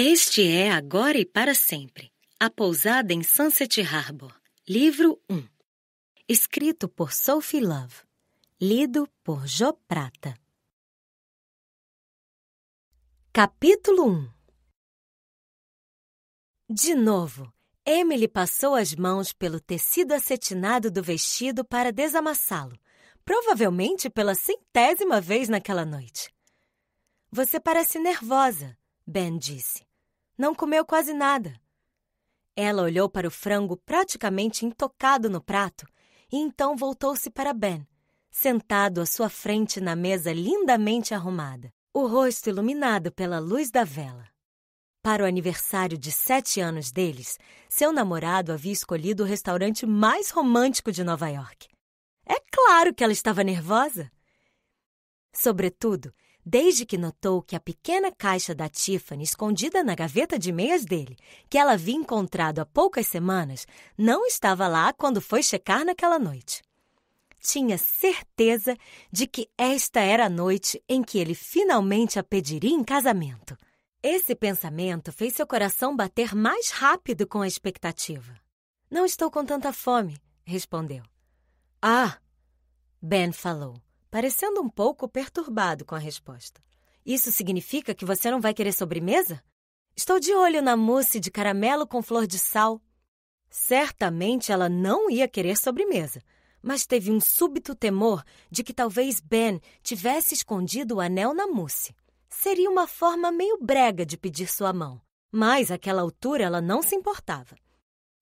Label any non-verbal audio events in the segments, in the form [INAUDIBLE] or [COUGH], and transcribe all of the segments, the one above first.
Este é Agora e para Sempre A Pousada em Sunset Harbor, livro 1. Escrito por Sophie Love. Lido por Jo Prata. Capítulo 1 De novo, Emily passou as mãos pelo tecido acetinado do vestido para desamassá-lo, provavelmente pela centésima vez naquela noite. Você parece nervosa, Ben disse. Não comeu quase nada. Ela olhou para o frango praticamente intocado no prato e então voltou-se para Ben, sentado à sua frente na mesa lindamente arrumada, o rosto iluminado pela luz da vela. Para o aniversário de sete anos deles, seu namorado havia escolhido o restaurante mais romântico de Nova York. É claro que ela estava nervosa. Sobretudo, desde que notou que a pequena caixa da Tiffany escondida na gaveta de meias dele, que ela havia encontrado há poucas semanas, não estava lá quando foi checar naquela noite. Tinha certeza de que esta era a noite em que ele finalmente a pediria em casamento. Esse pensamento fez seu coração bater mais rápido com a expectativa. Não estou com tanta fome, respondeu. Ah! Ben falou parecendo um pouco perturbado com a resposta. Isso significa que você não vai querer sobremesa? Estou de olho na mousse de caramelo com flor de sal. Certamente ela não ia querer sobremesa, mas teve um súbito temor de que talvez Ben tivesse escondido o anel na mousse. Seria uma forma meio brega de pedir sua mão, mas àquela altura ela não se importava.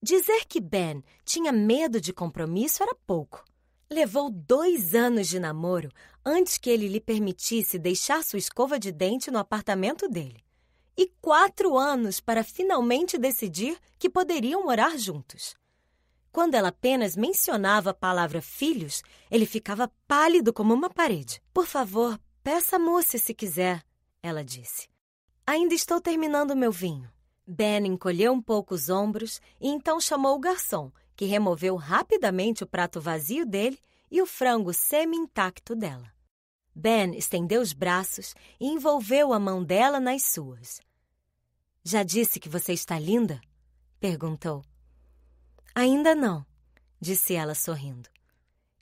Dizer que Ben tinha medo de compromisso era pouco. Levou dois anos de namoro antes que ele lhe permitisse deixar sua escova de dente no apartamento dele. E quatro anos para finalmente decidir que poderiam morar juntos. Quando ela apenas mencionava a palavra filhos, ele ficava pálido como uma parede. Por favor, peça a moça se quiser, ela disse. Ainda estou terminando meu vinho. Ben encolheu um pouco os ombros e então chamou o garçom, que removeu rapidamente o prato vazio dele e o frango semi-intacto dela. Ben estendeu os braços e envolveu a mão dela nas suas. Já disse que você está linda? perguntou. Ainda não, disse ela sorrindo.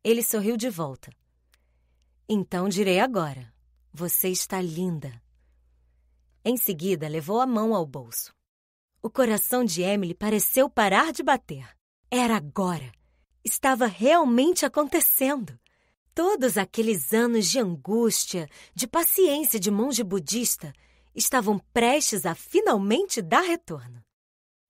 Ele sorriu de volta. Então direi agora: Você está linda. Em seguida, levou a mão ao bolso. O coração de Emily pareceu parar de bater. Era agora. Estava realmente acontecendo. Todos aqueles anos de angústia, de paciência de monge budista, estavam prestes a finalmente dar retorno.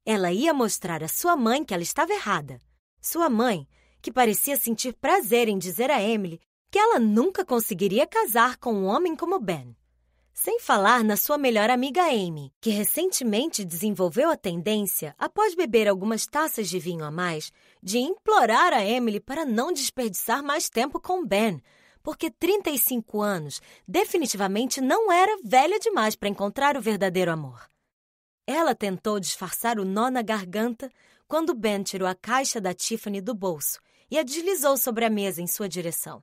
Ela ia mostrar à sua mãe que ela estava errada. Sua mãe, que parecia sentir prazer em dizer a Emily que ela nunca conseguiria casar com um homem como Ben. Sem falar na sua melhor amiga Amy, que recentemente desenvolveu a tendência, após beber algumas taças de vinho a mais, de implorar a Emily para não desperdiçar mais tempo com Ben, porque 35 anos definitivamente não era velha demais para encontrar o verdadeiro amor. Ela tentou disfarçar o nó na garganta quando Ben tirou a caixa da Tiffany do bolso e a deslizou sobre a mesa em sua direção.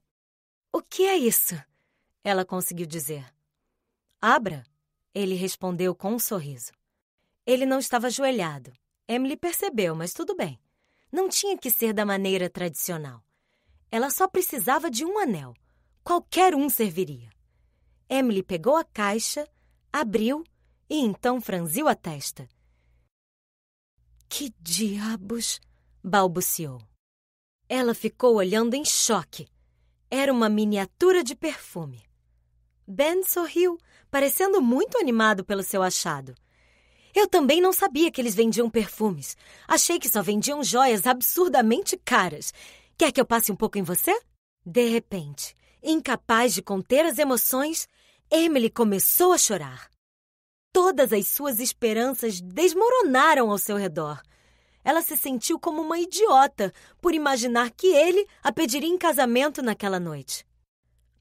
O que é isso? Ela conseguiu dizer. Abra, ele respondeu com um sorriso. Ele não estava ajoelhado. Emily percebeu, mas tudo bem. Não tinha que ser da maneira tradicional. Ela só precisava de um anel. Qualquer um serviria. Emily pegou a caixa, abriu e então franziu a testa. Que diabos! balbuciou. Ela ficou olhando em choque. Era uma miniatura de perfume. Ben sorriu parecendo muito animado pelo seu achado. Eu também não sabia que eles vendiam perfumes. Achei que só vendiam joias absurdamente caras. Quer que eu passe um pouco em você? De repente, incapaz de conter as emoções, Emily começou a chorar. Todas as suas esperanças desmoronaram ao seu redor. Ela se sentiu como uma idiota por imaginar que ele a pediria em casamento naquela noite.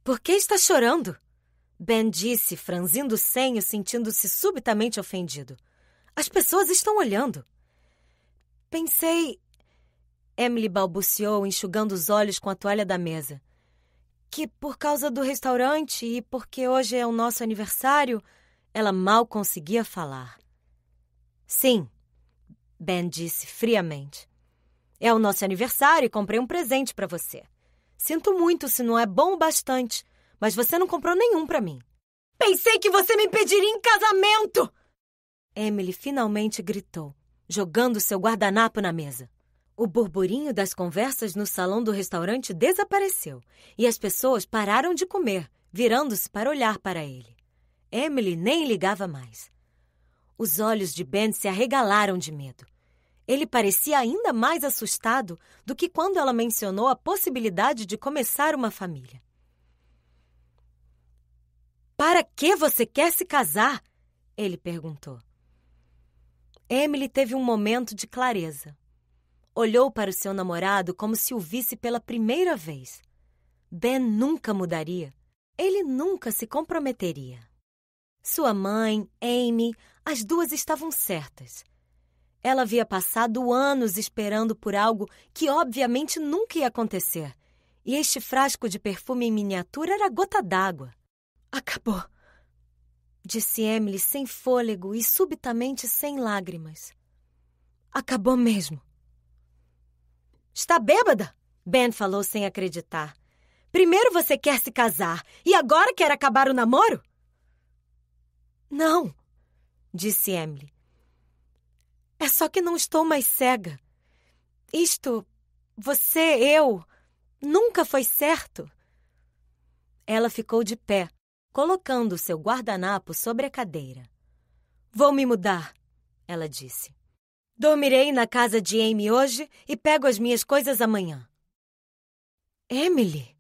Por que está chorando? Ben disse, franzindo o senho, sentindo-se subitamente ofendido. As pessoas estão olhando. Pensei. Emily balbuciou, enxugando os olhos com a toalha da mesa. Que por causa do restaurante e porque hoje é o nosso aniversário, ela mal conseguia falar. Sim, Ben disse friamente. É o nosso aniversário e comprei um presente para você. Sinto muito se não é bom o bastante mas você não comprou nenhum para mim. Pensei que você me pediria em casamento! Emily finalmente gritou, jogando seu guardanapo na mesa. O burburinho das conversas no salão do restaurante desapareceu e as pessoas pararam de comer, virando-se para olhar para ele. Emily nem ligava mais. Os olhos de Ben se arregalaram de medo. Ele parecia ainda mais assustado do que quando ela mencionou a possibilidade de começar uma família. Para que você quer se casar? Ele perguntou. Emily teve um momento de clareza. Olhou para o seu namorado como se o visse pela primeira vez. Ben nunca mudaria. Ele nunca se comprometeria. Sua mãe, Amy, as duas estavam certas. Ela havia passado anos esperando por algo que obviamente nunca ia acontecer. E este frasco de perfume em miniatura era gota d'água. Acabou, disse Emily sem fôlego e subitamente sem lágrimas. Acabou mesmo. Está bêbada? Ben falou sem acreditar. Primeiro você quer se casar e agora quer acabar o namoro? Não, disse Emily. É só que não estou mais cega. Isto, você, eu, nunca foi certo. Ela ficou de pé, colocando seu guardanapo sobre a cadeira. Vou me mudar, ela disse. Dormirei na casa de Amy hoje e pego as minhas coisas amanhã. Emily,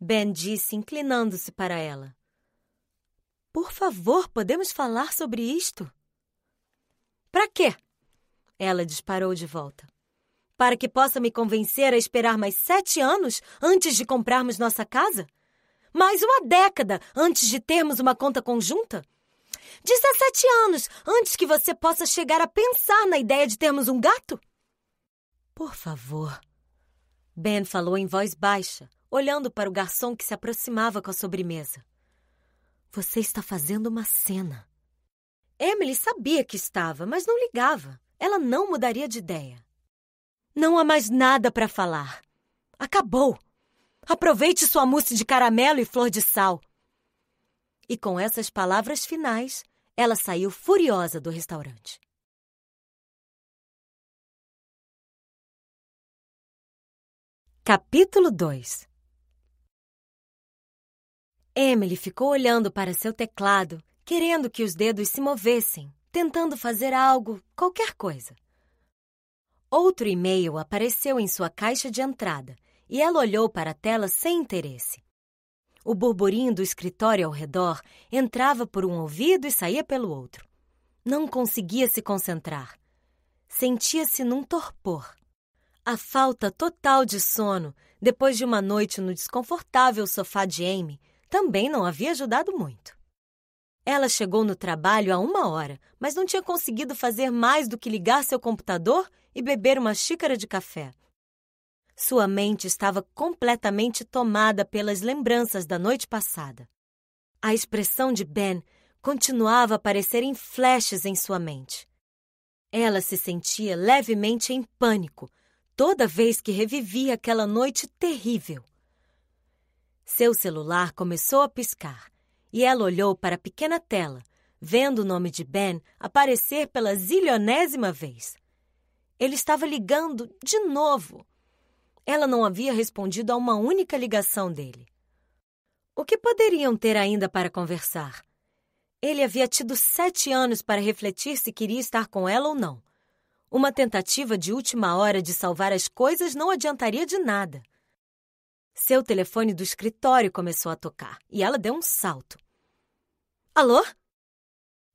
Ben disse, inclinando-se para ela. Por favor, podemos falar sobre isto? Para quê? Ela disparou de volta. Para que possa me convencer a esperar mais sete anos antes de comprarmos nossa casa? mais uma década antes de termos uma conta conjunta? 17 anos antes que você possa chegar a pensar na ideia de termos um gato? Por favor. Ben falou em voz baixa, olhando para o garçom que se aproximava com a sobremesa. Você está fazendo uma cena. Emily sabia que estava, mas não ligava. Ela não mudaria de ideia. Não há mais nada para falar. Acabou! Aproveite sua mousse de caramelo e flor de sal. E com essas palavras finais, ela saiu furiosa do restaurante. Capítulo 2 Emily ficou olhando para seu teclado, querendo que os dedos se movessem, tentando fazer algo, qualquer coisa. Outro e-mail apareceu em sua caixa de entrada e ela olhou para a tela sem interesse. O burburinho do escritório ao redor entrava por um ouvido e saía pelo outro. Não conseguia se concentrar. Sentia-se num torpor. A falta total de sono, depois de uma noite no desconfortável sofá de Amy, também não havia ajudado muito. Ela chegou no trabalho a uma hora, mas não tinha conseguido fazer mais do que ligar seu computador e beber uma xícara de café, sua mente estava completamente tomada pelas lembranças da noite passada. A expressão de Ben continuava a aparecer em flashes em sua mente. Ela se sentia levemente em pânico toda vez que revivia aquela noite terrível. Seu celular começou a piscar e ela olhou para a pequena tela, vendo o nome de Ben aparecer pela zilionésima vez. Ele estava ligando de novo. Ela não havia respondido a uma única ligação dele. O que poderiam ter ainda para conversar? Ele havia tido sete anos para refletir se queria estar com ela ou não. Uma tentativa de última hora de salvar as coisas não adiantaria de nada. Seu telefone do escritório começou a tocar e ela deu um salto. Alô?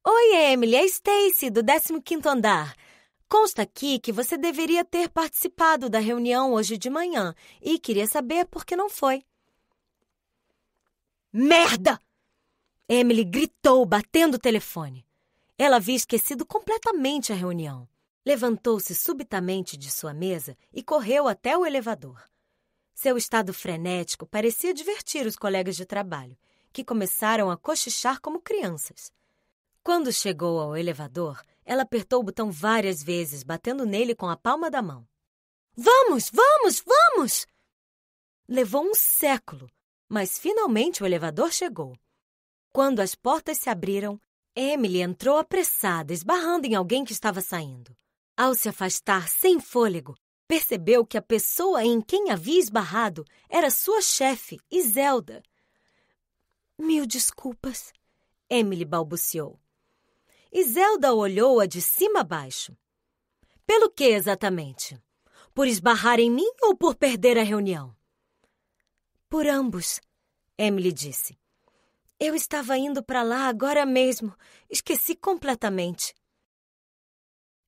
Oi, Emily, é Stacy, do 15 andar. Consta aqui que você deveria ter participado da reunião hoje de manhã e queria saber por que não foi. Merda! Emily gritou, batendo o telefone. Ela havia esquecido completamente a reunião. Levantou-se subitamente de sua mesa e correu até o elevador. Seu estado frenético parecia divertir os colegas de trabalho, que começaram a cochichar como crianças. Quando chegou ao elevador, ela apertou o botão várias vezes, batendo nele com a palma da mão. Vamos, vamos, vamos! Levou um século, mas finalmente o elevador chegou. Quando as portas se abriram, Emily entrou apressada, esbarrando em alguém que estava saindo. Ao se afastar sem fôlego, percebeu que a pessoa em quem havia esbarrado era sua chefe, Iselda. Mil desculpas, Emily balbuciou. E Zelda olhou-a de cima a baixo. Pelo que exatamente? Por esbarrar em mim ou por perder a reunião? Por ambos, Emily disse. Eu estava indo para lá agora mesmo. Esqueci completamente.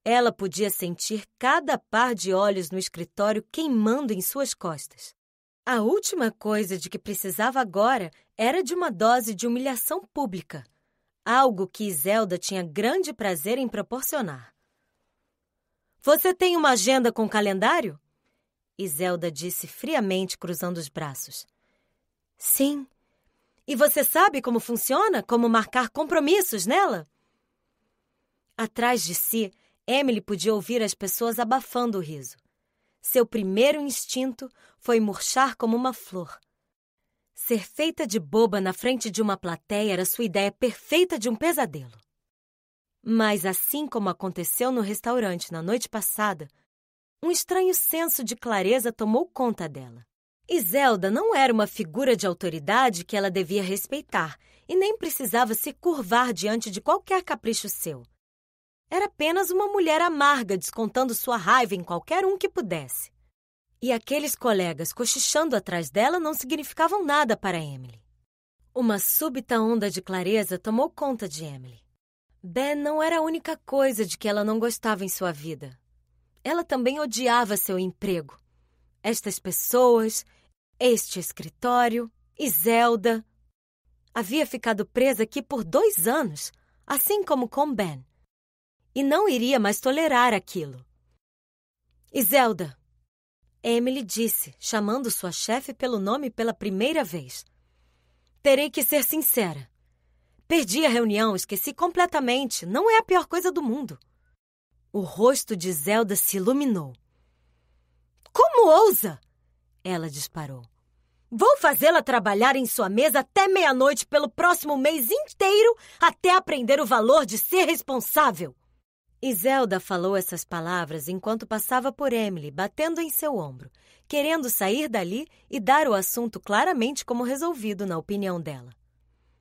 Ela podia sentir cada par de olhos no escritório queimando em suas costas. A última coisa de que precisava agora era de uma dose de humilhação pública. Algo que Iselda tinha grande prazer em proporcionar. Você tem uma agenda com calendário? Iselda disse friamente, cruzando os braços. Sim. E você sabe como funciona? Como marcar compromissos nela? Atrás de si, Emily podia ouvir as pessoas abafando o riso. Seu primeiro instinto foi murchar como uma flor, Ser feita de boba na frente de uma plateia era sua ideia perfeita de um pesadelo. Mas, assim como aconteceu no restaurante na noite passada, um estranho senso de clareza tomou conta dela. E Zelda não era uma figura de autoridade que ela devia respeitar e nem precisava se curvar diante de qualquer capricho seu. Era apenas uma mulher amarga descontando sua raiva em qualquer um que pudesse. E aqueles colegas cochichando atrás dela não significavam nada para Emily. Uma súbita onda de clareza tomou conta de Emily. Ben não era a única coisa de que ela não gostava em sua vida. Ela também odiava seu emprego. Estas pessoas, este escritório e Zelda. Havia ficado presa aqui por dois anos, assim como com Ben. E não iria mais tolerar aquilo. Zelda. Emily disse, chamando sua chefe pelo nome pela primeira vez. Terei que ser sincera. Perdi a reunião, esqueci completamente. Não é a pior coisa do mundo. O rosto de Zelda se iluminou. Como ousa? Ela disparou. Vou fazê-la trabalhar em sua mesa até meia-noite pelo próximo mês inteiro até aprender o valor de ser responsável. Iselda falou essas palavras enquanto passava por Emily, batendo em seu ombro, querendo sair dali e dar o assunto claramente como resolvido, na opinião dela.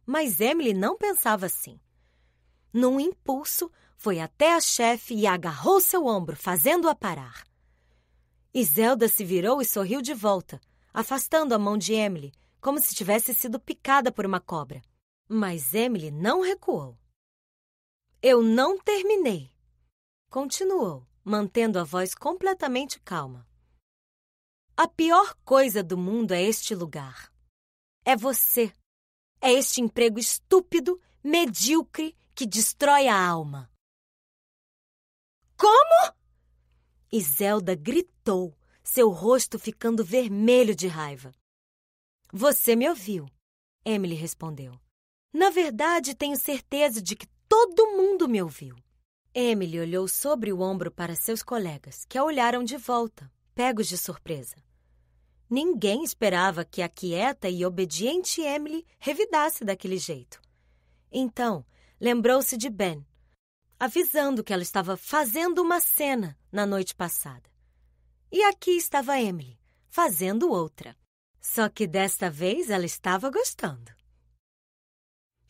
Mas Emily não pensava assim. Num impulso, foi até a chefe e agarrou seu ombro, fazendo-a parar. Iselda se virou e sorriu de volta, afastando a mão de Emily, como se tivesse sido picada por uma cobra. Mas Emily não recuou. Eu não terminei, Continuou, mantendo a voz completamente calma. A pior coisa do mundo é este lugar. É você. É este emprego estúpido, medíocre, que destrói a alma. Como? Iselda gritou, seu rosto ficando vermelho de raiva. Você me ouviu, Emily respondeu. Na verdade, tenho certeza de que todo mundo me ouviu. Emily olhou sobre o ombro para seus colegas, que a olharam de volta, pegos de surpresa. Ninguém esperava que a quieta e obediente Emily revidasse daquele jeito. Então, lembrou-se de Ben, avisando que ela estava fazendo uma cena na noite passada. E aqui estava Emily, fazendo outra. Só que desta vez ela estava gostando.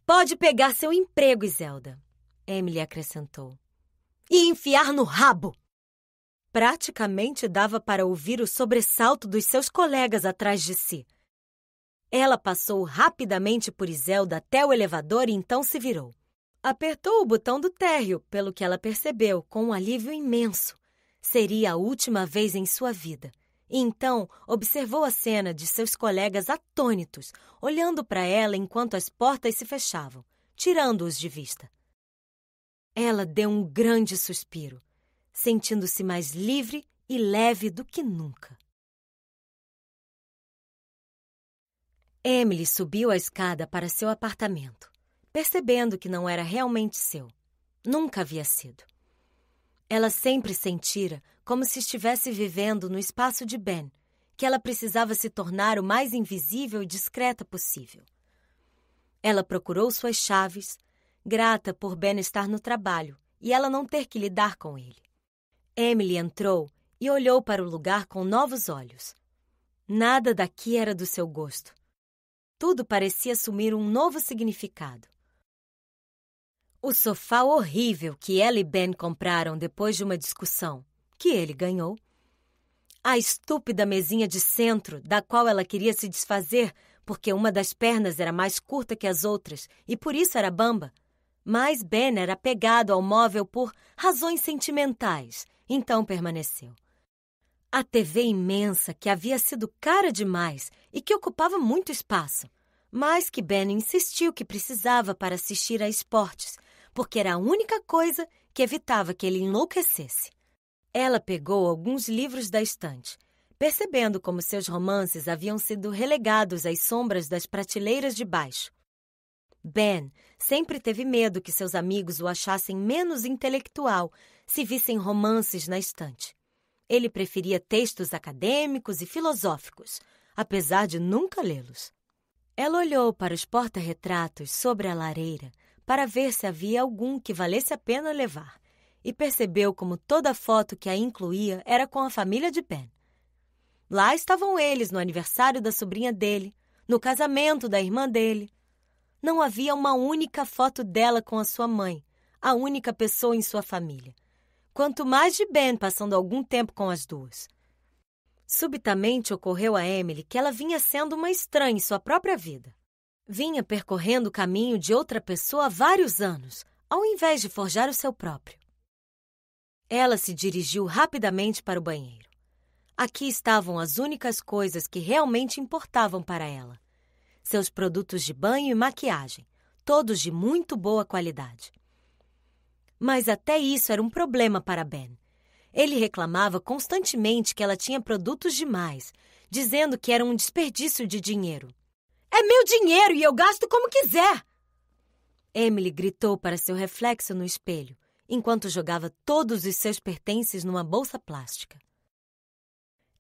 Pode pegar seu emprego, Iselda, Emily acrescentou e enfiar no rabo. Praticamente dava para ouvir o sobressalto dos seus colegas atrás de si. Ela passou rapidamente por Iselda até o elevador e então se virou. Apertou o botão do térreo, pelo que ela percebeu, com um alívio imenso. Seria a última vez em sua vida. E então observou a cena de seus colegas atônitos, olhando para ela enquanto as portas se fechavam, tirando-os de vista. Ela deu um grande suspiro, sentindo-se mais livre e leve do que nunca. Emily subiu a escada para seu apartamento, percebendo que não era realmente seu. Nunca havia sido. Ela sempre sentira como se estivesse vivendo no espaço de Ben, que ela precisava se tornar o mais invisível e discreta possível. Ela procurou suas chaves, grata por Ben estar no trabalho e ela não ter que lidar com ele. Emily entrou e olhou para o lugar com novos olhos. Nada daqui era do seu gosto. Tudo parecia assumir um novo significado. O sofá horrível que ela e Ben compraram depois de uma discussão, que ele ganhou. A estúpida mesinha de centro, da qual ela queria se desfazer porque uma das pernas era mais curta que as outras e por isso era bamba. Mas Ben era pegado ao móvel por razões sentimentais, então permaneceu. A TV imensa, que havia sido cara demais e que ocupava muito espaço, mas que Ben insistiu que precisava para assistir a esportes, porque era a única coisa que evitava que ele enlouquecesse. Ela pegou alguns livros da estante, percebendo como seus romances haviam sido relegados às sombras das prateleiras de baixo. Ben sempre teve medo que seus amigos o achassem menos intelectual se vissem romances na estante. Ele preferia textos acadêmicos e filosóficos, apesar de nunca lê-los. Ela olhou para os porta-retratos sobre a lareira para ver se havia algum que valesse a pena levar e percebeu como toda foto que a incluía era com a família de Ben. Lá estavam eles no aniversário da sobrinha dele, no casamento da irmã dele, não havia uma única foto dela com a sua mãe, a única pessoa em sua família. Quanto mais de Ben passando algum tempo com as duas. Subitamente ocorreu a Emily que ela vinha sendo uma estranha em sua própria vida. Vinha percorrendo o caminho de outra pessoa há vários anos, ao invés de forjar o seu próprio. Ela se dirigiu rapidamente para o banheiro. Aqui estavam as únicas coisas que realmente importavam para ela: seus produtos de banho e maquiagem, todos de muito boa qualidade. Mas até isso era um problema para Ben. Ele reclamava constantemente que ela tinha produtos demais, dizendo que era um desperdício de dinheiro. É meu dinheiro e eu gasto como quiser! Emily gritou para seu reflexo no espelho, enquanto jogava todos os seus pertences numa bolsa plástica.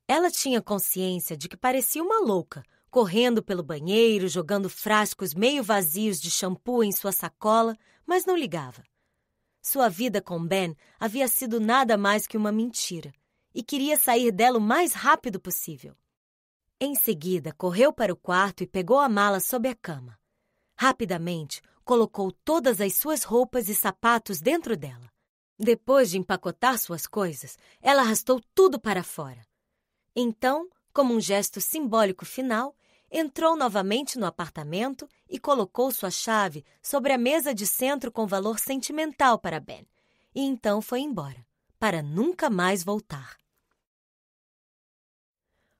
Ela tinha consciência de que parecia uma louca correndo pelo banheiro, jogando frascos meio vazios de shampoo em sua sacola, mas não ligava. Sua vida com Ben havia sido nada mais que uma mentira e queria sair dela o mais rápido possível. Em seguida, correu para o quarto e pegou a mala sob a cama. Rapidamente, colocou todas as suas roupas e sapatos dentro dela. Depois de empacotar suas coisas, ela arrastou tudo para fora. Então, como um gesto simbólico final, entrou novamente no apartamento e colocou sua chave sobre a mesa de centro com valor sentimental para Ben, e então foi embora, para nunca mais voltar.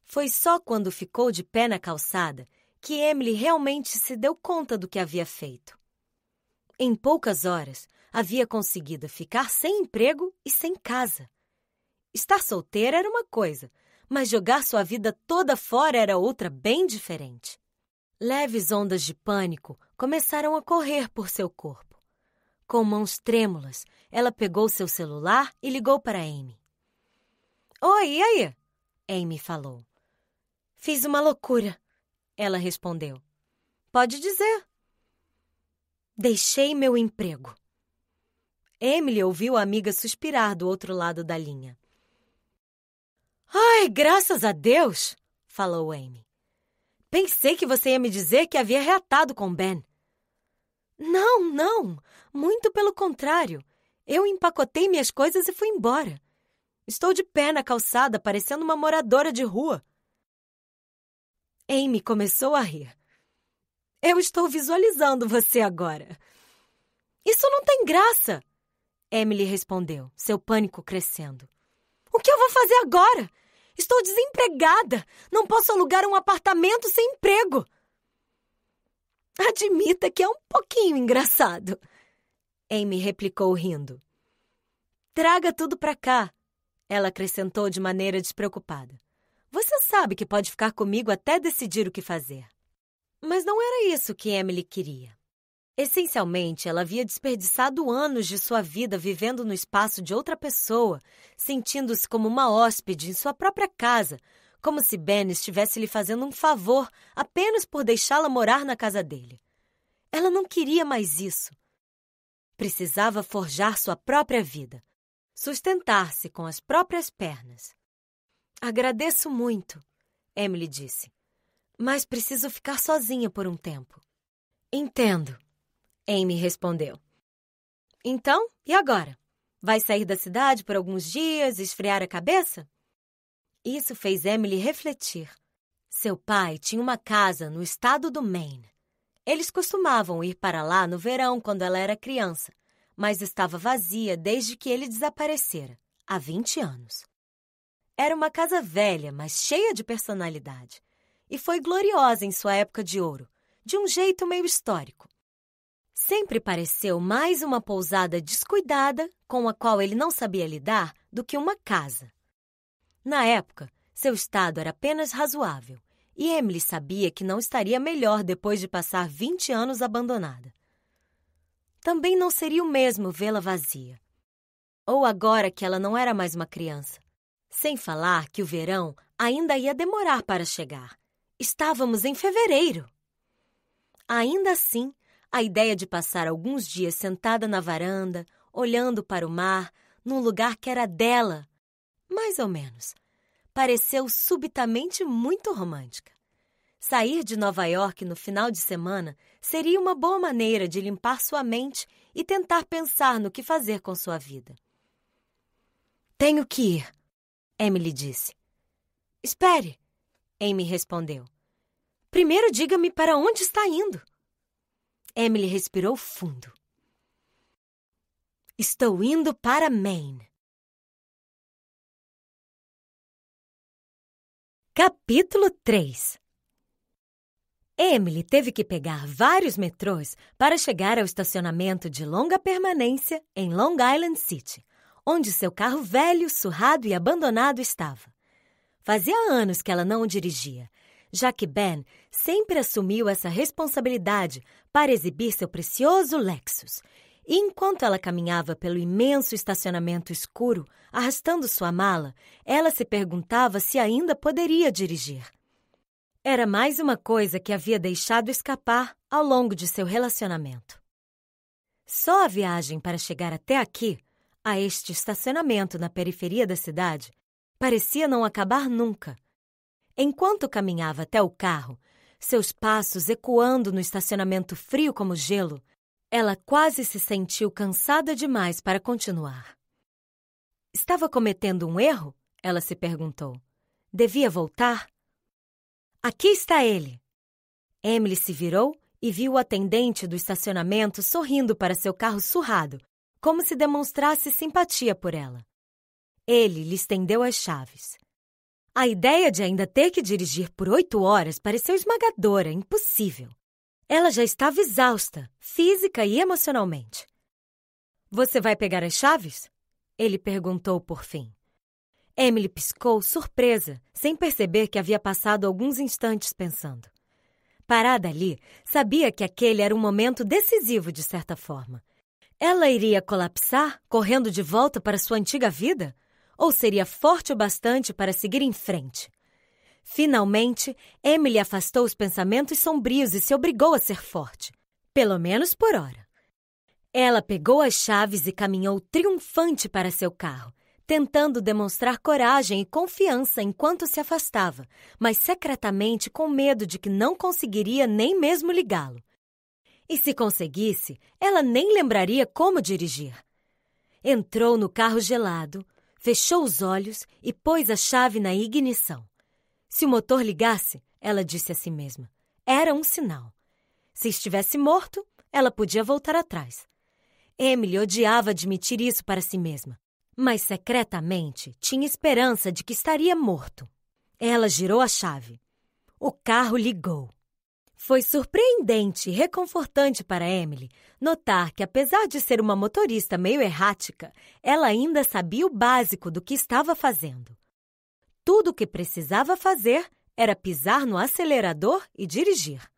Foi só quando ficou de pé na calçada que Emily realmente se deu conta do que havia feito. Em poucas horas, havia conseguido ficar sem emprego e sem casa. Estar solteira era uma coisa, mas jogar sua vida toda fora era outra bem diferente. Leves ondas de pânico começaram a correr por seu corpo. Com mãos trêmulas, ela pegou seu celular e ligou para Amy. Oi, e aí? Amy falou. Fiz uma loucura, ela respondeu. Pode dizer. Deixei meu emprego. Emily ouviu a amiga suspirar do outro lado da linha. Ai, graças a Deus! falou Amy. Pensei que você ia me dizer que havia reatado com Ben. Não, não! Muito pelo contrário. Eu empacotei minhas coisas e fui embora. Estou de pé na calçada, parecendo uma moradora de rua. Amy começou a rir. Eu estou visualizando você agora. Isso não tem graça! Emily respondeu, seu pânico crescendo. O que eu vou fazer agora? Estou desempregada. Não posso alugar um apartamento sem emprego. Admita que é um pouquinho engraçado. Amy replicou rindo. Traga tudo para cá, ela acrescentou de maneira despreocupada. Você sabe que pode ficar comigo até decidir o que fazer. Mas não era isso que Emily queria. Essencialmente, ela havia desperdiçado anos de sua vida vivendo no espaço de outra pessoa, sentindo-se como uma hóspede em sua própria casa, como se Ben estivesse lhe fazendo um favor apenas por deixá-la morar na casa dele. Ela não queria mais isso. Precisava forjar sua própria vida, sustentar-se com as próprias pernas. Agradeço muito, Emily disse, mas preciso ficar sozinha por um tempo. Entendo, Amy respondeu. Então, e agora? Vai sair da cidade por alguns dias, esfriar a cabeça? Isso fez Emily refletir. Seu pai tinha uma casa no estado do Maine. Eles costumavam ir para lá no verão quando ela era criança, mas estava vazia desde que ele desaparecera, há 20 anos. Era uma casa velha, mas cheia de personalidade, e foi gloriosa em sua época de ouro, de um jeito meio histórico sempre pareceu mais uma pousada descuidada com a qual ele não sabia lidar do que uma casa. Na época, seu estado era apenas razoável e Emily sabia que não estaria melhor depois de passar 20 anos abandonada. Também não seria o mesmo vê-la vazia. Ou agora que ela não era mais uma criança. Sem falar que o verão ainda ia demorar para chegar. Estávamos em fevereiro. Ainda assim, a ideia de passar alguns dias sentada na varanda, olhando para o mar, num lugar que era dela, mais ou menos, pareceu subitamente muito romântica. Sair de Nova York no final de semana seria uma boa maneira de limpar sua mente e tentar pensar no que fazer com sua vida. Tenho que ir, Emily disse. Espere, Amy respondeu. Primeiro diga-me para onde está indo. Emily respirou fundo. Estou indo para Maine. Capítulo 3 Emily teve que pegar vários metrôs para chegar ao estacionamento de longa permanência em Long Island City, onde seu carro velho, surrado e abandonado estava. Fazia anos que ela não o dirigia já que Ben sempre assumiu essa responsabilidade para exibir seu precioso Lexus. E enquanto ela caminhava pelo imenso estacionamento escuro, arrastando sua mala, ela se perguntava se ainda poderia dirigir. Era mais uma coisa que havia deixado escapar ao longo de seu relacionamento. Só a viagem para chegar até aqui, a este estacionamento na periferia da cidade, parecia não acabar nunca Enquanto caminhava até o carro, seus passos ecoando no estacionamento frio como gelo, ela quase se sentiu cansada demais para continuar. Estava cometendo um erro? Ela se perguntou. Devia voltar? Aqui está ele! Emily se virou e viu o atendente do estacionamento sorrindo para seu carro surrado, como se demonstrasse simpatia por ela. Ele lhe estendeu as chaves. A ideia de ainda ter que dirigir por oito horas pareceu esmagadora, impossível. Ela já estava exausta, física e emocionalmente. Você vai pegar as chaves? Ele perguntou por fim. Emily piscou, surpresa, sem perceber que havia passado alguns instantes pensando. Parada ali, sabia que aquele era um momento decisivo de certa forma. Ela iria colapsar, correndo de volta para sua antiga vida? ou seria forte o bastante para seguir em frente. Finalmente, Emily afastou os pensamentos sombrios e se obrigou a ser forte, pelo menos por hora. Ela pegou as chaves e caminhou triunfante para seu carro, tentando demonstrar coragem e confiança enquanto se afastava, mas secretamente com medo de que não conseguiria nem mesmo ligá-lo. E se conseguisse, ela nem lembraria como dirigir. Entrou no carro gelado, fechou os olhos e pôs a chave na ignição. Se o motor ligasse, ela disse a si mesma, era um sinal. Se estivesse morto, ela podia voltar atrás. Emily odiava admitir isso para si mesma, mas secretamente tinha esperança de que estaria morto. Ela girou a chave. O carro ligou. Foi surpreendente e reconfortante para Emily notar que, apesar de ser uma motorista meio errática, ela ainda sabia o básico do que estava fazendo. Tudo o que precisava fazer era pisar no acelerador e dirigir.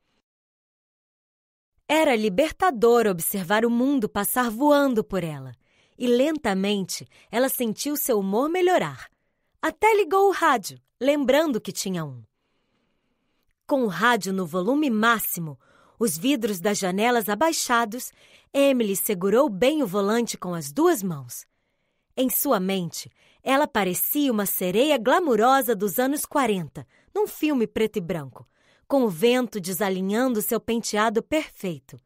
Era libertador observar o mundo passar voando por ela, e lentamente ela sentiu seu humor melhorar. Até ligou o rádio, lembrando que tinha um. Com o rádio no volume máximo, os vidros das janelas abaixados, Emily segurou bem o volante com as duas mãos. Em sua mente, ela parecia uma sereia glamurosa dos anos 40, num filme preto e branco, com o vento desalinhando seu penteado perfeito.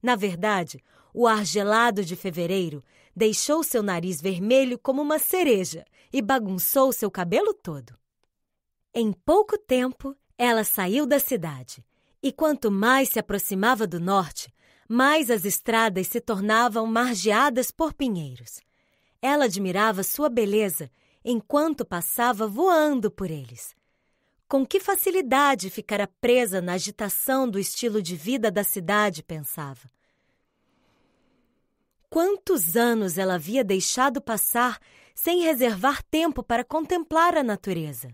Na verdade, o ar gelado de fevereiro deixou seu nariz vermelho como uma cereja e bagunçou seu cabelo todo. Em pouco tempo, ela saiu da cidade, e quanto mais se aproximava do norte, mais as estradas se tornavam margeadas por pinheiros. Ela admirava sua beleza enquanto passava voando por eles. Com que facilidade ficara presa na agitação do estilo de vida da cidade, pensava. Quantos anos ela havia deixado passar sem reservar tempo para contemplar a natureza?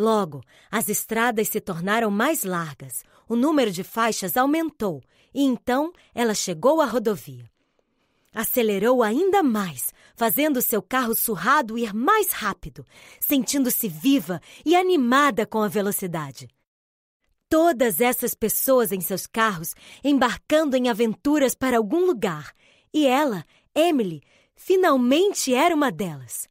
Logo, as estradas se tornaram mais largas, o número de faixas aumentou e então ela chegou à rodovia. Acelerou ainda mais, fazendo seu carro surrado ir mais rápido, sentindo-se viva e animada com a velocidade. Todas essas pessoas em seus carros embarcando em aventuras para algum lugar, e ela, Emily, finalmente era uma delas.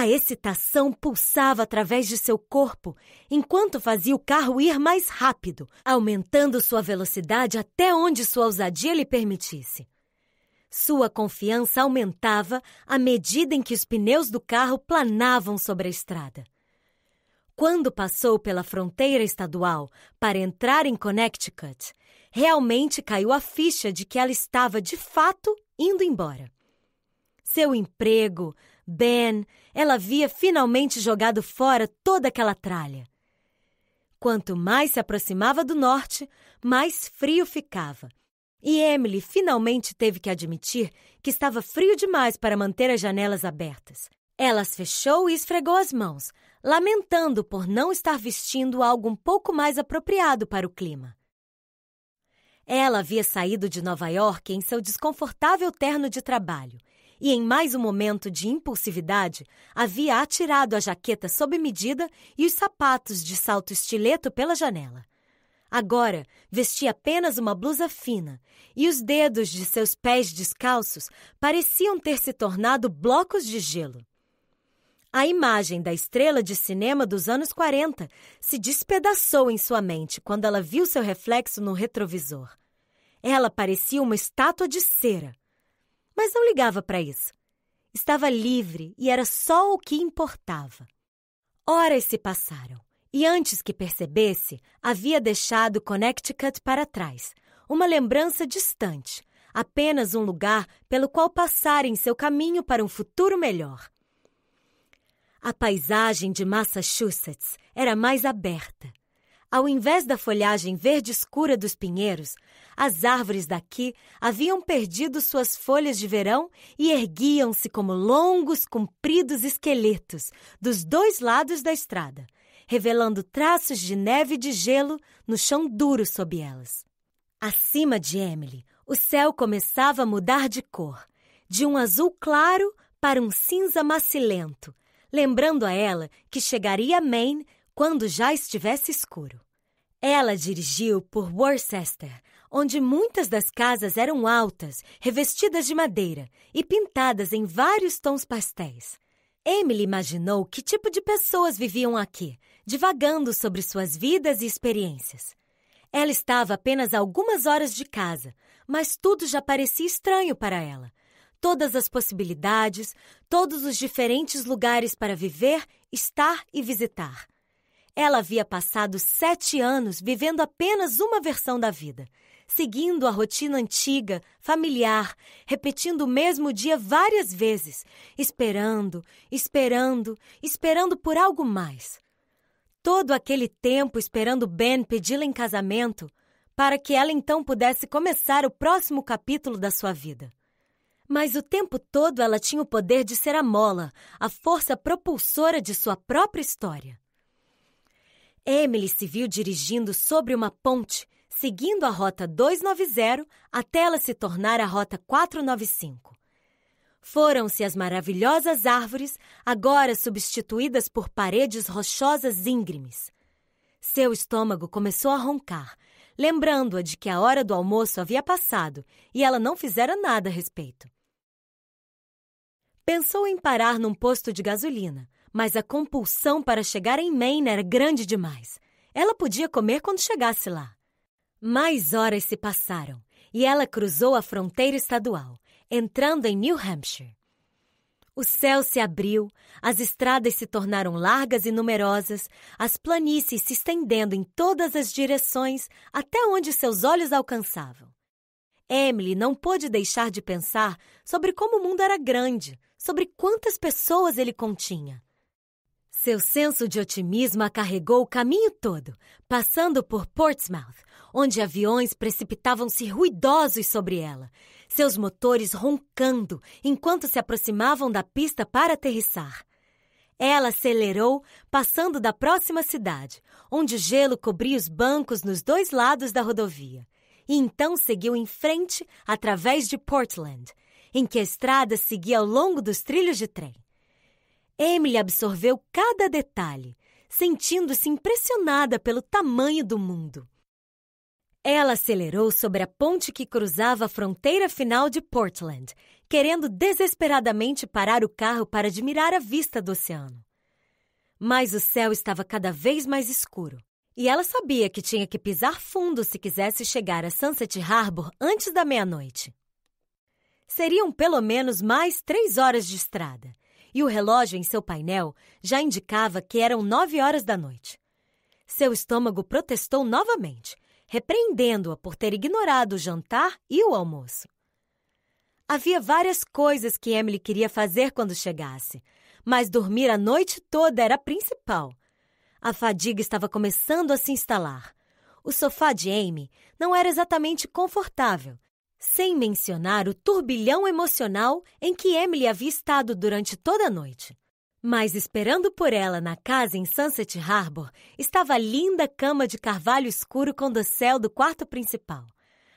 A excitação pulsava através de seu corpo enquanto fazia o carro ir mais rápido, aumentando sua velocidade até onde sua ousadia lhe permitisse. Sua confiança aumentava à medida em que os pneus do carro planavam sobre a estrada. Quando passou pela fronteira estadual para entrar em Connecticut, realmente caiu a ficha de que ela estava de fato indo embora. Seu emprego, Ben, ela havia finalmente jogado fora toda aquela tralha. Quanto mais se aproximava do norte, mais frio ficava. E Emily finalmente teve que admitir que estava frio demais para manter as janelas abertas. Ela as fechou e esfregou as mãos, lamentando por não estar vestindo algo um pouco mais apropriado para o clima. Ela havia saído de Nova York em seu desconfortável terno de trabalho e, em mais um momento de impulsividade, havia atirado a jaqueta sob medida e os sapatos de salto estileto pela janela. Agora vestia apenas uma blusa fina e os dedos de seus pés descalços pareciam ter se tornado blocos de gelo. A imagem da estrela de cinema dos anos 40 se despedaçou em sua mente quando ela viu seu reflexo no retrovisor. Ela parecia uma estátua de cera mas não ligava para isso. Estava livre e era só o que importava. Horas se passaram e antes que percebesse, havia deixado Connecticut para trás, uma lembrança distante, apenas um lugar pelo qual passar em seu caminho para um futuro melhor. A paisagem de Massachusetts era mais aberta. Ao invés da folhagem verde escura dos pinheiros, as árvores daqui haviam perdido suas folhas de verão e erguiam-se como longos, compridos esqueletos dos dois lados da estrada, revelando traços de neve e de gelo no chão duro sob elas. Acima de Emily, o céu começava a mudar de cor, de um azul claro para um cinza macilento, lembrando a ela que chegaria a Maine quando já estivesse escuro. Ela dirigiu por Worcester, onde muitas das casas eram altas, revestidas de madeira e pintadas em vários tons pastéis. Emily imaginou que tipo de pessoas viviam aqui, divagando sobre suas vidas e experiências. Ela estava apenas algumas horas de casa, mas tudo já parecia estranho para ela. Todas as possibilidades, todos os diferentes lugares para viver, estar e visitar. Ela havia passado sete anos vivendo apenas uma versão da vida, seguindo a rotina antiga, familiar, repetindo o mesmo dia várias vezes, esperando, esperando, esperando por algo mais. Todo aquele tempo esperando Ben pedi-la em casamento, para que ela então pudesse começar o próximo capítulo da sua vida. Mas o tempo todo ela tinha o poder de ser a mola, a força propulsora de sua própria história. Emily se viu dirigindo sobre uma ponte, seguindo a rota 290 até ela se tornar a rota 495. Foram-se as maravilhosas árvores, agora substituídas por paredes rochosas íngremes. Seu estômago começou a roncar, lembrando-a de que a hora do almoço havia passado e ela não fizera nada a respeito. Pensou em parar num posto de gasolina, mas a compulsão para chegar em Maine era grande demais. Ela podia comer quando chegasse lá. Mais horas se passaram e ela cruzou a fronteira estadual, entrando em New Hampshire. O céu se abriu, as estradas se tornaram largas e numerosas, as planícies se estendendo em todas as direções até onde seus olhos alcançavam. Emily não pôde deixar de pensar sobre como o mundo era grande, sobre quantas pessoas ele continha. Seu senso de otimismo a carregou o caminho todo, passando por Portsmouth, onde aviões precipitavam-se ruidosos sobre ela, seus motores roncando enquanto se aproximavam da pista para aterrissar. Ela acelerou, passando da próxima cidade, onde o gelo cobria os bancos nos dois lados da rodovia, e então seguiu em frente através de Portland, em que a estrada seguia ao longo dos trilhos de trem. Emily absorveu cada detalhe, sentindo-se impressionada pelo tamanho do mundo. Ela acelerou sobre a ponte que cruzava a fronteira final de Portland, querendo desesperadamente parar o carro para admirar a vista do oceano. Mas o céu estava cada vez mais escuro, e ela sabia que tinha que pisar fundo se quisesse chegar a Sunset Harbor antes da meia-noite. Seriam pelo menos mais três horas de estrada, e o relógio em seu painel já indicava que eram nove horas da noite. Seu estômago protestou novamente, repreendendo-a por ter ignorado o jantar e o almoço. Havia várias coisas que Emily queria fazer quando chegasse, mas dormir a noite toda era a principal. A fadiga estava começando a se instalar. O sofá de Amy não era exatamente confortável sem mencionar o turbilhão emocional em que Emily havia estado durante toda a noite. Mas esperando por ela na casa em Sunset Harbor estava a linda cama de carvalho escuro com dossel do quarto principal,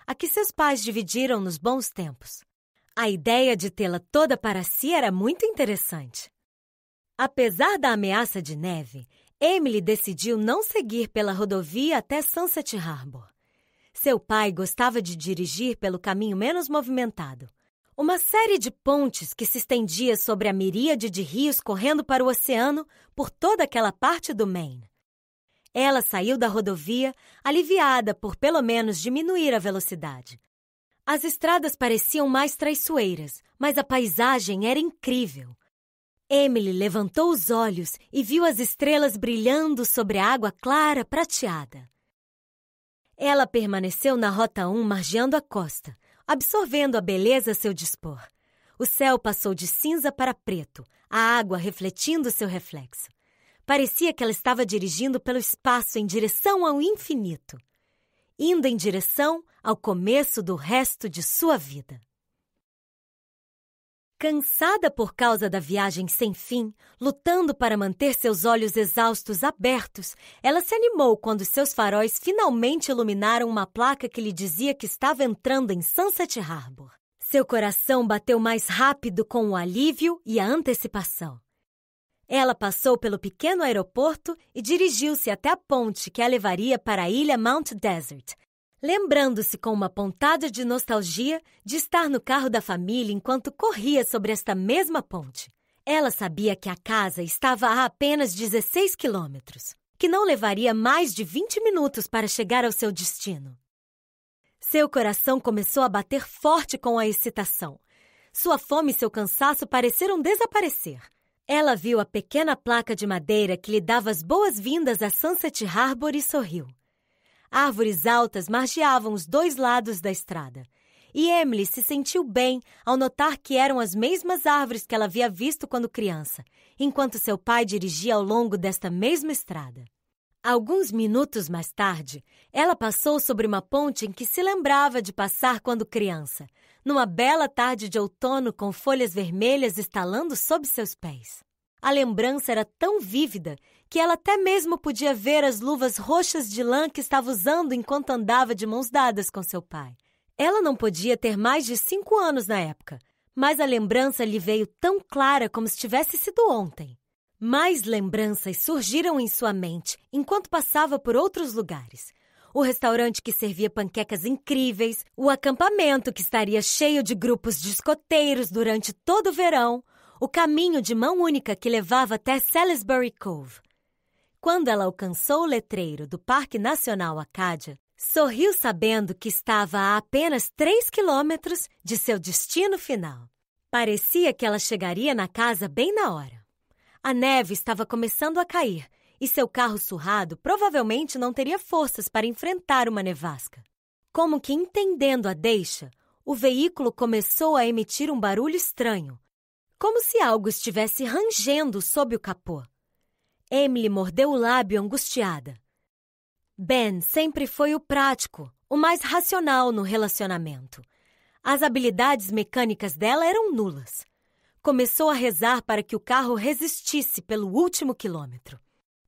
a que seus pais dividiram nos bons tempos. A ideia de tê-la toda para si era muito interessante. Apesar da ameaça de neve, Emily decidiu não seguir pela rodovia até Sunset Harbor. Seu pai gostava de dirigir pelo caminho menos movimentado. Uma série de pontes que se estendia sobre a miríade de rios correndo para o oceano por toda aquela parte do Maine. Ela saiu da rodovia, aliviada por pelo menos diminuir a velocidade. As estradas pareciam mais traiçoeiras, mas a paisagem era incrível. Emily levantou os olhos e viu as estrelas brilhando sobre a água clara prateada. Ela permaneceu na Rota 1 margeando a costa, absorvendo a beleza a seu dispor. O céu passou de cinza para preto, a água refletindo seu reflexo. Parecia que ela estava dirigindo pelo espaço em direção ao infinito, indo em direção ao começo do resto de sua vida. Cansada por causa da viagem sem fim, lutando para manter seus olhos exaustos abertos, ela se animou quando seus faróis finalmente iluminaram uma placa que lhe dizia que estava entrando em Sunset Harbor. Seu coração bateu mais rápido com o alívio e a antecipação. Ela passou pelo pequeno aeroporto e dirigiu-se até a ponte que a levaria para a ilha Mount Desert, lembrando-se com uma pontada de nostalgia de estar no carro da família enquanto corria sobre esta mesma ponte. Ela sabia que a casa estava a apenas 16 quilômetros, que não levaria mais de 20 minutos para chegar ao seu destino. Seu coração começou a bater forte com a excitação. Sua fome e seu cansaço pareceram desaparecer. Ela viu a pequena placa de madeira que lhe dava as boas-vindas a Sunset Harbor e sorriu. Árvores altas margeavam os dois lados da estrada. E Emily se sentiu bem ao notar que eram as mesmas árvores que ela havia visto quando criança, enquanto seu pai dirigia ao longo desta mesma estrada. Alguns minutos mais tarde, ela passou sobre uma ponte em que se lembrava de passar quando criança, numa bela tarde de outono com folhas vermelhas estalando sob seus pés. A lembrança era tão vívida que ela até mesmo podia ver as luvas roxas de lã que estava usando enquanto andava de mãos dadas com seu pai. Ela não podia ter mais de cinco anos na época, mas a lembrança lhe veio tão clara como se tivesse sido ontem. Mais lembranças surgiram em sua mente enquanto passava por outros lugares. O restaurante que servia panquecas incríveis, o acampamento que estaria cheio de grupos de escoteiros durante todo o verão, o caminho de mão única que levava até Salisbury Cove. Quando ela alcançou o letreiro do Parque Nacional Acadia, sorriu sabendo que estava a apenas 3 quilômetros de seu destino final. Parecia que ela chegaria na casa bem na hora. A neve estava começando a cair e seu carro surrado provavelmente não teria forças para enfrentar uma nevasca. Como que entendendo a deixa, o veículo começou a emitir um barulho estranho, como se algo estivesse rangendo sob o capô. Emily mordeu o lábio angustiada. Ben sempre foi o prático, o mais racional no relacionamento. As habilidades mecânicas dela eram nulas. Começou a rezar para que o carro resistisse pelo último quilômetro.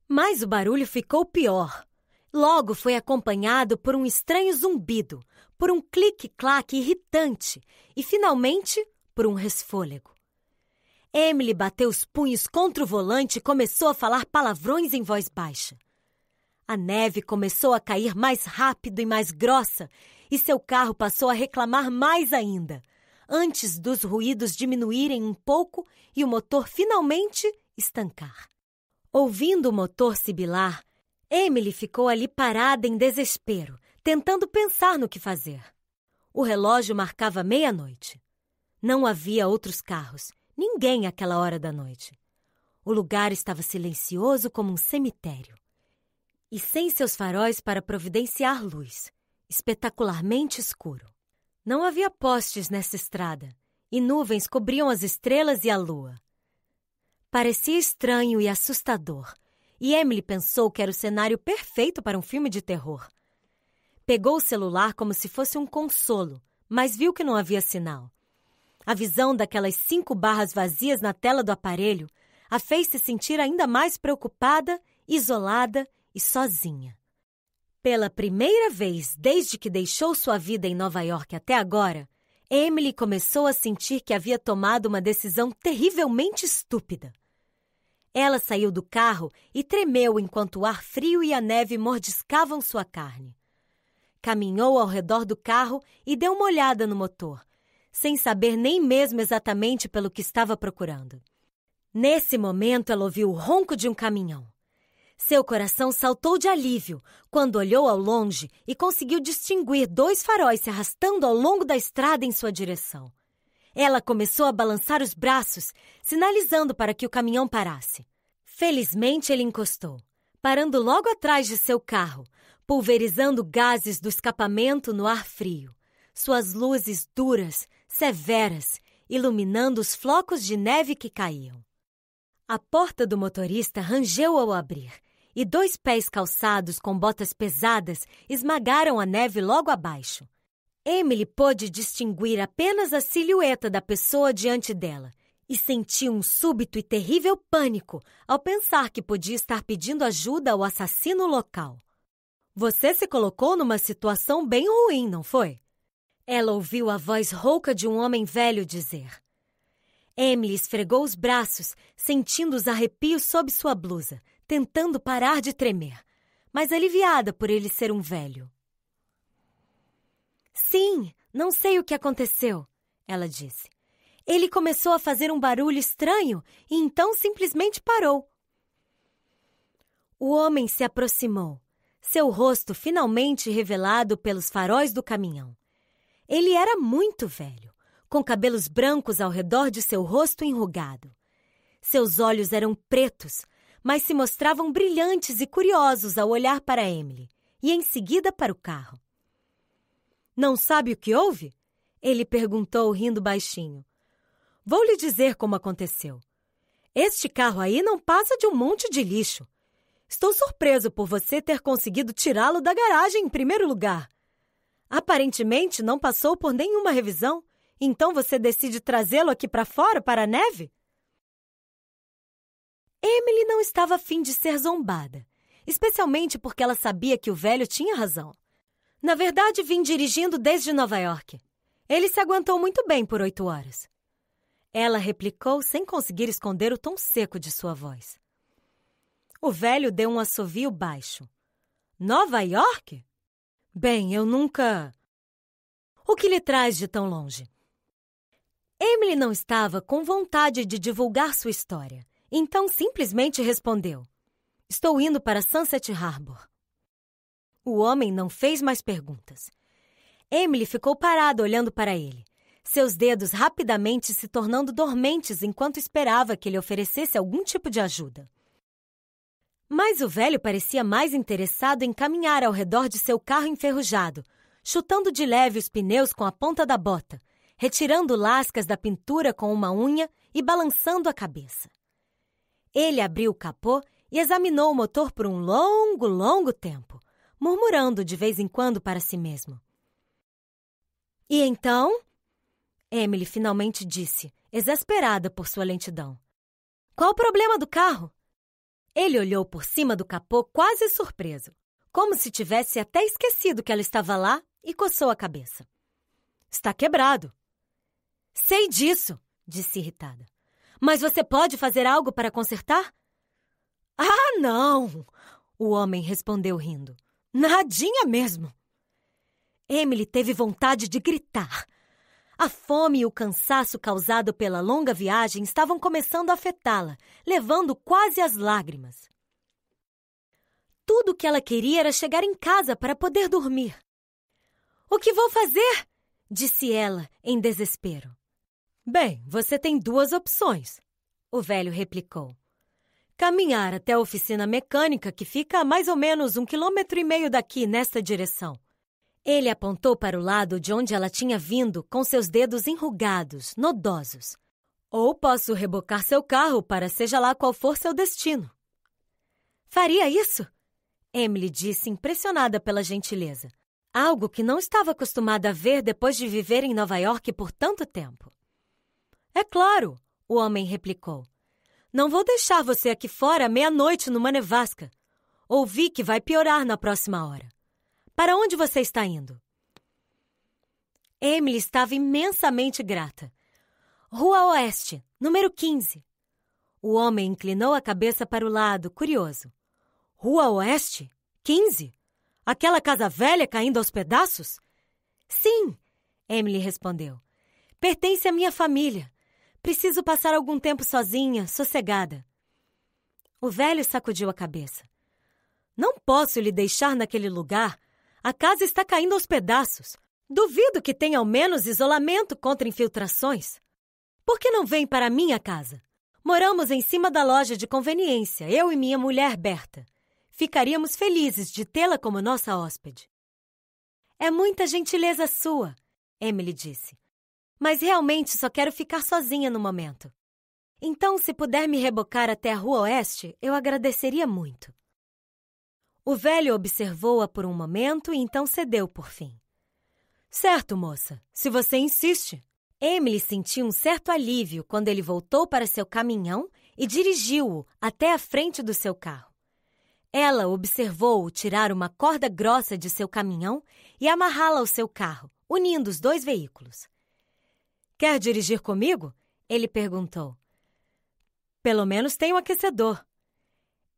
Mas o barulho ficou pior. Logo foi acompanhado por um estranho zumbido, por um clique-claque irritante e, finalmente, por um resfôlego. Emily bateu os punhos contra o volante e começou a falar palavrões em voz baixa. A neve começou a cair mais rápido e mais grossa, e seu carro passou a reclamar mais ainda, antes dos ruídos diminuírem um pouco e o motor finalmente estancar. Ouvindo o motor sibilar, Emily ficou ali parada em desespero, tentando pensar no que fazer. O relógio marcava meia-noite. Não havia outros carros Ninguém àquela hora da noite. O lugar estava silencioso como um cemitério. E sem seus faróis para providenciar luz, espetacularmente escuro. Não havia postes nessa estrada, e nuvens cobriam as estrelas e a lua. Parecia estranho e assustador, e Emily pensou que era o cenário perfeito para um filme de terror. Pegou o celular como se fosse um consolo, mas viu que não havia sinal a visão daquelas cinco barras vazias na tela do aparelho a fez se sentir ainda mais preocupada, isolada e sozinha. Pela primeira vez desde que deixou sua vida em Nova York até agora, Emily começou a sentir que havia tomado uma decisão terrivelmente estúpida. Ela saiu do carro e tremeu enquanto o ar frio e a neve mordiscavam sua carne. Caminhou ao redor do carro e deu uma olhada no motor, sem saber nem mesmo exatamente pelo que estava procurando. Nesse momento, ela ouviu o ronco de um caminhão. Seu coração saltou de alívio quando olhou ao longe e conseguiu distinguir dois faróis se arrastando ao longo da estrada em sua direção. Ela começou a balançar os braços, sinalizando para que o caminhão parasse. Felizmente, ele encostou, parando logo atrás de seu carro, pulverizando gases do escapamento no ar frio. Suas luzes duras severas, iluminando os flocos de neve que caíam. A porta do motorista rangeu ao abrir, e dois pés calçados com botas pesadas esmagaram a neve logo abaixo. Emily pôde distinguir apenas a silhueta da pessoa diante dela e sentiu um súbito e terrível pânico ao pensar que podia estar pedindo ajuda ao assassino local. Você se colocou numa situação bem ruim, não foi? Ela ouviu a voz rouca de um homem velho dizer. Emily esfregou os braços, sentindo os arrepios sob sua blusa, tentando parar de tremer, mas aliviada por ele ser um velho. Sim, não sei o que aconteceu, ela disse. Ele começou a fazer um barulho estranho e então simplesmente parou. O homem se aproximou, seu rosto finalmente revelado pelos faróis do caminhão. Ele era muito velho, com cabelos brancos ao redor de seu rosto enrugado. Seus olhos eram pretos, mas se mostravam brilhantes e curiosos ao olhar para Emily e em seguida para o carro. Não sabe o que houve? Ele perguntou, rindo baixinho. Vou lhe dizer como aconteceu. Este carro aí não passa de um monte de lixo. Estou surpreso por você ter conseguido tirá-lo da garagem em primeiro lugar. Aparentemente não passou por nenhuma revisão, então você decide trazê-lo aqui para fora para a neve? Emily não estava afim de ser zombada, especialmente porque ela sabia que o velho tinha razão. Na verdade, vim dirigindo desde Nova York. Ele se aguentou muito bem por oito horas. Ela replicou sem conseguir esconder o tom seco de sua voz. O velho deu um assovio baixo. Nova York? Bem, eu nunca. O que lhe traz de tão longe? Emily não estava com vontade de divulgar sua história, então simplesmente respondeu: Estou indo para Sunset Harbor. O homem não fez mais perguntas. Emily ficou parada olhando para ele, seus dedos rapidamente se tornando dormentes enquanto esperava que ele oferecesse algum tipo de ajuda. Mas o velho parecia mais interessado em caminhar ao redor de seu carro enferrujado, chutando de leve os pneus com a ponta da bota, retirando lascas da pintura com uma unha e balançando a cabeça. Ele abriu o capô e examinou o motor por um longo, longo tempo, murmurando de vez em quando para si mesmo. E então? Emily finalmente disse, exasperada por sua lentidão. Qual o problema do carro? Ele olhou por cima do capô quase surpreso, como se tivesse até esquecido que ela estava lá e coçou a cabeça. Está quebrado. Sei disso, disse irritada. Mas você pode fazer algo para consertar? Ah, não! O homem respondeu rindo. Nadinha mesmo. Emily teve vontade de gritar, a fome e o cansaço causado pela longa viagem estavam começando a afetá-la, levando quase às lágrimas. Tudo o que ela queria era chegar em casa para poder dormir. O que vou fazer? disse ela, em desespero. Bem, você tem duas opções, o velho replicou. Caminhar até a oficina mecânica que fica a mais ou menos um quilômetro e meio daqui nesta direção. Ele apontou para o lado de onde ela tinha vindo com seus dedos enrugados, nodosos. Ou posso rebocar seu carro para seja lá qual for seu destino. Faria isso? Emily disse, impressionada pela gentileza. Algo que não estava acostumada a ver depois de viver em Nova York por tanto tempo. É claro, o homem replicou. Não vou deixar você aqui fora meia-noite numa nevasca. Ouvi que vai piorar na próxima hora. Para onde você está indo? Emily estava imensamente grata. Rua Oeste, número 15. O homem inclinou a cabeça para o lado, curioso. Rua Oeste? 15? Aquela casa velha caindo aos pedaços? Sim, Emily respondeu. Pertence à minha família. Preciso passar algum tempo sozinha, sossegada. O velho sacudiu a cabeça. Não posso lhe deixar naquele lugar a casa está caindo aos pedaços. Duvido que tenha ao menos isolamento contra infiltrações. Por que não vem para a minha casa? Moramos em cima da loja de conveniência, eu e minha mulher Berta. Ficaríamos felizes de tê-la como nossa hóspede. É muita gentileza sua, Emily disse. Mas realmente só quero ficar sozinha no momento. Então, se puder me rebocar até a Rua Oeste, eu agradeceria muito. O velho observou-a por um momento e então cedeu por fim. Certo, moça, se você insiste. Emily sentiu um certo alívio quando ele voltou para seu caminhão e dirigiu-o até a frente do seu carro. Ela observou-o tirar uma corda grossa de seu caminhão e amarrá-la ao seu carro, unindo os dois veículos. Quer dirigir comigo? Ele perguntou. Pelo menos tem um aquecedor,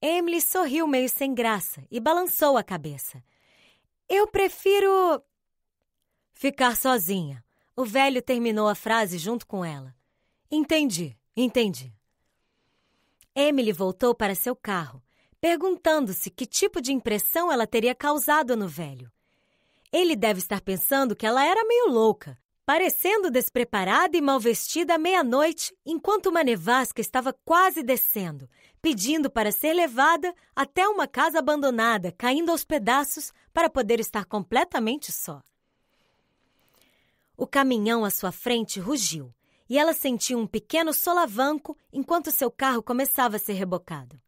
Emily sorriu meio sem graça e balançou a cabeça. Eu prefiro. ficar sozinha. O velho terminou a frase junto com ela. Entendi, entendi. Emily voltou para seu carro, perguntando-se que tipo de impressão ela teria causado no velho. Ele deve estar pensando que ela era meio louca, parecendo despreparada e mal vestida à meia-noite, enquanto uma nevasca estava quase descendo, pedindo para ser levada até uma casa abandonada, caindo aos pedaços para poder estar completamente só. O caminhão à sua frente rugiu e ela sentiu um pequeno solavanco enquanto seu carro começava a ser rebocado.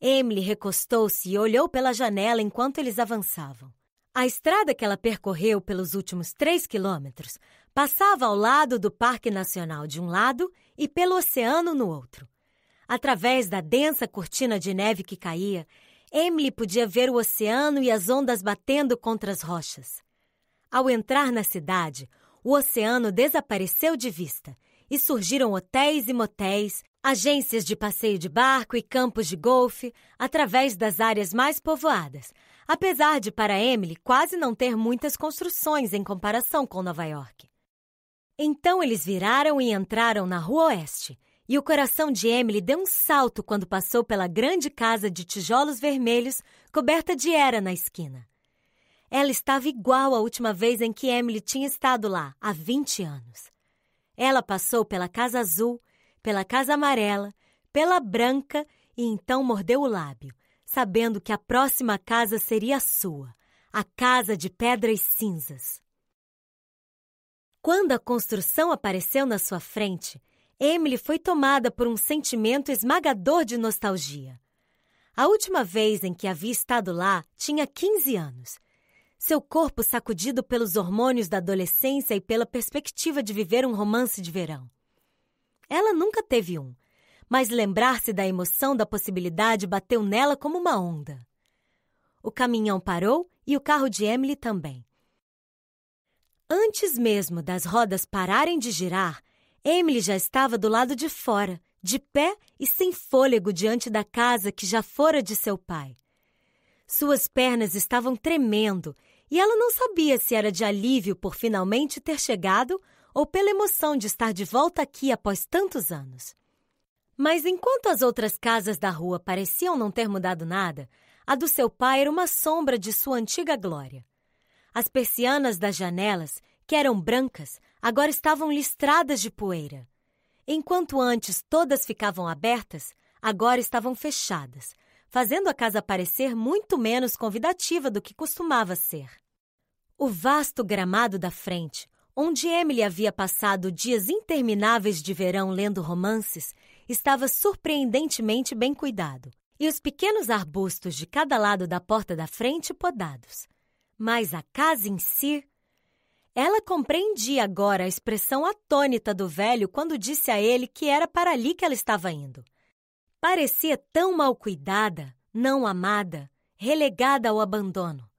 Emily recostou-se e olhou pela janela enquanto eles avançavam. A estrada que ela percorreu pelos últimos três quilômetros passava ao lado do Parque Nacional de um lado e pelo oceano no outro. Através da densa cortina de neve que caía, Emily podia ver o oceano e as ondas batendo contra as rochas. Ao entrar na cidade, o oceano desapareceu de vista e surgiram hotéis e motéis, agências de passeio de barco e campos de golfe através das áreas mais povoadas, apesar de para Emily quase não ter muitas construções em comparação com Nova York. Então eles viraram e entraram na Rua Oeste, e o coração de Emily deu um salto quando passou pela grande casa de tijolos vermelhos coberta de era na esquina. Ela estava igual à última vez em que Emily tinha estado lá, há 20 anos. Ela passou pela casa azul, pela casa amarela, pela branca e então mordeu o lábio sabendo que a próxima casa seria a sua, a casa de pedras cinzas. Quando a construção apareceu na sua frente, Emily foi tomada por um sentimento esmagador de nostalgia. A última vez em que havia estado lá tinha 15 anos. Seu corpo sacudido pelos hormônios da adolescência e pela perspectiva de viver um romance de verão. Ela nunca teve um, mas lembrar-se da emoção da possibilidade bateu nela como uma onda. O caminhão parou e o carro de Emily também. Antes mesmo das rodas pararem de girar, Emily já estava do lado de fora, de pé e sem fôlego diante da casa que já fora de seu pai. Suas pernas estavam tremendo e ela não sabia se era de alívio por finalmente ter chegado ou pela emoção de estar de volta aqui após tantos anos. Mas enquanto as outras casas da rua pareciam não ter mudado nada, a do seu pai era uma sombra de sua antiga glória. As persianas das janelas, que eram brancas, agora estavam listradas de poeira. Enquanto antes todas ficavam abertas, agora estavam fechadas, fazendo a casa parecer muito menos convidativa do que costumava ser. O vasto gramado da frente, onde Emily havia passado dias intermináveis de verão lendo romances, estava surpreendentemente bem cuidado e os pequenos arbustos de cada lado da porta da frente podados. Mas a casa em si. Ela compreendia agora a expressão atônita do velho quando disse a ele que era para ali que ela estava indo. Parecia tão mal cuidada, não amada, relegada ao abandono.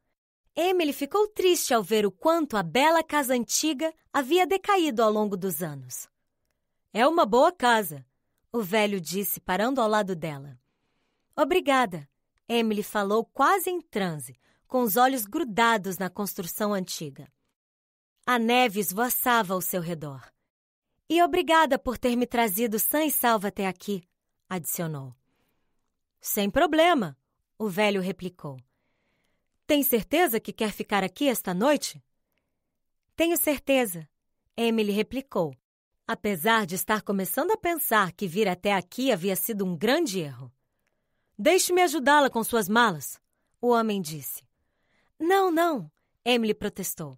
Emily ficou triste ao ver o quanto a bela casa antiga havia decaído ao longo dos anos. É uma boa casa, o velho disse, parando ao lado dela. Obrigada. Emily falou quase em transe, com os olhos grudados na construção antiga. A neve esvoaçava ao seu redor. E obrigada por ter me trazido sã e salva até aqui, adicionou. Sem problema, o velho replicou. Tem certeza que quer ficar aqui esta noite? Tenho certeza, Emily replicou, apesar de estar começando a pensar que vir até aqui havia sido um grande erro. Deixe-me ajudá-la com suas malas, o homem disse. Não, não, Emily protestou.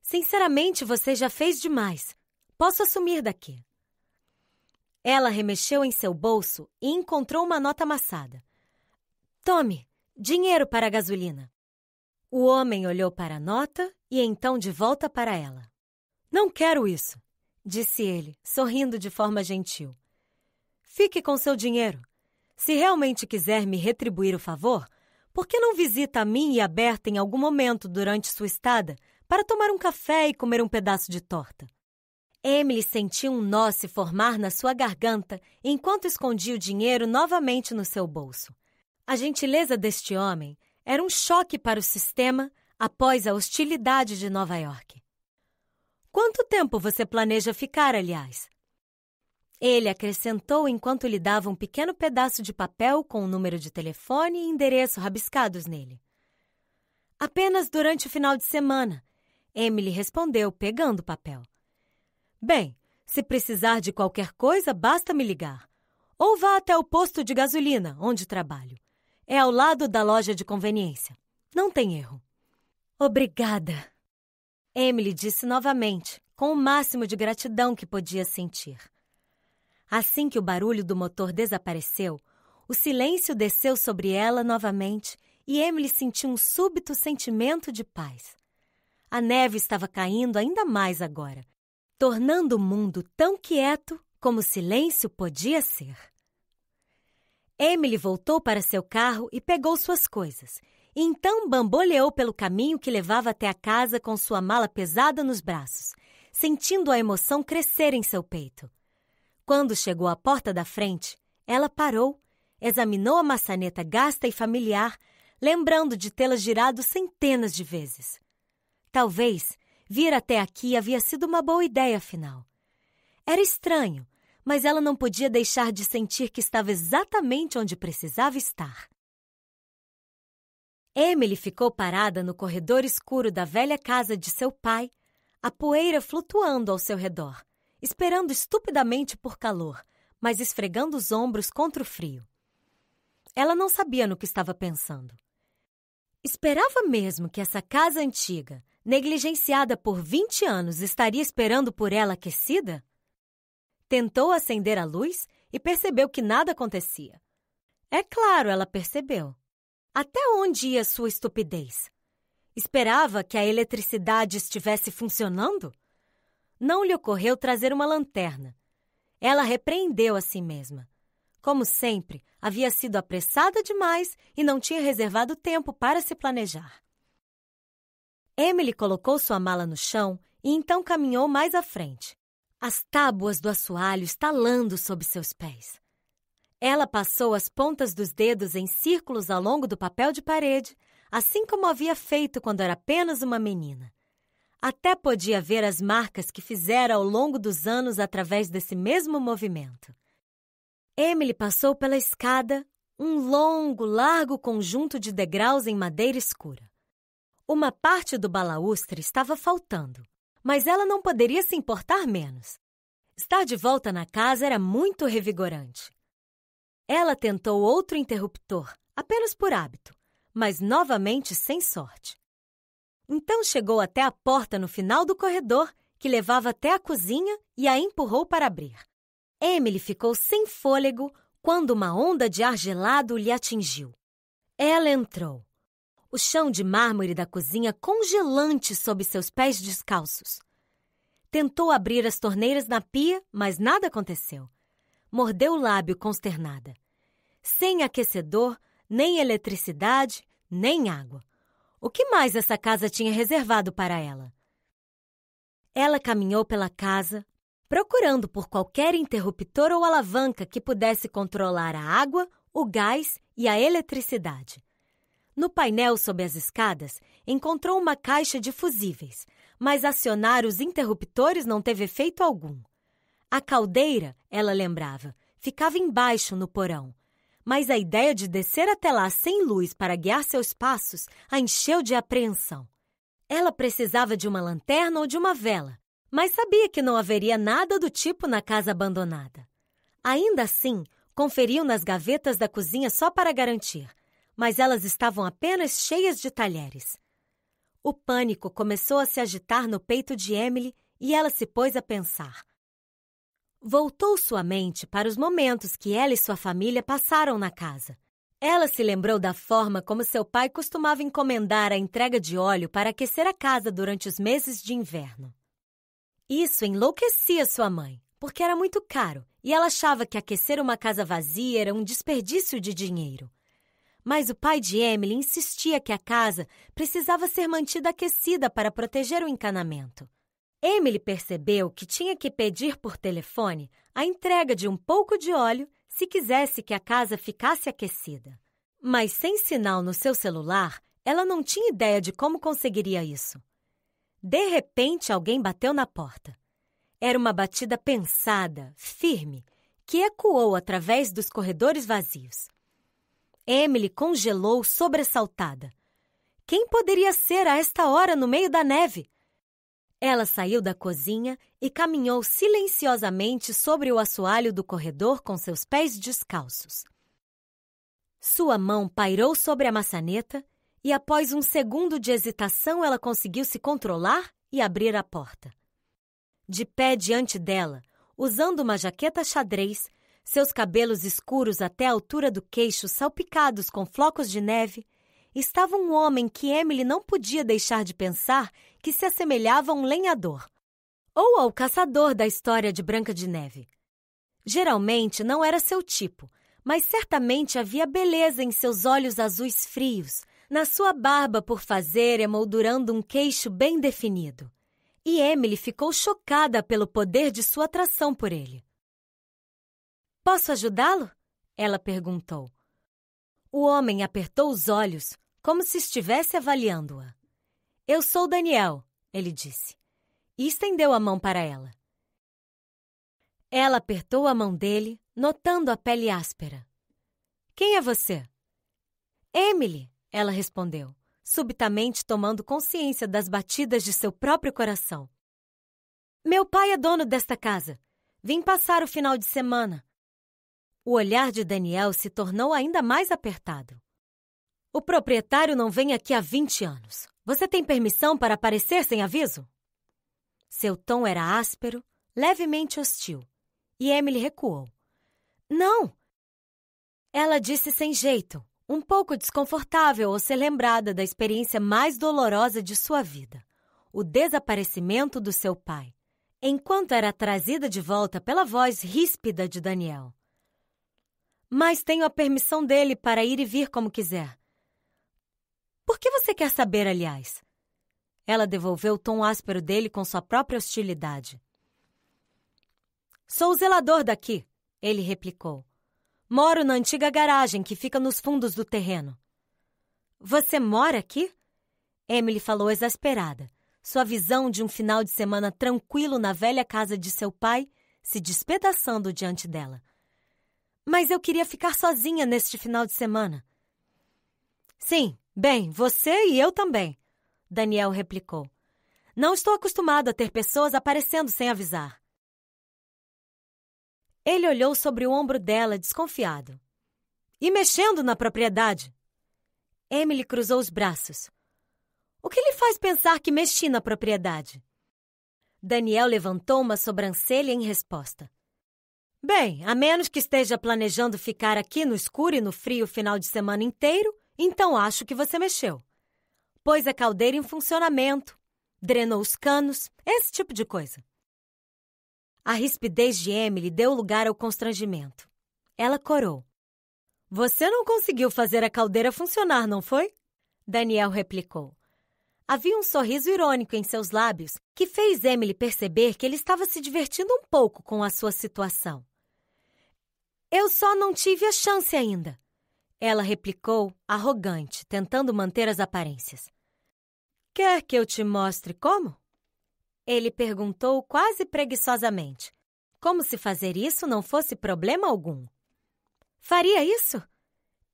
Sinceramente, você já fez demais. Posso assumir daqui. Ela remexeu em seu bolso e encontrou uma nota amassada. Tome, dinheiro para a gasolina. O homem olhou para a nota e então de volta para ela. Não quero isso disse ele, sorrindo de forma gentil. Fique com seu dinheiro. Se realmente quiser me retribuir o favor, por que não visita a mim e a Berta em algum momento durante sua estada para tomar um café e comer um pedaço de torta? Emily sentiu um nó se formar na sua garganta enquanto escondia o dinheiro novamente no seu bolso. A gentileza deste homem era um choque para o sistema após a hostilidade de Nova York. Quanto tempo você planeja ficar, aliás? Ele acrescentou enquanto lhe dava um pequeno pedaço de papel com o um número de telefone e endereço rabiscados nele. Apenas durante o final de semana, Emily respondeu, pegando o papel. Bem, se precisar de qualquer coisa, basta me ligar. Ou vá até o posto de gasolina, onde trabalho. É ao lado da loja de conveniência. Não tem erro. Obrigada, Emily disse novamente, com o máximo de gratidão que podia sentir. Assim que o barulho do motor desapareceu, o silêncio desceu sobre ela novamente e Emily sentiu um súbito sentimento de paz. A neve estava caindo ainda mais agora, tornando o mundo tão quieto como o silêncio podia ser. Emily voltou para seu carro e pegou suas coisas então bamboleou pelo caminho que levava até a casa com sua mala pesada nos braços, sentindo a emoção crescer em seu peito. Quando chegou à porta da frente, ela parou, examinou a maçaneta gasta e familiar, lembrando de tê-la girado centenas de vezes. Talvez vir até aqui havia sido uma boa ideia, afinal. Era estranho, mas ela não podia deixar de sentir que estava exatamente onde precisava estar. Emily ficou parada no corredor escuro da velha casa de seu pai, a poeira flutuando ao seu redor, esperando estupidamente por calor, mas esfregando os ombros contra o frio. Ela não sabia no que estava pensando. Esperava mesmo que essa casa antiga, negligenciada por 20 anos, estaria esperando por ela aquecida? Tentou acender a luz e percebeu que nada acontecia. É claro, ela percebeu. Até onde ia sua estupidez? Esperava que a eletricidade estivesse funcionando? Não lhe ocorreu trazer uma lanterna. Ela repreendeu a si mesma. Como sempre, havia sido apressada demais e não tinha reservado tempo para se planejar. Emily colocou sua mala no chão e então caminhou mais à frente, as tábuas do assoalho estalando sob seus pés. Ela passou as pontas dos dedos em círculos ao longo do papel de parede, assim como havia feito quando era apenas uma menina. Até podia ver as marcas que fizera ao longo dos anos através desse mesmo movimento. Emily passou pela escada, um longo, largo conjunto de degraus em madeira escura. Uma parte do balaustre estava faltando, mas ela não poderia se importar menos. Estar de volta na casa era muito revigorante. Ela tentou outro interruptor, apenas por hábito, mas novamente sem sorte. Então chegou até a porta no final do corredor, que levava até a cozinha, e a empurrou para abrir. Emily ficou sem fôlego quando uma onda de ar gelado lhe atingiu. Ela entrou. O chão de mármore da cozinha congelante sob seus pés descalços. Tentou abrir as torneiras na pia, mas nada aconteceu mordeu o lábio consternada. Sem aquecedor, nem eletricidade, nem água. O que mais essa casa tinha reservado para ela? Ela caminhou pela casa, procurando por qualquer interruptor ou alavanca que pudesse controlar a água, o gás e a eletricidade. No painel sob as escadas, encontrou uma caixa de fusíveis, mas acionar os interruptores não teve efeito algum. A caldeira, ela lembrava, ficava embaixo no porão. Mas a ideia de descer até lá sem luz para guiar seus passos a encheu de apreensão. Ela precisava de uma lanterna ou de uma vela, mas sabia que não haveria nada do tipo na casa abandonada. Ainda assim, conferiu nas gavetas da cozinha só para garantir, mas elas estavam apenas cheias de talheres. O pânico começou a se agitar no peito de Emily e ela se pôs a pensar. Voltou sua mente para os momentos que ela e sua família passaram na casa. Ela se lembrou da forma como seu pai costumava encomendar a entrega de óleo para aquecer a casa durante os meses de inverno. Isso enlouquecia sua mãe, porque era muito caro e ela achava que aquecer uma casa vazia era um desperdício de dinheiro. Mas o pai de Emily insistia que a casa precisava ser mantida aquecida para proteger o encanamento. Emily percebeu que tinha que pedir por telefone a entrega de um pouco de óleo se quisesse que a casa ficasse aquecida. Mas sem sinal no seu celular, ela não tinha ideia de como conseguiria isso. De repente, alguém bateu na porta. Era uma batida pensada, firme, que ecoou através dos corredores vazios. Emily congelou sobressaltada. Quem poderia ser a esta hora no meio da neve? Ela saiu da cozinha e caminhou silenciosamente sobre o assoalho do corredor com seus pés descalços. Sua mão pairou sobre a maçaneta e, após um segundo de hesitação, ela conseguiu se controlar e abrir a porta. De pé diante dela, usando uma jaqueta xadrez, seus cabelos escuros até a altura do queixo salpicados com flocos de neve, estava um homem que Emily não podia deixar de pensar que se assemelhava a um lenhador ou ao caçador da história de Branca de Neve. Geralmente não era seu tipo, mas certamente havia beleza em seus olhos azuis frios, na sua barba por fazer emoldurando um queixo bem definido. E Emily ficou chocada pelo poder de sua atração por ele. Posso ajudá-lo? Ela perguntou. O homem apertou os olhos, como se estivesse avaliando-a. Eu sou Daniel, ele disse, e estendeu a mão para ela. Ela apertou a mão dele, notando a pele áspera. Quem é você? Emily, ela respondeu, subitamente tomando consciência das batidas de seu próprio coração. Meu pai é dono desta casa. Vim passar o final de semana. O olhar de Daniel se tornou ainda mais apertado. O proprietário não vem aqui há 20 anos. Você tem permissão para aparecer sem aviso? Seu tom era áspero, levemente hostil, e Emily recuou. Não! Ela disse sem jeito, um pouco desconfortável ao ser lembrada da experiência mais dolorosa de sua vida o desaparecimento do seu pai, enquanto era trazida de volta pela voz ríspida de Daniel. Mas tenho a permissão dele para ir e vir como quiser. Por que você quer saber, aliás? Ela devolveu o tom áspero dele com sua própria hostilidade. Sou o zelador daqui, ele replicou. Moro na antiga garagem que fica nos fundos do terreno. Você mora aqui? Emily falou exasperada. Sua visão de um final de semana tranquilo na velha casa de seu pai se despedaçando diante dela. Mas eu queria ficar sozinha neste final de semana. Sim, Bem, você e eu também, Daniel replicou. Não estou acostumado a ter pessoas aparecendo sem avisar. Ele olhou sobre o ombro dela, desconfiado. E mexendo na propriedade? Emily cruzou os braços. O que lhe faz pensar que mexi na propriedade? Daniel levantou uma sobrancelha em resposta. Bem, a menos que esteja planejando ficar aqui no escuro e no frio o final de semana inteiro, então acho que você mexeu. Pôs a é caldeira em funcionamento, drenou os canos, esse tipo de coisa. A rispidez de Emily deu lugar ao constrangimento. Ela corou. Você não conseguiu fazer a caldeira funcionar, não foi? Daniel replicou. Havia um sorriso irônico em seus lábios que fez Emily perceber que ele estava se divertindo um pouco com a sua situação. Eu só não tive a chance ainda. Ela replicou, arrogante, tentando manter as aparências. Quer que eu te mostre como? Ele perguntou quase preguiçosamente, como se fazer isso não fosse problema algum. Faria isso?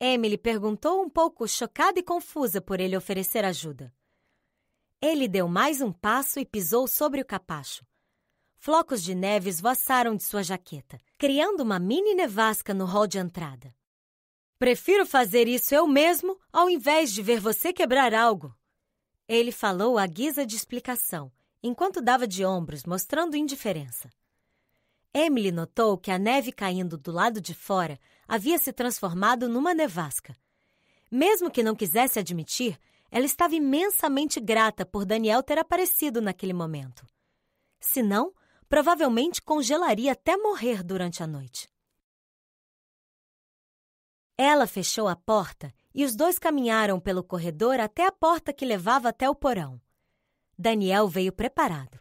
Emily perguntou, um pouco chocada e confusa por ele oferecer ajuda. Ele deu mais um passo e pisou sobre o capacho. Flocos de neve esvoaçaram de sua jaqueta, criando uma mini nevasca no hall de entrada. Prefiro fazer isso eu mesmo ao invés de ver você quebrar algo. Ele falou à guisa de explicação, enquanto dava de ombros, mostrando indiferença. Emily notou que a neve caindo do lado de fora havia se transformado numa nevasca. Mesmo que não quisesse admitir, ela estava imensamente grata por Daniel ter aparecido naquele momento. Se não, provavelmente congelaria até morrer durante a noite. Ela fechou a porta e os dois caminharam pelo corredor até a porta que levava até o porão. Daniel veio preparado.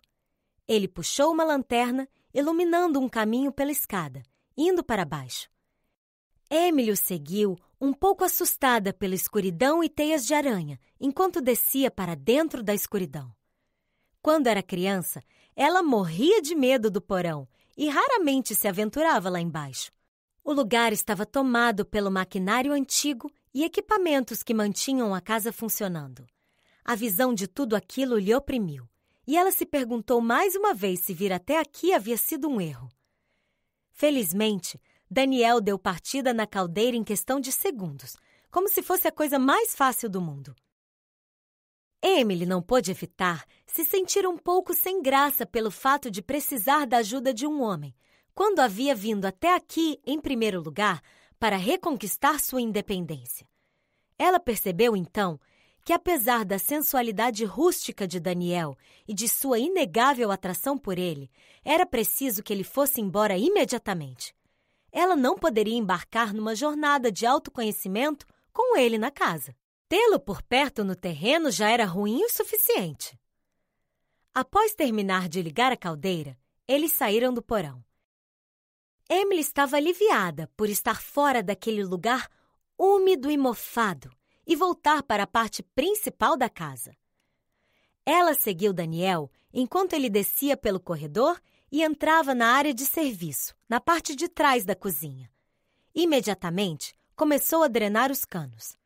Ele puxou uma lanterna, iluminando um caminho pela escada, indo para baixo. Emily seguiu, um pouco assustada pela escuridão e teias de aranha, enquanto descia para dentro da escuridão. Quando era criança, ela morria de medo do porão e raramente se aventurava lá embaixo. O lugar estava tomado pelo maquinário antigo e equipamentos que mantinham a casa funcionando. A visão de tudo aquilo lhe oprimiu, e ela se perguntou mais uma vez se vir até aqui havia sido um erro. Felizmente, Daniel deu partida na caldeira em questão de segundos, como se fosse a coisa mais fácil do mundo. Emily não pôde evitar se sentir um pouco sem graça pelo fato de precisar da ajuda de um homem, quando havia vindo até aqui, em primeiro lugar, para reconquistar sua independência. Ela percebeu, então, que apesar da sensualidade rústica de Daniel e de sua inegável atração por ele, era preciso que ele fosse embora imediatamente. Ela não poderia embarcar numa jornada de autoconhecimento com ele na casa. Tê-lo por perto no terreno já era ruim o suficiente. Após terminar de ligar a caldeira, eles saíram do porão. Emily estava aliviada por estar fora daquele lugar úmido e mofado e voltar para a parte principal da casa. Ela seguiu Daniel enquanto ele descia pelo corredor e entrava na área de serviço, na parte de trás da cozinha. Imediatamente, começou a drenar os canos.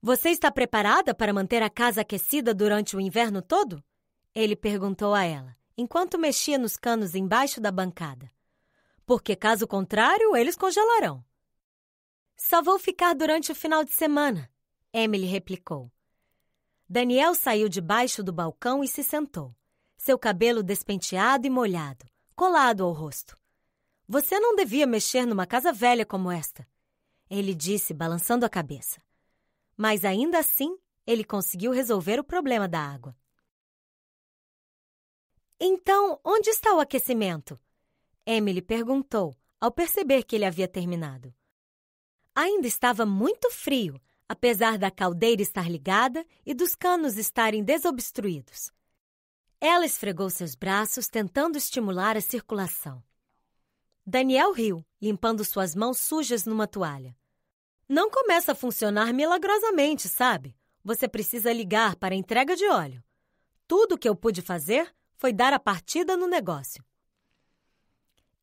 Você está preparada para manter a casa aquecida durante o inverno todo? Ele perguntou a ela, enquanto mexia nos canos embaixo da bancada porque caso contrário, eles congelarão. Só vou ficar durante o final de semana, Emily replicou. Daniel saiu debaixo do balcão e se sentou, seu cabelo despenteado e molhado, colado ao rosto. Você não devia mexer numa casa velha como esta, ele disse, balançando a cabeça. Mas ainda assim, ele conseguiu resolver o problema da água. Então, onde está o aquecimento? Emily perguntou, ao perceber que ele havia terminado. Ainda estava muito frio, apesar da caldeira estar ligada e dos canos estarem desobstruídos. Ela esfregou seus braços, tentando estimular a circulação. Daniel riu, limpando suas mãos sujas numa toalha. Não começa a funcionar milagrosamente, sabe? Você precisa ligar para a entrega de óleo. Tudo o que eu pude fazer foi dar a partida no negócio.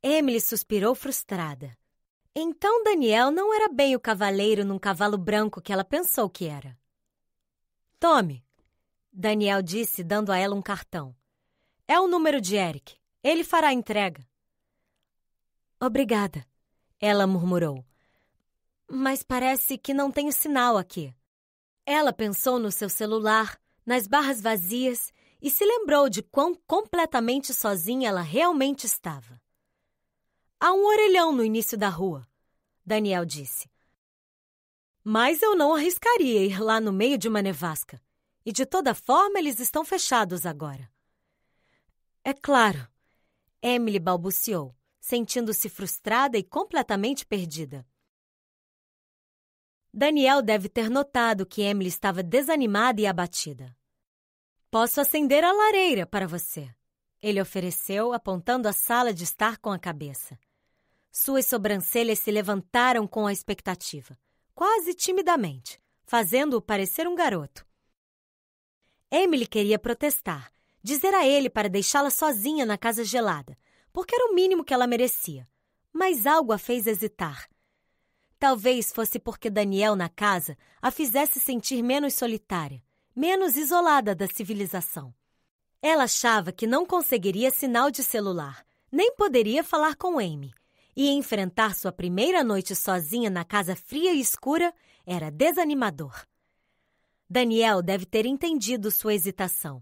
Emily suspirou frustrada. Então Daniel não era bem o cavaleiro num cavalo branco que ela pensou que era. Tome, Daniel disse, dando a ela um cartão. É o número de Eric. Ele fará a entrega. Obrigada, ela murmurou. Mas parece que não tenho sinal aqui. Ela pensou no seu celular, nas barras vazias e se lembrou de quão completamente sozinha ela realmente estava. Há um orelhão no início da rua, Daniel disse. Mas eu não arriscaria ir lá no meio de uma nevasca. E de toda forma, eles estão fechados agora. É claro, Emily balbuciou, sentindo-se frustrada e completamente perdida. Daniel deve ter notado que Emily estava desanimada e abatida. Posso acender a lareira para você, ele ofereceu, apontando a sala de estar com a cabeça. Suas sobrancelhas se levantaram com a expectativa, quase timidamente, fazendo-o parecer um garoto. Emily queria protestar, dizer a ele para deixá-la sozinha na casa gelada, porque era o mínimo que ela merecia. Mas algo a fez hesitar. Talvez fosse porque Daniel na casa a fizesse sentir menos solitária, menos isolada da civilização. Ela achava que não conseguiria sinal de celular, nem poderia falar com Amy, e enfrentar sua primeira noite sozinha na casa fria e escura era desanimador. Daniel deve ter entendido sua hesitação,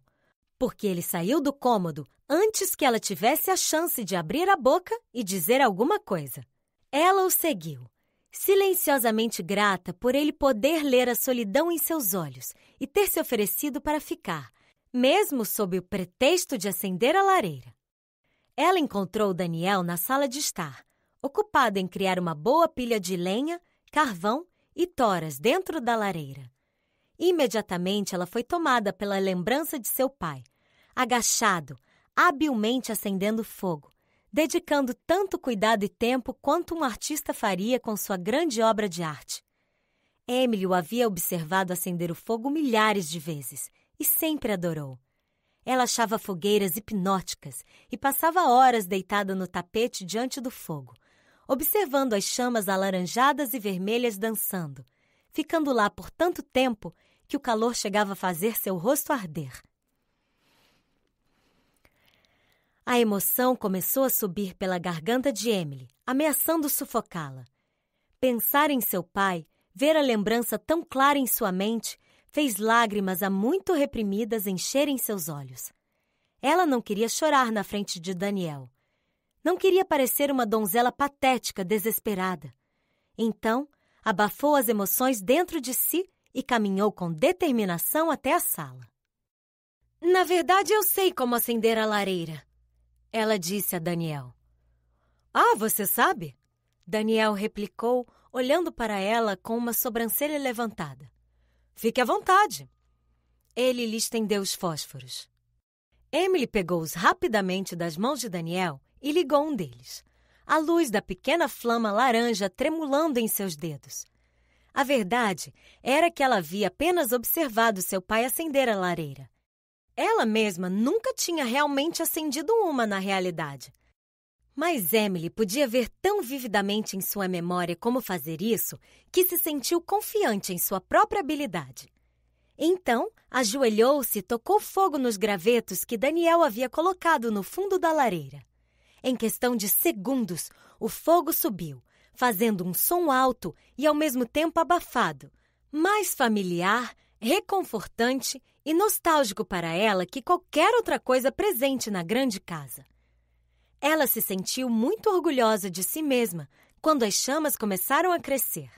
porque ele saiu do cômodo antes que ela tivesse a chance de abrir a boca e dizer alguma coisa. Ela o seguiu, silenciosamente grata por ele poder ler a solidão em seus olhos e ter se oferecido para ficar, mesmo sob o pretexto de acender a lareira. Ela encontrou Daniel na sala de estar, ocupado em criar uma boa pilha de lenha, carvão e toras dentro da lareira. Imediatamente ela foi tomada pela lembrança de seu pai, agachado, habilmente acendendo fogo, dedicando tanto cuidado e tempo quanto um artista faria com sua grande obra de arte. Emily o havia observado acender o fogo milhares de vezes e sempre adorou. Ela achava fogueiras hipnóticas e passava horas deitada no tapete diante do fogo, observando as chamas alaranjadas e vermelhas dançando, ficando lá por tanto tempo que o calor chegava a fazer seu rosto arder. A emoção começou a subir pela garganta de Emily, ameaçando sufocá-la. Pensar em seu pai, ver a lembrança tão clara em sua mente, fez lágrimas há muito reprimidas encherem seus olhos. Ela não queria chorar na frente de Daniel, não queria parecer uma donzela patética, desesperada. Então, abafou as emoções dentro de si e caminhou com determinação até a sala. Na verdade, eu sei como acender a lareira, ela disse a Daniel. Ah, você sabe? Daniel replicou, olhando para ela com uma sobrancelha levantada. Fique à vontade. Ele lhe estendeu os fósforos. Emily pegou-os rapidamente das mãos de Daniel e ligou um deles. A luz da pequena flama laranja tremulando em seus dedos. A verdade era que ela havia apenas observado seu pai acender a lareira. Ela mesma nunca tinha realmente acendido uma na realidade. Mas Emily podia ver tão vividamente em sua memória como fazer isso que se sentiu confiante em sua própria habilidade. Então, ajoelhou-se e tocou fogo nos gravetos que Daniel havia colocado no fundo da lareira. Em questão de segundos, o fogo subiu, fazendo um som alto e ao mesmo tempo abafado, mais familiar, reconfortante e nostálgico para ela que qualquer outra coisa presente na grande casa. Ela se sentiu muito orgulhosa de si mesma quando as chamas começaram a crescer.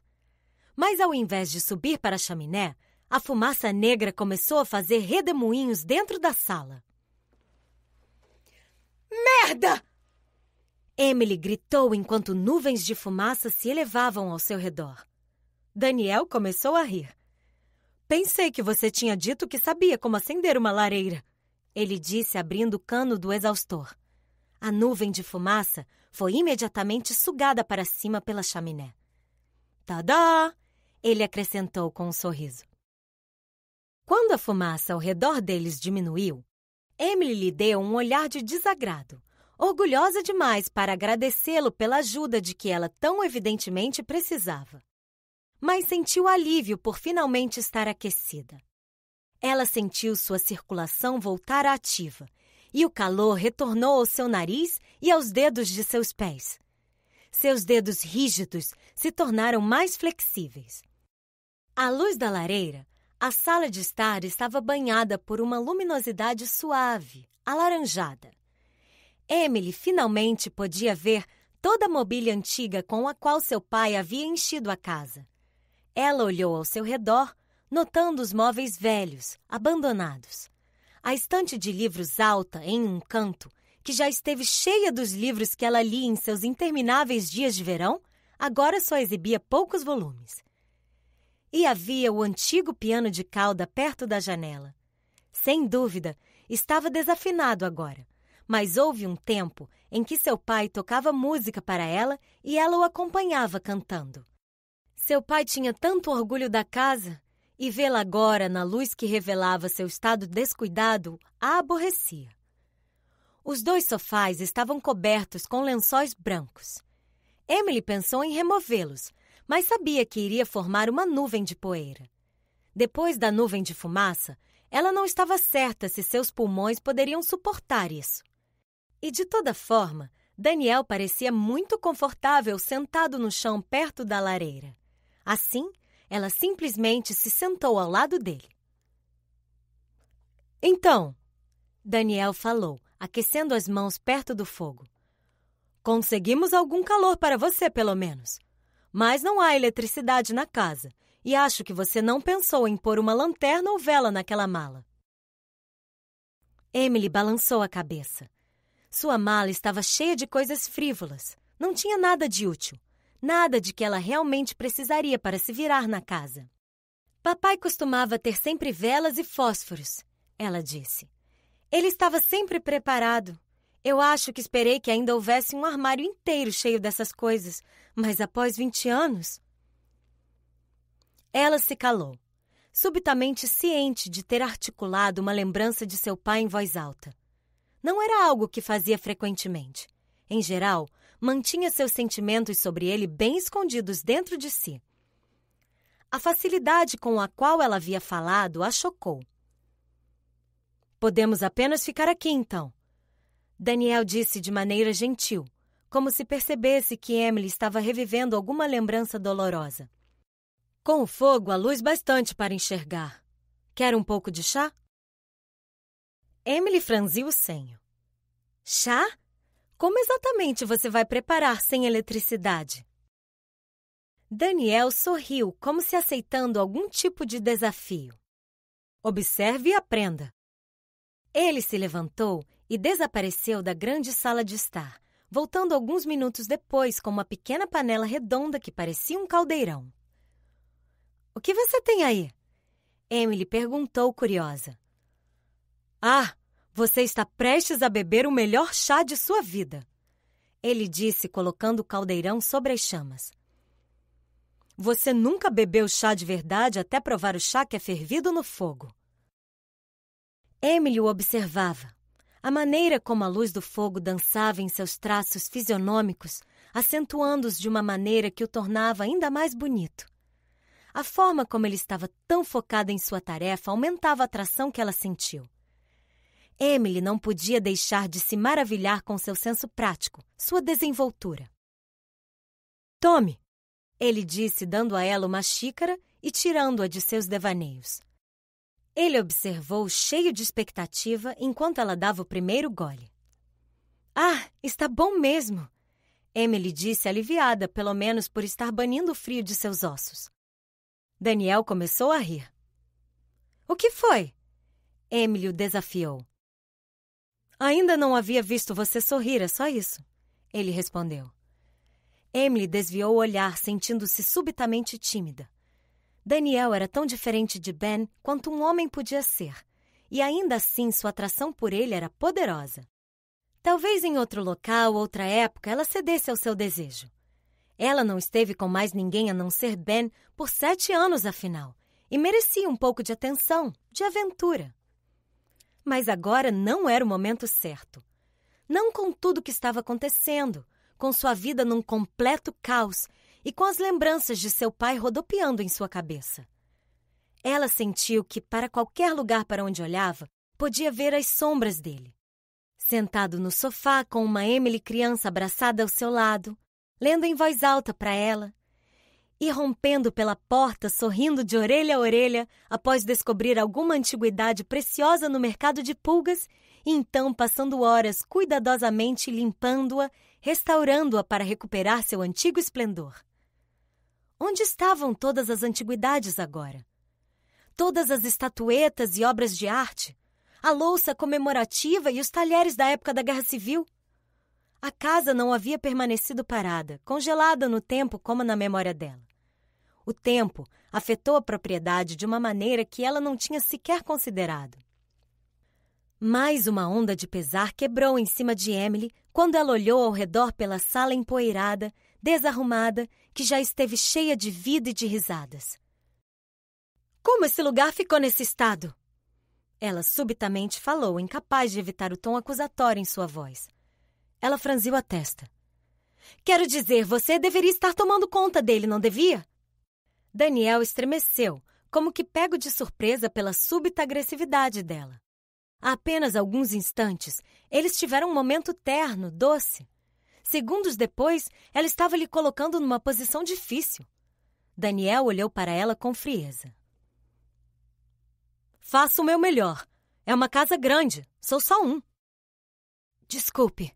Mas ao invés de subir para a chaminé, a fumaça negra começou a fazer redemoinhos dentro da sala. Merda! Emily gritou enquanto nuvens de fumaça se elevavam ao seu redor. Daniel começou a rir. Pensei que você tinha dito que sabia como acender uma lareira, ele disse, abrindo o cano do exaustor. A nuvem de fumaça foi imediatamente sugada para cima pela chaminé. Tadá! Ele acrescentou com um sorriso. Quando a fumaça ao redor deles diminuiu, Emily lhe deu um olhar de desagrado orgulhosa demais para agradecê-lo pela ajuda de que ela tão evidentemente precisava. Mas sentiu alívio por finalmente estar aquecida. Ela sentiu sua circulação voltar à ativa e o calor retornou ao seu nariz e aos dedos de seus pés. Seus dedos rígidos se tornaram mais flexíveis. À luz da lareira, a sala de estar estava banhada por uma luminosidade suave, alaranjada. Emily finalmente podia ver toda a mobília antiga com a qual seu pai havia enchido a casa. Ela olhou ao seu redor, notando os móveis velhos, abandonados. A estante de livros alta em um canto, que já esteve cheia dos livros que ela lia em seus intermináveis dias de verão, agora só exibia poucos volumes. E havia o antigo piano de cauda perto da janela. Sem dúvida, estava desafinado agora mas houve um tempo em que seu pai tocava música para ela e ela o acompanhava cantando. Seu pai tinha tanto orgulho da casa e vê-la agora na luz que revelava seu estado descuidado a aborrecia. Os dois sofás estavam cobertos com lençóis brancos. Emily pensou em removê-los, mas sabia que iria formar uma nuvem de poeira. Depois da nuvem de fumaça, ela não estava certa se seus pulmões poderiam suportar isso. E de toda forma, Daniel parecia muito confortável sentado no chão perto da lareira. Assim, ela simplesmente se sentou ao lado dele. Então, Daniel falou, aquecendo as mãos perto do fogo. Conseguimos algum calor para você, pelo menos. Mas não há eletricidade na casa e acho que você não pensou em pôr uma lanterna ou vela naquela mala. Emily balançou a cabeça. Sua mala estava cheia de coisas frívolas. Não tinha nada de útil. Nada de que ela realmente precisaria para se virar na casa. Papai costumava ter sempre velas e fósforos, ela disse. Ele estava sempre preparado. Eu acho que esperei que ainda houvesse um armário inteiro cheio dessas coisas, mas após 20 anos. Ela se calou, subitamente ciente de ter articulado uma lembrança de seu pai em voz alta. Não era algo que fazia frequentemente. Em geral, mantinha seus sentimentos sobre ele bem escondidos dentro de si. A facilidade com a qual ela havia falado a chocou. Podemos apenas ficar aqui então. Daniel disse de maneira gentil, como se percebesse que Emily estava revivendo alguma lembrança dolorosa. Com o fogo, a luz bastante para enxergar. Quer um pouco de chá? Emily franziu o senho. Chá? Como exatamente você vai preparar sem eletricidade? Daniel sorriu, como se aceitando algum tipo de desafio. Observe e aprenda. Ele se levantou e desapareceu da grande sala de estar, voltando alguns minutos depois com uma pequena panela redonda que parecia um caldeirão. O que você tem aí? Emily perguntou curiosa. Ah, você está prestes a beber o melhor chá de sua vida. Ele disse, colocando o caldeirão sobre as chamas. Você nunca bebeu chá de verdade até provar o chá que é fervido no fogo. Emily o observava. A maneira como a luz do fogo dançava em seus traços fisionômicos, acentuando-os de uma maneira que o tornava ainda mais bonito. A forma como ele estava tão focado em sua tarefa aumentava a atração que ela sentiu. Emily não podia deixar de se maravilhar com seu senso prático, sua desenvoltura. Tome! Ele disse, dando a ela uma xícara e tirando-a de seus devaneios. Ele observou, cheio de expectativa, enquanto ela dava o primeiro gole. Ah, está bom mesmo! Emily disse, aliviada, pelo menos por estar banindo o frio de seus ossos. Daniel começou a rir. O que foi? Emily o desafiou. Ainda não havia visto você sorrir, é só isso. Ele respondeu. Emily desviou o olhar, sentindo-se subitamente tímida. Daniel era tão diferente de Ben quanto um homem podia ser, e ainda assim sua atração por ele era poderosa. Talvez em outro local, outra época, ela cedesse ao seu desejo. Ela não esteve com mais ninguém a não ser Ben por sete anos, afinal, e merecia um pouco de atenção, de aventura. Mas agora não era o momento certo. Não com tudo o que estava acontecendo, com sua vida num completo caos e com as lembranças de seu pai rodopiando em sua cabeça. Ela sentiu que, para qualquer lugar para onde olhava, podia ver as sombras dele. Sentado no sofá com uma Emily criança abraçada ao seu lado, lendo em voz alta para ela irrompendo pela porta, sorrindo de orelha a orelha, após descobrir alguma antiguidade preciosa no mercado de pulgas, e então passando horas cuidadosamente limpando-a, restaurando-a para recuperar seu antigo esplendor. Onde estavam todas as antiguidades agora? Todas as estatuetas e obras de arte? A louça comemorativa e os talheres da época da Guerra Civil? A casa não havia permanecido parada, congelada no tempo como na memória dela. O tempo afetou a propriedade de uma maneira que ela não tinha sequer considerado. Mais uma onda de pesar quebrou em cima de Emily quando ela olhou ao redor pela sala empoeirada, desarrumada, que já esteve cheia de vida e de risadas. Como esse lugar ficou nesse estado? Ela subitamente falou, incapaz de evitar o tom acusatório em sua voz. Ela franziu a testa. Quero dizer, você deveria estar tomando conta dele, não devia? Daniel estremeceu, como que pego de surpresa pela súbita agressividade dela. Há apenas alguns instantes, eles tiveram um momento terno, doce. Segundos depois, ela estava lhe colocando numa posição difícil. Daniel olhou para ela com frieza. Faço o meu melhor. É uma casa grande, sou só um. Desculpe,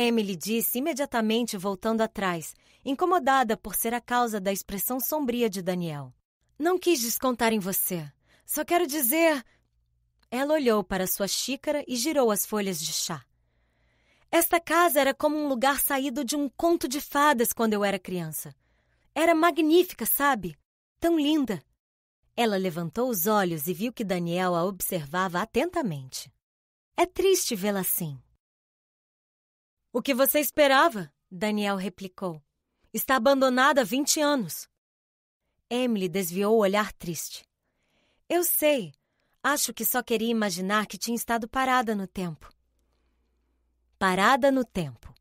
Emily disse imediatamente voltando atrás, incomodada por ser a causa da expressão sombria de Daniel. Não quis descontar em você. Só quero dizer. Ela olhou para sua xícara e girou as folhas de chá. Esta casa era como um lugar saído de um conto de fadas quando eu era criança. Era magnífica, sabe? Tão linda. Ela levantou os olhos e viu que Daniel a observava atentamente. É triste vê-la assim, o que você esperava? Daniel replicou. Está abandonada há 20 anos. Emily desviou o olhar triste. Eu sei. Acho que só queria imaginar que tinha estado parada no tempo. Parada no tempo,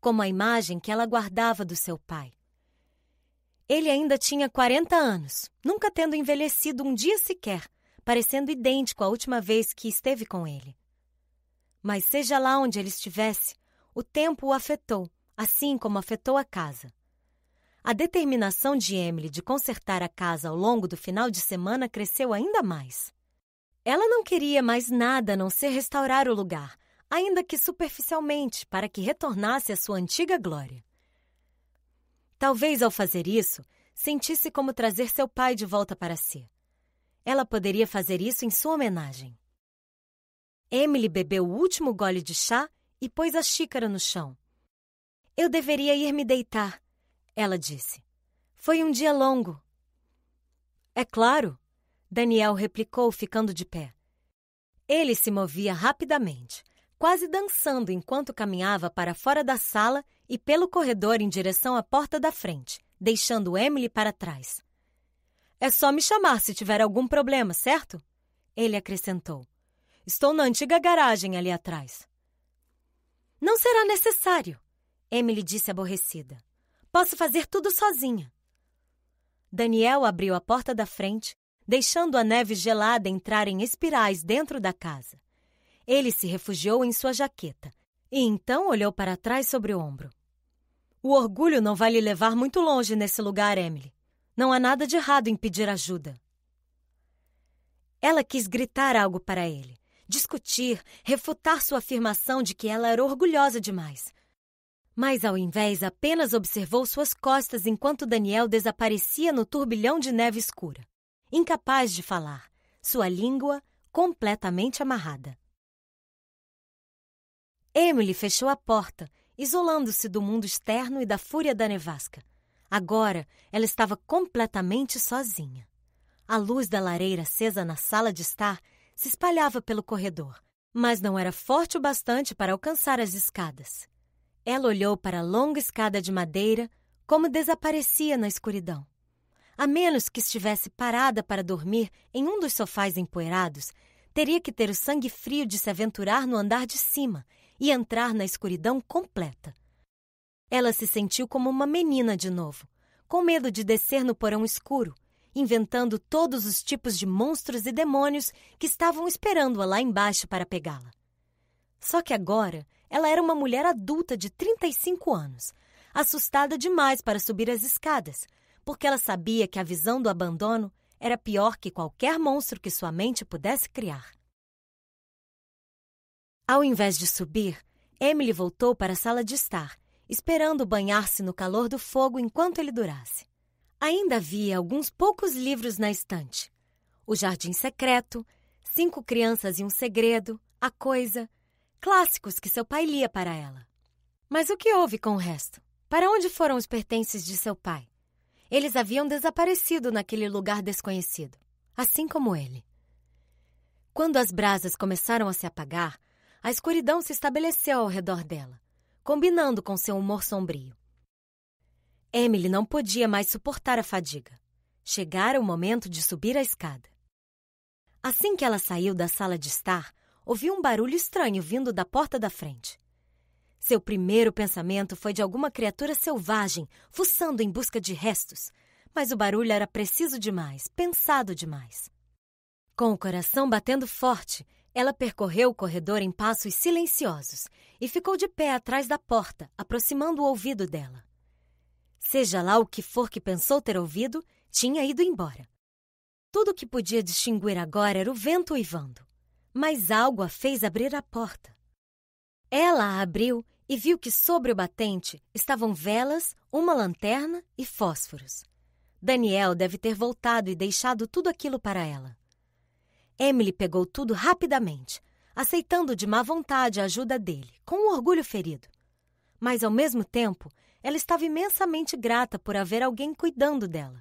como a imagem que ela guardava do seu pai. Ele ainda tinha 40 anos, nunca tendo envelhecido um dia sequer, parecendo idêntico à última vez que esteve com ele. Mas seja lá onde ele estivesse, o tempo o afetou, assim como afetou a casa. A determinação de Emily de consertar a casa ao longo do final de semana cresceu ainda mais. Ela não queria mais nada a não ser restaurar o lugar, ainda que superficialmente, para que retornasse à sua antiga glória. Talvez ao fazer isso, sentisse como trazer seu pai de volta para si. Ela poderia fazer isso em sua homenagem. Emily bebeu o último gole de chá e pôs a xícara no chão. Eu deveria ir me deitar, ela disse. Foi um dia longo. É claro, Daniel replicou, ficando de pé. Ele se movia rapidamente, quase dançando enquanto caminhava para fora da sala e pelo corredor em direção à porta da frente, deixando Emily para trás. É só me chamar se tiver algum problema, certo? Ele acrescentou. Estou na antiga garagem ali atrás. Não será necessário, Emily disse aborrecida. Posso fazer tudo sozinha. Daniel abriu a porta da frente, deixando a neve gelada entrar em espirais dentro da casa. Ele se refugiou em sua jaqueta e então olhou para trás sobre o ombro. O orgulho não vai lhe levar muito longe nesse lugar, Emily. Não há nada de errado em pedir ajuda. Ela quis gritar algo para ele, discutir, refutar sua afirmação de que ela era orgulhosa demais. Mas ao invés apenas observou suas costas enquanto Daniel desaparecia no turbilhão de neve escura, incapaz de falar, sua língua completamente amarrada. Emily fechou a porta, isolando-se do mundo externo e da fúria da nevasca. Agora ela estava completamente sozinha. A luz da lareira acesa na sala de estar se espalhava pelo corredor, mas não era forte o bastante para alcançar as escadas. Ela olhou para a longa escada de madeira como desaparecia na escuridão. A menos que estivesse parada para dormir em um dos sofás empoeirados, teria que ter o sangue frio de se aventurar no andar de cima e entrar na escuridão completa. Ela se sentiu como uma menina de novo, com medo de descer no porão escuro, inventando todos os tipos de monstros e demônios que estavam esperando-a lá embaixo para pegá-la. Só que agora ela era uma mulher adulta de 35 anos, assustada demais para subir as escadas, porque ela sabia que a visão do abandono era pior que qualquer monstro que sua mente pudesse criar. Ao invés de subir, Emily voltou para a sala de estar, esperando banhar-se no calor do fogo enquanto ele durasse. Ainda havia alguns poucos livros na estante. O Jardim Secreto, Cinco Crianças e um Segredo, A Coisa, clássicos que seu pai lia para ela. Mas o que houve com o resto? Para onde foram os pertences de seu pai? Eles haviam desaparecido naquele lugar desconhecido, assim como ele. Quando as brasas começaram a se apagar, a escuridão se estabeleceu ao redor dela, combinando com seu humor sombrio. Emily não podia mais suportar a fadiga. Chegara o momento de subir a escada. Assim que ela saiu da sala de estar, ouviu um barulho estranho vindo da porta da frente. Seu primeiro pensamento foi de alguma criatura selvagem fuçando em busca de restos, mas o barulho era preciso demais, pensado demais. Com o coração batendo forte, ela percorreu o corredor em passos silenciosos e ficou de pé atrás da porta, aproximando o ouvido dela. Seja lá o que for que pensou ter ouvido, tinha ido embora. Tudo o que podia distinguir agora era o vento uivando, mas algo a fez abrir a porta. Ela a abriu e viu que sobre o batente estavam velas, uma lanterna e fósforos. Daniel deve ter voltado e deixado tudo aquilo para ela. Emily pegou tudo rapidamente, aceitando de má vontade a ajuda dele, com um orgulho ferido. Mas, ao mesmo tempo, ela estava imensamente grata por haver alguém cuidando dela.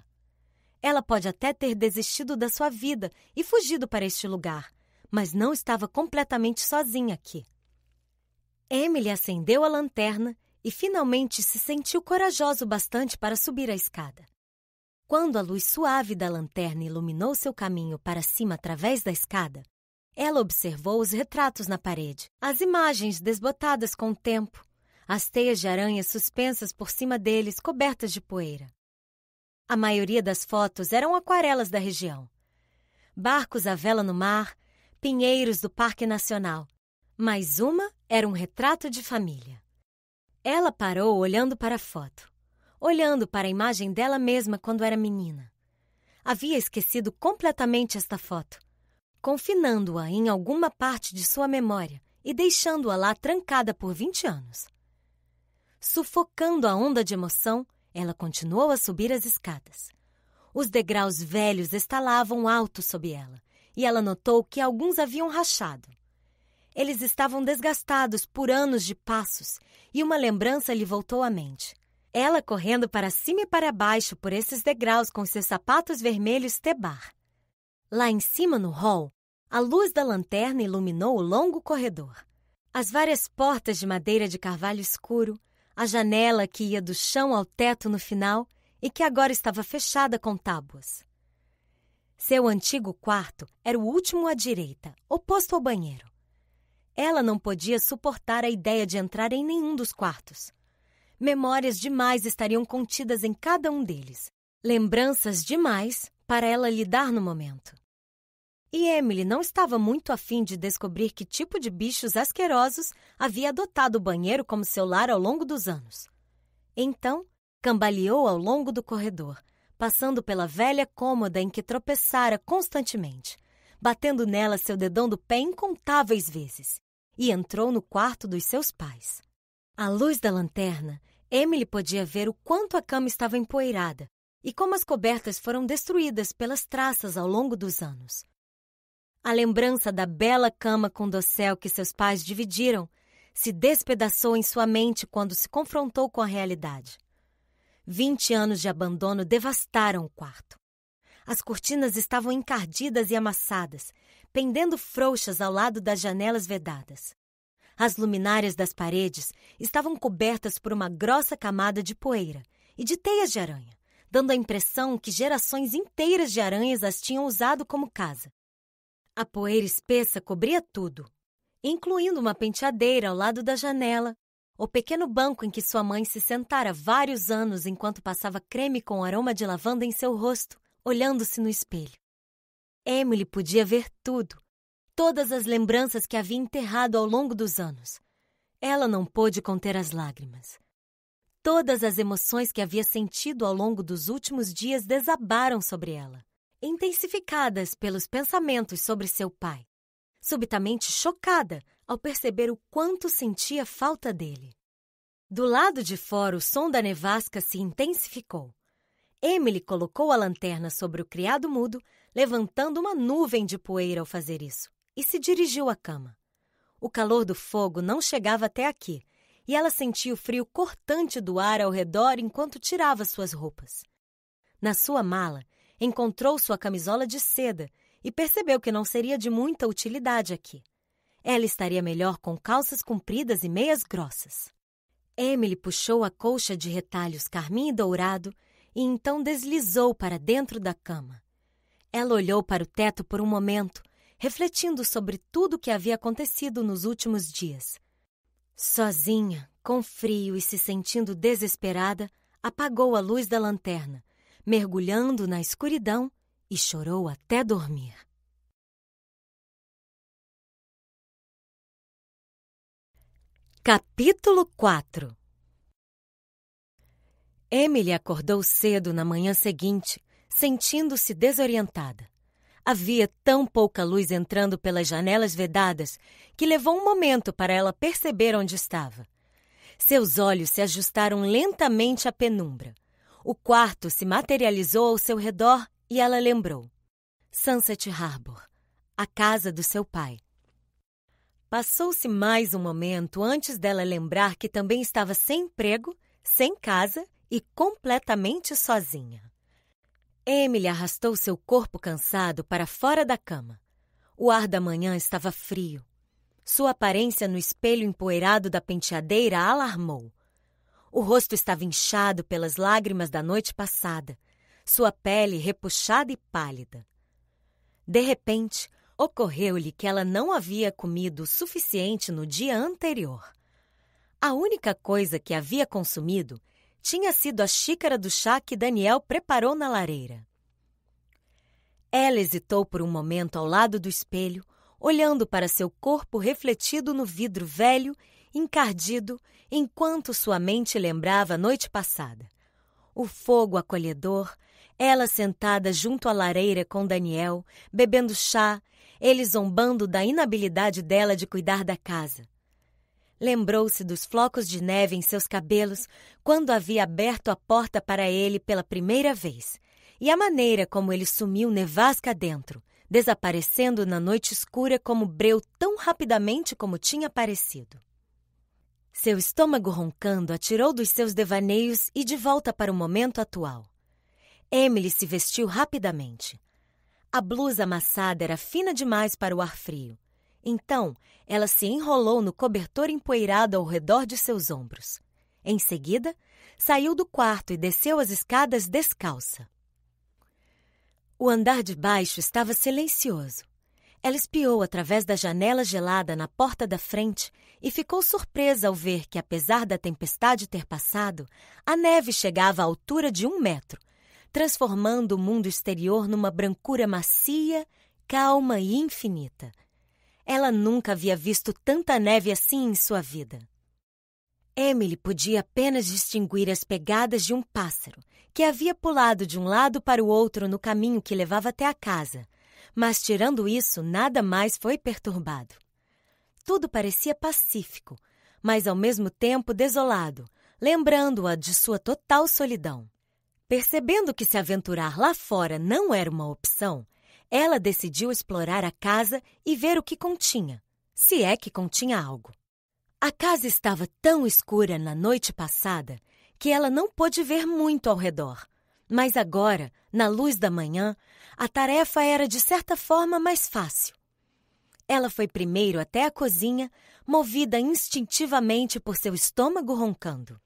Ela pode até ter desistido da sua vida e fugido para este lugar, mas não estava completamente sozinha aqui. Emily acendeu a lanterna e finalmente se sentiu corajoso bastante para subir a escada. Quando a luz suave da lanterna iluminou seu caminho para cima através da escada, ela observou os retratos na parede, as imagens desbotadas com o tempo as teias de aranha suspensas por cima deles, cobertas de poeira. A maioria das fotos eram aquarelas da região. Barcos à vela no mar, pinheiros do Parque Nacional. Mas uma era um retrato de família. Ela parou olhando para a foto, olhando para a imagem dela mesma quando era menina. Havia esquecido completamente esta foto, confinando-a em alguma parte de sua memória e deixando-a lá trancada por 20 anos. Sufocando a onda de emoção, ela continuou a subir as escadas. Os degraus velhos estalavam alto sob ela, e ela notou que alguns haviam rachado. Eles estavam desgastados por anos de passos, e uma lembrança lhe voltou à mente. Ela correndo para cima e para baixo por esses degraus com seus sapatos vermelhos tebar. Lá em cima no hall, a luz da lanterna iluminou o longo corredor. As várias portas de madeira de carvalho escuro, a janela que ia do chão ao teto no final e que agora estava fechada com tábuas. Seu antigo quarto era o último à direita, oposto ao banheiro. Ela não podia suportar a ideia de entrar em nenhum dos quartos. Memórias demais estariam contidas em cada um deles, lembranças demais para ela lidar no momento. E Emily não estava muito afim de descobrir que tipo de bichos asquerosos havia adotado o banheiro como seu lar ao longo dos anos. Então, cambaleou ao longo do corredor, passando pela velha cômoda em que tropeçara constantemente, batendo nela seu dedão do pé incontáveis vezes, e entrou no quarto dos seus pais. À luz da lanterna, Emily podia ver o quanto a cama estava empoeirada e como as cobertas foram destruídas pelas traças ao longo dos anos. A lembrança da bela cama com dossel que seus pais dividiram se despedaçou em sua mente quando se confrontou com a realidade. Vinte anos de abandono devastaram o quarto. As cortinas estavam encardidas e amassadas, pendendo frouxas ao lado das janelas vedadas. As luminárias das paredes estavam cobertas por uma grossa camada de poeira e de teias de aranha, dando a impressão que gerações inteiras de aranhas as tinham usado como casa. A poeira espessa cobria tudo, incluindo uma penteadeira ao lado da janela, o pequeno banco em que sua mãe se sentara vários anos enquanto passava creme com aroma de lavanda em seu rosto, olhando-se no espelho. Emily podia ver tudo, todas as lembranças que havia enterrado ao longo dos anos. Ela não pôde conter as lágrimas. Todas as emoções que havia sentido ao longo dos últimos dias desabaram sobre ela intensificadas pelos pensamentos sobre seu pai, subitamente chocada ao perceber o quanto sentia falta dele. Do lado de fora, o som da nevasca se intensificou. Emily colocou a lanterna sobre o criado mudo, levantando uma nuvem de poeira ao fazer isso, e se dirigiu à cama. O calor do fogo não chegava até aqui, e ela sentia o frio cortante do ar ao redor enquanto tirava suas roupas. Na sua mala, Encontrou sua camisola de seda e percebeu que não seria de muita utilidade aqui. Ela estaria melhor com calças compridas e meias grossas. Emily puxou a colcha de retalhos carmim e dourado e então deslizou para dentro da cama. Ela olhou para o teto por um momento, refletindo sobre tudo o que havia acontecido nos últimos dias. Sozinha, com frio e se sentindo desesperada, apagou a luz da lanterna mergulhando na escuridão, e chorou até dormir. Capítulo 4 Emily acordou cedo na manhã seguinte, sentindo-se desorientada. Havia tão pouca luz entrando pelas janelas vedadas que levou um momento para ela perceber onde estava. Seus olhos se ajustaram lentamente à penumbra. O quarto se materializou ao seu redor e ela lembrou. Sunset Harbor, a casa do seu pai. Passou-se mais um momento antes dela lembrar que também estava sem emprego, sem casa e completamente sozinha. Emily arrastou seu corpo cansado para fora da cama. O ar da manhã estava frio. Sua aparência no espelho empoeirado da penteadeira alarmou. O rosto estava inchado pelas lágrimas da noite passada, sua pele repuxada e pálida. De repente, ocorreu-lhe que ela não havia comido o suficiente no dia anterior. A única coisa que havia consumido tinha sido a xícara do chá que Daniel preparou na lareira. Ela hesitou por um momento ao lado do espelho, olhando para seu corpo refletido no vidro velho encardido, enquanto sua mente lembrava a noite passada. O fogo acolhedor, ela sentada junto à lareira com Daniel, bebendo chá, ele zombando da inabilidade dela de cuidar da casa. Lembrou-se dos flocos de neve em seus cabelos quando havia aberto a porta para ele pela primeira vez, e a maneira como ele sumiu nevasca dentro, desaparecendo na noite escura como breu tão rapidamente como tinha aparecido. Seu estômago roncando atirou dos seus devaneios e de volta para o momento atual. Emily se vestiu rapidamente. A blusa amassada era fina demais para o ar frio. Então, ela se enrolou no cobertor empoeirado ao redor de seus ombros. Em seguida, saiu do quarto e desceu as escadas descalça. O andar de baixo estava silencioso. Ela espiou através da janela gelada na porta da frente e ficou surpresa ao ver que, apesar da tempestade ter passado, a neve chegava à altura de um metro, transformando o mundo exterior numa brancura macia, calma e infinita. Ela nunca havia visto tanta neve assim em sua vida. Emily podia apenas distinguir as pegadas de um pássaro que havia pulado de um lado para o outro no caminho que levava até a casa mas, tirando isso, nada mais foi perturbado. Tudo parecia pacífico, mas ao mesmo tempo desolado, lembrando-a de sua total solidão. Percebendo que se aventurar lá fora não era uma opção, ela decidiu explorar a casa e ver o que continha, se é que continha algo. A casa estava tão escura na noite passada que ela não pôde ver muito ao redor, mas agora, na luz da manhã, a tarefa era de certa forma mais fácil. Ela foi primeiro até a cozinha, movida instintivamente por seu estômago roncando.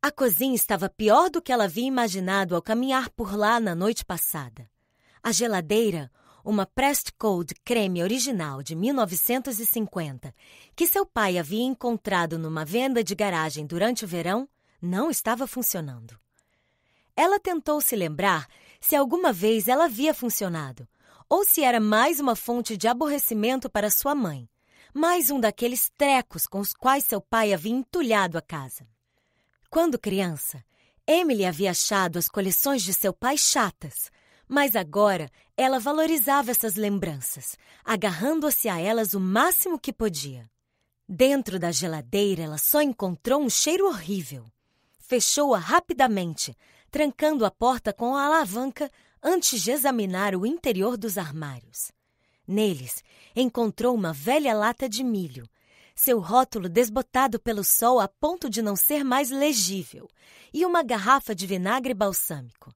A cozinha estava pior do que ela havia imaginado ao caminhar por lá na noite passada. A geladeira, uma Prest Cold creme original de 1950, que seu pai havia encontrado numa venda de garagem durante o verão, não estava funcionando. Ela tentou se lembrar se alguma vez ela havia funcionado, ou se era mais uma fonte de aborrecimento para sua mãe, mais um daqueles trecos com os quais seu pai havia entulhado a casa. Quando criança, Emily havia achado as coleções de seu pai chatas, mas agora ela valorizava essas lembranças, agarrando-se a elas o máximo que podia. Dentro da geladeira, ela só encontrou um cheiro horrível. Fechou-a rapidamente, trancando a porta com a alavanca antes de examinar o interior dos armários. Neles, encontrou uma velha lata de milho, seu rótulo desbotado pelo sol a ponto de não ser mais legível, e uma garrafa de vinagre balsâmico.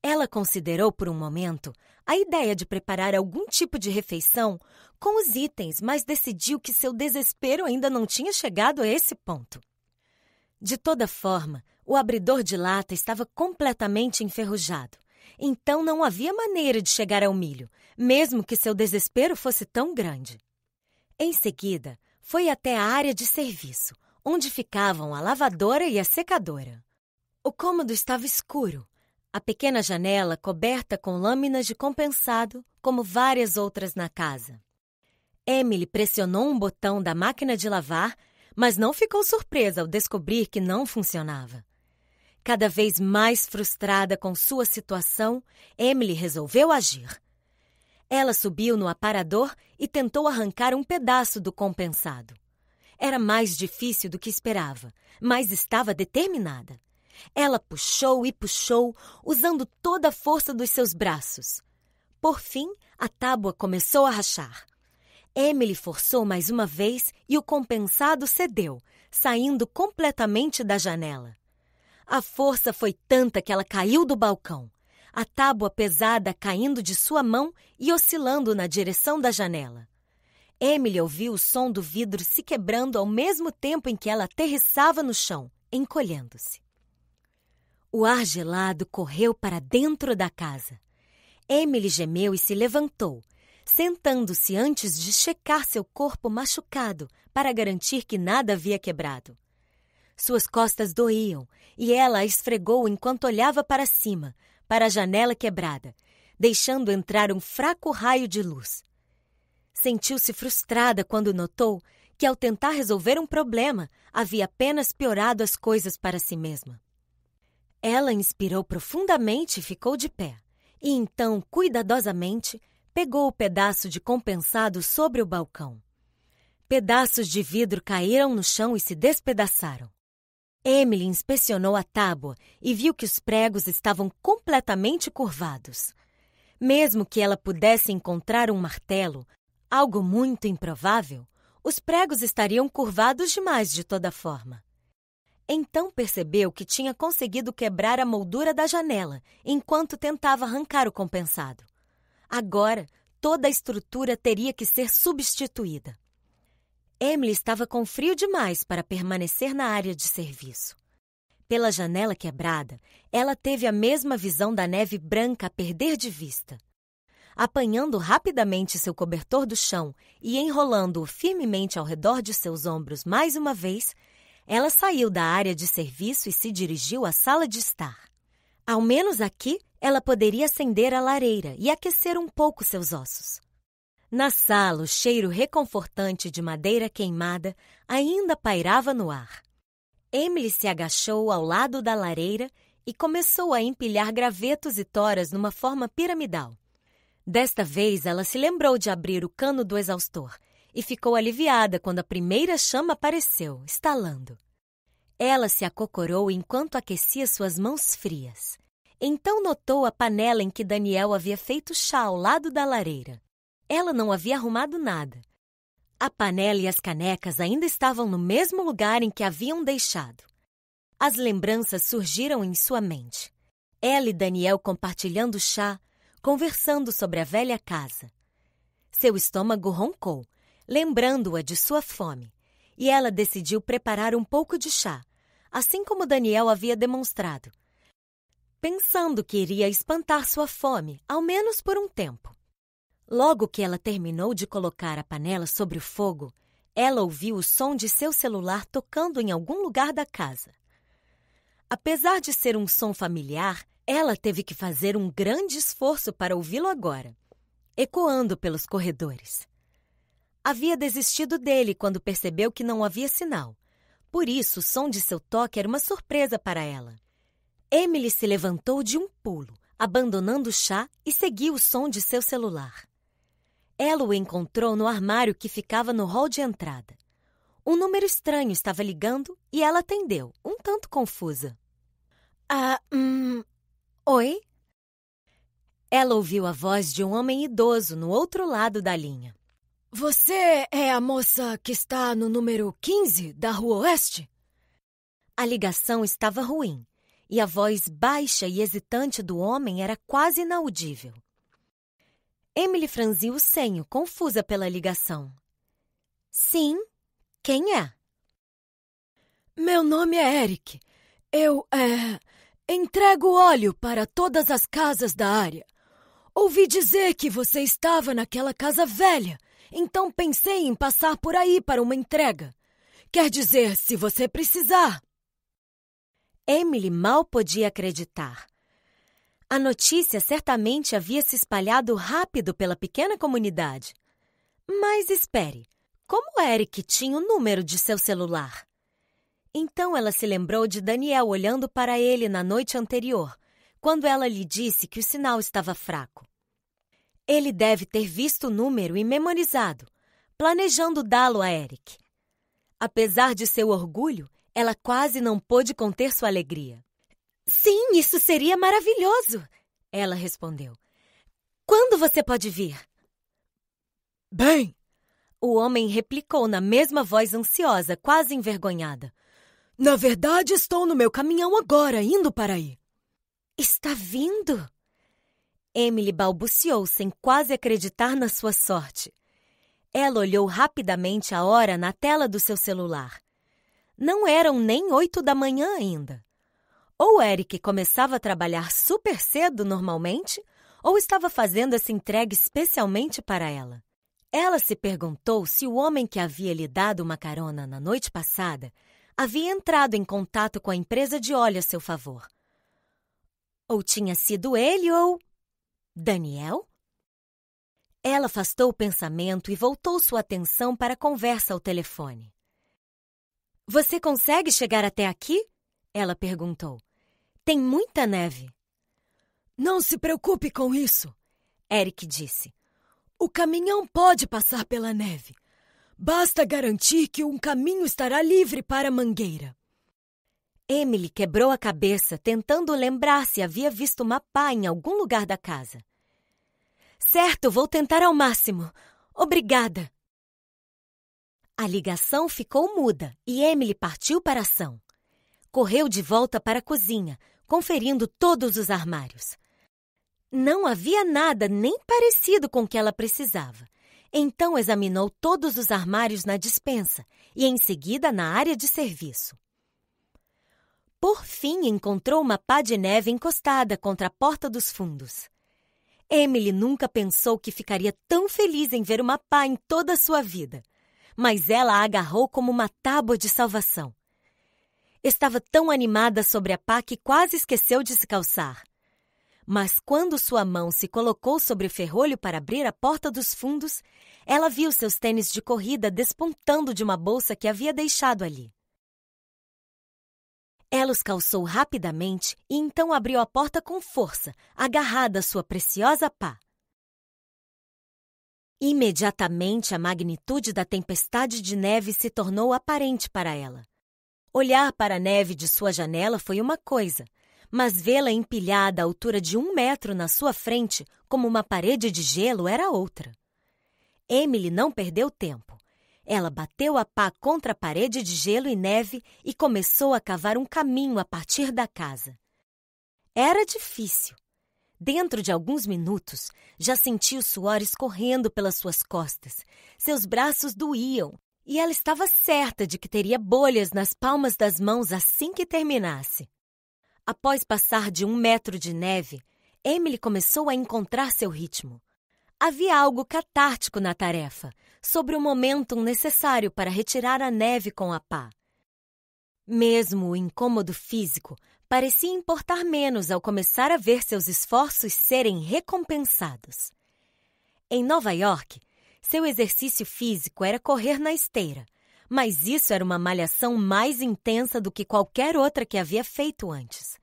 Ela considerou por um momento a ideia de preparar algum tipo de refeição com os itens, mas decidiu que seu desespero ainda não tinha chegado a esse ponto. De toda forma, o abridor de lata estava completamente enferrujado. Então não havia maneira de chegar ao milho, mesmo que seu desespero fosse tão grande. Em seguida, foi até a área de serviço, onde ficavam a lavadora e a secadora. O cômodo estava escuro, a pequena janela coberta com lâminas de compensado, como várias outras na casa. Emily pressionou um botão da máquina de lavar, mas não ficou surpresa ao descobrir que não funcionava. Cada vez mais frustrada com sua situação, Emily resolveu agir. Ela subiu no aparador e tentou arrancar um pedaço do compensado. Era mais difícil do que esperava, mas estava determinada. Ela puxou e puxou, usando toda a força dos seus braços. Por fim, a tábua começou a rachar. Emily forçou mais uma vez e o compensado cedeu, saindo completamente da janela. A força foi tanta que ela caiu do balcão, a tábua pesada caindo de sua mão e oscilando na direção da janela. Emily ouviu o som do vidro se quebrando ao mesmo tempo em que ela aterrissava no chão, encolhendo-se. O ar gelado correu para dentro da casa. Emily gemeu e se levantou, sentando-se antes de checar seu corpo machucado para garantir que nada havia quebrado. Suas costas doíam e ela a esfregou enquanto olhava para cima, para a janela quebrada, deixando entrar um fraco raio de luz. Sentiu-se frustrada quando notou que, ao tentar resolver um problema, havia apenas piorado as coisas para si mesma. Ela inspirou profundamente e ficou de pé, e então, cuidadosamente, pegou o pedaço de compensado sobre o balcão. Pedaços de vidro caíram no chão e se despedaçaram. Emily inspecionou a tábua e viu que os pregos estavam completamente curvados. Mesmo que ela pudesse encontrar um martelo, algo muito improvável, os pregos estariam curvados demais de toda forma. Então percebeu que tinha conseguido quebrar a moldura da janela enquanto tentava arrancar o compensado. Agora, toda a estrutura teria que ser substituída. Emily estava com frio demais para permanecer na área de serviço. Pela janela quebrada, ela teve a mesma visão da neve branca a perder de vista. Apanhando rapidamente seu cobertor do chão e enrolando-o firmemente ao redor de seus ombros mais uma vez, ela saiu da área de serviço e se dirigiu à sala de estar. Ao menos aqui, ela poderia acender a lareira e aquecer um pouco seus ossos. Na sala, o cheiro reconfortante de madeira queimada ainda pairava no ar. Emily se agachou ao lado da lareira e começou a empilhar gravetos e toras numa forma piramidal. Desta vez, ela se lembrou de abrir o cano do exaustor e ficou aliviada quando a primeira chama apareceu, estalando. Ela se acocorou enquanto aquecia suas mãos frias. Então notou a panela em que Daniel havia feito chá ao lado da lareira. Ela não havia arrumado nada. A panela e as canecas ainda estavam no mesmo lugar em que haviam deixado. As lembranças surgiram em sua mente. Ela e Daniel compartilhando chá, conversando sobre a velha casa. Seu estômago roncou, lembrando-a de sua fome, e ela decidiu preparar um pouco de chá, assim como Daniel havia demonstrado, pensando que iria espantar sua fome, ao menos por um tempo. Logo que ela terminou de colocar a panela sobre o fogo, ela ouviu o som de seu celular tocando em algum lugar da casa. Apesar de ser um som familiar, ela teve que fazer um grande esforço para ouvi-lo agora, ecoando pelos corredores. Havia desistido dele quando percebeu que não havia sinal. Por isso, o som de seu toque era uma surpresa para ela. Emily se levantou de um pulo, abandonando o chá e seguiu o som de seu celular. Ela o encontrou no armário que ficava no hall de entrada. Um número estranho estava ligando e ela atendeu, um tanto confusa. Ah, hum. Oi? Ela ouviu a voz de um homem idoso no outro lado da linha. Você é a moça que está no número 15 da Rua Oeste? A ligação estava ruim e a voz baixa e hesitante do homem era quase inaudível. Emily franziu o senho, confusa pela ligação. Sim, quem é? Meu nome é Eric. Eu, é. Entrego óleo para todas as casas da área. Ouvi dizer que você estava naquela casa velha, então pensei em passar por aí para uma entrega. Quer dizer, se você precisar. Emily mal podia acreditar. A notícia certamente havia se espalhado rápido pela pequena comunidade. Mas espere, como Eric tinha o número de seu celular? Então ela se lembrou de Daniel olhando para ele na noite anterior, quando ela lhe disse que o sinal estava fraco. Ele deve ter visto o número e memorizado, planejando dá-lo a Eric. Apesar de seu orgulho, ela quase não pôde conter sua alegria. Sim, isso seria maravilhoso! Ela respondeu. Quando você pode vir? Bem! O homem replicou na mesma voz ansiosa, quase envergonhada. Na verdade, estou no meu caminhão agora, indo para aí. Está vindo? Emily balbuciou sem quase acreditar na sua sorte. Ela olhou rapidamente a hora na tela do seu celular. Não eram nem oito da manhã ainda. Ou Eric começava a trabalhar super cedo normalmente, ou estava fazendo essa entrega especialmente para ela. Ela se perguntou se o homem que havia lhe dado uma carona na noite passada havia entrado em contato com a empresa de óleo a seu favor. Ou tinha sido ele ou. Daniel? Ela afastou o pensamento e voltou sua atenção para a conversa ao telefone. Você consegue chegar até aqui? Ela perguntou. Tem muita neve. Não se preocupe com isso, Eric disse. O caminhão pode passar pela neve. Basta garantir que um caminho estará livre para a mangueira. Emily quebrou a cabeça tentando lembrar se havia visto uma pá em algum lugar da casa. Certo, vou tentar ao máximo. Obrigada. A ligação ficou muda e Emily partiu para a ação correu de volta para a cozinha, conferindo todos os armários. Não havia nada nem parecido com o que ela precisava. Então examinou todos os armários na dispensa e, em seguida, na área de serviço. Por fim, encontrou uma pá de neve encostada contra a porta dos fundos. Emily nunca pensou que ficaria tão feliz em ver uma pá em toda a sua vida, mas ela a agarrou como uma tábua de salvação. Estava tão animada sobre a pá que quase esqueceu de se calçar. Mas quando sua mão se colocou sobre o ferrolho para abrir a porta dos fundos, ela viu seus tênis de corrida despontando de uma bolsa que havia deixado ali. Ela os calçou rapidamente e então abriu a porta com força, agarrada à sua preciosa pá. Imediatamente a magnitude da tempestade de neve se tornou aparente para ela. Olhar para a neve de sua janela foi uma coisa, mas vê-la empilhada à altura de um metro na sua frente, como uma parede de gelo, era outra. Emily não perdeu tempo. Ela bateu a pá contra a parede de gelo e neve e começou a cavar um caminho a partir da casa. Era difícil. Dentro de alguns minutos, já sentiu o suor escorrendo pelas suas costas. Seus braços doíam e ela estava certa de que teria bolhas nas palmas das mãos assim que terminasse. Após passar de um metro de neve, Emily começou a encontrar seu ritmo. Havia algo catártico na tarefa, sobre o momento necessário para retirar a neve com a pá. Mesmo o incômodo físico parecia importar menos ao começar a ver seus esforços serem recompensados. Em Nova York, seu exercício físico era correr na esteira, mas isso era uma malhação mais intensa do que qualquer outra que havia feito antes.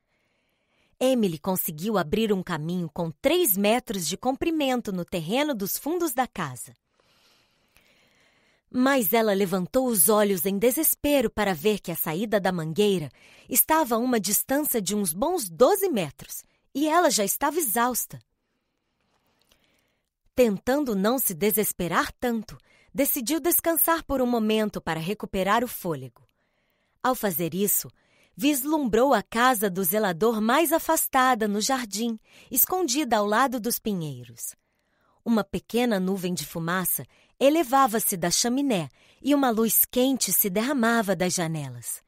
Emily conseguiu abrir um caminho com três metros de comprimento no terreno dos fundos da casa. Mas ela levantou os olhos em desespero para ver que a saída da mangueira estava a uma distância de uns bons doze metros e ela já estava exausta. Tentando não se desesperar tanto, decidiu descansar por um momento para recuperar o fôlego. Ao fazer isso, vislumbrou a casa do zelador mais afastada no jardim, escondida ao lado dos pinheiros. Uma pequena nuvem de fumaça elevava-se da chaminé e uma luz quente se derramava das janelas.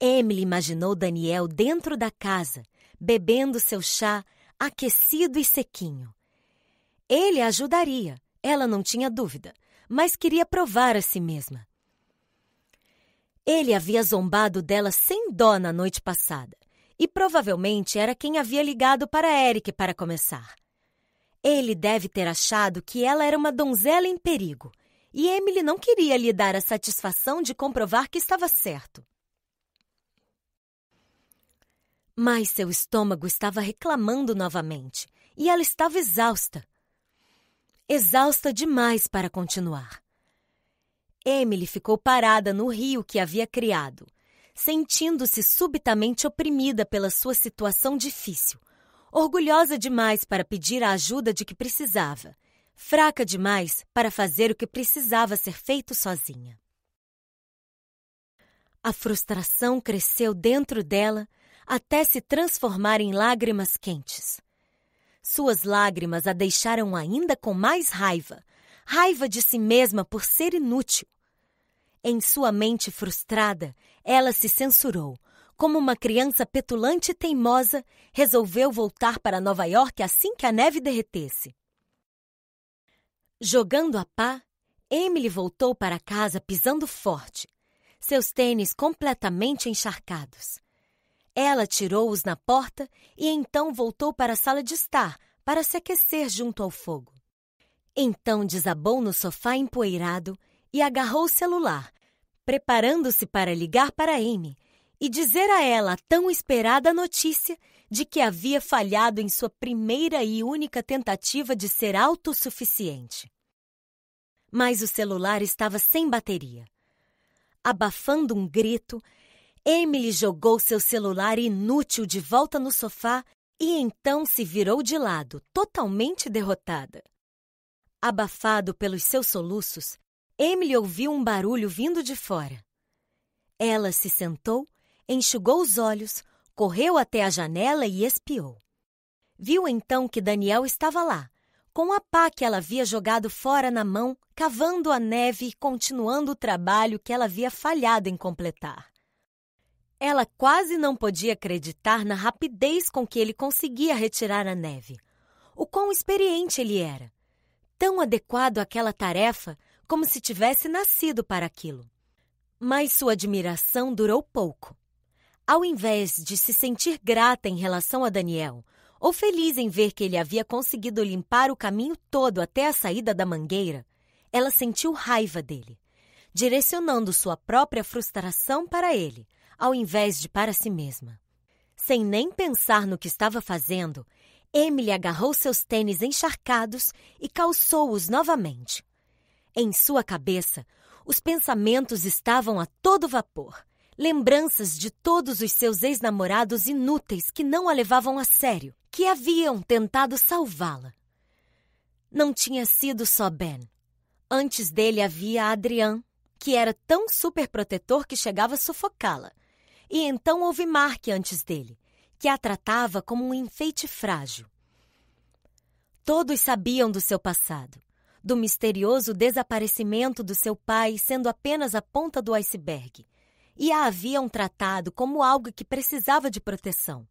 Emily imaginou Daniel dentro da casa, bebendo seu chá, aquecido e sequinho. Ele a ajudaria, ela não tinha dúvida, mas queria provar a si mesma. Ele havia zombado dela sem dó na noite passada, e provavelmente era quem havia ligado para Eric para começar. Ele deve ter achado que ela era uma donzela em perigo, e Emily não queria lhe dar a satisfação de comprovar que estava certo. Mas seu estômago estava reclamando novamente, e ela estava exausta exausta demais para continuar. Emily ficou parada no rio que havia criado, sentindo-se subitamente oprimida pela sua situação difícil, orgulhosa demais para pedir a ajuda de que precisava, fraca demais para fazer o que precisava ser feito sozinha. A frustração cresceu dentro dela até se transformar em lágrimas quentes. Suas lágrimas a deixaram ainda com mais raiva, raiva de si mesma por ser inútil. Em sua mente frustrada, ela se censurou. Como uma criança petulante e teimosa, resolveu voltar para Nova York assim que a neve derretesse. Jogando a pá, Emily voltou para casa pisando forte, seus tênis completamente encharcados. Ela tirou-os na porta e então voltou para a sala de estar para se aquecer junto ao fogo. Então desabou no sofá empoeirado e agarrou o celular, preparando-se para ligar para Amy e dizer a ela a tão esperada notícia de que havia falhado em sua primeira e única tentativa de ser autossuficiente. Mas o celular estava sem bateria. Abafando um grito, Emily jogou seu celular inútil de volta no sofá e então se virou de lado, totalmente derrotada. Abafado pelos seus soluços, Emily ouviu um barulho vindo de fora. Ela se sentou, enxugou os olhos, correu até a janela e espiou. Viu então que Daniel estava lá, com a pá que ela havia jogado fora na mão, cavando a neve e continuando o trabalho que ela havia falhado em completar. Ela quase não podia acreditar na rapidez com que ele conseguia retirar a neve. O quão experiente ele era. Tão adequado àquela tarefa como se tivesse nascido para aquilo. Mas sua admiração durou pouco. Ao invés de se sentir grata em relação a Daniel, ou feliz em ver que ele havia conseguido limpar o caminho todo até a saída da mangueira, ela sentiu raiva dele, direcionando sua própria frustração para ele ao invés de para si mesma. Sem nem pensar no que estava fazendo, Emily agarrou seus tênis encharcados e calçou-os novamente. Em sua cabeça, os pensamentos estavam a todo vapor. Lembranças de todos os seus ex-namorados inúteis que não a levavam a sério, que haviam tentado salvá-la. Não tinha sido só Ben. Antes dele havia Adrian, que era tão superprotetor que chegava a sufocá-la. E então houve Mark antes dele, que a tratava como um enfeite frágil. Todos sabiam do seu passado, do misterioso desaparecimento do seu pai sendo apenas a ponta do iceberg, e a haviam tratado como algo que precisava de proteção.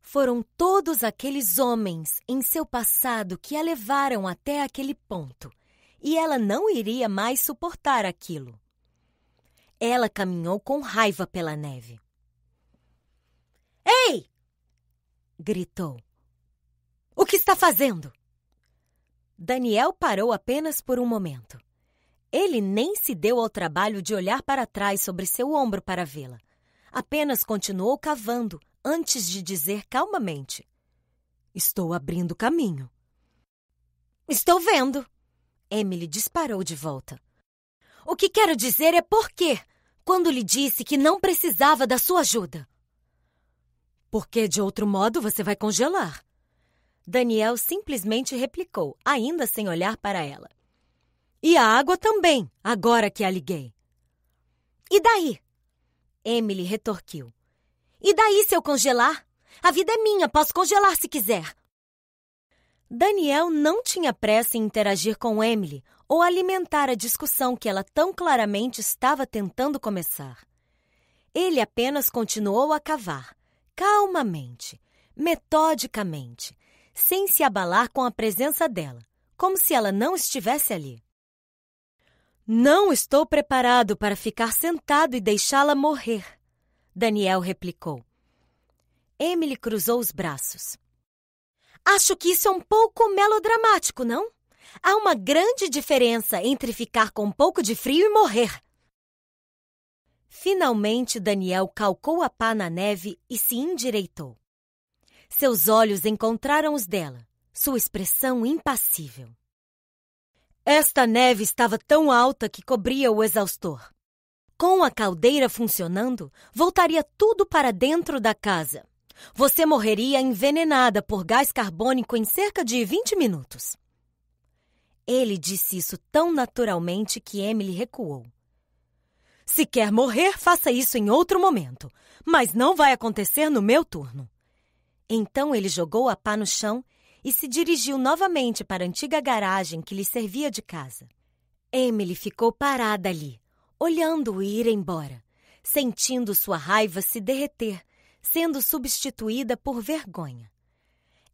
Foram todos aqueles homens em seu passado que a levaram até aquele ponto, e ela não iria mais suportar aquilo. Ela caminhou com raiva pela neve. Ei! gritou. O que está fazendo? Daniel parou apenas por um momento. Ele nem se deu ao trabalho de olhar para trás sobre seu ombro para vê-la. Apenas continuou cavando antes de dizer calmamente: Estou abrindo caminho. Estou vendo! Emily disparou de volta. O que quero dizer é por quê, quando lhe disse que não precisava da sua ajuda. Porque de outro modo você vai congelar. Daniel simplesmente replicou, ainda sem olhar para ela. E a água também, agora que a liguei. E daí? Emily retorquiu. E daí se eu congelar? A vida é minha, posso congelar se quiser. Daniel não tinha pressa em interagir com Emily ou alimentar a discussão que ela tão claramente estava tentando começar. Ele apenas continuou a cavar, calmamente, metodicamente, sem se abalar com a presença dela, como se ela não estivesse ali. Não estou preparado para ficar sentado e deixá-la morrer, Daniel replicou. Emily cruzou os braços. Acho que isso é um pouco melodramático, não? Há uma grande diferença entre ficar com um pouco de frio e morrer. Finalmente, Daniel calcou a pá na neve e se endireitou. Seus olhos encontraram os dela, sua expressão impassível. Esta neve estava tão alta que cobria o exaustor. Com a caldeira funcionando, voltaria tudo para dentro da casa. Você morreria envenenada por gás carbônico em cerca de 20 minutos. Ele disse isso tão naturalmente que Emily recuou. Se quer morrer, faça isso em outro momento, mas não vai acontecer no meu turno. Então ele jogou a pá no chão e se dirigiu novamente para a antiga garagem que lhe servia de casa. Emily ficou parada ali, olhando-o ir embora, sentindo sua raiva se derreter, sendo substituída por vergonha.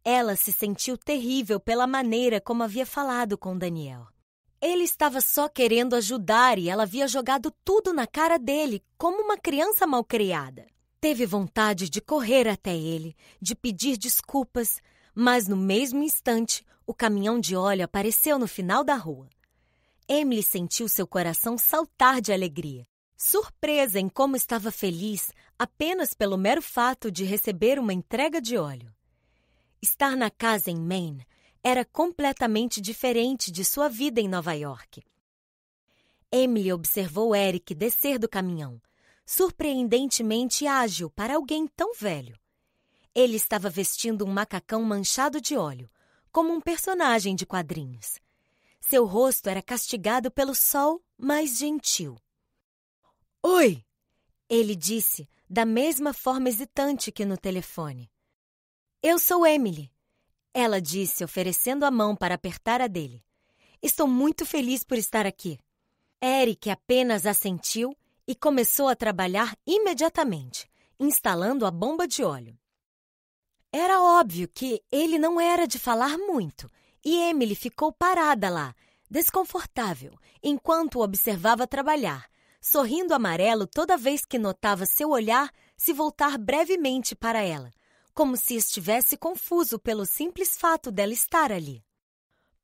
Ela se sentiu terrível pela maneira como havia falado com Daniel. Ele estava só querendo ajudar e ela havia jogado tudo na cara dele, como uma criança mal criada. Teve vontade de correr até ele, de pedir desculpas, mas no mesmo instante, o caminhão de óleo apareceu no final da rua. Emily sentiu seu coração saltar de alegria, surpresa em como estava feliz apenas pelo mero fato de receber uma entrega de óleo. Estar na casa em Maine era completamente diferente de sua vida em Nova York. Emily observou Eric descer do caminhão, surpreendentemente ágil para alguém tão velho. Ele estava vestindo um macacão manchado de óleo, como um personagem de quadrinhos. Seu rosto era castigado pelo sol, mas gentil. Oi! Ele disse, da mesma forma hesitante que no telefone. Eu sou Emily, ela disse, oferecendo a mão para apertar a dele. Estou muito feliz por estar aqui. Eric apenas assentiu e começou a trabalhar imediatamente, instalando a bomba de óleo. Era óbvio que ele não era de falar muito, e Emily ficou parada lá, desconfortável, enquanto o observava trabalhar, sorrindo amarelo toda vez que notava seu olhar se voltar brevemente para ela, como se estivesse confuso pelo simples fato dela estar ali.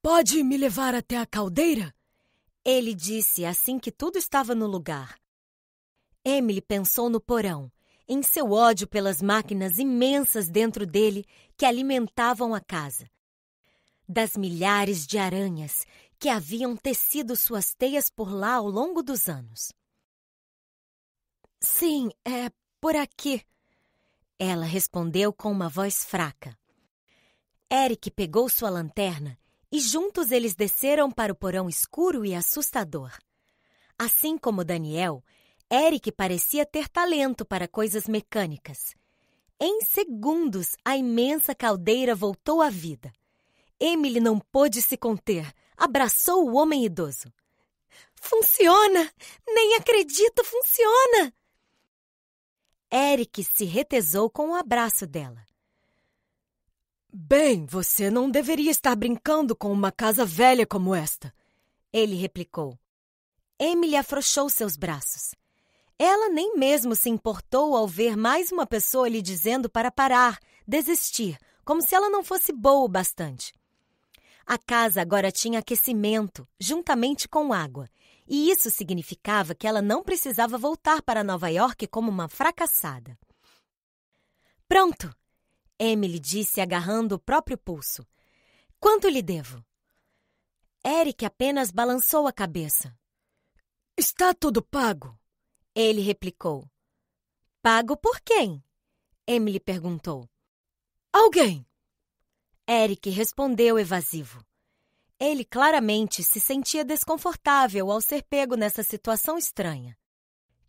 Pode me levar até a caldeira? Ele disse assim que tudo estava no lugar. Emily pensou no porão, em seu ódio pelas máquinas imensas dentro dele que alimentavam a casa. Das milhares de aranhas que haviam tecido suas teias por lá ao longo dos anos. Sim, é por aqui, ela respondeu com uma voz fraca. Eric pegou sua lanterna e juntos eles desceram para o porão escuro e assustador. Assim como Daniel, Eric parecia ter talento para coisas mecânicas. Em segundos, a imensa caldeira voltou à vida. Emily não pôde se conter, abraçou o homem idoso. Funciona! Nem acredito, funciona! Eric se retesou com o abraço dela. Bem, você não deveria estar brincando com uma casa velha como esta, ele replicou. Emily afrouxou seus braços. Ela nem mesmo se importou ao ver mais uma pessoa lhe dizendo para parar, desistir, como se ela não fosse boa o bastante. A casa agora tinha aquecimento, juntamente com água, e isso significava que ela não precisava voltar para Nova York como uma fracassada. Pronto! Emily disse, agarrando o próprio pulso. Quanto lhe devo? Eric apenas balançou a cabeça. Está tudo pago, ele replicou. Pago por quem? Emily perguntou. Alguém! Eric respondeu evasivo. Ele claramente se sentia desconfortável ao ser pego nessa situação estranha.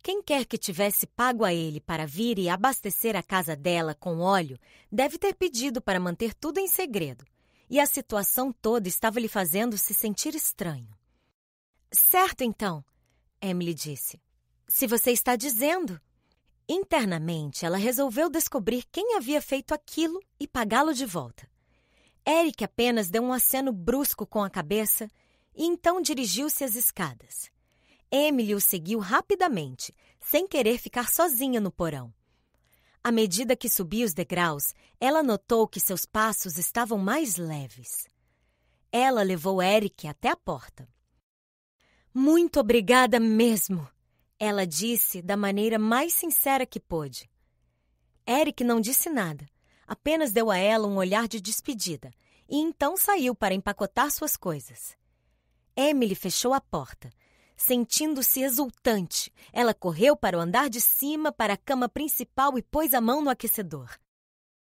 Quem quer que tivesse pago a ele para vir e abastecer a casa dela com óleo deve ter pedido para manter tudo em segredo, e a situação toda estava lhe fazendo se sentir estranho. Certo, então, Emily disse. Se você está dizendo. Internamente, ela resolveu descobrir quem havia feito aquilo e pagá-lo de volta. Eric apenas deu um aceno brusco com a cabeça e então dirigiu-se às escadas. Emily o seguiu rapidamente, sem querer ficar sozinha no porão. À medida que subia os degraus, ela notou que seus passos estavam mais leves. Ela levou Eric até a porta. Muito obrigada mesmo, ela disse da maneira mais sincera que pôde. Eric não disse nada, apenas deu a ela um olhar de despedida e então saiu para empacotar suas coisas. Emily fechou a porta. Sentindo-se exultante, ela correu para o andar de cima para a cama principal e pôs a mão no aquecedor.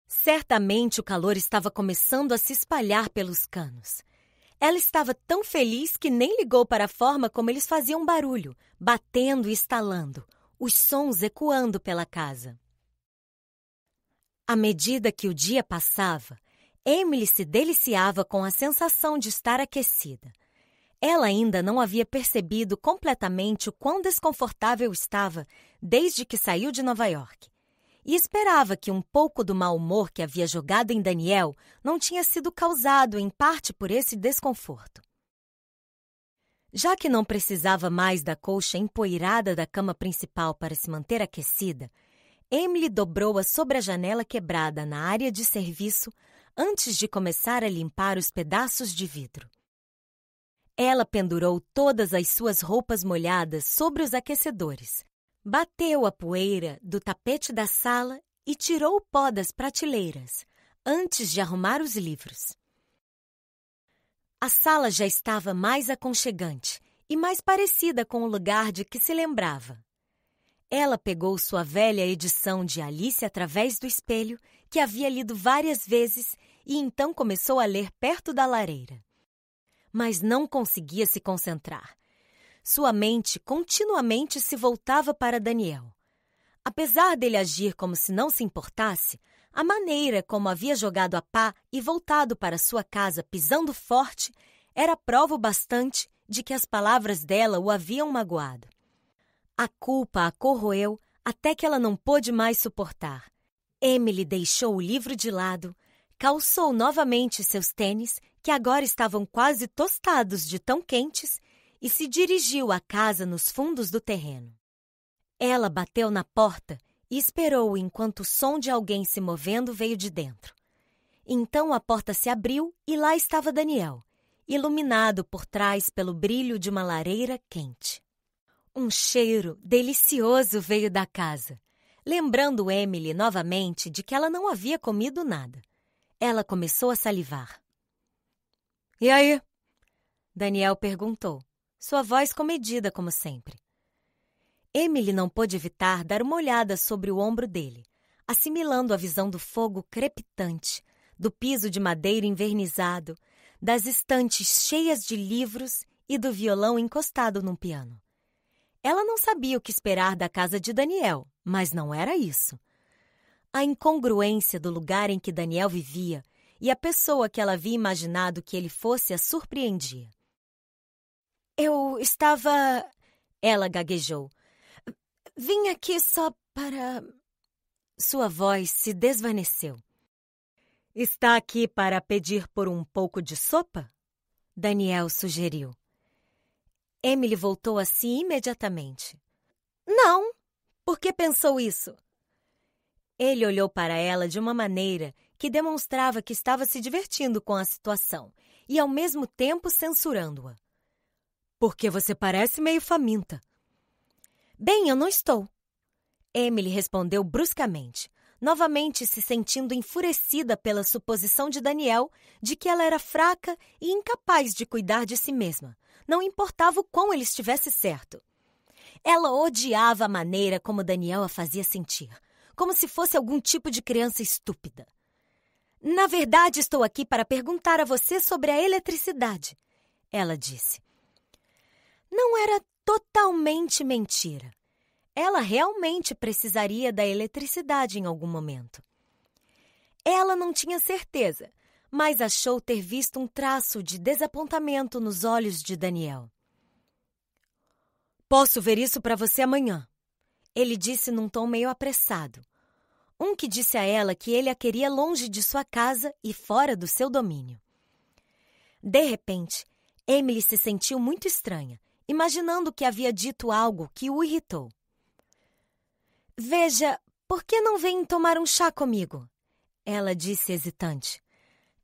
Certamente o calor estava começando a se espalhar pelos canos. Ela estava tão feliz que nem ligou para a forma como eles faziam barulho, batendo e estalando, os sons ecoando pela casa. À medida que o dia passava, Emily se deliciava com a sensação de estar aquecida. Ela ainda não havia percebido completamente o quão desconfortável estava desde que saiu de Nova York. E esperava que um pouco do mau humor que havia jogado em Daniel não tinha sido causado em parte por esse desconforto. Já que não precisava mais da colcha empoeirada da cama principal para se manter aquecida, Emily dobrou-a sobre a janela quebrada na área de serviço antes de começar a limpar os pedaços de vidro. Ela pendurou todas as suas roupas molhadas sobre os aquecedores, bateu a poeira do tapete da sala e tirou o pó das prateleiras antes de arrumar os livros. A sala já estava mais aconchegante e mais parecida com o lugar de que se lembrava. Ela pegou sua velha edição de Alice através do espelho, que havia lido várias vezes, e então começou a ler perto da lareira. Mas não conseguia se concentrar. Sua mente continuamente se voltava para Daniel. Apesar dele agir como se não se importasse, a maneira como havia jogado a pá e voltado para sua casa pisando forte era prova bastante de que as palavras dela o haviam magoado. A culpa a corroeu até que ela não pôde mais suportar. Emily deixou o livro de lado, calçou novamente seus tênis, que agora estavam quase tostados de tão quentes, e se dirigiu à casa nos fundos do terreno. Ela bateu na porta e esperou enquanto o som de alguém se movendo veio de dentro. Então a porta se abriu e lá estava Daniel, iluminado por trás pelo brilho de uma lareira quente. Um cheiro delicioso veio da casa, lembrando Emily novamente de que ela não havia comido nada. Ela começou a salivar. E aí? Daniel perguntou, sua voz comedida como sempre. Emily não pôde evitar dar uma olhada sobre o ombro dele, assimilando a visão do fogo crepitante, do piso de madeira envernizado, das estantes cheias de livros e do violão encostado num piano. Ela não sabia o que esperar da casa de Daniel, mas não era isso. A incongruência do lugar em que Daniel vivia e a pessoa que ela havia imaginado que ele fosse a surpreendia. Eu estava. Ela gaguejou. Vim aqui só para. Sua voz se desvaneceu. Está aqui para pedir por um pouco de sopa? Daniel sugeriu. Emily voltou a si imediatamente. Não! Por que pensou isso? Ele olhou para ela de uma maneira que demonstrava que estava se divertindo com a situação e ao mesmo tempo censurando-a. Porque você parece meio faminta. Bem, eu não estou. Emily respondeu bruscamente, novamente se sentindo enfurecida pela suposição de Daniel de que ela era fraca e incapaz de cuidar de si mesma não importava o quão ele estivesse certo. Ela odiava a maneira como Daniel a fazia sentir, como se fosse algum tipo de criança estúpida. Na verdade, estou aqui para perguntar a você sobre a eletricidade, ela disse. Não era totalmente mentira. Ela realmente precisaria da eletricidade em algum momento. Ela não tinha certeza, mas achou ter visto um traço de desapontamento nos olhos de Daniel. Posso ver isso para você amanhã, ele disse num tom meio apressado. Um que disse a ela que ele a queria longe de sua casa e fora do seu domínio. De repente, Emily se sentiu muito estranha, imaginando que havia dito algo que o irritou. Veja, por que não vem tomar um chá comigo? Ela disse hesitante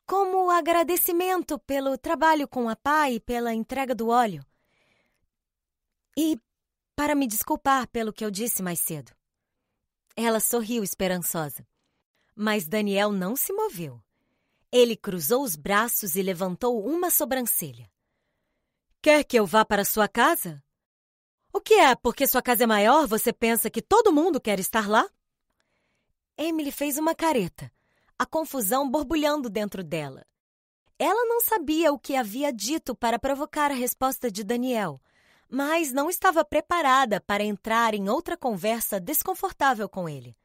como agradecimento pelo trabalho com a pai e pela entrega do óleo. E para me desculpar pelo que eu disse mais cedo. Ela sorriu esperançosa. Mas Daniel não se moveu. Ele cruzou os braços e levantou uma sobrancelha. Quer que eu vá para sua casa? O que é? Porque sua casa é maior, você pensa que todo mundo quer estar lá? Emily fez uma careta, a confusão borbulhando dentro dela. Ela não sabia o que havia dito para provocar a resposta de Daniel, mas não estava preparada para entrar em outra conversa desconfortável com ele.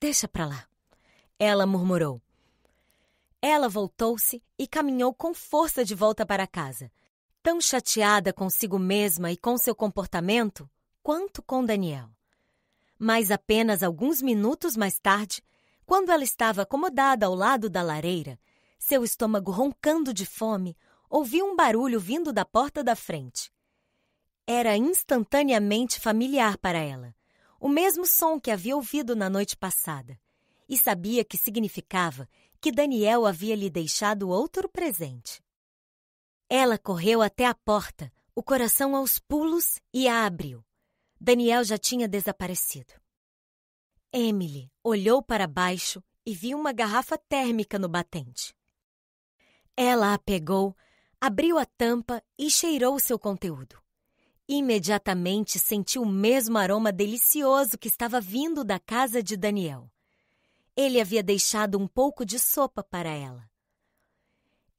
Deixa para lá, ela murmurou. Ela voltou-se e caminhou com força de volta para casa, tão chateada consigo mesma e com seu comportamento quanto com Daniel. Mas apenas alguns minutos mais tarde, quando ela estava acomodada ao lado da lareira, seu estômago roncando de fome, ouviu um barulho vindo da porta da frente. Era instantaneamente familiar para ela, o mesmo som que havia ouvido na noite passada, e sabia que significava que Daniel havia lhe deixado outro presente. Ela correu até a porta, o coração aos pulos, e a abriu. Daniel já tinha desaparecido. Emily olhou para baixo e viu uma garrafa térmica no batente. Ela a pegou, abriu a tampa e cheirou seu conteúdo. Imediatamente sentiu o mesmo aroma delicioso que estava vindo da casa de Daniel. Ele havia deixado um pouco de sopa para ela.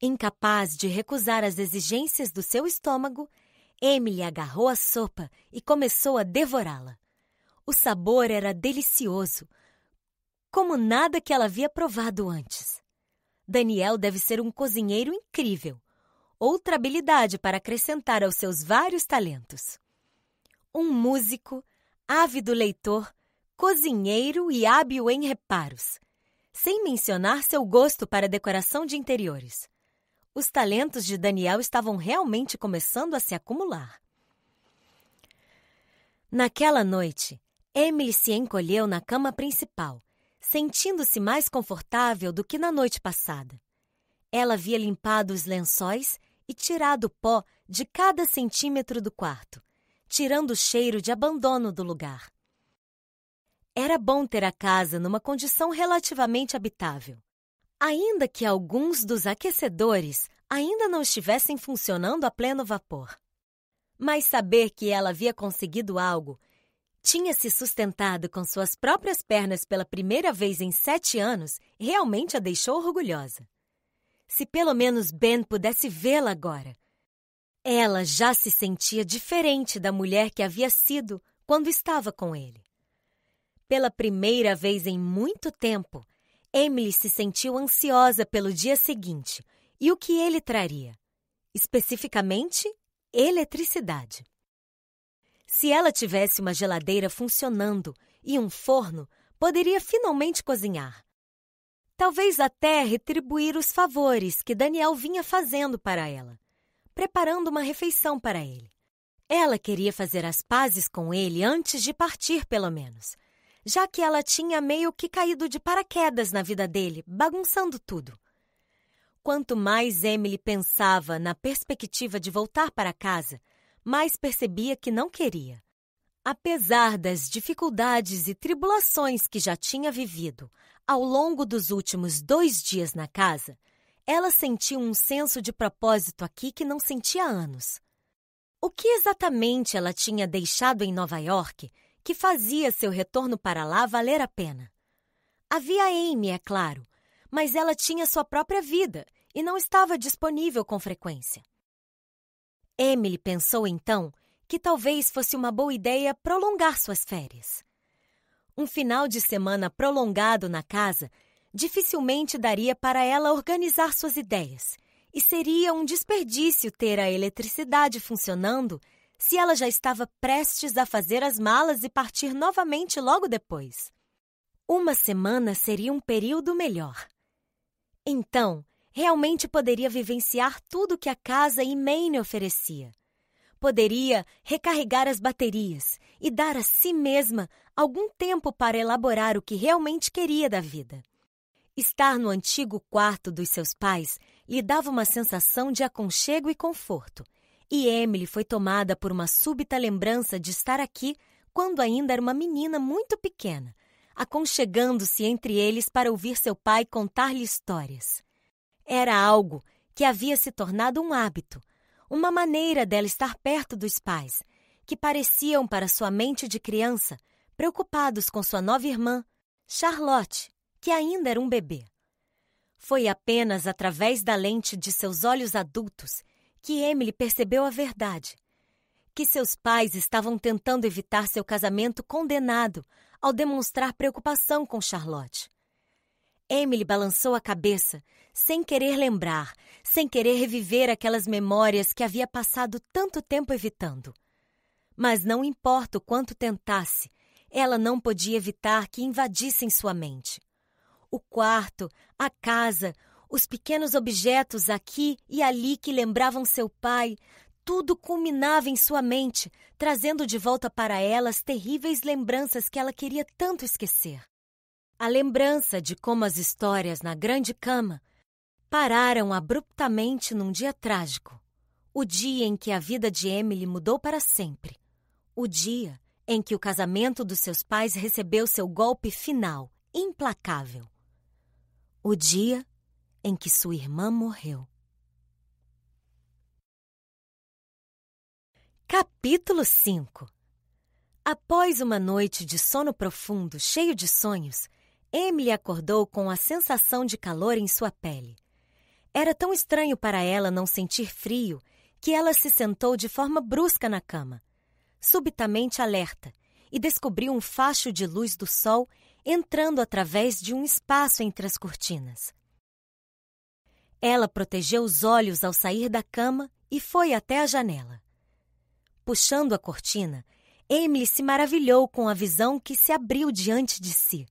Incapaz de recusar as exigências do seu estômago, Emily agarrou a sopa e começou a devorá-la. O sabor era delicioso, como nada que ela havia provado antes. Daniel deve ser um cozinheiro incrível, outra habilidade para acrescentar aos seus vários talentos. Um músico, ávido leitor, cozinheiro e hábil em reparos, sem mencionar seu gosto para decoração de interiores. Os talentos de Daniel estavam realmente começando a se acumular. Naquela noite, Emily se encolheu na cama principal, sentindo-se mais confortável do que na noite passada. Ela havia limpado os lençóis e tirado o pó de cada centímetro do quarto, tirando o cheiro de abandono do lugar. Era bom ter a casa numa condição relativamente habitável. Ainda que alguns dos aquecedores ainda não estivessem funcionando a pleno vapor. Mas saber que ela havia conseguido algo tinha se sustentado com suas próprias pernas pela primeira vez em sete anos realmente a deixou orgulhosa. Se pelo menos Ben pudesse vê-la agora. Ela já se sentia diferente da mulher que havia sido quando estava com ele. Pela primeira vez em muito tempo, Emily se sentiu ansiosa pelo dia seguinte e o que ele traria. Especificamente, eletricidade. Se ela tivesse uma geladeira funcionando e um forno, poderia finalmente cozinhar. Talvez até retribuir os favores que Daniel vinha fazendo para ela, preparando uma refeição para ele. Ela queria fazer as pazes com ele antes de partir, pelo menos, já que ela tinha meio que caído de paraquedas na vida dele, bagunçando tudo. Quanto mais Emily pensava na perspectiva de voltar para casa, mas percebia que não queria. Apesar das dificuldades e tribulações que já tinha vivido ao longo dos últimos dois dias na casa, ela sentiu um senso de propósito aqui que não sentia há anos. O que exatamente ela tinha deixado em Nova York que fazia seu retorno para lá valer a pena? Havia Amy, é claro, mas ela tinha sua própria vida e não estava disponível com frequência. Emily pensou então que talvez fosse uma boa ideia prolongar suas férias. Um final de semana prolongado na casa dificilmente daria para ela organizar suas ideias, e seria um desperdício ter a eletricidade funcionando se ela já estava prestes a fazer as malas e partir novamente logo depois. Uma semana seria um período melhor. Então, realmente poderia vivenciar tudo que a casa e Maine oferecia. Poderia recarregar as baterias e dar a si mesma algum tempo para elaborar o que realmente queria da vida. Estar no antigo quarto dos seus pais lhe dava uma sensação de aconchego e conforto, e Emily foi tomada por uma súbita lembrança de estar aqui quando ainda era uma menina muito pequena, aconchegando-se entre eles para ouvir seu pai contar-lhe histórias. Era algo que havia se tornado um hábito, uma maneira dela estar perto dos pais, que pareciam para sua mente de criança preocupados com sua nova irmã, Charlotte, que ainda era um bebê. Foi apenas através da lente de seus olhos adultos que Emily percebeu a verdade. Que seus pais estavam tentando evitar seu casamento condenado ao demonstrar preocupação com Charlotte. Emily balançou a cabeça, sem querer lembrar, sem querer reviver aquelas memórias que havia passado tanto tempo evitando. Mas não importa o quanto tentasse, ela não podia evitar que invadissem sua mente. O quarto, a casa, os pequenos objetos aqui e ali que lembravam seu pai, tudo culminava em sua mente, trazendo de volta para ela as terríveis lembranças que ela queria tanto esquecer. A lembrança de como as histórias na grande cama pararam abruptamente num dia trágico. O dia em que a vida de Emily mudou para sempre. O dia em que o casamento dos seus pais recebeu seu golpe final, implacável. O dia em que sua irmã morreu. Capítulo 5 Após uma noite de sono profundo, cheio de sonhos, Emily acordou com a sensação de calor em sua pele. Era tão estranho para ela não sentir frio que ela se sentou de forma brusca na cama, subitamente alerta, e descobriu um facho de luz do sol entrando através de um espaço entre as cortinas. Ela protegeu os olhos ao sair da cama e foi até a janela. Puxando a cortina, Emily se maravilhou com a visão que se abriu diante de si.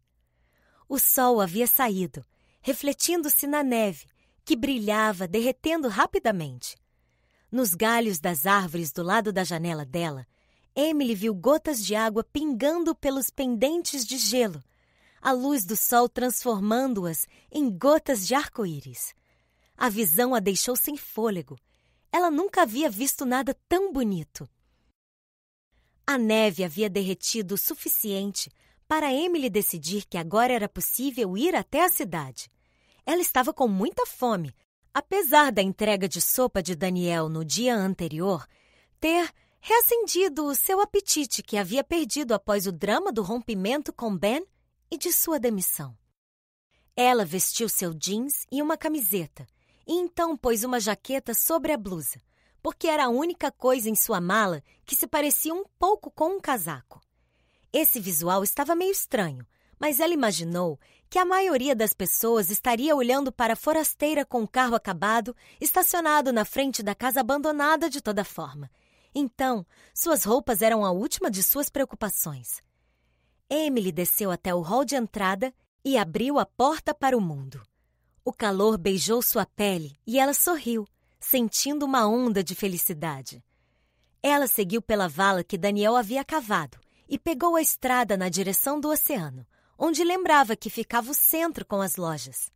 O sol havia saído, refletindo-se na neve, que brilhava, derretendo rapidamente. Nos galhos das árvores do lado da janela dela, Emily viu gotas de água pingando pelos pendentes de gelo, a luz do sol transformando-as em gotas de arco-íris. A visão a deixou sem fôlego. Ela nunca havia visto nada tão bonito. A neve havia derretido o suficiente para Emily decidir que agora era possível ir até a cidade. Ela estava com muita fome, apesar da entrega de sopa de Daniel no dia anterior ter reacendido o seu apetite que havia perdido após o drama do rompimento com Ben e de sua demissão. Ela vestiu seu jeans e uma camiseta, e então pôs uma jaqueta sobre a blusa, porque era a única coisa em sua mala que se parecia um pouco com um casaco. Esse visual estava meio estranho, mas ela imaginou que a maioria das pessoas estaria olhando para a forasteira com o carro acabado, estacionado na frente da casa abandonada de toda forma. Então, suas roupas eram a última de suas preocupações. Emily desceu até o hall de entrada e abriu a porta para o mundo. O calor beijou sua pele e ela sorriu, sentindo uma onda de felicidade. Ela seguiu pela vala que Daniel havia cavado e pegou a estrada na direção do oceano, onde lembrava que ficava o centro com as lojas.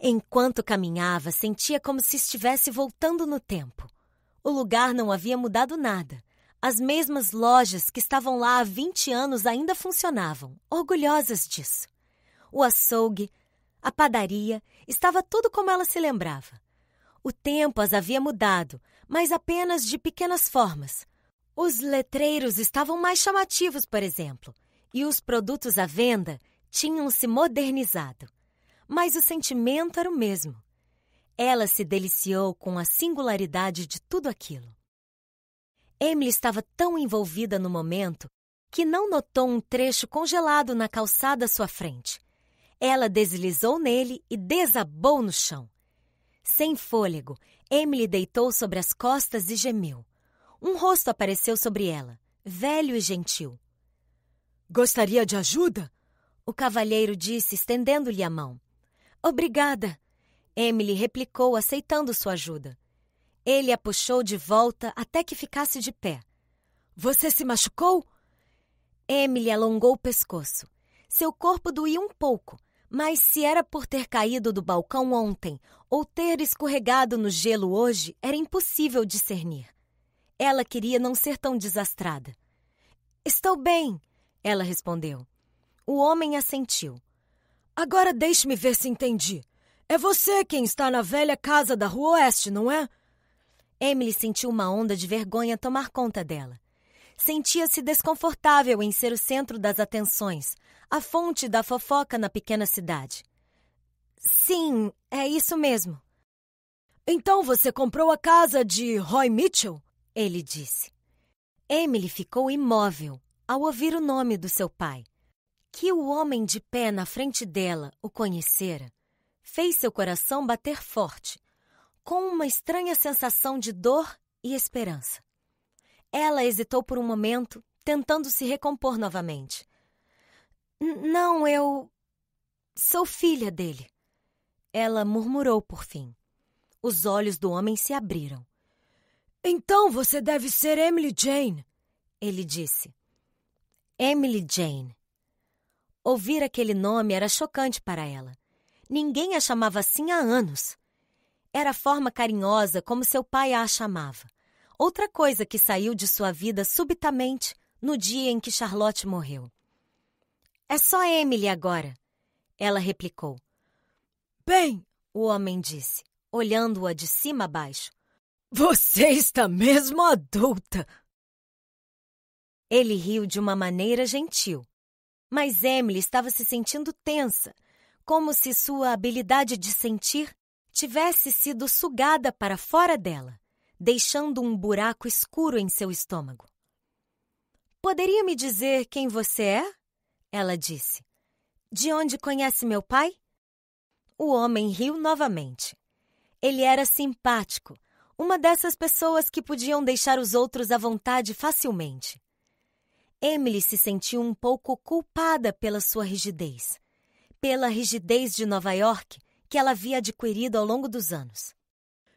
Enquanto caminhava, sentia como se estivesse voltando no tempo. O lugar não havia mudado nada. As mesmas lojas que estavam lá há 20 anos ainda funcionavam, orgulhosas disso. O açougue, a padaria, estava tudo como ela se lembrava. O tempo as havia mudado, mas apenas de pequenas formas, os letreiros estavam mais chamativos, por exemplo, e os produtos à venda tinham se modernizado. Mas o sentimento era o mesmo. Ela se deliciou com a singularidade de tudo aquilo. Emily estava tão envolvida no momento que não notou um trecho congelado na calçada à sua frente. Ela deslizou nele e desabou no chão. Sem fôlego, Emily deitou sobre as costas e gemeu um rosto apareceu sobre ela, velho e gentil. Gostaria de ajuda? O cavalheiro disse, estendendo-lhe a mão. Obrigada! Emily replicou, aceitando sua ajuda. Ele a puxou de volta até que ficasse de pé. Você se machucou? Emily alongou o pescoço. Seu corpo doía um pouco, mas se era por ter caído do balcão ontem ou ter escorregado no gelo hoje, era impossível discernir. Ela queria não ser tão desastrada. Estou bem, ela respondeu. O homem assentiu. Agora deixe-me ver se entendi. É você quem está na velha casa da Rua Oeste, não é? Emily sentiu uma onda de vergonha tomar conta dela. Sentia-se desconfortável em ser o centro das atenções, a fonte da fofoca na pequena cidade. Sim, é isso mesmo. Então você comprou a casa de Roy Mitchell? ele disse. Emily ficou imóvel ao ouvir o nome do seu pai. Que o homem de pé na frente dela o conhecera fez seu coração bater forte, com uma estranha sensação de dor e esperança. Ela hesitou por um momento, tentando se recompor novamente. Não, eu. Sou filha dele. Ela murmurou por fim. Os olhos do homem se abriram. Então você deve ser Emily Jane, ele disse. Emily Jane. Ouvir aquele nome era chocante para ela. Ninguém a chamava assim há anos. Era a forma carinhosa como seu pai a chamava. Outra coisa que saiu de sua vida subitamente no dia em que Charlotte morreu. É só Emily agora, ela replicou. Bem, o homem disse, olhando-a de cima a baixo. Você está mesmo adulta! Ele riu de uma maneira gentil, mas Emily estava se sentindo tensa, como se sua habilidade de sentir tivesse sido sugada para fora dela, deixando um buraco escuro em seu estômago. Poderia me dizer quem você é? Ela disse. De onde conhece meu pai? O homem riu novamente. Ele era simpático, uma dessas pessoas que podiam deixar os outros à vontade facilmente. Emily se sentiu um pouco culpada pela sua rigidez, pela rigidez de Nova York que ela havia adquirido ao longo dos anos.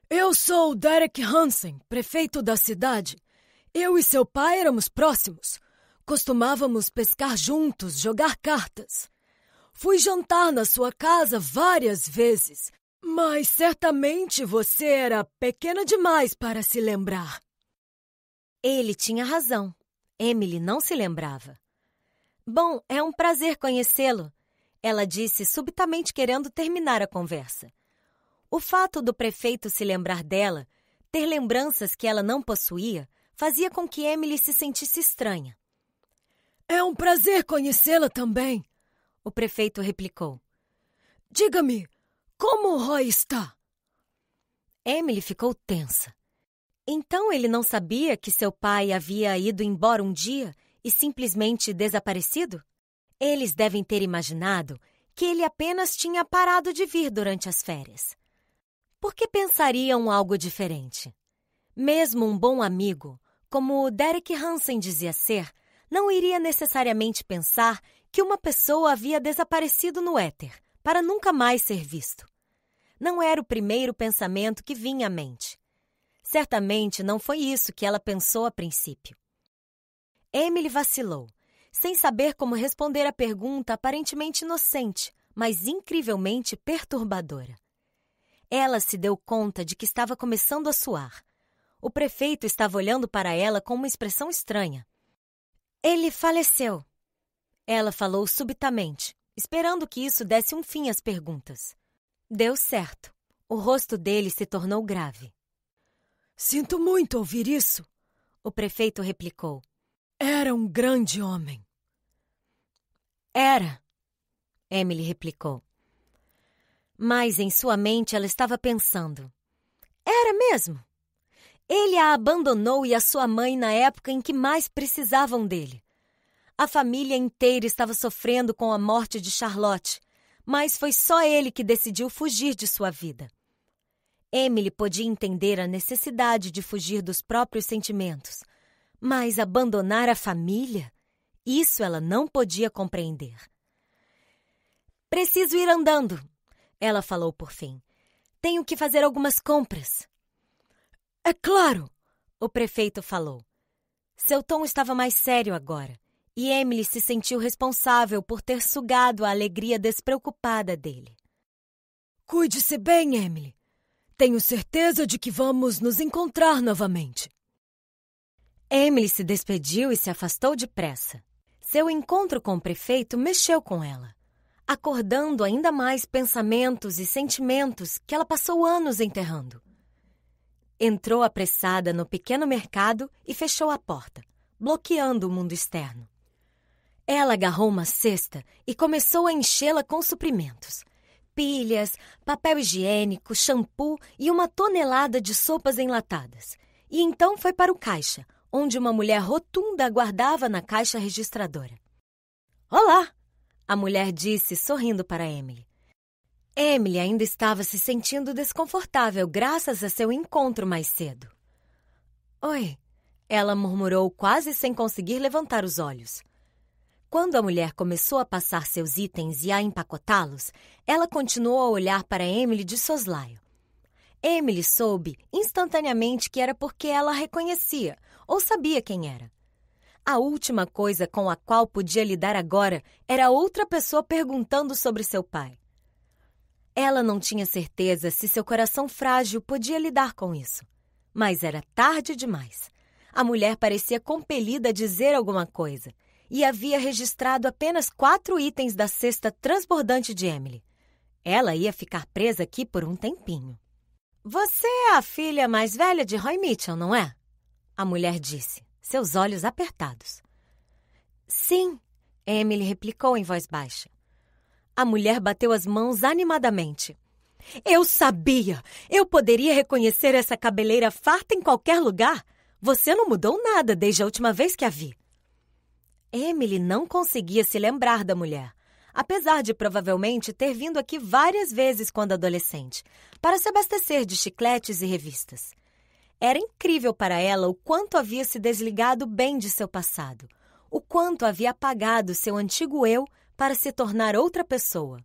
Eu sou o Derek Hansen, prefeito da cidade. Eu e seu pai éramos próximos. Costumávamos pescar juntos, jogar cartas. Fui jantar na sua casa várias vezes mas certamente você era pequena demais para se lembrar. Ele tinha razão. Emily não se lembrava. Bom, é um prazer conhecê-lo, ela disse, subitamente querendo terminar a conversa. O fato do prefeito se lembrar dela, ter lembranças que ela não possuía, fazia com que Emily se sentisse estranha. É um prazer conhecê-la também, o prefeito replicou. Diga-me, como Roy está? Emily ficou tensa. Então ele não sabia que seu pai havia ido embora um dia e simplesmente desaparecido? Eles devem ter imaginado que ele apenas tinha parado de vir durante as férias. Por que pensariam algo diferente? Mesmo um bom amigo, como Derek Hansen dizia ser, não iria necessariamente pensar que uma pessoa havia desaparecido no éter, para nunca mais ser visto. Não era o primeiro pensamento que vinha à mente. Certamente não foi isso que ela pensou a princípio. Emily vacilou, sem saber como responder à pergunta aparentemente inocente, mas incrivelmente perturbadora. Ela se deu conta de que estava começando a suar. O prefeito estava olhando para ela com uma expressão estranha. Ele faleceu. Ela falou subitamente, esperando que isso desse um fim às perguntas. Deu certo. O rosto dele se tornou grave. Sinto muito ouvir isso, o prefeito replicou. Era um grande homem. Era, Emily replicou. Mas em sua mente ela estava pensando. Era mesmo? Ele a abandonou e a sua mãe na época em que mais precisavam dele. A família inteira estava sofrendo com a morte de Charlotte, mas foi só ele que decidiu fugir de sua vida. Emily podia entender a necessidade de fugir dos próprios sentimentos, mas abandonar a família? Isso ela não podia compreender. Preciso ir andando, ela falou por fim. Tenho que fazer algumas compras. É claro, o prefeito falou. Seu tom estava mais sério agora, e Emily se sentiu responsável por ter sugado a alegria despreocupada dele. Cuide-se bem, Emily. Tenho certeza de que vamos nos encontrar novamente. Emily se despediu e se afastou depressa. Seu encontro com o prefeito mexeu com ela, acordando ainda mais pensamentos e sentimentos que ela passou anos enterrando. Entrou apressada no pequeno mercado e fechou a porta, bloqueando o mundo externo. Ela agarrou uma cesta e começou a enchê-la com suprimentos. Pilhas, papel higiênico, shampoo e uma tonelada de sopas enlatadas. E então foi para o caixa, onde uma mulher rotunda aguardava na caixa registradora. Olá! A mulher disse, sorrindo para Emily. Emily ainda estava se sentindo desconfortável graças a seu encontro mais cedo. Oi, ela murmurou quase sem conseguir levantar os olhos. Quando a mulher começou a passar seus itens e a empacotá-los, ela continuou a olhar para Emily de soslaio. Emily soube instantaneamente que era porque ela a reconhecia ou sabia quem era. A última coisa com a qual podia lidar agora era outra pessoa perguntando sobre seu pai. Ela não tinha certeza se seu coração frágil podia lidar com isso. Mas era tarde demais. A mulher parecia compelida a dizer alguma coisa e havia registrado apenas quatro itens da cesta transbordante de Emily. Ela ia ficar presa aqui por um tempinho. Você é a filha mais velha de Roy Mitchell, não é? A mulher disse, seus olhos apertados. Sim, Emily replicou em voz baixa. A mulher bateu as mãos animadamente. Eu sabia! Eu poderia reconhecer essa cabeleira farta em qualquer lugar! Você não mudou nada desde a última vez que a vi. Emily não conseguia se lembrar da mulher, apesar de provavelmente ter vindo aqui várias vezes quando adolescente, para se abastecer de chicletes e revistas. Era incrível para ela o quanto havia se desligado bem de seu passado, o quanto havia apagado seu antigo eu para se tornar outra pessoa.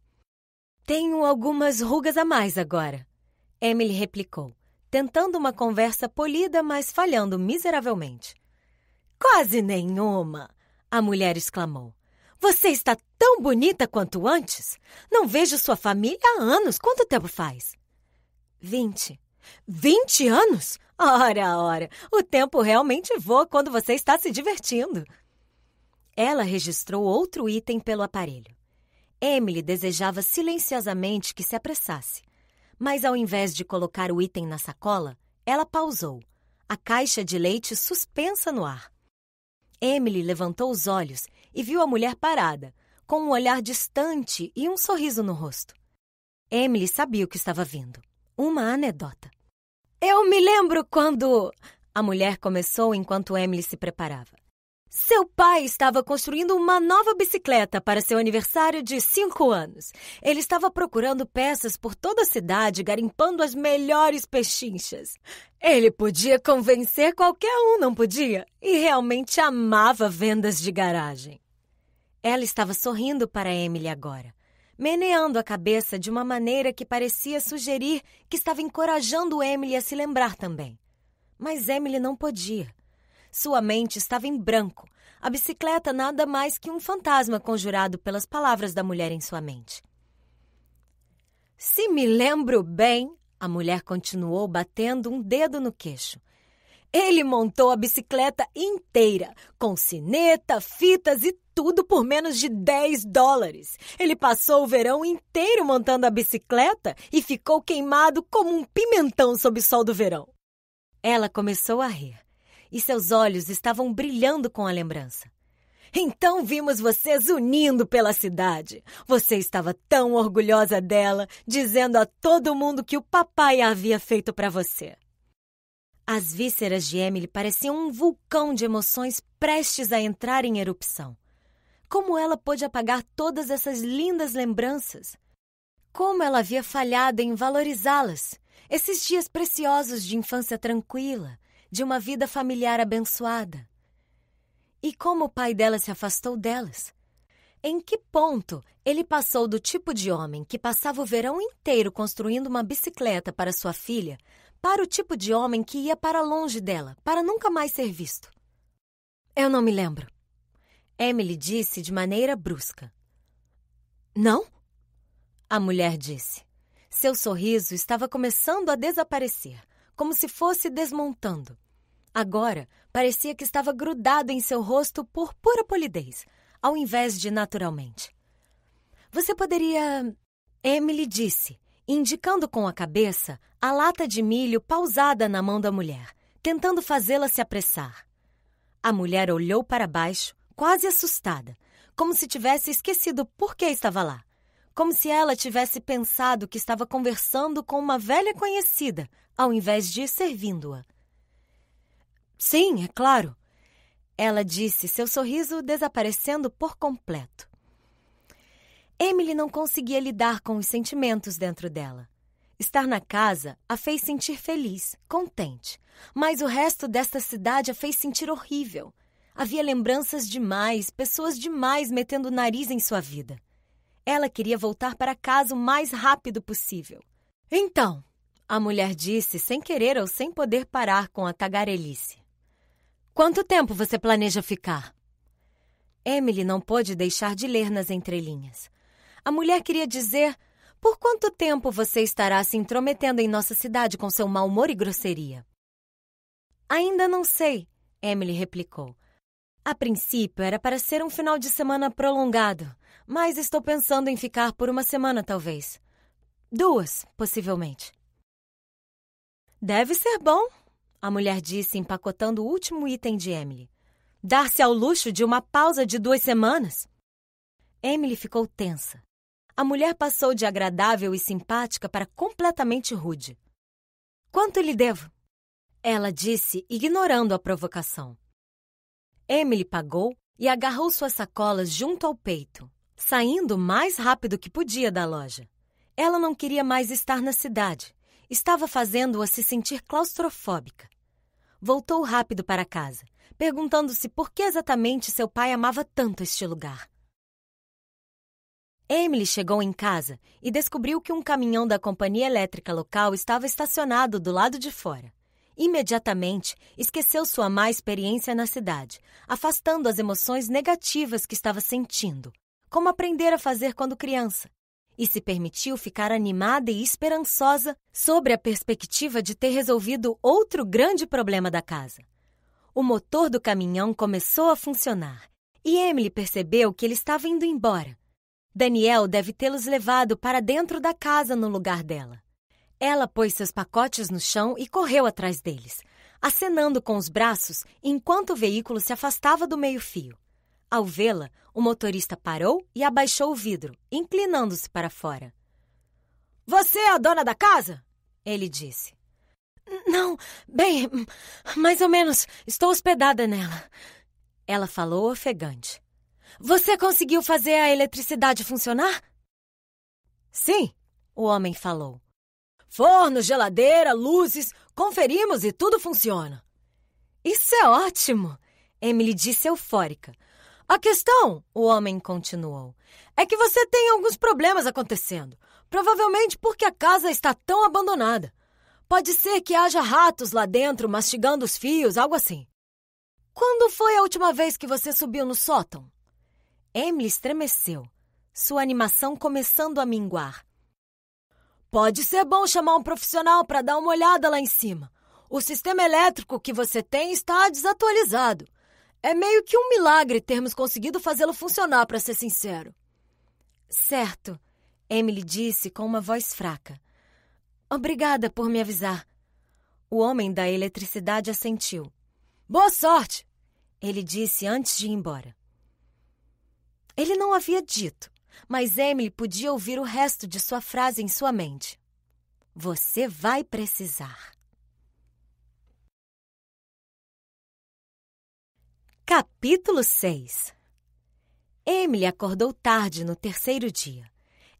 Tenho algumas rugas a mais agora, Emily replicou, tentando uma conversa polida, mas falhando miseravelmente. Quase nenhuma! A mulher exclamou. Você está tão bonita quanto antes. Não vejo sua família há anos. Quanto tempo faz? Vinte. Vinte anos? Ora, ora, o tempo realmente voa quando você está se divertindo. Ela registrou outro item pelo aparelho. Emily desejava silenciosamente que se apressasse, mas ao invés de colocar o item na sacola, ela pausou, a caixa de leite suspensa no ar, Emily levantou os olhos e viu a mulher parada, com um olhar distante e um sorriso no rosto. Emily sabia o que estava vindo. Uma anedota. Eu me lembro quando. A mulher começou enquanto Emily se preparava. Seu pai estava construindo uma nova bicicleta para seu aniversário de 5 anos. Ele estava procurando peças por toda a cidade, garimpando as melhores pechinchas. Ele podia convencer qualquer um, não podia? E realmente amava vendas de garagem. Ela estava sorrindo para Emily agora, meneando a cabeça de uma maneira que parecia sugerir que estava encorajando Emily a se lembrar também. Mas Emily não podia. Sua mente estava em branco. A bicicleta nada mais que um fantasma conjurado pelas palavras da mulher em sua mente. Se me lembro bem, a mulher continuou batendo um dedo no queixo. Ele montou a bicicleta inteira, com sineta, fitas e tudo por menos de 10 dólares. Ele passou o verão inteiro montando a bicicleta e ficou queimado como um pimentão sob o sol do verão. Ela começou a rir e seus olhos estavam brilhando com a lembrança. Então vimos vocês unindo pela cidade. Você estava tão orgulhosa dela, dizendo a todo mundo que o papai havia feito para você. As vísceras de Emily pareciam um vulcão de emoções prestes a entrar em erupção. Como ela pôde apagar todas essas lindas lembranças? Como ela havia falhado em valorizá-las? Esses dias preciosos de infância tranquila, de uma vida familiar abençoada. E como o pai dela se afastou delas? Em que ponto ele passou do tipo de homem que passava o verão inteiro construindo uma bicicleta para sua filha para o tipo de homem que ia para longe dela, para nunca mais ser visto? Eu não me lembro. Emily disse de maneira brusca. Não? A mulher disse. Seu sorriso estava começando a desaparecer, como se fosse desmontando. Agora, parecia que estava grudado em seu rosto por pura polidez, ao invés de naturalmente. Você poderia. Emily disse, indicando com a cabeça a lata de milho pausada na mão da mulher, tentando fazê-la se apressar. A mulher olhou para baixo, quase assustada, como se tivesse esquecido por que estava lá. Como se ela tivesse pensado que estava conversando com uma velha conhecida, ao invés de servindo-a. Sim, é claro. Ela disse, seu sorriso desaparecendo por completo. Emily não conseguia lidar com os sentimentos dentro dela. Estar na casa a fez sentir feliz, contente, mas o resto desta cidade a fez sentir horrível. Havia lembranças demais, pessoas demais metendo o nariz em sua vida. Ela queria voltar para casa o mais rápido possível. Então, a mulher disse, sem querer ou sem poder parar com a tagarelice. Quanto tempo você planeja ficar? Emily não pôde deixar de ler nas entrelinhas. A mulher queria dizer: Por quanto tempo você estará se intrometendo em nossa cidade com seu mau humor e grosseria? Ainda não sei, Emily replicou. A princípio era para ser um final de semana prolongado, mas estou pensando em ficar por uma semana, talvez. Duas, possivelmente. Deve ser bom, a mulher disse, empacotando o último item de Emily. Dar-se ao luxo de uma pausa de duas semanas? Emily ficou tensa. A mulher passou de agradável e simpática para completamente rude. Quanto lhe devo? Ela disse, ignorando a provocação. Emily pagou e agarrou suas sacolas junto ao peito, saindo o mais rápido que podia da loja. Ela não queria mais estar na cidade. Estava fazendo-a se sentir claustrofóbica voltou rápido para casa, perguntando-se por que exatamente seu pai amava tanto este lugar. Emily chegou em casa e descobriu que um caminhão da companhia elétrica local estava estacionado do lado de fora. Imediatamente esqueceu sua má experiência na cidade, afastando as emoções negativas que estava sentindo, como aprender a fazer quando criança, e se permitiu ficar animada e esperançosa sobre a perspectiva de ter resolvido outro grande problema da casa. O motor do caminhão começou a funcionar e Emily percebeu que ele estava indo embora. Daniel deve tê-los levado para dentro da casa no lugar dela. Ela pôs seus pacotes no chão e correu atrás deles, acenando com os braços enquanto o veículo se afastava do meio-fio. Ao vê-la, o motorista parou e abaixou o vidro, inclinando-se para fora. Você é a dona da casa? Ele disse. Não, bem, mais ou menos. Estou hospedada nela. Ela falou ofegante. Você conseguiu fazer a eletricidade funcionar? Sim, o homem falou. Forno, geladeira, luzes, conferimos e tudo funciona. Isso é ótimo! Emily disse eufórica, a questão, o homem continuou, é que você tem alguns problemas acontecendo. Provavelmente porque a casa está tão abandonada. Pode ser que haja ratos lá dentro mastigando os fios, algo assim. Quando foi a última vez que você subiu no sótão? Emily estremeceu, sua animação começando a minguar. Pode ser bom chamar um profissional para dar uma olhada lá em cima. O sistema elétrico que você tem está desatualizado. É meio que um milagre termos conseguido fazê-lo funcionar, para ser sincero. Certo, Emily disse com uma voz fraca. Obrigada por me avisar. O homem da eletricidade assentiu. Boa sorte! Ele disse antes de ir embora. Ele não havia dito, mas Emily podia ouvir o resto de sua frase em sua mente. Você vai precisar. Capítulo 6 Emily acordou tarde no terceiro dia.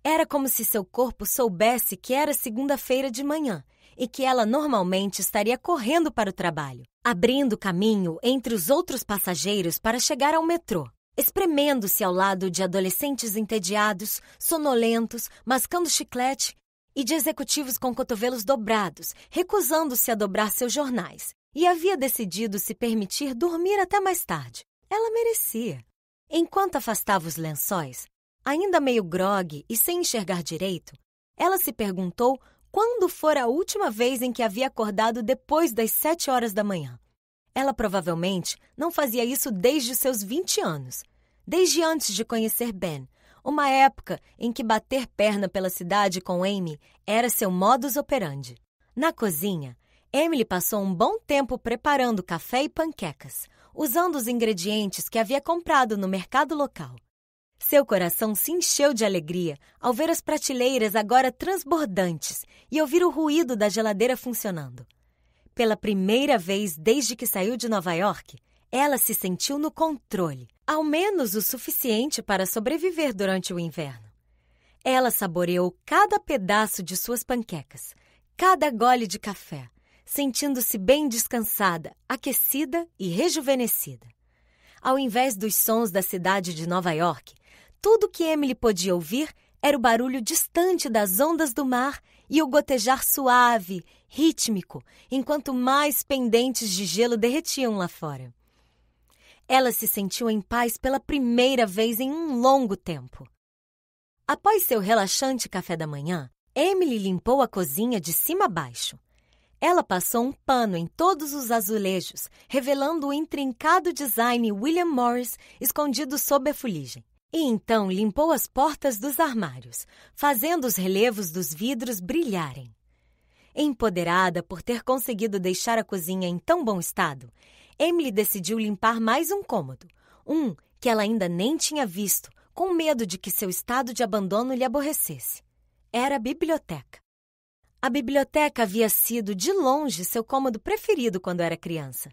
Era como se seu corpo soubesse que era segunda-feira de manhã e que ela normalmente estaria correndo para o trabalho, abrindo caminho entre os outros passageiros para chegar ao metrô, espremendo-se ao lado de adolescentes entediados, sonolentos, mascando chiclete e de executivos com cotovelos dobrados, recusando-se a dobrar seus jornais, e havia decidido se permitir dormir até mais tarde. Ela merecia. Enquanto afastava os lençóis, ainda meio grogue e sem enxergar direito, ela se perguntou quando fora a última vez em que havia acordado depois das sete horas da manhã. Ela provavelmente não fazia isso desde seus 20 anos, desde antes de conhecer Ben, uma época em que bater perna pela cidade com Amy era seu modus operandi. Na cozinha, Emily passou um bom tempo preparando café e panquecas, usando os ingredientes que havia comprado no mercado local. Seu coração se encheu de alegria ao ver as prateleiras agora transbordantes e ouvir o ruído da geladeira funcionando. Pela primeira vez desde que saiu de Nova York, ela se sentiu no controle, ao menos o suficiente para sobreviver durante o inverno. Ela saboreou cada pedaço de suas panquecas, cada gole de café sentindo-se bem descansada, aquecida e rejuvenescida. Ao invés dos sons da cidade de Nova York, tudo que Emily podia ouvir era o barulho distante das ondas do mar e o gotejar suave, rítmico, enquanto mais pendentes de gelo derretiam lá fora. Ela se sentiu em paz pela primeira vez em um longo tempo. Após seu relaxante café da manhã, Emily limpou a cozinha de cima a baixo, ela passou um pano em todos os azulejos, revelando o intrincado design William Morris escondido sob a fuligem. E então limpou as portas dos armários, fazendo os relevos dos vidros brilharem. Empoderada por ter conseguido deixar a cozinha em tão bom estado, Emily decidiu limpar mais um cômodo, um que ela ainda nem tinha visto, com medo de que seu estado de abandono lhe aborrecesse. Era a biblioteca. A biblioteca havia sido, de longe, seu cômodo preferido quando era criança.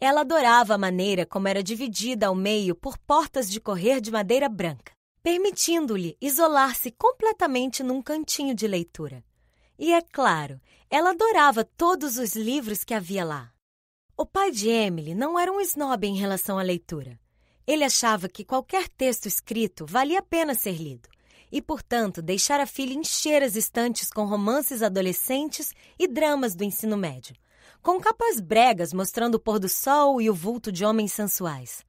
Ela adorava a maneira como era dividida ao meio por portas de correr de madeira branca, permitindo-lhe isolar-se completamente num cantinho de leitura. E é claro, ela adorava todos os livros que havia lá. O pai de Emily não era um snob em relação à leitura. Ele achava que qualquer texto escrito valia a pena ser lido e, portanto, deixar a filha encher as estantes com romances adolescentes e dramas do ensino médio, com capas bregas mostrando o pôr do sol e o vulto de homens sensuais.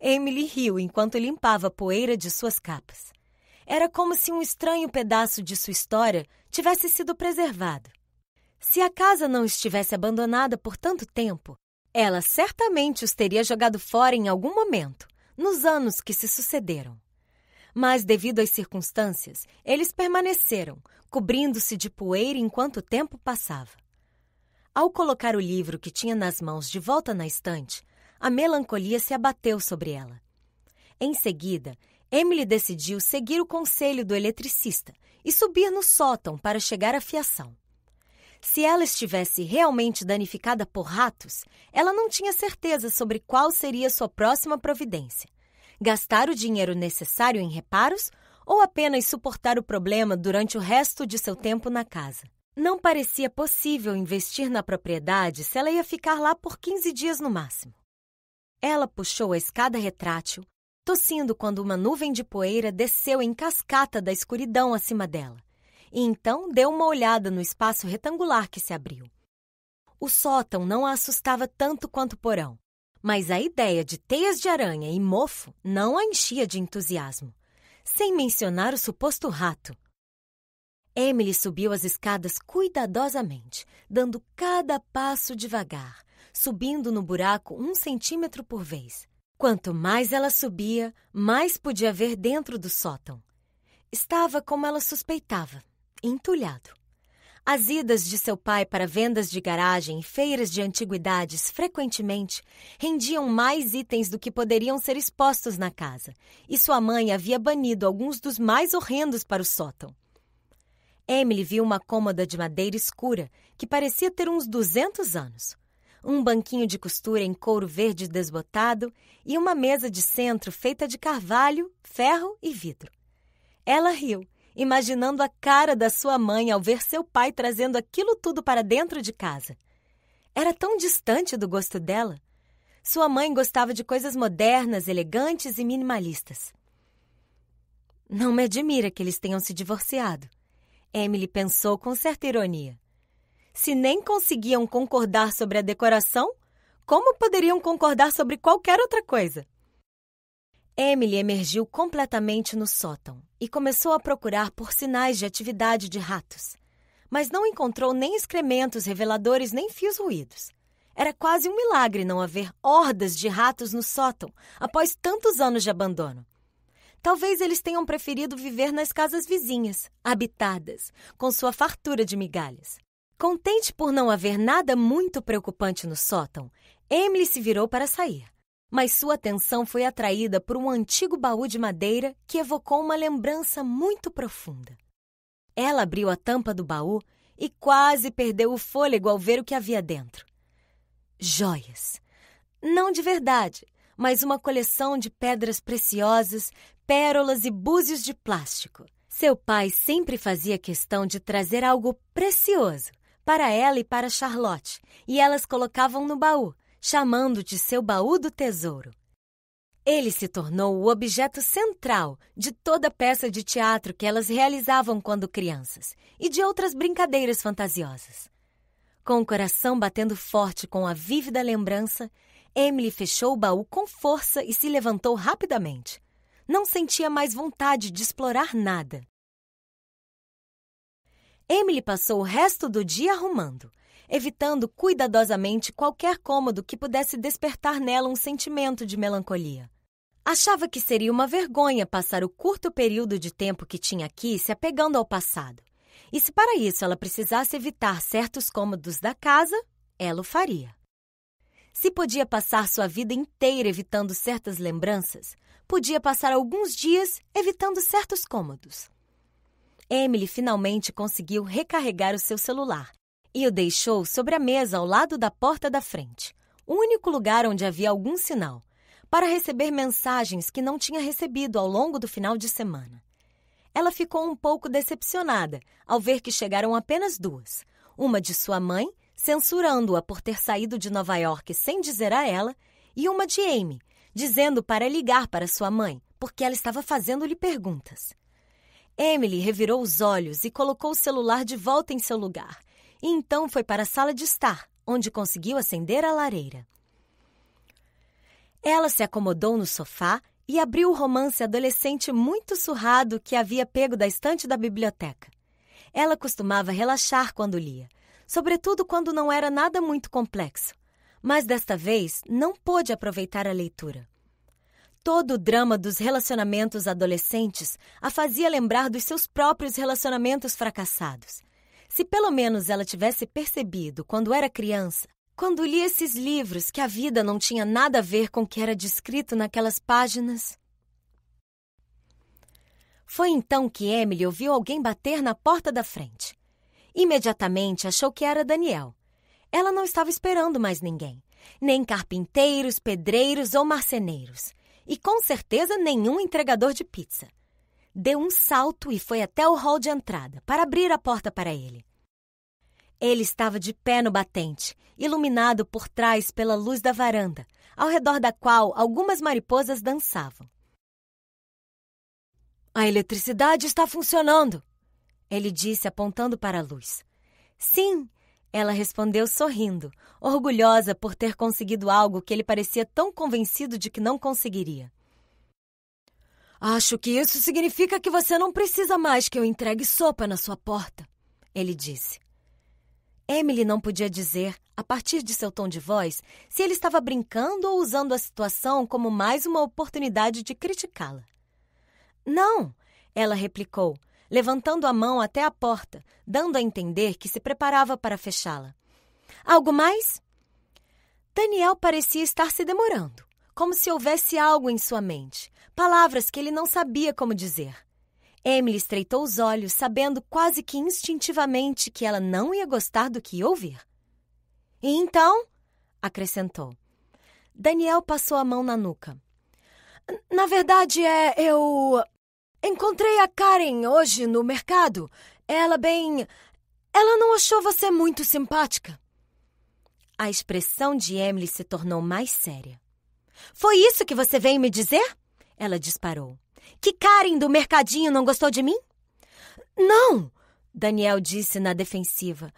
Emily riu enquanto limpava a poeira de suas capas. Era como se um estranho pedaço de sua história tivesse sido preservado. Se a casa não estivesse abandonada por tanto tempo, ela certamente os teria jogado fora em algum momento, nos anos que se sucederam. Mas, devido às circunstâncias, eles permaneceram, cobrindo-se de poeira enquanto o tempo passava. Ao colocar o livro que tinha nas mãos de volta na estante, a melancolia se abateu sobre ela. Em seguida, Emily decidiu seguir o conselho do eletricista e subir no sótão para chegar à fiação. Se ela estivesse realmente danificada por ratos, ela não tinha certeza sobre qual seria sua próxima providência gastar o dinheiro necessário em reparos ou apenas suportar o problema durante o resto de seu tempo na casa. Não parecia possível investir na propriedade se ela ia ficar lá por 15 dias no máximo. Ela puxou a escada retrátil, tossindo quando uma nuvem de poeira desceu em cascata da escuridão acima dela, e então deu uma olhada no espaço retangular que se abriu. O sótão não a assustava tanto quanto o porão, mas a ideia de teias de aranha e mofo não a enchia de entusiasmo, sem mencionar o suposto rato. Emily subiu as escadas cuidadosamente, dando cada passo devagar, subindo no buraco um centímetro por vez. Quanto mais ela subia, mais podia ver dentro do sótão. Estava como ela suspeitava, entulhado. As idas de seu pai para vendas de garagem e feiras de antiguidades frequentemente rendiam mais itens do que poderiam ser expostos na casa, e sua mãe havia banido alguns dos mais horrendos para o sótão. Emily viu uma cômoda de madeira escura que parecia ter uns 200 anos, um banquinho de costura em couro verde desbotado e uma mesa de centro feita de carvalho, ferro e vidro. Ela riu imaginando a cara da sua mãe ao ver seu pai trazendo aquilo tudo para dentro de casa. Era tão distante do gosto dela. Sua mãe gostava de coisas modernas, elegantes e minimalistas. Não me admira que eles tenham se divorciado. Emily pensou com certa ironia. Se nem conseguiam concordar sobre a decoração, como poderiam concordar sobre qualquer outra coisa? Emily emergiu completamente no sótão e começou a procurar por sinais de atividade de ratos, mas não encontrou nem excrementos reveladores nem fios ruídos. Era quase um milagre não haver hordas de ratos no sótão após tantos anos de abandono. Talvez eles tenham preferido viver nas casas vizinhas, habitadas, com sua fartura de migalhas. Contente por não haver nada muito preocupante no sótão, Emily se virou para sair mas sua atenção foi atraída por um antigo baú de madeira que evocou uma lembrança muito profunda. Ela abriu a tampa do baú e quase perdeu o fôlego ao ver o que havia dentro. Joias. Não de verdade, mas uma coleção de pedras preciosas, pérolas e búzios de plástico. Seu pai sempre fazia questão de trazer algo precioso para ela e para Charlotte, e elas colocavam no baú, chamando de seu baú do tesouro. Ele se tornou o objeto central de toda peça de teatro que elas realizavam quando crianças e de outras brincadeiras fantasiosas. Com o coração batendo forte com a vívida lembrança, Emily fechou o baú com força e se levantou rapidamente. Não sentia mais vontade de explorar nada. Emily passou o resto do dia arrumando, evitando cuidadosamente qualquer cômodo que pudesse despertar nela um sentimento de melancolia. Achava que seria uma vergonha passar o curto período de tempo que tinha aqui se apegando ao passado. E se para isso ela precisasse evitar certos cômodos da casa, ela o faria. Se podia passar sua vida inteira evitando certas lembranças, podia passar alguns dias evitando certos cômodos. Emily finalmente conseguiu recarregar o seu celular e o deixou sobre a mesa ao lado da porta da frente, o único lugar onde havia algum sinal, para receber mensagens que não tinha recebido ao longo do final de semana. Ela ficou um pouco decepcionada ao ver que chegaram apenas duas: uma de sua mãe, censurando-a por ter saído de Nova York sem dizer a ela, e uma de Amy, dizendo para ligar para sua mãe, porque ela estava fazendo-lhe perguntas. Emily revirou os olhos e colocou o celular de volta em seu lugar e então foi para a sala de estar, onde conseguiu acender a lareira. Ela se acomodou no sofá e abriu o romance adolescente muito surrado que havia pego da estante da biblioteca. Ela costumava relaxar quando lia, sobretudo quando não era nada muito complexo, mas desta vez não pôde aproveitar a leitura. Todo o drama dos relacionamentos adolescentes a fazia lembrar dos seus próprios relacionamentos fracassados. Se pelo menos ela tivesse percebido quando era criança, quando lia esses livros, que a vida não tinha nada a ver com o que era descrito naquelas páginas. Foi então que Emily ouviu alguém bater na porta da frente. Imediatamente achou que era Daniel. Ela não estava esperando mais ninguém, nem carpinteiros, pedreiros ou marceneiros, e com certeza nenhum entregador de pizza deu um salto e foi até o hall de entrada para abrir a porta para ele. Ele estava de pé no batente, iluminado por trás pela luz da varanda, ao redor da qual algumas mariposas dançavam. A eletricidade está funcionando, ele disse, apontando para a luz. Sim, ela respondeu sorrindo, orgulhosa por ter conseguido algo que ele parecia tão convencido de que não conseguiria. Acho que isso significa que você não precisa mais que eu entregue sopa na sua porta, ele disse. Emily não podia dizer, a partir de seu tom de voz, se ele estava brincando ou usando a situação como mais uma oportunidade de criticá-la. Não, ela replicou, levantando a mão até a porta, dando a entender que se preparava para fechá-la. Algo mais? Daniel parecia estar se demorando, como se houvesse algo em sua mente, palavras que ele não sabia como dizer. Emily estreitou os olhos, sabendo quase que instintivamente que ela não ia gostar do que ia ouvir. E então, acrescentou. Daniel passou a mão na nuca. Na verdade, é. Eu. Encontrei a Karen hoje no mercado. Ela bem. Ela não achou você muito simpática. A expressão de Emily se tornou mais séria. Foi isso que você veio me dizer? Ela disparou. Que Karen do mercadinho não gostou de mim? Não! Daniel disse na defensiva.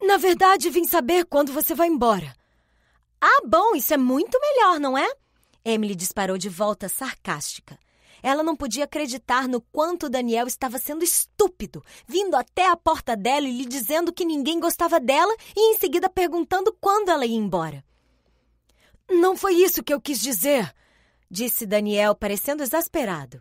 Na verdade, vim saber quando você vai embora. Ah, bom, isso é muito melhor, não é? Emily disparou de volta, sarcástica. Ela não podia acreditar no quanto Daniel estava sendo estúpido, vindo até a porta dela e lhe dizendo que ninguém gostava dela e em seguida perguntando quando ela ia embora. Não foi isso que eu quis dizer, disse Daniel, parecendo exasperado.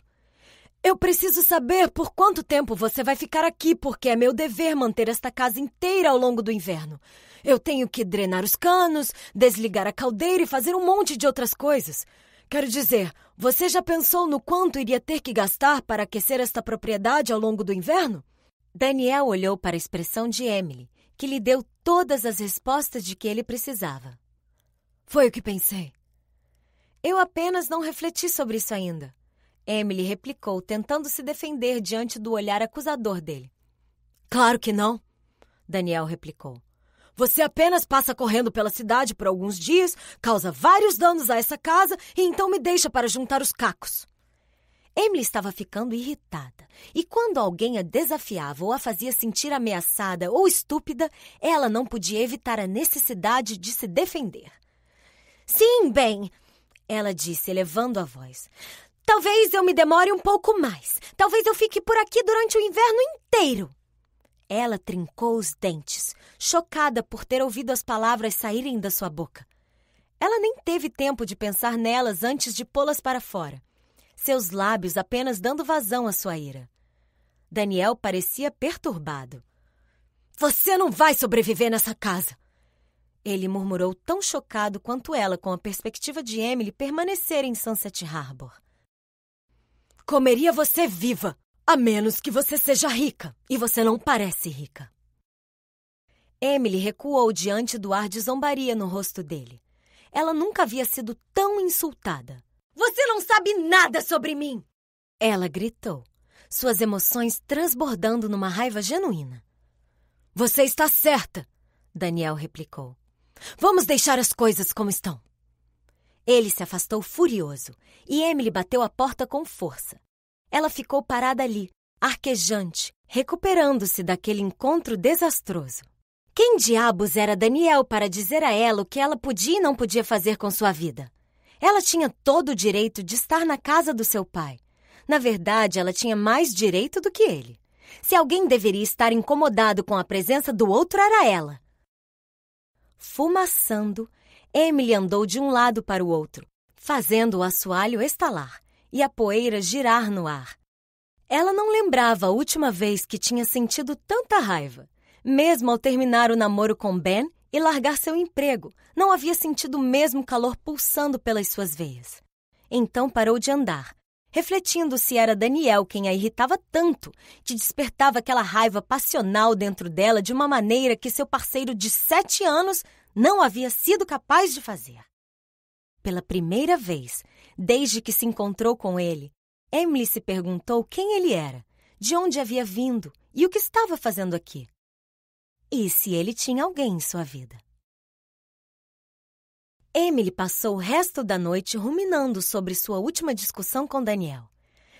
Eu preciso saber por quanto tempo você vai ficar aqui, porque é meu dever manter esta casa inteira ao longo do inverno. Eu tenho que drenar os canos, desligar a caldeira e fazer um monte de outras coisas. Quero dizer, você já pensou no quanto iria ter que gastar para aquecer esta propriedade ao longo do inverno? Daniel olhou para a expressão de Emily, que lhe deu todas as respostas de que ele precisava. Foi o que pensei. Eu apenas não refleti sobre isso ainda. Emily replicou, tentando se defender diante do olhar acusador dele. Claro que não, Daniel replicou. Você apenas passa correndo pela cidade por alguns dias, causa vários danos a essa casa e então me deixa para juntar os cacos. Emily estava ficando irritada, e quando alguém a desafiava ou a fazia sentir ameaçada ou estúpida, ela não podia evitar a necessidade de se defender. Sim, bem, ela disse, elevando a voz. Talvez eu me demore um pouco mais. Talvez eu fique por aqui durante o inverno inteiro. Ela trincou os dentes, chocada por ter ouvido as palavras saírem da sua boca. Ela nem teve tempo de pensar nelas antes de pô-las para fora, seus lábios apenas dando vazão à sua ira. Daniel parecia perturbado. Você não vai sobreviver nessa casa! Ele murmurou tão chocado quanto ela com a perspectiva de Emily permanecer em Sunset Harbor. Comeria você viva, a menos que você seja rica, e você não parece rica. Emily recuou diante do ar de zombaria no rosto dele. Ela nunca havia sido tão insultada. Você não sabe nada sobre mim! Ela gritou, suas emoções transbordando numa raiva genuína. Você está certa, Daniel replicou. Vamos deixar as coisas como estão. Ele se afastou furioso e Emily bateu a porta com força. Ela ficou parada ali, arquejante, recuperando-se daquele encontro desastroso. Quem diabos era Daniel para dizer a ela o que ela podia e não podia fazer com sua vida? Ela tinha todo o direito de estar na casa do seu pai. Na verdade, ela tinha mais direito do que ele. Se alguém deveria estar incomodado com a presença do outro, era ela. Fumaçando, Emily andou de um lado para o outro, fazendo o assoalho estalar e a poeira girar no ar. Ela não lembrava a última vez que tinha sentido tanta raiva. Mesmo ao terminar o namoro com Ben e largar seu emprego, não havia sentido o mesmo calor pulsando pelas suas veias. Então parou de andar refletindo se era Daniel quem a irritava tanto, que despertava aquela raiva passional dentro dela de uma maneira que seu parceiro de sete anos não havia sido capaz de fazer. Pela primeira vez, desde que se encontrou com ele, Emily se perguntou quem ele era, de onde havia vindo e o que estava fazendo aqui. E se ele tinha alguém em sua vida. Emily passou o resto da noite ruminando sobre sua última discussão com Daniel.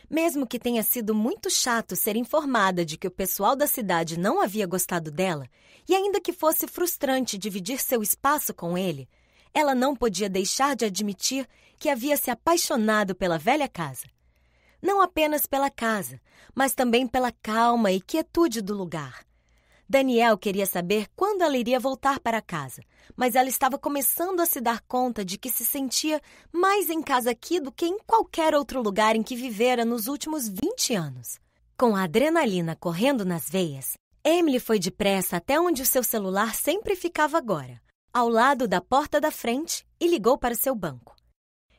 Mesmo que tenha sido muito chato ser informada de que o pessoal da cidade não havia gostado dela, e ainda que fosse frustrante dividir seu espaço com ele, ela não podia deixar de admitir que havia se apaixonado pela velha casa. Não apenas pela casa, mas também pela calma e quietude do lugar, Daniel queria saber quando ela iria voltar para casa, mas ela estava começando a se dar conta de que se sentia mais em casa aqui do que em qualquer outro lugar em que vivera nos últimos 20 anos. Com a adrenalina correndo nas veias, Emily foi depressa até onde o seu celular sempre ficava agora, ao lado da porta da frente, e ligou para seu banco.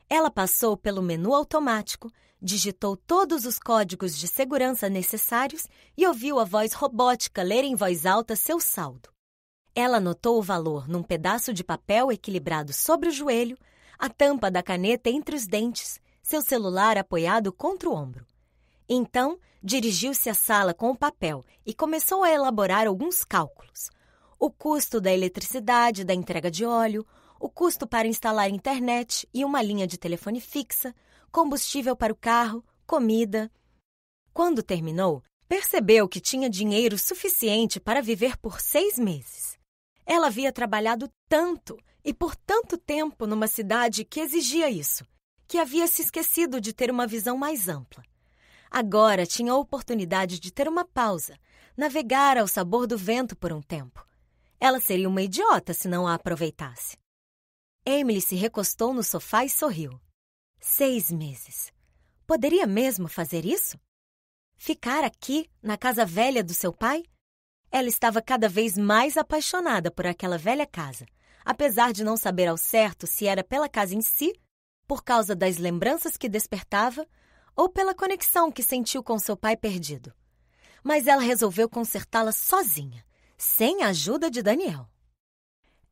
Ela passou pelo menu automático, digitou todos os códigos de segurança necessários e ouviu a voz robótica ler em voz alta seu saldo. Ela anotou o valor num pedaço de papel equilibrado sobre o joelho, a tampa da caneta entre os dentes, seu celular apoiado contra o ombro. Então, dirigiu-se à sala com o papel e começou a elaborar alguns cálculos. O custo da eletricidade, da entrega de óleo, o custo para instalar internet e uma linha de telefone fixa, combustível para o carro, comida. Quando terminou, percebeu que tinha dinheiro suficiente para viver por seis meses. Ela havia trabalhado tanto e por tanto tempo numa cidade que exigia isso, que havia se esquecido de ter uma visão mais ampla. Agora tinha a oportunidade de ter uma pausa, navegar ao sabor do vento por um tempo. Ela seria uma idiota se não a aproveitasse. Emily se recostou no sofá e sorriu. Seis meses. Poderia mesmo fazer isso? Ficar aqui, na casa velha do seu pai? Ela estava cada vez mais apaixonada por aquela velha casa, apesar de não saber ao certo se era pela casa em si, por causa das lembranças que despertava, ou pela conexão que sentiu com seu pai perdido. Mas ela resolveu consertá-la sozinha, sem a ajuda de Daniel.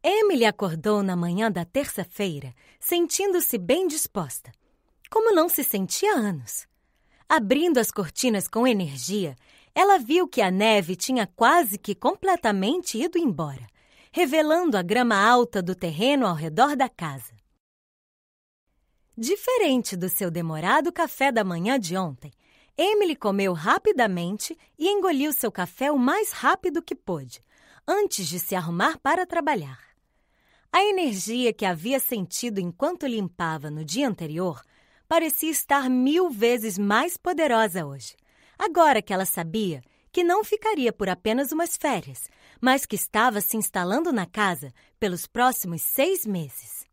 Emily acordou na manhã da terça-feira, sentindo-se bem disposta, como não se sentia há anos. Abrindo as cortinas com energia, ela viu que a neve tinha quase que completamente ido embora, revelando a grama alta do terreno ao redor da casa. Diferente do seu demorado café da manhã de ontem, Emily comeu rapidamente e engoliu seu café o mais rápido que pôde, antes de se arrumar para trabalhar. A energia que havia sentido enquanto limpava no dia anterior parecia estar mil vezes mais poderosa hoje. Agora que ela sabia que não ficaria por apenas umas férias, mas que estava se instalando na casa pelos próximos seis meses.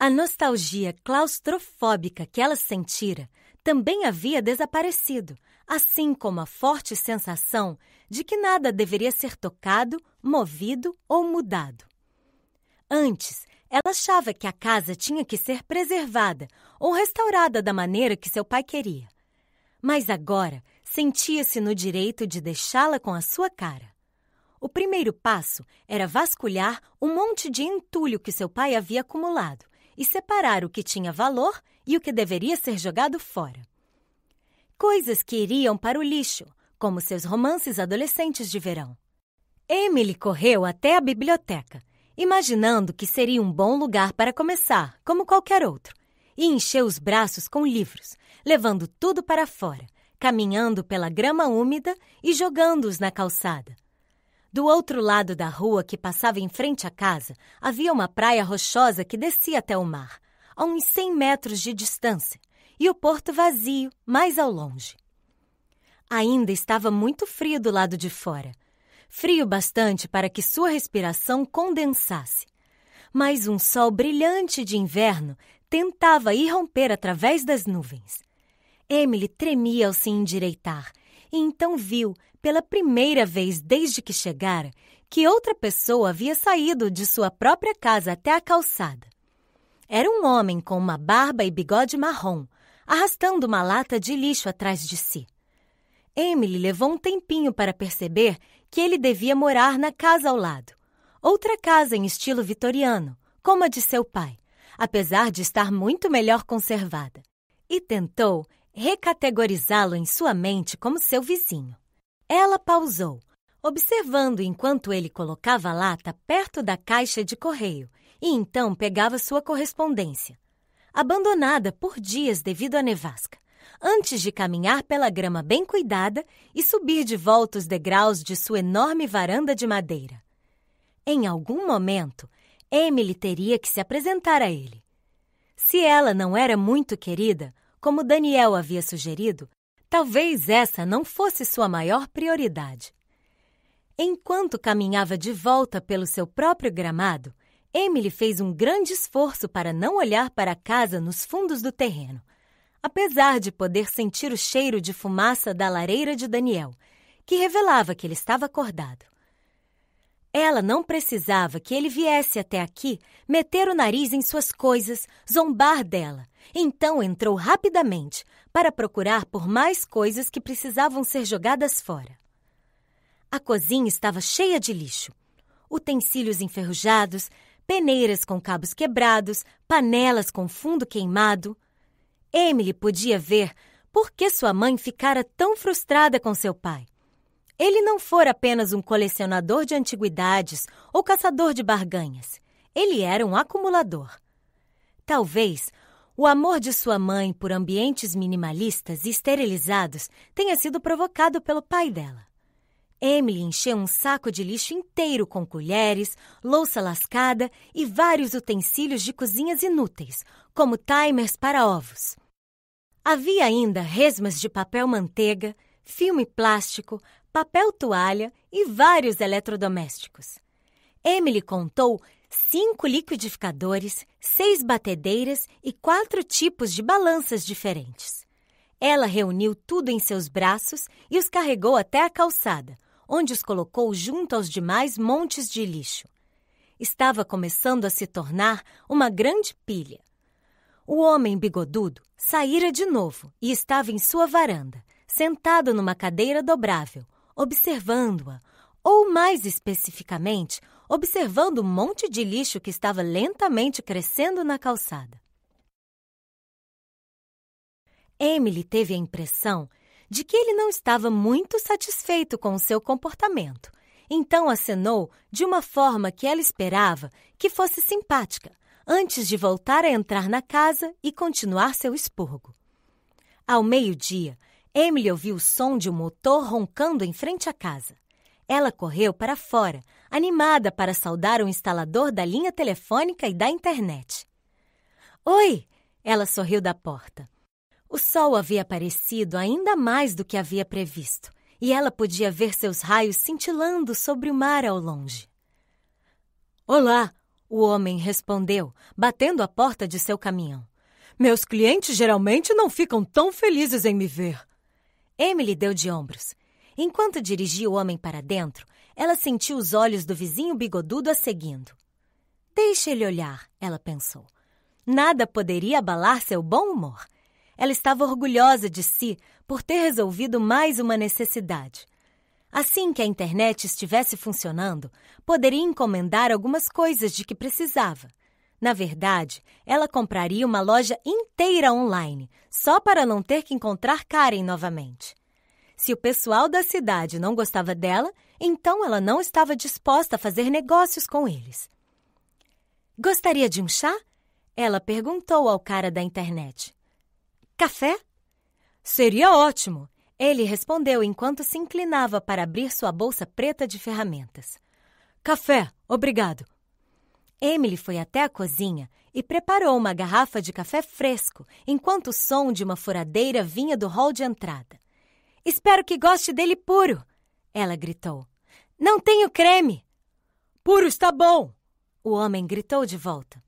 A nostalgia claustrofóbica que ela sentira também havia desaparecido, assim como a forte sensação de que nada deveria ser tocado, movido ou mudado. Antes, ela achava que a casa tinha que ser preservada ou restaurada da maneira que seu pai queria. Mas agora sentia-se no direito de deixá-la com a sua cara. O primeiro passo era vasculhar um monte de entulho que seu pai havia acumulado e separar o que tinha valor e o que deveria ser jogado fora. Coisas que iriam para o lixo, como seus romances adolescentes de verão. Emily correu até a biblioteca, imaginando que seria um bom lugar para começar, como qualquer outro, e encheu os braços com livros, levando tudo para fora, caminhando pela grama úmida e jogando-os na calçada. Do outro lado da rua que passava em frente à casa, havia uma praia rochosa que descia até o mar, a uns 100 metros de distância, e o porto vazio mais ao longe. Ainda estava muito frio do lado de fora frio bastante para que sua respiração condensasse. Mas um sol brilhante de inverno tentava irromper através das nuvens. Emily tremia ao se endireitar e então viu, pela primeira vez desde que chegara, que outra pessoa havia saído de sua própria casa até a calçada. Era um homem com uma barba e bigode marrom, arrastando uma lata de lixo atrás de si. Emily levou um tempinho para perceber que ele devia morar na casa ao lado. Outra casa em estilo vitoriano, como a de seu pai, apesar de estar muito melhor conservada. E tentou recategorizá-lo em sua mente como seu vizinho. Ela pausou, observando enquanto ele colocava a lata perto da caixa de correio e então pegava sua correspondência, abandonada por dias devido à nevasca antes de caminhar pela grama bem cuidada e subir de volta os degraus de sua enorme varanda de madeira. Em algum momento, Emily teria que se apresentar a ele. Se ela não era muito querida, como Daniel havia sugerido, talvez essa não fosse sua maior prioridade. Enquanto caminhava de volta pelo seu próprio gramado, Emily fez um grande esforço para não olhar para a casa nos fundos do terreno, apesar de poder sentir o cheiro de fumaça da lareira de Daniel, que revelava que ele estava acordado. Ela não precisava que ele viesse até aqui meter o nariz em suas coisas, zombar dela. Então entrou rapidamente para procurar por mais coisas que precisavam ser jogadas fora. A cozinha estava cheia de lixo: utensílios enferrujados, peneiras com cabos quebrados, panelas com fundo queimado. Emily podia ver por que sua mãe ficara tão frustrada com seu pai. Ele não fora apenas um colecionador de antiguidades ou caçador de barganhas. Ele era um acumulador. Talvez o amor de sua mãe por ambientes minimalistas e esterilizados tenha sido provocado pelo pai dela. Emily encheu um saco de lixo inteiro com colheres, louça lascada e vários utensílios de cozinhas inúteis, como timers para ovos. Havia ainda resmas de papel manteiga, filme plástico, papel toalha e vários eletrodomésticos. Emily contou cinco liquidificadores, seis batedeiras e quatro tipos de balanças diferentes. Ela reuniu tudo em seus braços e os carregou até a calçada, onde os colocou junto aos demais montes de lixo. Estava começando a se tornar uma grande pilha o homem bigodudo saíra de novo e estava em sua varanda, sentado numa cadeira dobrável, observando-a, ou mais especificamente, observando o um monte de lixo que estava lentamente crescendo na calçada. Emily teve a impressão de que ele não estava muito satisfeito com o seu comportamento, então acenou de uma forma que ela esperava que fosse simpática, antes de voltar a entrar na casa e continuar seu esporgo. Ao meio-dia, Emily ouviu o som de um motor roncando em frente à casa. Ela correu para fora, animada para saudar o instalador da linha telefônica e da internet. Oi! Ela sorriu da porta. O sol havia aparecido ainda mais do que havia previsto, e ela podia ver seus raios cintilando sobre o mar ao longe. Olá! O homem respondeu, batendo a porta de seu caminhão. Meus clientes geralmente não ficam tão felizes em me ver. Emily deu de ombros. Enquanto dirigia o homem para dentro, ela sentiu os olhos do vizinho bigodudo a seguindo. Deixe ele olhar, ela pensou. Nada poderia abalar seu bom humor. Ela estava orgulhosa de si por ter resolvido mais uma necessidade. Assim que a internet estivesse funcionando, poderia encomendar algumas coisas de que precisava. Na verdade, ela compraria uma loja inteira online, só para não ter que encontrar Karen novamente. Se o pessoal da cidade não gostava dela, então ela não estava disposta a fazer negócios com eles. Gostaria de um chá? Ela perguntou ao cara da internet. Café? Seria ótimo, ele respondeu enquanto se inclinava para abrir sua bolsa preta de ferramentas. Café, obrigado. Emily foi até a cozinha e preparou uma garrafa de café fresco enquanto o som de uma furadeira vinha do hall de entrada. Espero que goste dele puro! Ela gritou. Não tenho creme! Puro está bom! O homem gritou de volta.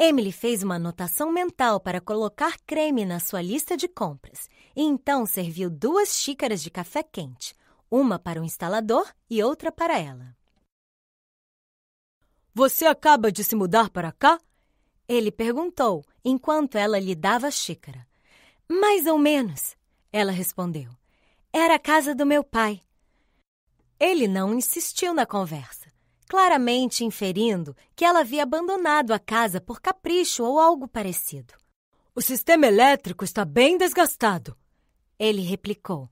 Emily fez uma anotação mental para colocar creme na sua lista de compras e então serviu duas xícaras de café quente, uma para o instalador e outra para ela. Você acaba de se mudar para cá? Ele perguntou enquanto ela lhe dava a xícara. Mais ou menos, ela respondeu. Era a casa do meu pai. Ele não insistiu na conversa claramente inferindo que ela havia abandonado a casa por capricho ou algo parecido. O sistema elétrico está bem desgastado, ele replicou.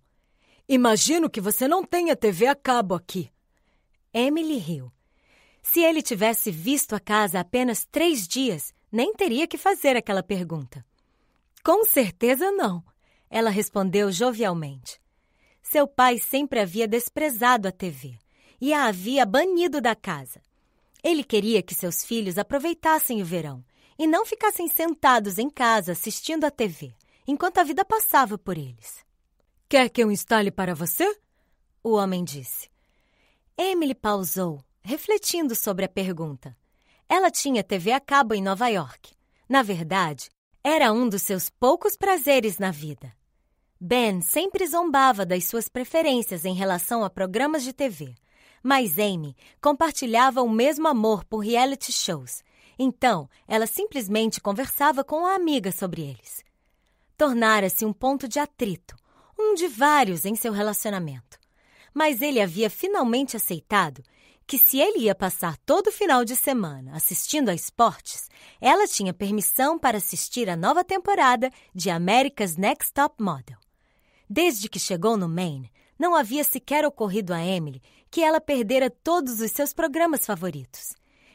Imagino que você não tenha TV a cabo aqui. Emily riu. Se ele tivesse visto a casa apenas três dias, nem teria que fazer aquela pergunta. Com certeza não, ela respondeu jovialmente. Seu pai sempre havia desprezado a TV e a havia banido da casa. Ele queria que seus filhos aproveitassem o verão e não ficassem sentados em casa assistindo à TV, enquanto a vida passava por eles. Quer que eu instale para você? O homem disse. Emily pausou, refletindo sobre a pergunta. Ela tinha TV a cabo em Nova York. Na verdade, era um dos seus poucos prazeres na vida. Ben sempre zombava das suas preferências em relação a programas de TV, mas Amy compartilhava o mesmo amor por reality shows, então ela simplesmente conversava com a amiga sobre eles. Tornara-se um ponto de atrito, um de vários em seu relacionamento. Mas ele havia finalmente aceitado que se ele ia passar todo o final de semana assistindo a esportes, ela tinha permissão para assistir a nova temporada de America's Next Top Model. Desde que chegou no Maine, não havia sequer ocorrido a Emily que ela perdera todos os seus programas favoritos.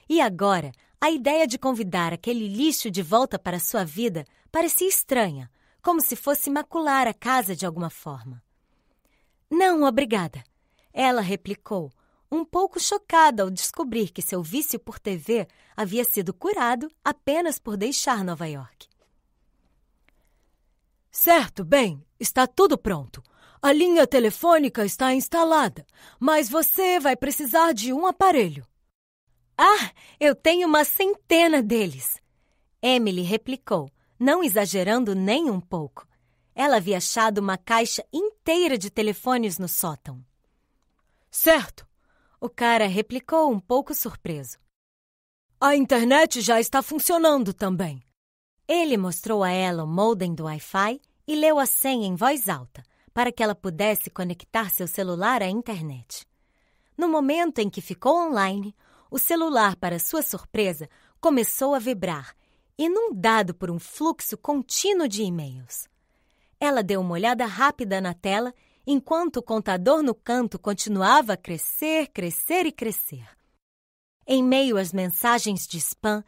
E agora, a ideia de convidar aquele lixo de volta para sua vida parecia estranha, como se fosse macular a casa de alguma forma. Não, obrigada, ela replicou, um pouco chocada ao descobrir que seu vício por TV havia sido curado apenas por deixar Nova York. Certo, bem, está tudo pronto. A linha telefônica está instalada, mas você vai precisar de um aparelho. Ah, eu tenho uma centena deles! Emily replicou, não exagerando nem um pouco. Ela havia achado uma caixa inteira de telefones no sótão. Certo, o cara replicou um pouco surpreso. A internet já está funcionando também. Ele mostrou a ela o modem do Wi-Fi e leu a senha em voz alta, para que ela pudesse conectar seu celular à internet. No momento em que ficou online, o celular, para sua surpresa, começou a vibrar, inundado por um fluxo contínuo de e-mails. Ela deu uma olhada rápida na tela enquanto o contador no canto continuava a crescer, crescer e crescer. Em meio às mensagens de spam,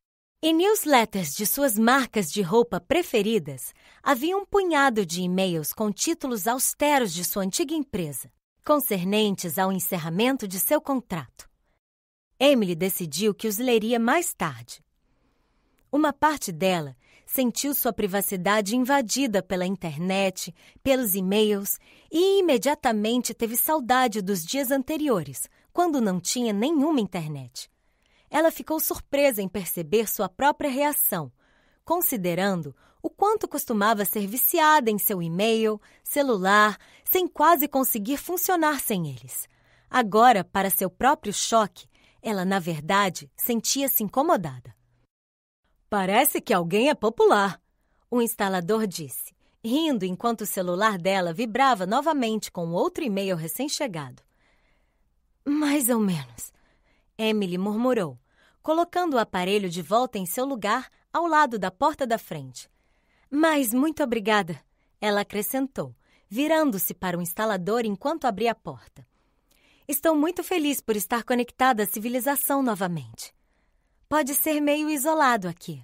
em newsletters de suas marcas de roupa preferidas, havia um punhado de e-mails com títulos austeros de sua antiga empresa, concernentes ao encerramento de seu contrato. Emily decidiu que os leria mais tarde. Uma parte dela sentiu sua privacidade invadida pela internet, pelos e-mails e imediatamente teve saudade dos dias anteriores, quando não tinha nenhuma internet ela ficou surpresa em perceber sua própria reação, considerando o quanto costumava ser viciada em seu e-mail, celular, sem quase conseguir funcionar sem eles. Agora, para seu próprio choque, ela, na verdade, sentia-se incomodada. Parece que alguém é popular, o instalador disse, rindo enquanto o celular dela vibrava novamente com outro e-mail recém-chegado. Mais ou menos, Emily murmurou, colocando o aparelho de volta em seu lugar ao lado da porta da frente. Mas muito obrigada, ela acrescentou, virando-se para o instalador enquanto abria a porta. Estou muito feliz por estar conectada à civilização novamente. Pode ser meio isolado aqui.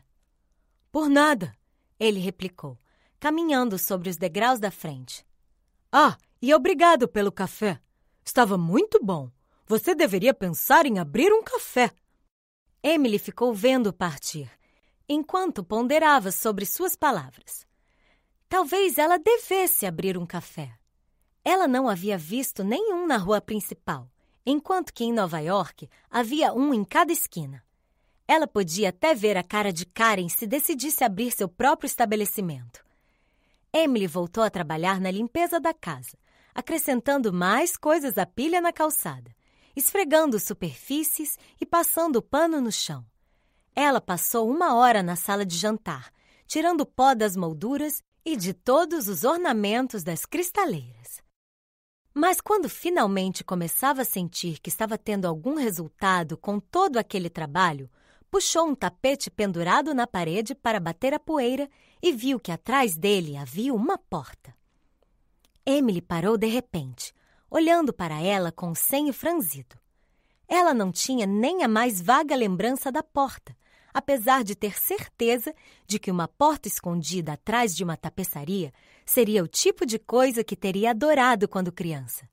Por nada, ele replicou, caminhando sobre os degraus da frente. Ah, e obrigado pelo café. Estava muito bom. Você deveria pensar em abrir um café. Emily ficou vendo partir, enquanto ponderava sobre suas palavras. Talvez ela devesse abrir um café. Ela não havia visto nenhum na rua principal, enquanto que em Nova York havia um em cada esquina. Ela podia até ver a cara de Karen se decidisse abrir seu próprio estabelecimento. Emily voltou a trabalhar na limpeza da casa, acrescentando mais coisas à pilha na calçada esfregando superfícies e passando pano no chão. Ela passou uma hora na sala de jantar, tirando pó das molduras e de todos os ornamentos das cristaleiras. Mas quando finalmente começava a sentir que estava tendo algum resultado com todo aquele trabalho, puxou um tapete pendurado na parede para bater a poeira e viu que atrás dele havia uma porta. Emily parou de repente, olhando para ela com o senho franzido. Ela não tinha nem a mais vaga lembrança da porta, apesar de ter certeza de que uma porta escondida atrás de uma tapeçaria seria o tipo de coisa que teria adorado quando criança.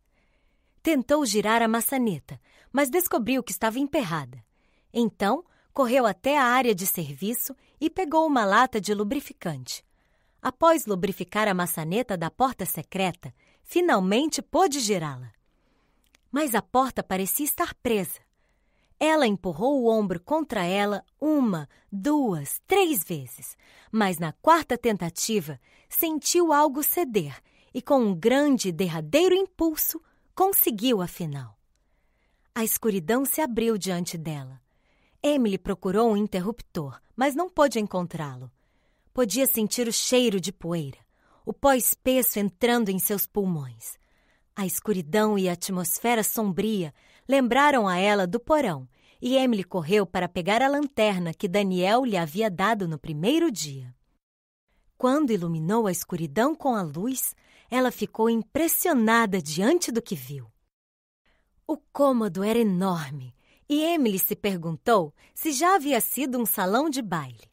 Tentou girar a maçaneta, mas descobriu que estava emperrada. Então, correu até a área de serviço e pegou uma lata de lubrificante. Após lubrificar a maçaneta da porta secreta, finalmente pôde girá-la. Mas a porta parecia estar presa. Ela empurrou o ombro contra ela uma, duas, três vezes, mas na quarta tentativa sentiu algo ceder e, com um grande e derradeiro impulso, conseguiu afinal. A escuridão se abriu diante dela. Emily procurou um interruptor, mas não pôde encontrá-lo. Podia sentir o cheiro de poeira o pó espesso entrando em seus pulmões. A escuridão e a atmosfera sombria lembraram a ela do porão, e Emily correu para pegar a lanterna que Daniel lhe havia dado no primeiro dia. Quando iluminou a escuridão com a luz, ela ficou impressionada diante do que viu. O cômodo era enorme e Emily se perguntou se já havia sido um salão de baile.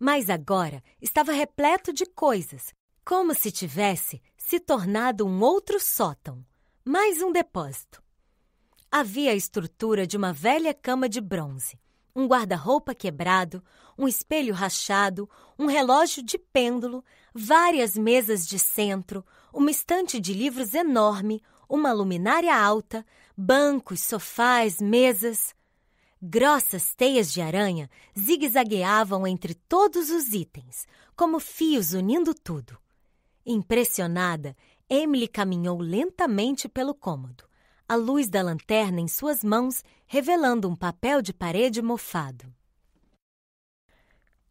Mas agora estava repleto de coisas como se tivesse se tornado um outro sótão, mais um depósito. Havia a estrutura de uma velha cama de bronze, um guarda-roupa quebrado, um espelho rachado, um relógio de pêndulo, várias mesas de centro, uma estante de livros enorme, uma luminária alta, bancos, sofás, mesas. Grossas teias de aranha zigue-zagueavam entre todos os itens, como fios unindo tudo. Impressionada, Emily caminhou lentamente pelo cômodo, a luz da lanterna em suas mãos revelando um papel de parede mofado.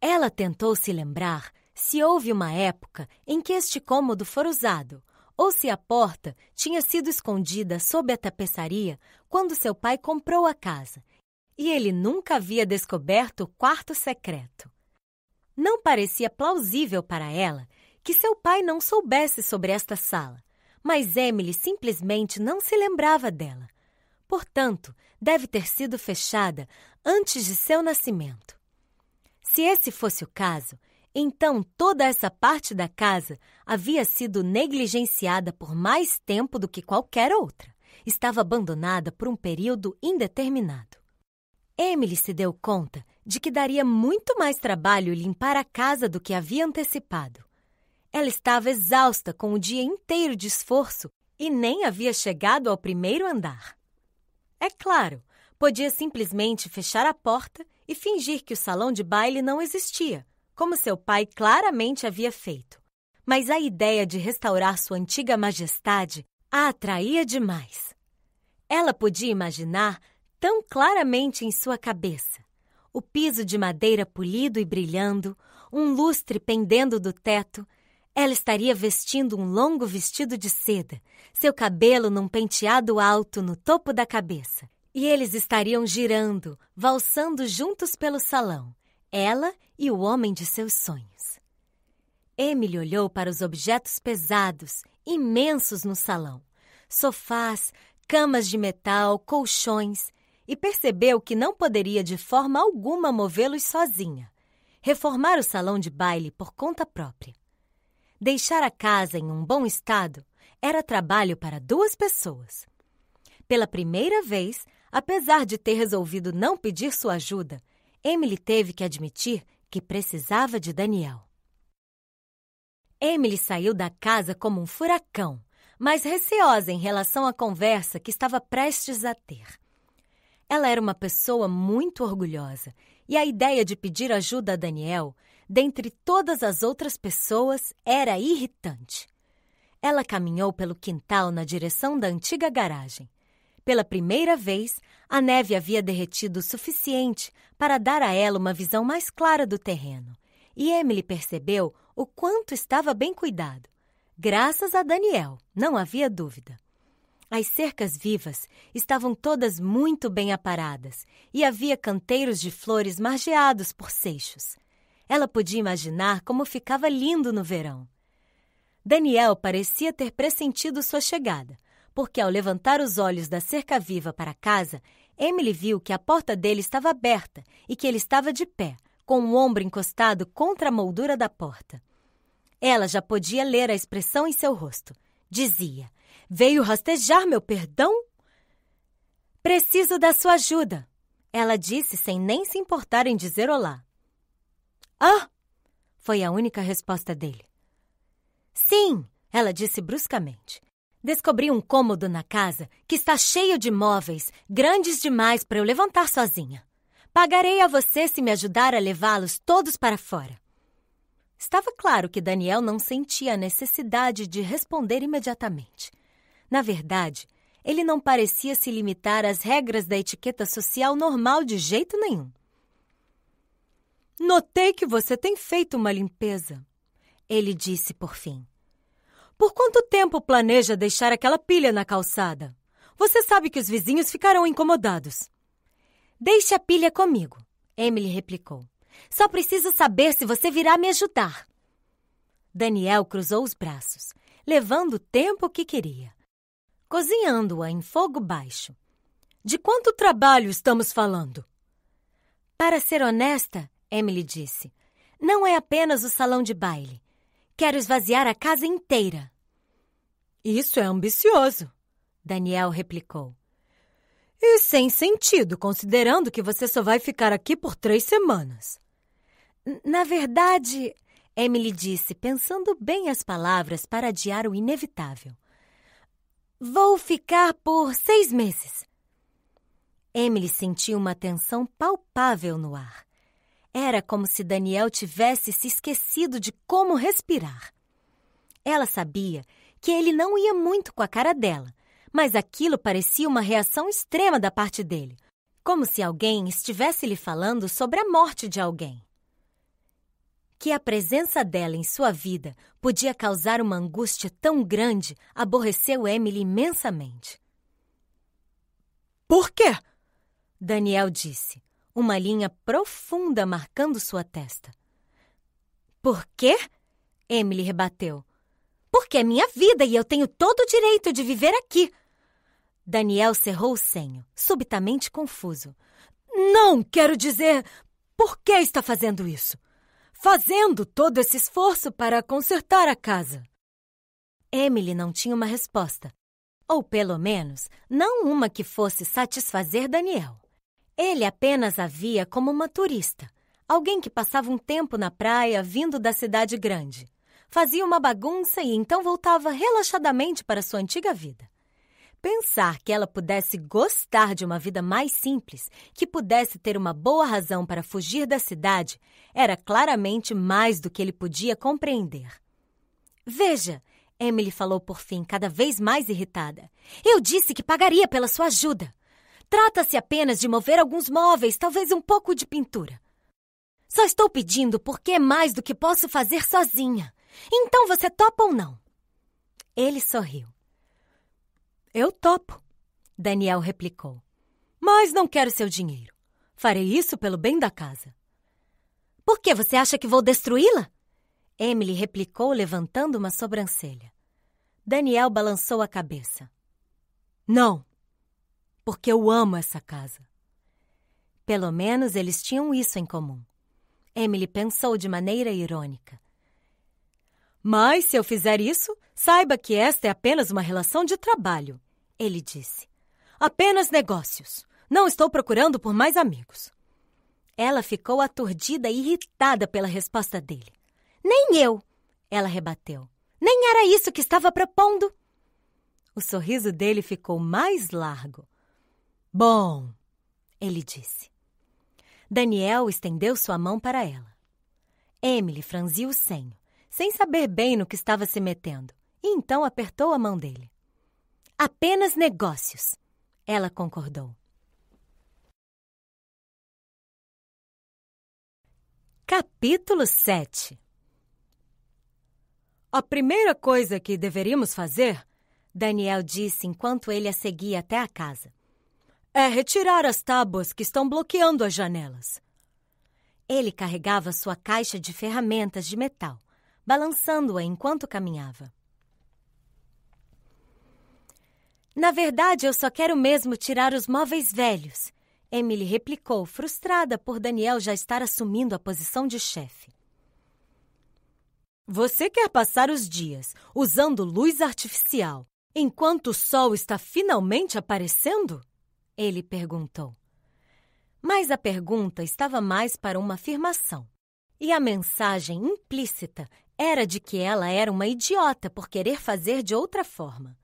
Ela tentou se lembrar se houve uma época em que este cômodo for usado, ou se a porta tinha sido escondida sob a tapeçaria quando seu pai comprou a casa, e ele nunca havia descoberto o quarto secreto. Não parecia plausível para ela que seu pai não soubesse sobre esta sala, mas Emily simplesmente não se lembrava dela. Portanto, deve ter sido fechada antes de seu nascimento. Se esse fosse o caso, então toda essa parte da casa havia sido negligenciada por mais tempo do que qualquer outra. Estava abandonada por um período indeterminado. Emily se deu conta de que daria muito mais trabalho limpar a casa do que havia antecipado. Ela estava exausta com o dia inteiro de esforço e nem havia chegado ao primeiro andar. É claro, podia simplesmente fechar a porta e fingir que o salão de baile não existia, como seu pai claramente havia feito. Mas a ideia de restaurar sua antiga majestade a atraía demais. Ela podia imaginar tão claramente em sua cabeça o piso de madeira polido e brilhando, um lustre pendendo do teto ela estaria vestindo um longo vestido de seda, seu cabelo num penteado alto no topo da cabeça. E eles estariam girando, valsando juntos pelo salão, ela e o homem de seus sonhos. Emily olhou para os objetos pesados, imensos no salão: sofás, camas de metal, colchões, e percebeu que não poderia de forma alguma movê-los sozinha. Reformar o salão de baile por conta própria. Deixar a casa em um bom estado era trabalho para duas pessoas. Pela primeira vez, apesar de ter resolvido não pedir sua ajuda, Emily teve que admitir que precisava de Daniel. Emily saiu da casa como um furacão, mas receosa em relação à conversa que estava prestes a ter. Ela era uma pessoa muito orgulhosa e a ideia de pedir ajuda a Daniel dentre todas as outras pessoas, era irritante. Ela caminhou pelo quintal na direção da antiga garagem. Pela primeira vez, a neve havia derretido o suficiente para dar a ela uma visão mais clara do terreno, e Emily percebeu o quanto estava bem cuidado. Graças a Daniel, não havia dúvida. As cercas vivas estavam todas muito bem aparadas e havia canteiros de flores margeados por seixos. Ela podia imaginar como ficava lindo no verão. Daniel parecia ter pressentido sua chegada, porque ao levantar os olhos da cerca-viva para casa, Emily viu que a porta dele estava aberta e que ele estava de pé, com o ombro encostado contra a moldura da porta. Ela já podia ler a expressão em seu rosto. Dizia: Veio rastejar meu perdão? Preciso da sua ajuda, ela disse sem nem se importar em dizer olá. Ah! Foi a única resposta dele. Sim, ela disse bruscamente. Descobri um cômodo na casa que está cheio de móveis, grandes demais para eu levantar sozinha. Pagarei a você se me ajudar a levá-los todos para fora. Estava claro que Daniel não sentia a necessidade de responder imediatamente. Na verdade, ele não parecia se limitar às regras da etiqueta social normal de jeito nenhum. Notei que você tem feito uma limpeza. Ele disse por fim. Por quanto tempo planeja deixar aquela pilha na calçada? Você sabe que os vizinhos ficarão incomodados. Deixe a pilha comigo, Emily replicou. Só preciso saber se você virá me ajudar. Daniel cruzou os braços, levando o tempo que queria, cozinhando-a em fogo baixo. De quanto trabalho estamos falando? Para ser honesta, Emily disse. Não é apenas o salão de baile. Quero esvaziar a casa inteira. Isso é ambicioso, Daniel replicou. E sem sentido, considerando que você só vai ficar aqui por três semanas. Na verdade, Emily disse, pensando bem as palavras para adiar o inevitável. Vou ficar por seis meses. Emily sentiu uma tensão palpável no ar. Era como se Daniel tivesse se esquecido de como respirar. Ela sabia que ele não ia muito com a cara dela, mas aquilo parecia uma reação extrema da parte dele, como se alguém estivesse lhe falando sobre a morte de alguém. Que a presença dela em sua vida podia causar uma angústia tão grande aborreceu Emily imensamente. Por quê? Daniel disse uma linha profunda marcando sua testa. Por quê? Emily rebateu. Porque é minha vida e eu tenho todo o direito de viver aqui. Daniel cerrou o senho, subitamente confuso. Não quero dizer por que está fazendo isso. Fazendo todo esse esforço para consertar a casa. Emily não tinha uma resposta. Ou pelo menos, não uma que fosse satisfazer Daniel. Ele apenas a via como uma turista, alguém que passava um tempo na praia vindo da cidade grande. Fazia uma bagunça e então voltava relaxadamente para sua antiga vida. Pensar que ela pudesse gostar de uma vida mais simples, que pudesse ter uma boa razão para fugir da cidade, era claramente mais do que ele podia compreender. Veja, Emily falou por fim, cada vez mais irritada. Eu disse que pagaria pela sua ajuda. Trata-se apenas de mover alguns móveis, talvez um pouco de pintura. Só estou pedindo porque é mais do que posso fazer sozinha. Então você topa ou não? Ele sorriu. Eu topo, Daniel replicou. Mas não quero seu dinheiro. Farei isso pelo bem da casa. Por que você acha que vou destruí-la? Emily replicou, levantando uma sobrancelha. Daniel balançou a cabeça. Não, porque eu amo essa casa. Pelo menos eles tinham isso em comum. Emily pensou de maneira irônica. Mas se eu fizer isso, saiba que esta é apenas uma relação de trabalho, ele disse. Apenas negócios. Não estou procurando por mais amigos. Ela ficou aturdida e irritada pela resposta dele. Nem eu, ela rebateu. Nem era isso que estava propondo. O sorriso dele ficou mais largo. Bom, ele disse. Daniel estendeu sua mão para ela. Emily franziu o senho, sem saber bem no que estava se metendo, e então apertou a mão dele. Apenas negócios, ela concordou. Capítulo 7 A primeira coisa que deveríamos fazer, Daniel disse enquanto ele a seguia até a casa, é retirar as tábuas que estão bloqueando as janelas. Ele carregava sua caixa de ferramentas de metal, balançando-a enquanto caminhava. Na verdade, eu só quero mesmo tirar os móveis velhos, Emily replicou, frustrada por Daniel já estar assumindo a posição de chefe. Você quer passar os dias usando luz artificial enquanto o sol está finalmente aparecendo? Ele perguntou. Mas a pergunta estava mais para uma afirmação. E a mensagem implícita era de que ela era uma idiota por querer fazer de outra forma.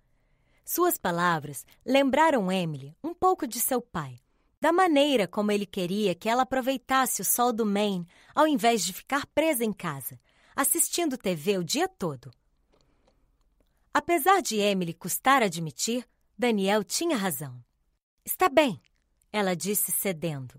Suas palavras lembraram Emily um pouco de seu pai, da maneira como ele queria que ela aproveitasse o sol do Maine ao invés de ficar presa em casa, assistindo TV o dia todo. Apesar de Emily custar admitir, Daniel tinha razão. Está bem, ela disse cedendo.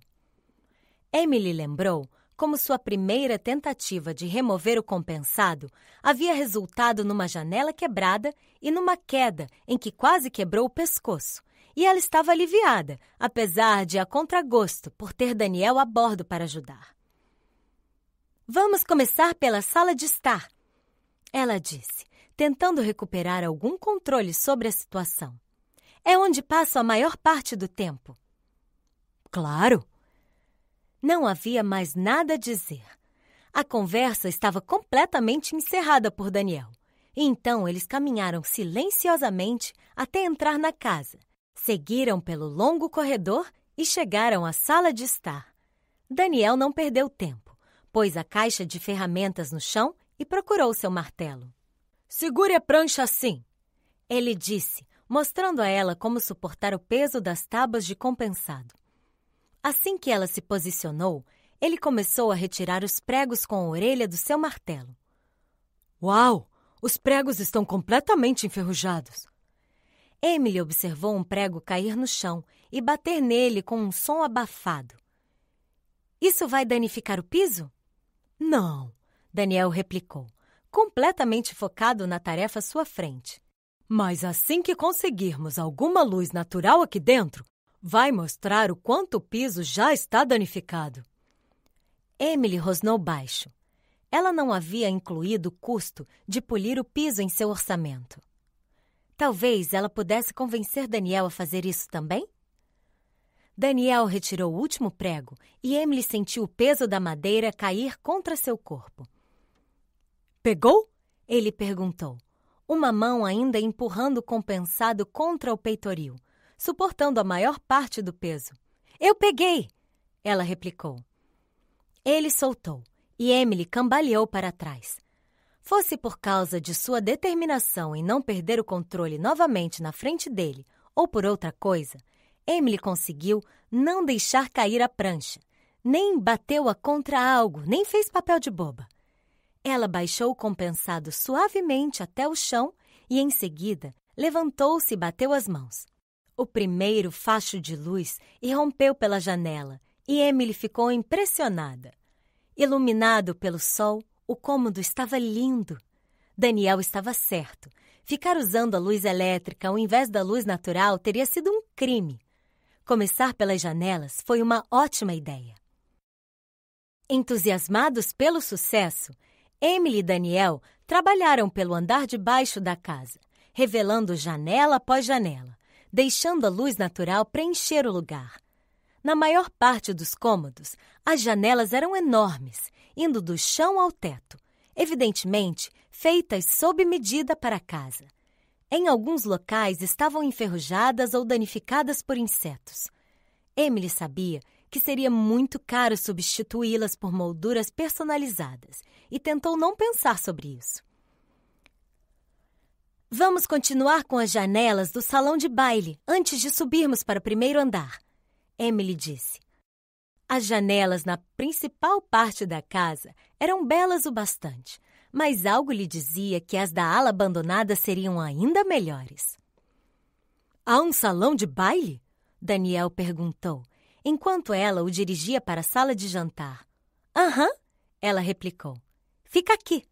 Emily lembrou como sua primeira tentativa de remover o compensado havia resultado numa janela quebrada e numa queda em que quase quebrou o pescoço. E ela estava aliviada, apesar de a contragosto por ter Daniel a bordo para ajudar. Vamos começar pela sala de estar, ela disse, tentando recuperar algum controle sobre a situação é onde passo a maior parte do tempo. Claro! Não havia mais nada a dizer. A conversa estava completamente encerrada por Daniel. Então eles caminharam silenciosamente até entrar na casa. Seguiram pelo longo corredor e chegaram à sala de estar. Daniel não perdeu tempo, pôs a caixa de ferramentas no chão e procurou seu martelo. Segure a prancha assim, ele disse, mostrando a ela como suportar o peso das tábuas de compensado. Assim que ela se posicionou, ele começou a retirar os pregos com a orelha do seu martelo. Uau! Os pregos estão completamente enferrujados. Emily observou um prego cair no chão e bater nele com um som abafado. Isso vai danificar o piso? Não, Daniel replicou, completamente focado na tarefa à sua frente. Mas assim que conseguirmos alguma luz natural aqui dentro, vai mostrar o quanto o piso já está danificado. Emily rosnou baixo. Ela não havia incluído o custo de polir o piso em seu orçamento. Talvez ela pudesse convencer Daniel a fazer isso também? Daniel retirou o último prego e Emily sentiu o peso da madeira cair contra seu corpo. Pegou? Ele perguntou uma mão ainda empurrando o compensado contra o peitoril, suportando a maior parte do peso. Eu peguei! Ela replicou. Ele soltou e Emily cambaleou para trás. Fosse por causa de sua determinação em não perder o controle novamente na frente dele ou por outra coisa, Emily conseguiu não deixar cair a prancha, nem bateu-a contra algo, nem fez papel de boba. Ela baixou o compensado suavemente até o chão e, em seguida, levantou-se e bateu as mãos. O primeiro facho de luz irrompeu pela janela e Emily ficou impressionada. Iluminado pelo sol, o cômodo estava lindo. Daniel estava certo. Ficar usando a luz elétrica ao invés da luz natural teria sido um crime. Começar pelas janelas foi uma ótima ideia. Entusiasmados pelo sucesso, Emily e Daniel trabalharam pelo andar de baixo da casa, revelando janela após janela, deixando a luz natural preencher o lugar. Na maior parte dos cômodos, as janelas eram enormes, indo do chão ao teto, evidentemente feitas sob medida para a casa. Em alguns locais estavam enferrujadas ou danificadas por insetos. Emily sabia que seria muito caro substituí-las por molduras personalizadas e tentou não pensar sobre isso. Vamos continuar com as janelas do salão de baile antes de subirmos para o primeiro andar, Emily disse. As janelas na principal parte da casa eram belas o bastante, mas algo lhe dizia que as da ala abandonada seriam ainda melhores. Há um salão de baile? Daniel perguntou, enquanto ela o dirigia para a sala de jantar. Aham, ela replicou. Fica aqui.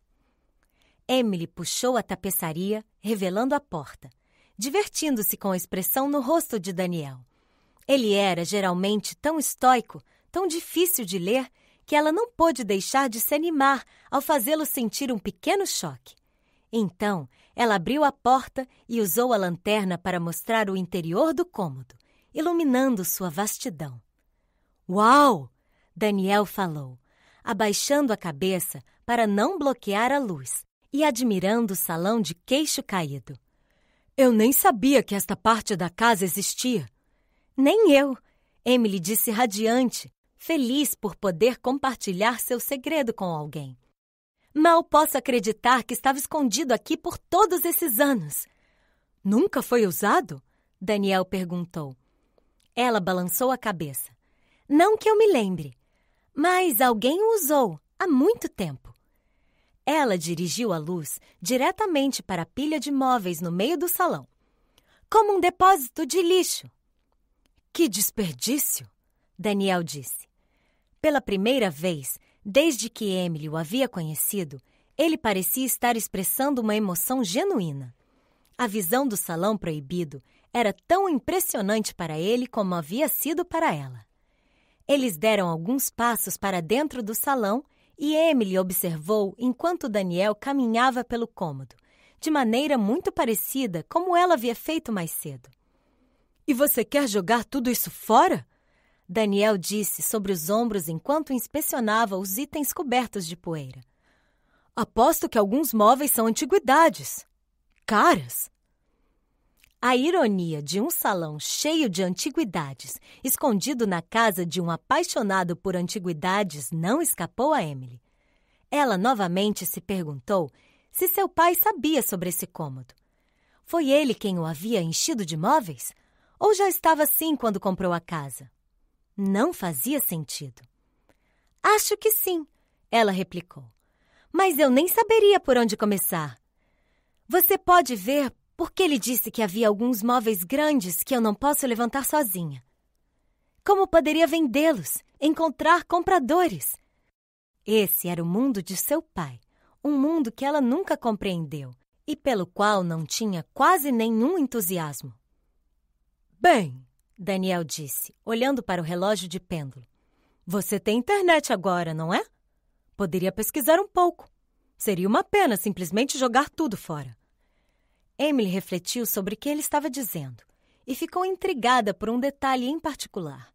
Emily puxou a tapeçaria, revelando a porta, divertindo-se com a expressão no rosto de Daniel. Ele era geralmente tão estoico, tão difícil de ler, que ela não pôde deixar de se animar ao fazê-lo sentir um pequeno choque. Então, ela abriu a porta e usou a lanterna para mostrar o interior do cômodo, iluminando sua vastidão. Uau! Daniel falou, abaixando a cabeça para não bloquear a luz e admirando o salão de queixo caído. Eu nem sabia que esta parte da casa existia. Nem eu, Emily disse radiante, feliz por poder compartilhar seu segredo com alguém. Mal posso acreditar que estava escondido aqui por todos esses anos. Nunca foi usado? Daniel perguntou. Ela balançou a cabeça. Não que eu me lembre, mas alguém o usou há muito tempo. Ela dirigiu a luz diretamente para a pilha de móveis no meio do salão como um depósito de lixo. Que desperdício! Daniel disse. Pela primeira vez, desde que Emily o havia conhecido, ele parecia estar expressando uma emoção genuína. A visão do salão proibido era tão impressionante para ele como havia sido para ela. Eles deram alguns passos para dentro do salão e Emily observou enquanto Daniel caminhava pelo cômodo, de maneira muito parecida como ela havia feito mais cedo. E você quer jogar tudo isso fora? Daniel disse sobre os ombros enquanto inspecionava os itens cobertos de poeira. Aposto que alguns móveis são antiguidades. Caras! A ironia de um salão cheio de antiguidades, escondido na casa de um apaixonado por antiguidades, não escapou a Emily. Ela novamente se perguntou se seu pai sabia sobre esse cômodo. Foi ele quem o havia enchido de móveis? Ou já estava assim quando comprou a casa? Não fazia sentido. Acho que sim, ela replicou. Mas eu nem saberia por onde começar. Você pode ver porque ele disse que havia alguns móveis grandes que eu não posso levantar sozinha. Como poderia vendê-los, encontrar compradores? Esse era o mundo de seu pai, um mundo que ela nunca compreendeu e pelo qual não tinha quase nenhum entusiasmo. Bem, Daniel disse, olhando para o relógio de pêndulo. Você tem internet agora, não é? Poderia pesquisar um pouco. Seria uma pena simplesmente jogar tudo fora. Emily refletiu sobre o que ele estava dizendo e ficou intrigada por um detalhe em particular.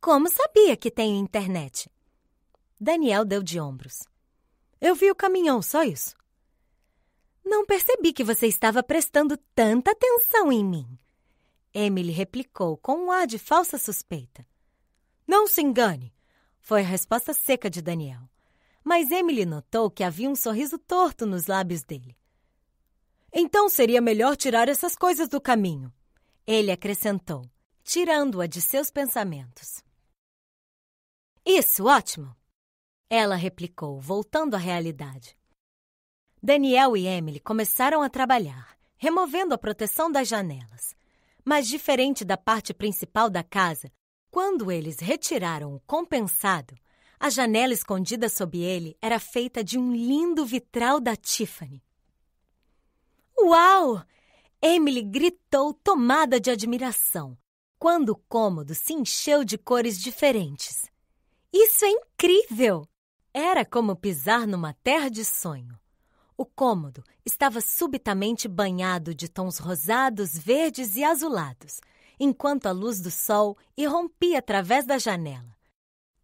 Como sabia que tenho internet? Daniel deu de ombros. Eu vi o caminhão, só isso. Não percebi que você estava prestando tanta atenção em mim. Emily replicou com um ar de falsa suspeita. Não se engane, foi a resposta seca de Daniel. Mas Emily notou que havia um sorriso torto nos lábios dele. Então seria melhor tirar essas coisas do caminho. Ele acrescentou, tirando-a de seus pensamentos. Isso, ótimo! Ela replicou, voltando à realidade. Daniel e Emily começaram a trabalhar, removendo a proteção das janelas. Mas, diferente da parte principal da casa, quando eles retiraram o compensado, a janela escondida sob ele era feita de um lindo vitral da Tiffany. Uau! Emily gritou, tomada de admiração, quando o cômodo se encheu de cores diferentes. Isso é incrível! Era como pisar numa terra de sonho. O cômodo estava subitamente banhado de tons rosados, verdes e azulados, enquanto a luz do sol irrompia através da janela,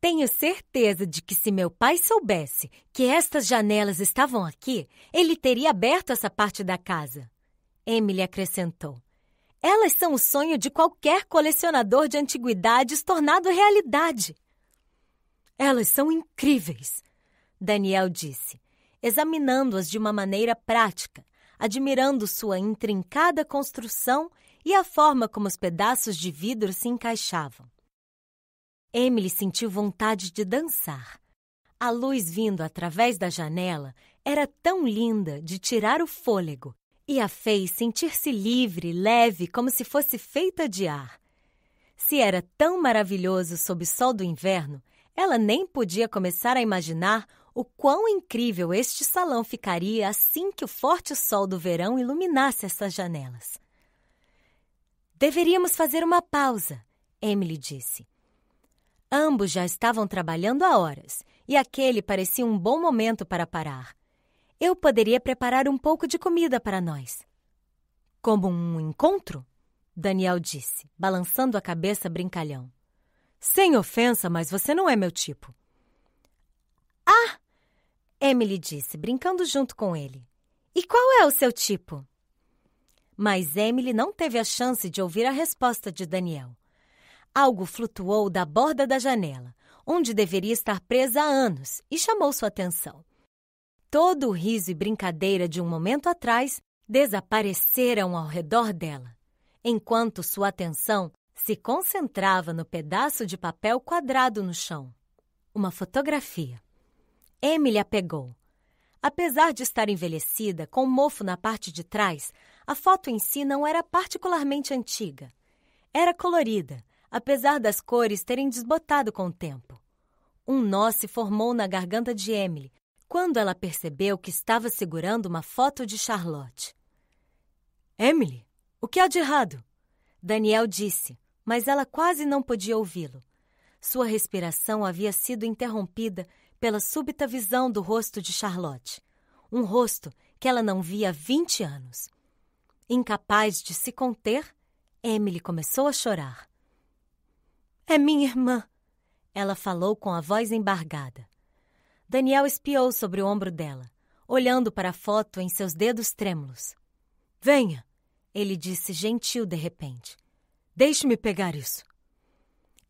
tenho certeza de que se meu pai soubesse que estas janelas estavam aqui, ele teria aberto essa parte da casa. Emily acrescentou. Elas são o sonho de qualquer colecionador de antiguidades tornado realidade. Elas são incríveis, Daniel disse, examinando-as de uma maneira prática, admirando sua intrincada construção e a forma como os pedaços de vidro se encaixavam. Emily sentiu vontade de dançar. A luz vindo através da janela era tão linda de tirar o fôlego e a fez sentir-se livre, leve, como se fosse feita de ar. Se era tão maravilhoso sob o sol do inverno, ela nem podia começar a imaginar o quão incrível este salão ficaria assim que o forte sol do verão iluminasse essas janelas. Deveríamos fazer uma pausa, Emily disse. Ambos já estavam trabalhando há horas e aquele parecia um bom momento para parar. Eu poderia preparar um pouco de comida para nós. Como um encontro? Daniel disse, balançando a cabeça brincalhão. Sem ofensa, mas você não é meu tipo. Ah! Emily disse, brincando junto com ele. E qual é o seu tipo? Mas Emily não teve a chance de ouvir a resposta de Daniel. Algo flutuou da borda da janela, onde deveria estar presa há anos, e chamou sua atenção. Todo o riso e brincadeira de um momento atrás desapareceram ao redor dela, enquanto sua atenção se concentrava no pedaço de papel quadrado no chão. Uma fotografia. Emily a pegou. Apesar de estar envelhecida, com um mofo na parte de trás, a foto em si não era particularmente antiga. Era colorida, apesar das cores terem desbotado com o tempo. Um nó se formou na garganta de Emily quando ela percebeu que estava segurando uma foto de Charlotte. Emily, o que há de errado? Daniel disse, mas ela quase não podia ouvi-lo. Sua respiração havia sido interrompida pela súbita visão do rosto de Charlotte, um rosto que ela não via há 20 anos. Incapaz de se conter, Emily começou a chorar. É minha irmã! Ela falou com a voz embargada. Daniel espiou sobre o ombro dela, olhando para a foto em seus dedos trêmulos. Venha! Ele disse gentil de repente. Deixe-me pegar isso.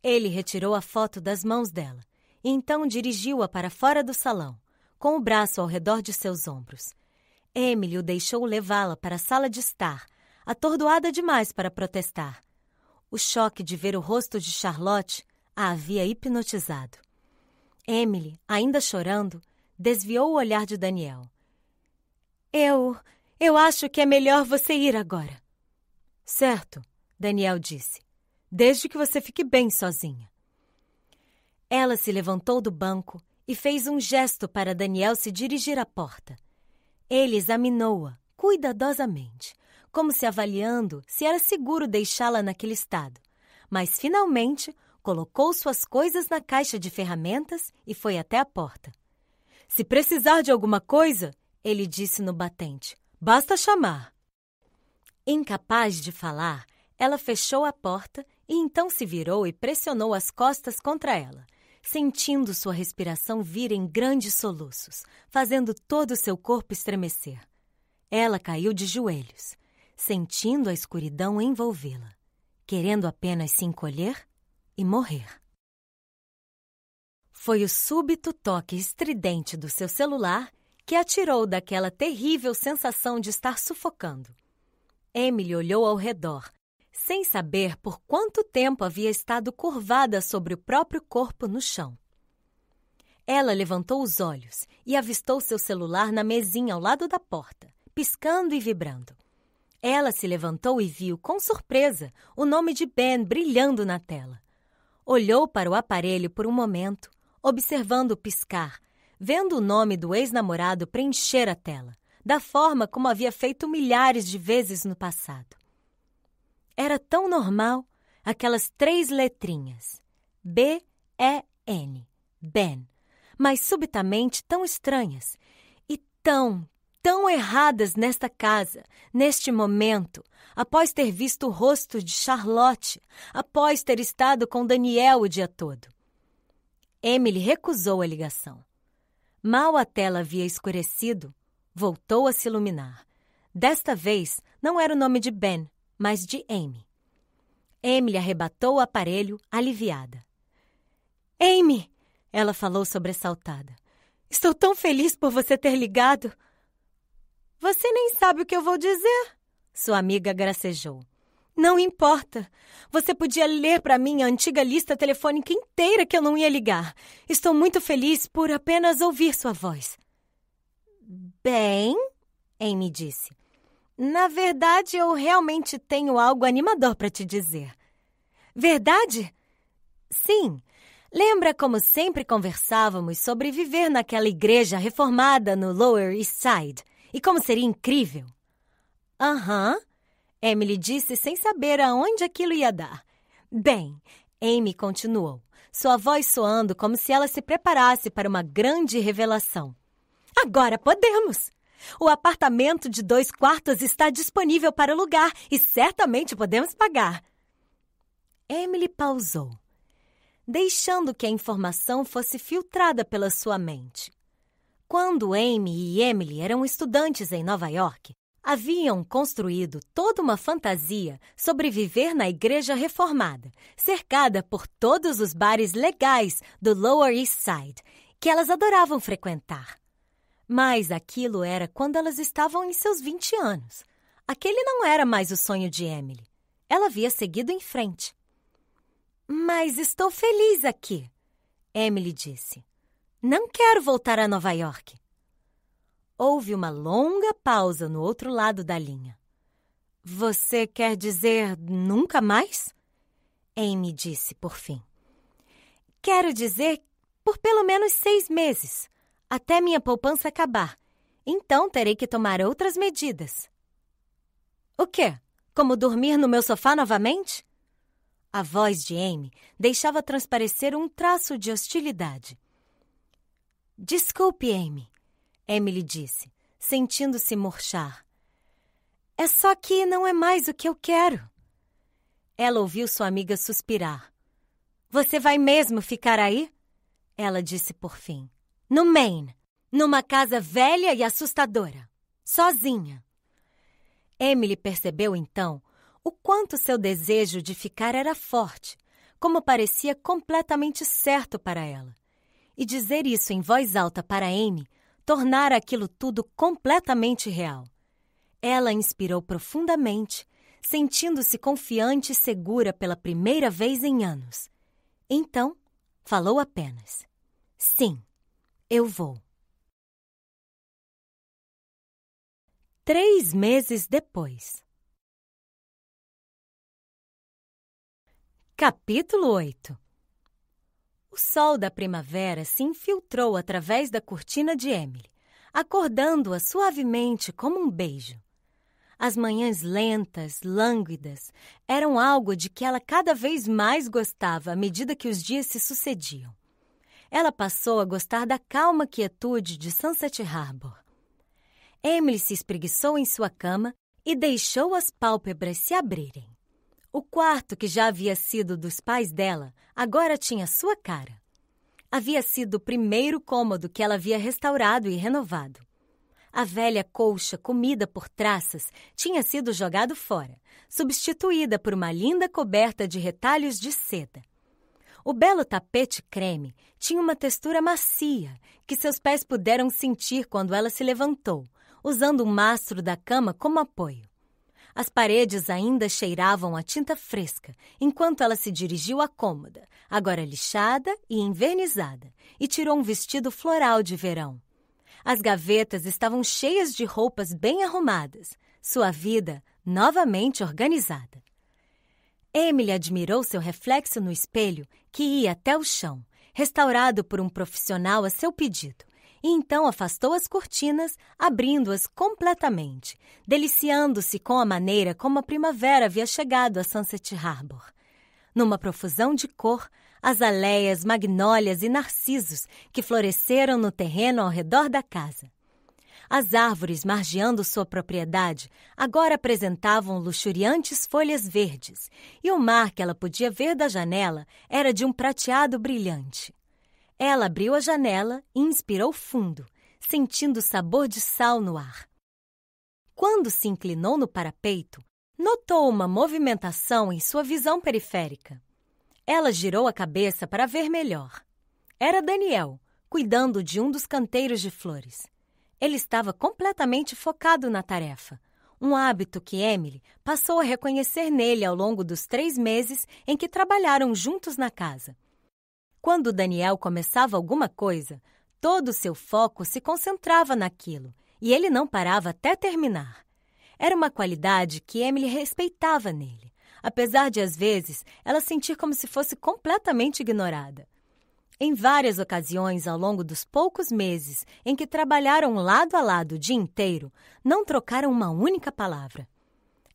Ele retirou a foto das mãos dela e então dirigiu-a para fora do salão, com o braço ao redor de seus ombros. Emily o deixou levá-la para a sala de estar, atordoada demais para protestar, o choque de ver o rosto de Charlotte a havia hipnotizado. Emily, ainda chorando, desviou o olhar de Daniel. Eu. eu acho que é melhor você ir agora. Certo, Daniel disse, desde que você fique bem sozinha. Ela se levantou do banco e fez um gesto para Daniel se dirigir à porta. Ele examinou-a cuidadosamente como se avaliando se era seguro deixá-la naquele estado. Mas finalmente colocou suas coisas na caixa de ferramentas e foi até a porta. Se precisar de alguma coisa, ele disse no batente, basta chamar. Incapaz de falar, ela fechou a porta e então se virou e pressionou as costas contra ela, sentindo sua respiração vir em grandes soluços, fazendo todo o seu corpo estremecer. Ela caiu de joelhos sentindo a escuridão envolvê-la, querendo apenas se encolher e morrer. Foi o súbito toque estridente do seu celular que a tirou daquela terrível sensação de estar sufocando. Emily olhou ao redor, sem saber por quanto tempo havia estado curvada sobre o próprio corpo no chão. Ela levantou os olhos e avistou seu celular na mesinha ao lado da porta, piscando e vibrando. Ela se levantou e viu, com surpresa, o nome de Ben brilhando na tela. Olhou para o aparelho por um momento, observando o piscar, vendo o nome do ex-namorado preencher a tela, da forma como havia feito milhares de vezes no passado. Era tão normal aquelas três letrinhas: B-E-N, Ben, mas subitamente tão estranhas e tão, tão erradas nesta casa, neste momento, após ter visto o rosto de Charlotte, após ter estado com Daniel o dia todo. Emily recusou a ligação. Mal a tela havia escurecido, voltou a se iluminar. Desta vez, não era o nome de Ben, mas de Amy. Emily arrebatou o aparelho, aliviada. Amy! Ela falou sobressaltada. Estou tão feliz por você ter ligado. Você nem sabe o que eu vou dizer, sua amiga gracejou. Não importa. Você podia ler para mim a antiga lista telefônica inteira que eu não ia ligar. Estou muito feliz por apenas ouvir sua voz. Bem, Amy disse. Na verdade, eu realmente tenho algo animador para te dizer. Verdade? Sim. Lembra como sempre conversávamos sobre viver naquela igreja reformada no Lower East Side? E como seria incrível! Aham, uhum, Emily disse sem saber aonde aquilo ia dar. Bem, Amy continuou, sua voz soando como se ela se preparasse para uma grande revelação. Agora podemos! O apartamento de dois quartos está disponível para alugar e certamente podemos pagar. Emily pausou, deixando que a informação fosse filtrada pela sua mente. Quando Amy e Emily eram estudantes em Nova York, haviam construído toda uma fantasia sobre viver na igreja reformada, cercada por todos os bares legais do Lower East Side, que elas adoravam frequentar. Mas aquilo era quando elas estavam em seus 20 anos. Aquele não era mais o sonho de Emily. Ela havia seguido em frente. Mas estou feliz aqui, Emily disse. Não quero voltar a Nova York. Houve uma longa pausa no outro lado da linha. Você quer dizer nunca mais? Amy disse por fim. Quero dizer por pelo menos seis meses, até minha poupança acabar. Então terei que tomar outras medidas. O quê? Como dormir no meu sofá novamente? A voz de Amy deixava transparecer um traço de hostilidade. Desculpe, Amy, Emily disse, sentindo-se murchar. É só que não é mais o que eu quero. Ela ouviu sua amiga suspirar. Você vai mesmo ficar aí? Ela disse por fim. No Maine, numa casa velha e assustadora, sozinha. Emily percebeu então o quanto seu desejo de ficar era forte, como parecia completamente certo para ela e dizer isso em voz alta para Amy tornara aquilo tudo completamente real. Ela inspirou profundamente, sentindo-se confiante e segura pela primeira vez em anos. Então, falou apenas: Sim, eu vou. Três meses depois. Capítulo 8 sol da primavera se infiltrou através da cortina de Emily, acordando-a suavemente como um beijo. As manhãs lentas, lânguidas, eram algo de que ela cada vez mais gostava à medida que os dias se sucediam. Ela passou a gostar da calma quietude de Sunset Harbor. Emily se espreguiçou em sua cama e deixou as pálpebras se abrirem. O quarto, que já havia sido dos pais dela, agora tinha sua cara. Havia sido o primeiro cômodo que ela havia restaurado e renovado. A velha colcha comida por traças tinha sido jogado fora, substituída por uma linda coberta de retalhos de seda. O belo tapete creme tinha uma textura macia que seus pés puderam sentir quando ela se levantou, usando o mastro da cama como apoio. As paredes ainda cheiravam a tinta fresca enquanto ela se dirigiu à cômoda, agora lixada e envernizada, e tirou um vestido floral de verão. As gavetas estavam cheias de roupas bem arrumadas, sua vida novamente organizada. Emily admirou seu reflexo no espelho que ia até o chão, restaurado por um profissional a seu pedido e então afastou as cortinas, abrindo-as completamente, deliciando-se com a maneira como a primavera havia chegado a Sunset Harbor. Numa profusão de cor, as aléias, magnólias e narcisos que floresceram no terreno ao redor da casa. As árvores margeando sua propriedade agora apresentavam luxuriantes folhas verdes, e o mar que ela podia ver da janela era de um prateado brilhante. Ela abriu a janela e inspirou fundo, sentindo o sabor de sal no ar. Quando se inclinou no parapeito, notou uma movimentação em sua visão periférica. Ela girou a cabeça para ver melhor. Era Daniel, cuidando de um dos canteiros de flores. Ele estava completamente focado na tarefa, um hábito que Emily passou a reconhecer nele ao longo dos três meses em que trabalharam juntos na casa. Quando Daniel começava alguma coisa, todo o seu foco se concentrava naquilo e ele não parava até terminar. Era uma qualidade que Emily respeitava nele, apesar de às vezes ela sentir como se fosse completamente ignorada. Em várias ocasiões ao longo dos poucos meses em que trabalharam lado a lado o dia inteiro, não trocaram uma única palavra.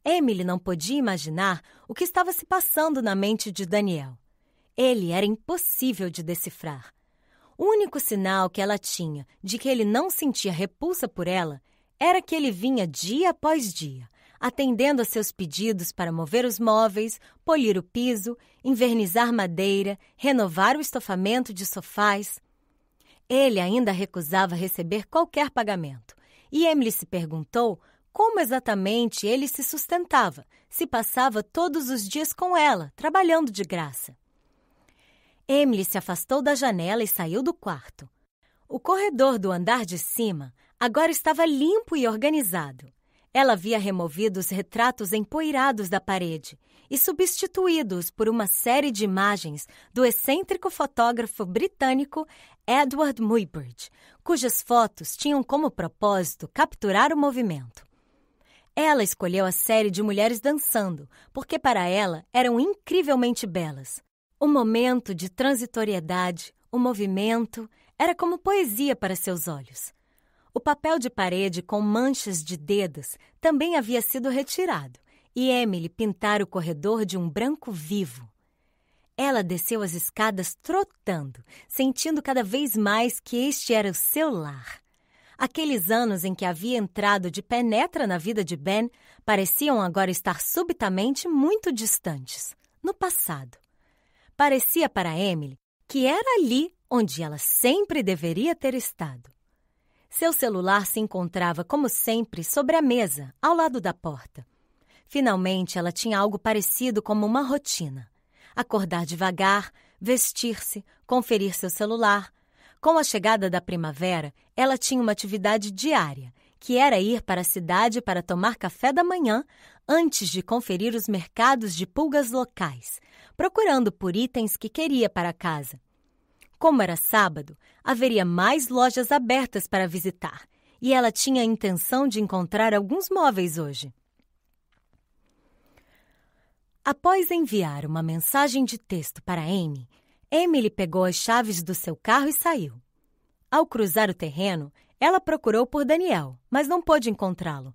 Emily não podia imaginar o que estava se passando na mente de Daniel. Ele era impossível de decifrar. O único sinal que ela tinha de que ele não sentia repulsa por ela era que ele vinha dia após dia, atendendo a seus pedidos para mover os móveis, polir o piso, invernizar madeira, renovar o estofamento de sofás. Ele ainda recusava receber qualquer pagamento, e Emily se perguntou como exatamente ele se sustentava, se passava todos os dias com ela, trabalhando de graça. Emily se afastou da janela e saiu do quarto. O corredor do andar de cima agora estava limpo e organizado. Ela havia removido os retratos empoeirados da parede e substituídos por uma série de imagens do excêntrico fotógrafo britânico Edward Muybridge, cujas fotos tinham como propósito capturar o movimento. Ela escolheu a série de mulheres dançando, porque para ela eram incrivelmente belas. O momento de transitoriedade, o movimento, era como poesia para seus olhos. O papel de parede com manchas de dedos também havia sido retirado, e Emily pintara o corredor de um branco vivo. Ela desceu as escadas trotando, sentindo cada vez mais que este era o seu lar. Aqueles anos em que havia entrado de penetra na vida de Ben pareciam agora estar subitamente muito distantes, no passado. Parecia para Emily que era ali onde ela sempre deveria ter estado. Seu celular se encontrava, como sempre, sobre a mesa, ao lado da porta. Finalmente, ela tinha algo parecido como uma rotina: acordar devagar, vestir-se, conferir seu celular. Com a chegada da primavera, ela tinha uma atividade diária, que era ir para a cidade para tomar café da manhã antes de conferir os mercados de pulgas locais, procurando por itens que queria para casa. Como era sábado, haveria mais lojas abertas para visitar e ela tinha a intenção de encontrar alguns móveis hoje. Após enviar uma mensagem de texto para Amy, Emily pegou as chaves do seu carro e saiu. Ao cruzar o terreno, ela procurou por Daniel, mas não pôde encontrá-lo.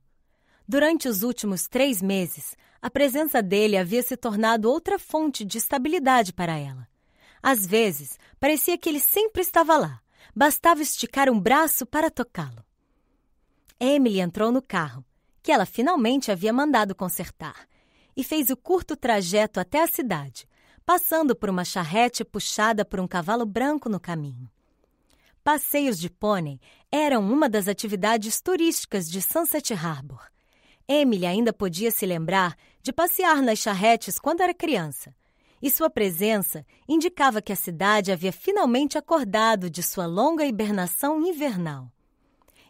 Durante os últimos três meses, a presença dele havia se tornado outra fonte de estabilidade para ela. Às vezes, parecia que ele sempre estava lá, bastava esticar um braço para tocá-lo. Emily entrou no carro, que ela finalmente havia mandado consertar, e fez o curto trajeto até a cidade, passando por uma charrete puxada por um cavalo branco no caminho. Passeios de pônei eram uma das atividades turísticas de Sunset Harbor. Emily ainda podia se lembrar de passear nas charretes quando era criança, e sua presença indicava que a cidade havia finalmente acordado de sua longa hibernação invernal.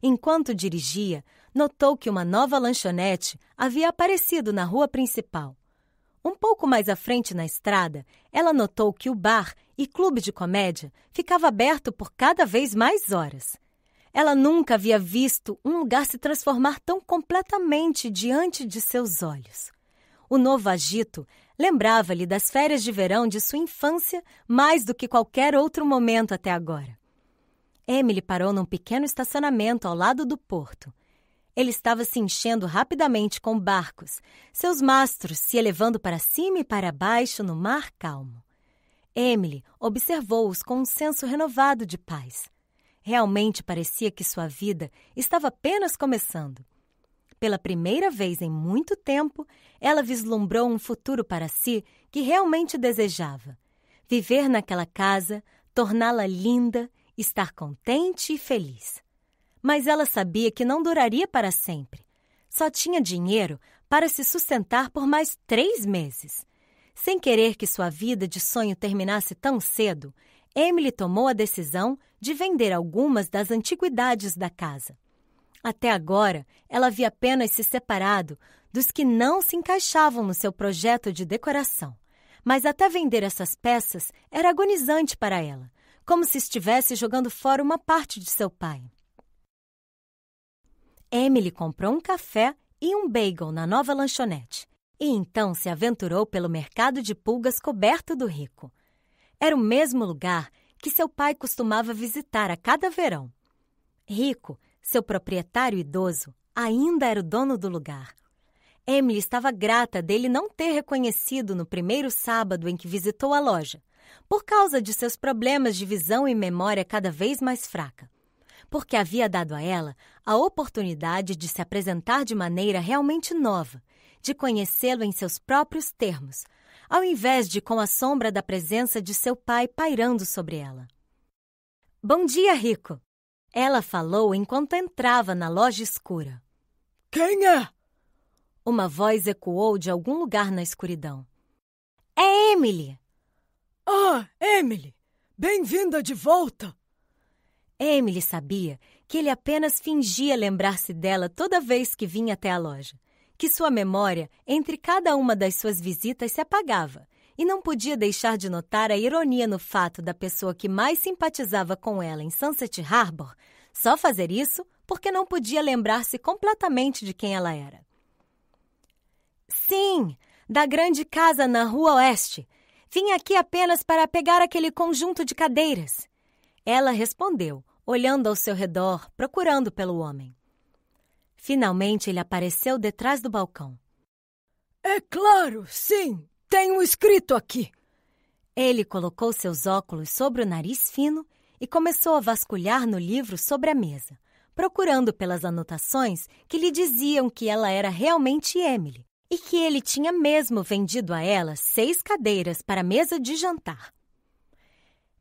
Enquanto dirigia, notou que uma nova lanchonete havia aparecido na rua principal. Um pouco mais à frente na estrada, ela notou que o bar e clube de comédia ficava aberto por cada vez mais horas. Ela nunca havia visto um lugar se transformar tão completamente diante de seus olhos. O novo agito lembrava-lhe das férias de verão de sua infância mais do que qualquer outro momento até agora. Emily parou num pequeno estacionamento ao lado do porto. Ele estava se enchendo rapidamente com barcos, seus mastros se elevando para cima e para baixo no mar calmo. Emily observou-os com um senso renovado de paz. Realmente parecia que sua vida estava apenas começando. Pela primeira vez em muito tempo, ela vislumbrou um futuro para si que realmente desejava. Viver naquela casa, torná-la linda, estar contente e feliz. Mas ela sabia que não duraria para sempre. Só tinha dinheiro para se sustentar por mais três meses. Sem querer que sua vida de sonho terminasse tão cedo, Emily tomou a decisão de vender algumas das antiguidades da casa. Até agora, ela havia apenas se separado dos que não se encaixavam no seu projeto de decoração. Mas até vender essas peças era agonizante para ela, como se estivesse jogando fora uma parte de seu pai. Emily comprou um café e um bagel na nova lanchonete e então se aventurou pelo mercado de pulgas coberto do rico. Era o mesmo lugar que seu pai costumava visitar a cada verão. Rico, seu proprietário idoso, ainda era o dono do lugar. Emily estava grata dele não ter reconhecido no primeiro sábado em que visitou a loja, por causa de seus problemas de visão e memória cada vez mais fraca, porque havia dado a ela a oportunidade de se apresentar de maneira realmente nova, de conhecê-lo em seus próprios termos, ao invés de com a sombra da presença de seu pai pairando sobre ela. Bom dia, Rico! Ela falou enquanto entrava na loja escura. Quem é? Uma voz ecoou de algum lugar na escuridão. É Emily! Ah, Emily! Bem-vinda de volta! Emily sabia que ele apenas fingia lembrar-se dela toda vez que vinha até a loja que sua memória entre cada uma das suas visitas se apagava e não podia deixar de notar a ironia no fato da pessoa que mais simpatizava com ela em Sunset Harbor só fazer isso porque não podia lembrar-se completamente de quem ela era. Sim, da grande casa na Rua Oeste. Vim aqui apenas para pegar aquele conjunto de cadeiras. Ela respondeu, olhando ao seu redor, procurando pelo homem. Finalmente ele apareceu detrás do balcão. É claro, sim! Tenho escrito aqui! Ele colocou seus óculos sobre o nariz fino e começou a vasculhar no livro sobre a mesa, procurando pelas anotações que lhe diziam que ela era realmente Emily e que ele tinha mesmo vendido a ela seis cadeiras para a mesa de jantar.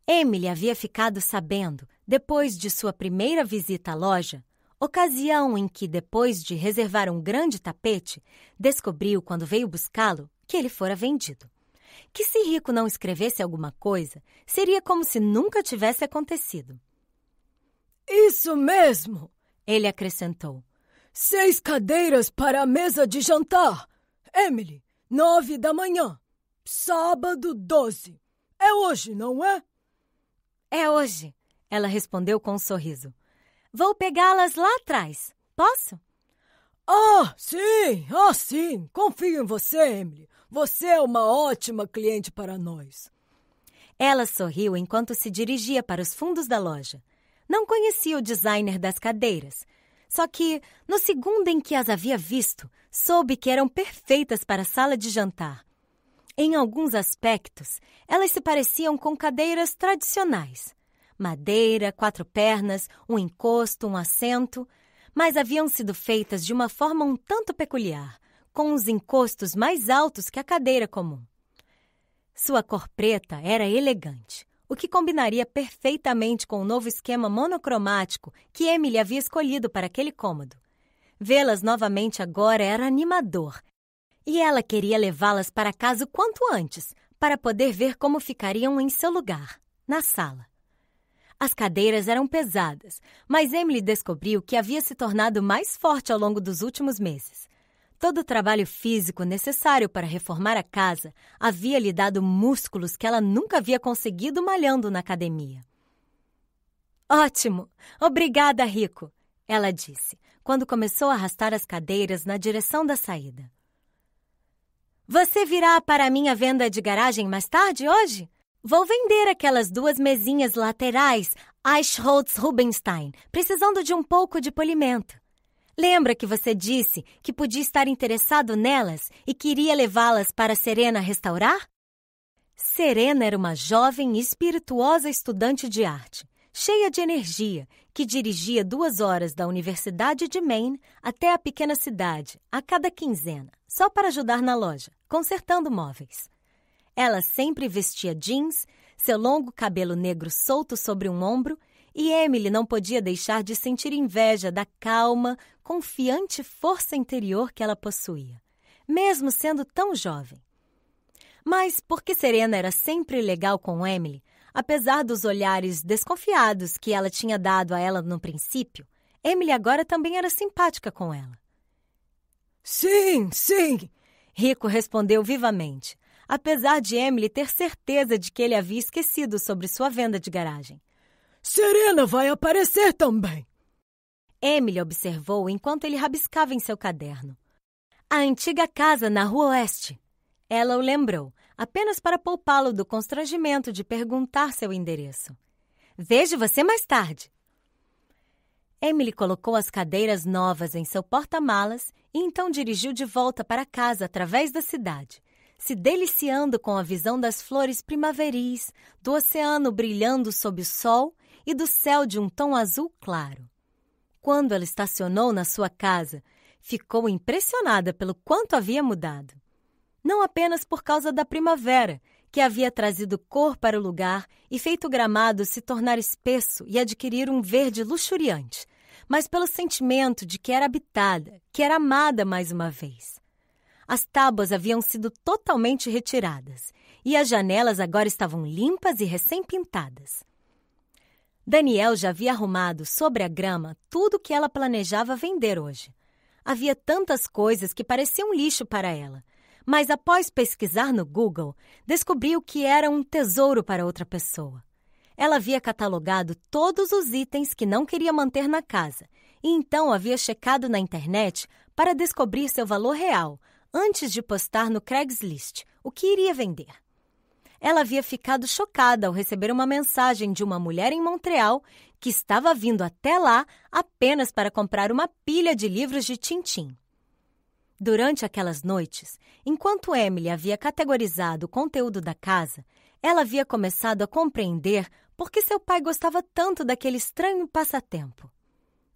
Emily havia ficado sabendo, depois de sua primeira visita à loja, ocasião em que, depois de reservar um grande tapete, descobriu, quando veio buscá-lo, que ele fora vendido. Que se Rico não escrevesse alguma coisa, seria como se nunca tivesse acontecido. Isso mesmo! Ele acrescentou. Seis cadeiras para a mesa de jantar. Emily, nove da manhã. Sábado, doze. É hoje, não é? É hoje, ela respondeu com um sorriso. Vou pegá-las lá atrás. Posso? Ah, sim, ah, sim. Confio em você, Emily. Você é uma ótima cliente para nós. Ela sorriu enquanto se dirigia para os fundos da loja. Não conhecia o designer das cadeiras. Só que, no segundo em que as havia visto, soube que eram perfeitas para a sala de jantar. Em alguns aspectos, elas se pareciam com cadeiras tradicionais madeira, quatro pernas, um encosto, um assento, mas haviam sido feitas de uma forma um tanto peculiar, com os encostos mais altos que a cadeira comum. Sua cor preta era elegante, o que combinaria perfeitamente com o novo esquema monocromático que Emily havia escolhido para aquele cômodo. Vê-las novamente agora era animador, e ela queria levá-las para casa o quanto antes, para poder ver como ficariam em seu lugar, na sala. As cadeiras eram pesadas, mas Emily descobriu que havia se tornado mais forte ao longo dos últimos meses. Todo o trabalho físico necessário para reformar a casa havia lhe dado músculos que ela nunca havia conseguido malhando na academia. Ótimo! Obrigada, Rico! Ela disse, quando começou a arrastar as cadeiras na direção da saída. Você virá para a minha venda de garagem mais tarde hoje? Vou vender aquelas duas mesinhas laterais Eichholz Rubinstein, precisando de um pouco de polimento. Lembra que você disse que podia estar interessado nelas e queria levá-las para Serena restaurar? Serena era uma jovem e espirituosa estudante de arte, cheia de energia, que dirigia duas horas da Universidade de Maine até a pequena cidade, a cada quinzena, só para ajudar na loja, consertando móveis. Ela sempre vestia jeans, seu longo cabelo negro solto sobre um ombro, e Emily não podia deixar de sentir inveja da calma, confiante força interior que ela possuía, mesmo sendo tão jovem. Mas porque Serena era sempre legal com Emily, apesar dos olhares desconfiados que ela tinha dado a ela no princípio, Emily agora também era simpática com ela. Sim, sim! Rico respondeu vivamente apesar de Emily ter certeza de que ele havia esquecido sobre sua venda de garagem. Serena vai aparecer também! Emily observou enquanto ele rabiscava em seu caderno. A antiga casa na Rua Oeste. Ela o lembrou, apenas para poupá-lo do constrangimento de perguntar seu endereço. Vejo você mais tarde. Emily colocou as cadeiras novas em seu porta-malas e então dirigiu de volta para casa através da cidade, se deliciando com a visão das flores primaveris, do oceano brilhando sob o sol e do céu de um tom azul claro. Quando ela estacionou na sua casa, ficou impressionada pelo quanto havia mudado. Não apenas por causa da primavera, que havia trazido cor para o lugar e feito o gramado se tornar espesso e adquirir um verde luxuriante, mas pelo sentimento de que era habitada, que era amada mais uma vez. As tábuas haviam sido totalmente retiradas e as janelas agora estavam limpas e recém-pintadas. Daniel já havia arrumado sobre a grama tudo o que ela planejava vender hoje. Havia tantas coisas que pareciam lixo para ela, mas após pesquisar no Google, descobriu que era um tesouro para outra pessoa. Ela havia catalogado todos os itens que não queria manter na casa e então havia checado na internet para descobrir seu valor real, antes de postar no Craigslist o que iria vender. Ela havia ficado chocada ao receber uma mensagem de uma mulher em Montreal que estava vindo até lá apenas para comprar uma pilha de livros de Tintim. Durante aquelas noites, enquanto Emily havia categorizado o conteúdo da casa, ela havia começado a compreender por que seu pai gostava tanto daquele estranho passatempo.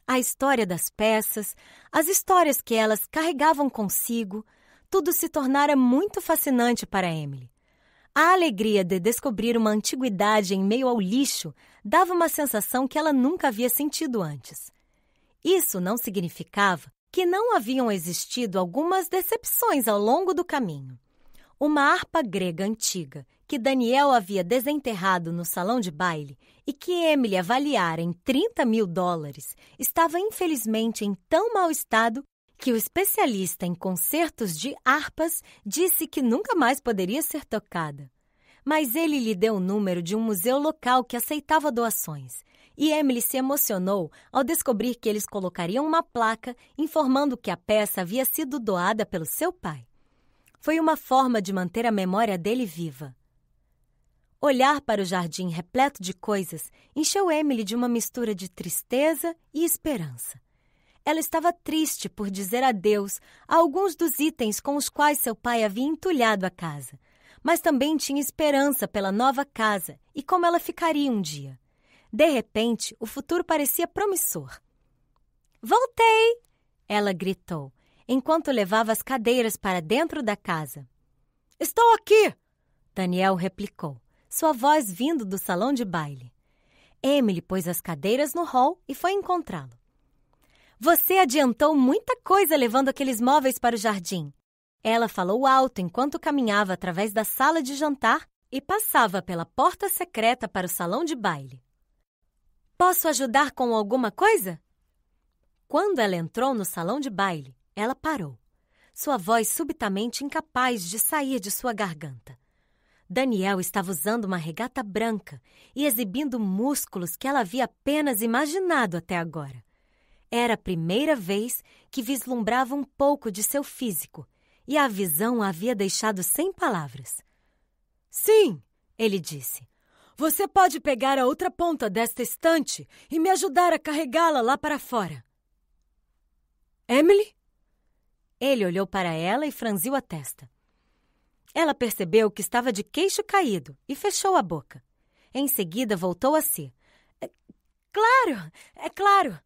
A história das peças, as histórias que elas carregavam consigo, tudo se tornara muito fascinante para Emily. A alegria de descobrir uma antiguidade em meio ao lixo dava uma sensação que ela nunca havia sentido antes. Isso não significava que não haviam existido algumas decepções ao longo do caminho. Uma harpa grega antiga que Daniel havia desenterrado no salão de baile e que Emily avaliara em 30 mil dólares estava infelizmente em tão mau estado que o especialista em concertos de harpas disse que nunca mais poderia ser tocada. Mas ele lhe deu o número de um museu local que aceitava doações. E Emily se emocionou ao descobrir que eles colocariam uma placa informando que a peça havia sido doada pelo seu pai. Foi uma forma de manter a memória dele viva. Olhar para o jardim repleto de coisas encheu Emily de uma mistura de tristeza e esperança. Ela estava triste por dizer adeus a alguns dos itens com os quais seu pai havia entulhado a casa, mas também tinha esperança pela nova casa e como ela ficaria um dia. De repente, o futuro parecia promissor. Voltei! Ela gritou, enquanto levava as cadeiras para dentro da casa. Estou aqui! Daniel replicou, sua voz vindo do salão de baile. Emily pôs as cadeiras no hall e foi encontrá-lo. Você adiantou muita coisa levando aqueles móveis para o jardim. Ela falou alto enquanto caminhava através da sala de jantar e passava pela porta secreta para o salão de baile. Posso ajudar com alguma coisa? Quando ela entrou no salão de baile, ela parou, sua voz subitamente incapaz de sair de sua garganta. Daniel estava usando uma regata branca e exibindo músculos que ela havia apenas imaginado até agora. Era a primeira vez que vislumbrava um pouco de seu físico e a visão a havia deixado sem palavras. Sim, ele disse. Você pode pegar a outra ponta desta estante e me ajudar a carregá-la lá para fora. Emily? Ele olhou para ela e franziu a testa. Ela percebeu que estava de queixo caído e fechou a boca. Em seguida, voltou a si. É, claro, é claro.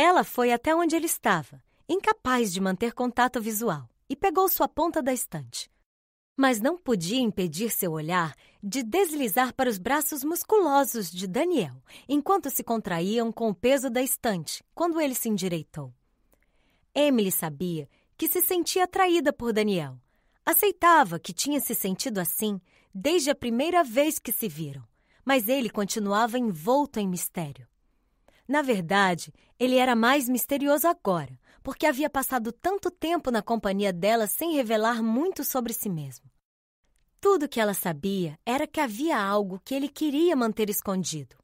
Ela foi até onde ele estava, incapaz de manter contato visual, e pegou sua ponta da estante. Mas não podia impedir seu olhar de deslizar para os braços musculosos de Daniel, enquanto se contraíam com o peso da estante quando ele se endireitou. Emily sabia que se sentia atraída por Daniel. Aceitava que tinha se sentido assim desde a primeira vez que se viram, mas ele continuava envolto em mistério. Na verdade, ele era mais misterioso agora, porque havia passado tanto tempo na companhia dela sem revelar muito sobre si mesmo. Tudo que ela sabia era que havia algo que ele queria manter escondido.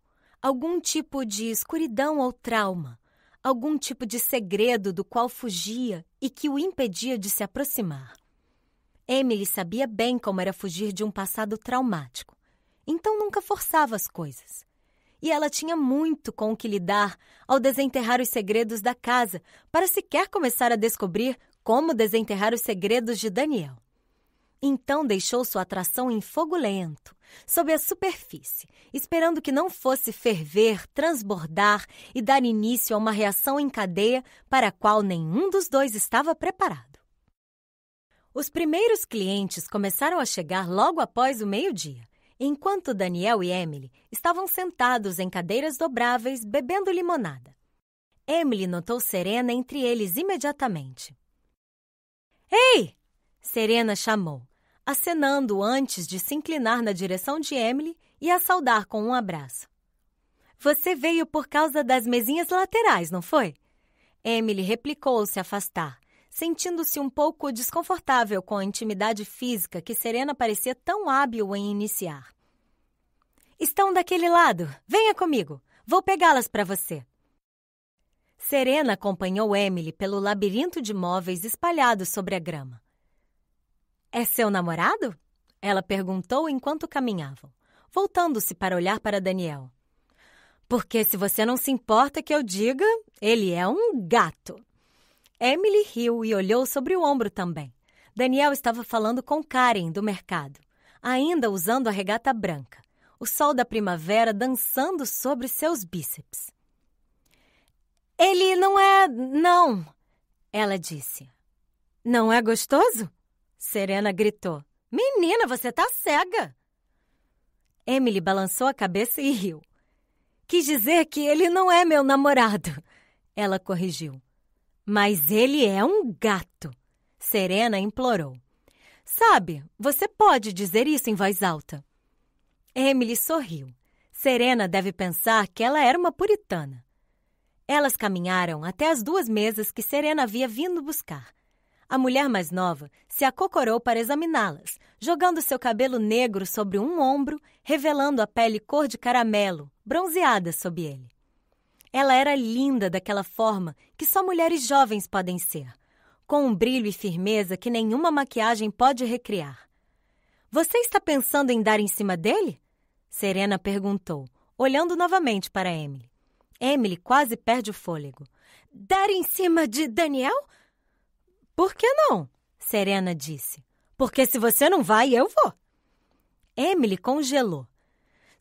Algum tipo de escuridão ou trauma. Algum tipo de segredo do qual fugia e que o impedia de se aproximar. Emily sabia bem como era fugir de um passado traumático, então nunca forçava as coisas e ela tinha muito com o que lidar ao desenterrar os segredos da casa para sequer começar a descobrir como desenterrar os segredos de Daniel. Então deixou sua atração em fogo lento, sob a superfície, esperando que não fosse ferver, transbordar e dar início a uma reação em cadeia para a qual nenhum dos dois estava preparado. Os primeiros clientes começaram a chegar logo após o meio-dia, enquanto Daniel e Emily estavam sentados em cadeiras dobráveis bebendo limonada. Emily notou Serena entre eles imediatamente. Ei! Serena chamou, acenando antes de se inclinar na direção de Emily e a saudar com um abraço. Você veio por causa das mesinhas laterais, não foi? Emily replicou se afastar, sentindo-se um pouco desconfortável com a intimidade física que Serena parecia tão hábil em iniciar. Estão daquele lado. Venha comigo. Vou pegá-las para você. Serena acompanhou Emily pelo labirinto de móveis espalhados sobre a grama. É seu namorado? Ela perguntou enquanto caminhavam, voltando-se para olhar para Daniel. Porque se você não se importa que eu diga, ele é um gato. Emily riu e olhou sobre o ombro também. Daniel estava falando com Karen, do mercado, ainda usando a regata branca, o sol da primavera dançando sobre seus bíceps. Ele não é. não, ela disse. Não é gostoso? Serena gritou. Menina, você tá cega! Emily balançou a cabeça e riu. Quis dizer que ele não é meu namorado, ela corrigiu. Mas ele é um gato, Serena implorou. Sabe, você pode dizer isso em voz alta. Emily sorriu. Serena deve pensar que ela era uma puritana. Elas caminharam até as duas mesas que Serena havia vindo buscar. A mulher mais nova se acocorou para examiná-las, jogando seu cabelo negro sobre um ombro, revelando a pele cor de caramelo, bronzeada sob ele. Ela era linda daquela forma que só mulheres jovens podem ser, com um brilho e firmeza que nenhuma maquiagem pode recriar. Você está pensando em dar em cima dele? Serena perguntou, olhando novamente para Emily. Emily quase perde o fôlego. Dar em cima de Daniel? Por que não? Serena disse. Porque se você não vai, eu vou. Emily congelou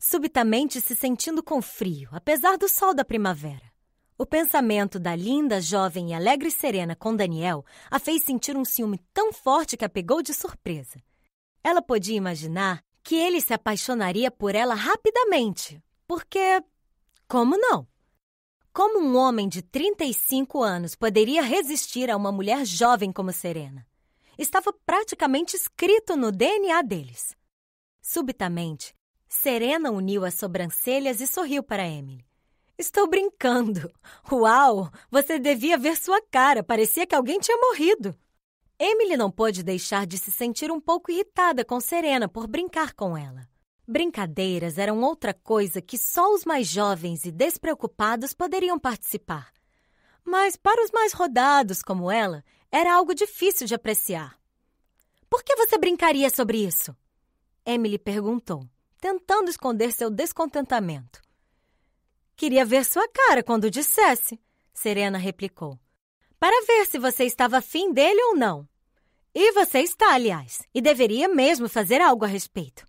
subitamente se sentindo com frio, apesar do sol da primavera. O pensamento da linda, jovem e alegre serena com Daniel a fez sentir um ciúme tão forte que a pegou de surpresa. Ela podia imaginar que ele se apaixonaria por ela rapidamente, porque. como não? Como um homem de 35 anos poderia resistir a uma mulher jovem como Serena? Estava praticamente escrito no DNA deles. Subitamente, Serena uniu as sobrancelhas e sorriu para Emily. Estou brincando. Uau! Você devia ver sua cara, parecia que alguém tinha morrido. Emily não pôde deixar de se sentir um pouco irritada com Serena por brincar com ela. Brincadeiras eram outra coisa que só os mais jovens e despreocupados poderiam participar. Mas para os mais rodados como ela, era algo difícil de apreciar. Por que você brincaria sobre isso? Emily perguntou tentando esconder seu descontentamento. Queria ver sua cara quando dissesse, Serena replicou. Para ver se você estava afim dele ou não. E você está, aliás, e deveria mesmo fazer algo a respeito.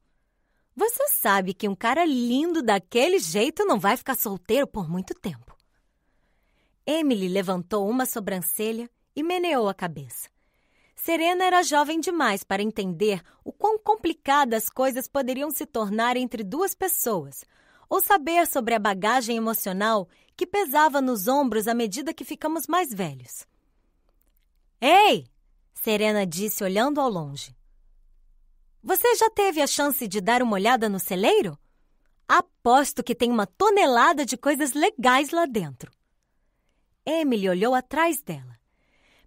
Você sabe que um cara lindo daquele jeito não vai ficar solteiro por muito tempo. Emily levantou uma sobrancelha e meneou a cabeça. Serena era jovem demais para entender o quão complicadas as coisas poderiam se tornar entre duas pessoas, ou saber sobre a bagagem emocional que pesava nos ombros à medida que ficamos mais velhos. Ei! Serena disse olhando ao longe. Você já teve a chance de dar uma olhada no celeiro? Aposto que tem uma tonelada de coisas legais lá dentro. Emily olhou atrás dela.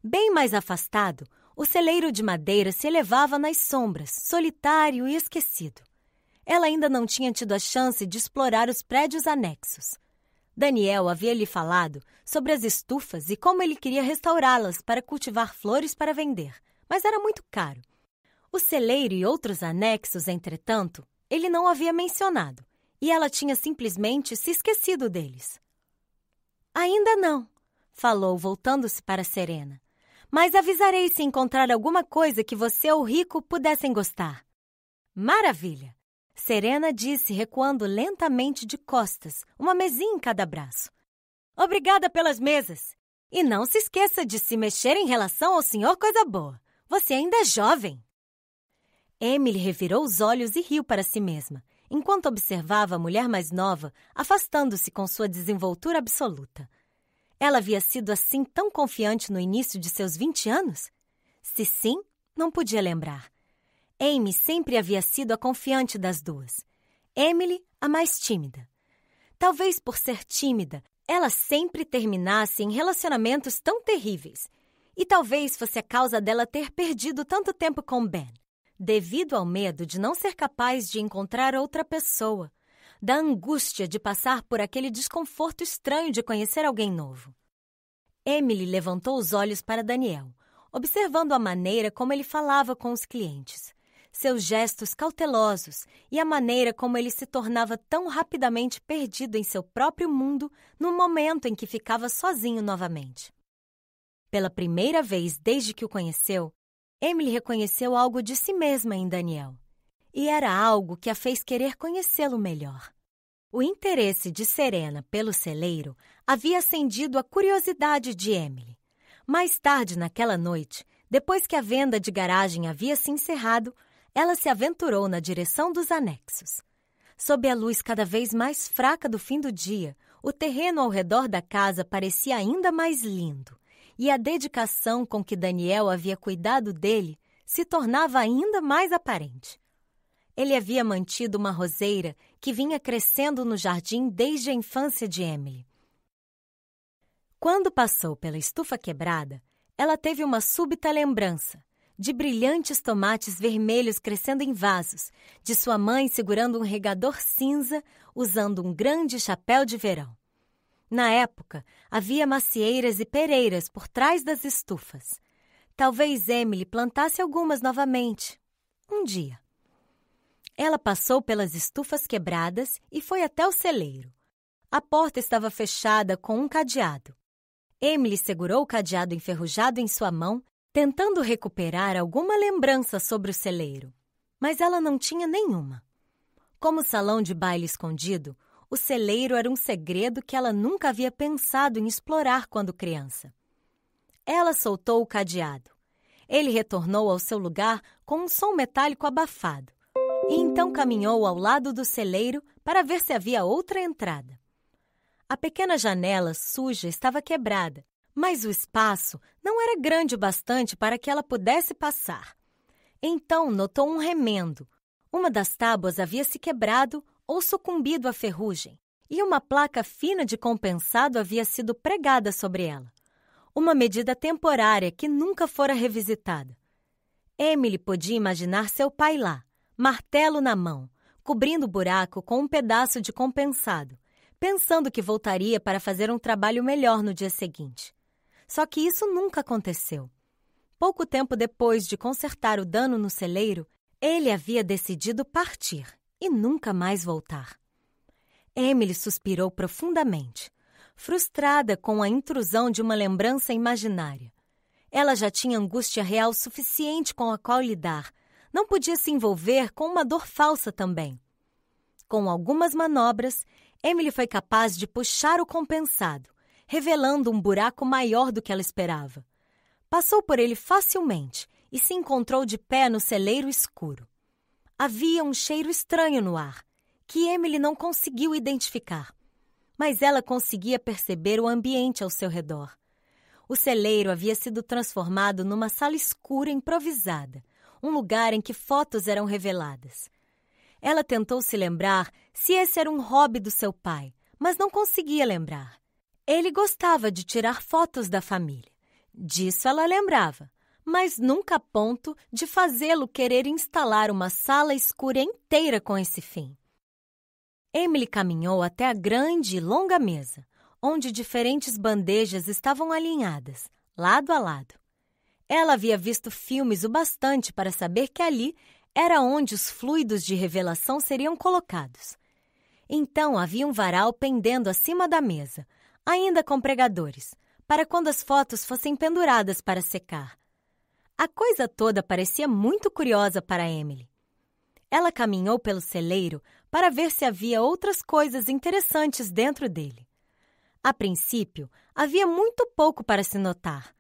Bem mais afastado, o celeiro de madeira se elevava nas sombras, solitário e esquecido. Ela ainda não tinha tido a chance de explorar os prédios anexos. Daniel havia lhe falado sobre as estufas e como ele queria restaurá-las para cultivar flores para vender, mas era muito caro. O celeiro e outros anexos, entretanto, ele não havia mencionado, e ela tinha simplesmente se esquecido deles. Ainda não, falou, voltando-se para Serena mas avisarei se encontrar alguma coisa que você ou Rico pudessem gostar. Maravilha! Serena disse, recuando lentamente de costas, uma mesinha em cada braço. Obrigada pelas mesas! E não se esqueça de se mexer em relação ao senhor Coisa Boa. Você ainda é jovem! Emily revirou os olhos e riu para si mesma, enquanto observava a mulher mais nova afastando-se com sua desenvoltura absoluta. Ela havia sido assim tão confiante no início de seus 20 anos? Se sim, não podia lembrar. Amy sempre havia sido a confiante das duas. Emily, a mais tímida. Talvez por ser tímida, ela sempre terminasse em relacionamentos tão terríveis. E talvez fosse a causa dela ter perdido tanto tempo com Ben, devido ao medo de não ser capaz de encontrar outra pessoa da angústia de passar por aquele desconforto estranho de conhecer alguém novo. Emily levantou os olhos para Daniel, observando a maneira como ele falava com os clientes, seus gestos cautelosos e a maneira como ele se tornava tão rapidamente perdido em seu próprio mundo no momento em que ficava sozinho novamente. Pela primeira vez desde que o conheceu, Emily reconheceu algo de si mesma em Daniel e era algo que a fez querer conhecê-lo melhor. O interesse de Serena pelo celeiro havia acendido a curiosidade de Emily. Mais tarde naquela noite, depois que a venda de garagem havia se encerrado, ela se aventurou na direção dos anexos. Sob a luz cada vez mais fraca do fim do dia, o terreno ao redor da casa parecia ainda mais lindo, e a dedicação com que Daniel havia cuidado dele se tornava ainda mais aparente. Ele havia mantido uma roseira que vinha crescendo no jardim desde a infância de Emily. Quando passou pela estufa quebrada, ela teve uma súbita lembrança de brilhantes tomates vermelhos crescendo em vasos, de sua mãe segurando um regador cinza usando um grande chapéu de verão. Na época, havia macieiras e pereiras por trás das estufas. Talvez Emily plantasse algumas novamente. Um dia. Ela passou pelas estufas quebradas e foi até o celeiro. A porta estava fechada com um cadeado. Emily segurou o cadeado enferrujado em sua mão, tentando recuperar alguma lembrança sobre o celeiro. Mas ela não tinha nenhuma. Como salão de baile escondido, o celeiro era um segredo que ela nunca havia pensado em explorar quando criança. Ela soltou o cadeado. Ele retornou ao seu lugar com um som metálico abafado. E então caminhou ao lado do celeiro para ver se havia outra entrada. A pequena janela suja estava quebrada, mas o espaço não era grande o bastante para que ela pudesse passar. Então notou um remendo. Uma das tábuas havia se quebrado ou sucumbido à ferrugem, e uma placa fina de compensado havia sido pregada sobre ela. Uma medida temporária que nunca fora revisitada. Emily podia imaginar seu pai lá, martelo na mão, cobrindo o buraco com um pedaço de compensado, pensando que voltaria para fazer um trabalho melhor no dia seguinte. Só que isso nunca aconteceu. Pouco tempo depois de consertar o dano no celeiro, ele havia decidido partir e nunca mais voltar. Emily suspirou profundamente, frustrada com a intrusão de uma lembrança imaginária. Ela já tinha angústia real suficiente com a qual lidar, não podia se envolver com uma dor falsa também. Com algumas manobras, Emily foi capaz de puxar o compensado, revelando um buraco maior do que ela esperava. Passou por ele facilmente e se encontrou de pé no celeiro escuro. Havia um cheiro estranho no ar, que Emily não conseguiu identificar, mas ela conseguia perceber o ambiente ao seu redor. O celeiro havia sido transformado numa sala escura improvisada, um lugar em que fotos eram reveladas. Ela tentou se lembrar se esse era um hobby do seu pai, mas não conseguia lembrar. Ele gostava de tirar fotos da família. Disso ela lembrava, mas nunca a ponto de fazê-lo querer instalar uma sala escura inteira com esse fim. Emily caminhou até a grande e longa mesa, onde diferentes bandejas estavam alinhadas, lado a lado. Ela havia visto filmes o bastante para saber que ali era onde os fluidos de revelação seriam colocados. Então havia um varal pendendo acima da mesa, ainda com pregadores, para quando as fotos fossem penduradas para secar. A coisa toda parecia muito curiosa para Emily. Ela caminhou pelo celeiro para ver se havia outras coisas interessantes dentro dele. A princípio, havia muito pouco para se notar,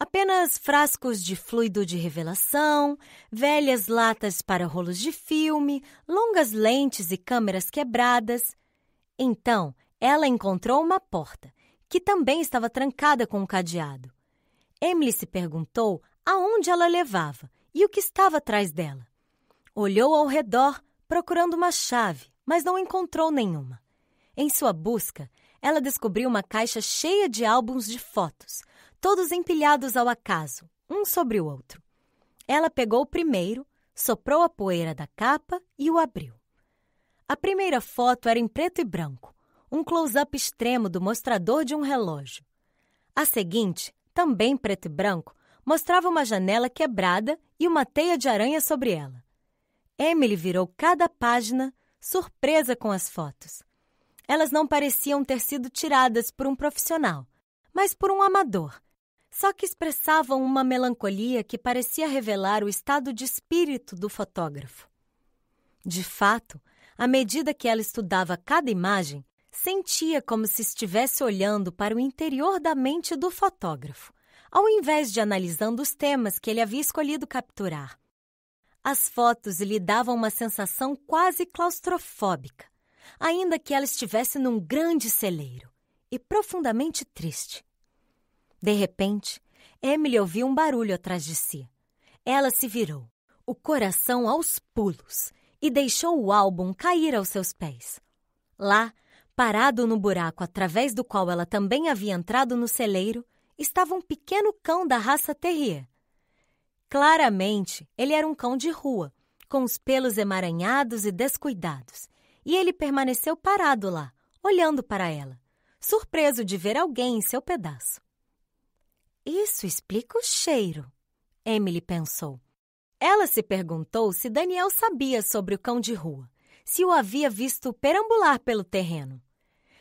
Apenas frascos de fluido de revelação, velhas latas para rolos de filme, longas lentes e câmeras quebradas. Então, ela encontrou uma porta, que também estava trancada com um cadeado. Emily se perguntou aonde ela levava e o que estava atrás dela. Olhou ao redor, procurando uma chave, mas não encontrou nenhuma. Em sua busca, ela descobriu uma caixa cheia de álbuns de fotos todos empilhados ao acaso, um sobre o outro. Ela pegou o primeiro, soprou a poeira da capa e o abriu. A primeira foto era em preto e branco, um close-up extremo do mostrador de um relógio. A seguinte, também preto e branco, mostrava uma janela quebrada e uma teia de aranha sobre ela. Emily virou cada página, surpresa com as fotos. Elas não pareciam ter sido tiradas por um profissional, mas por um amador, só que expressavam uma melancolia que parecia revelar o estado de espírito do fotógrafo. De fato, à medida que ela estudava cada imagem, sentia como se estivesse olhando para o interior da mente do fotógrafo, ao invés de analisando os temas que ele havia escolhido capturar. As fotos lhe davam uma sensação quase claustrofóbica, ainda que ela estivesse num grande celeiro, e profundamente triste. De repente, Emily ouviu um barulho atrás de si. Ela se virou, o coração aos pulos, e deixou o álbum cair aos seus pés. Lá, parado no buraco através do qual ela também havia entrado no celeiro, estava um pequeno cão da raça terrier. Claramente, ele era um cão de rua, com os pelos emaranhados e descuidados, e ele permaneceu parado lá, olhando para ela, surpreso de ver alguém em seu pedaço. Isso explica o cheiro, Emily pensou. Ela se perguntou se Daniel sabia sobre o cão de rua, se o havia visto perambular pelo terreno.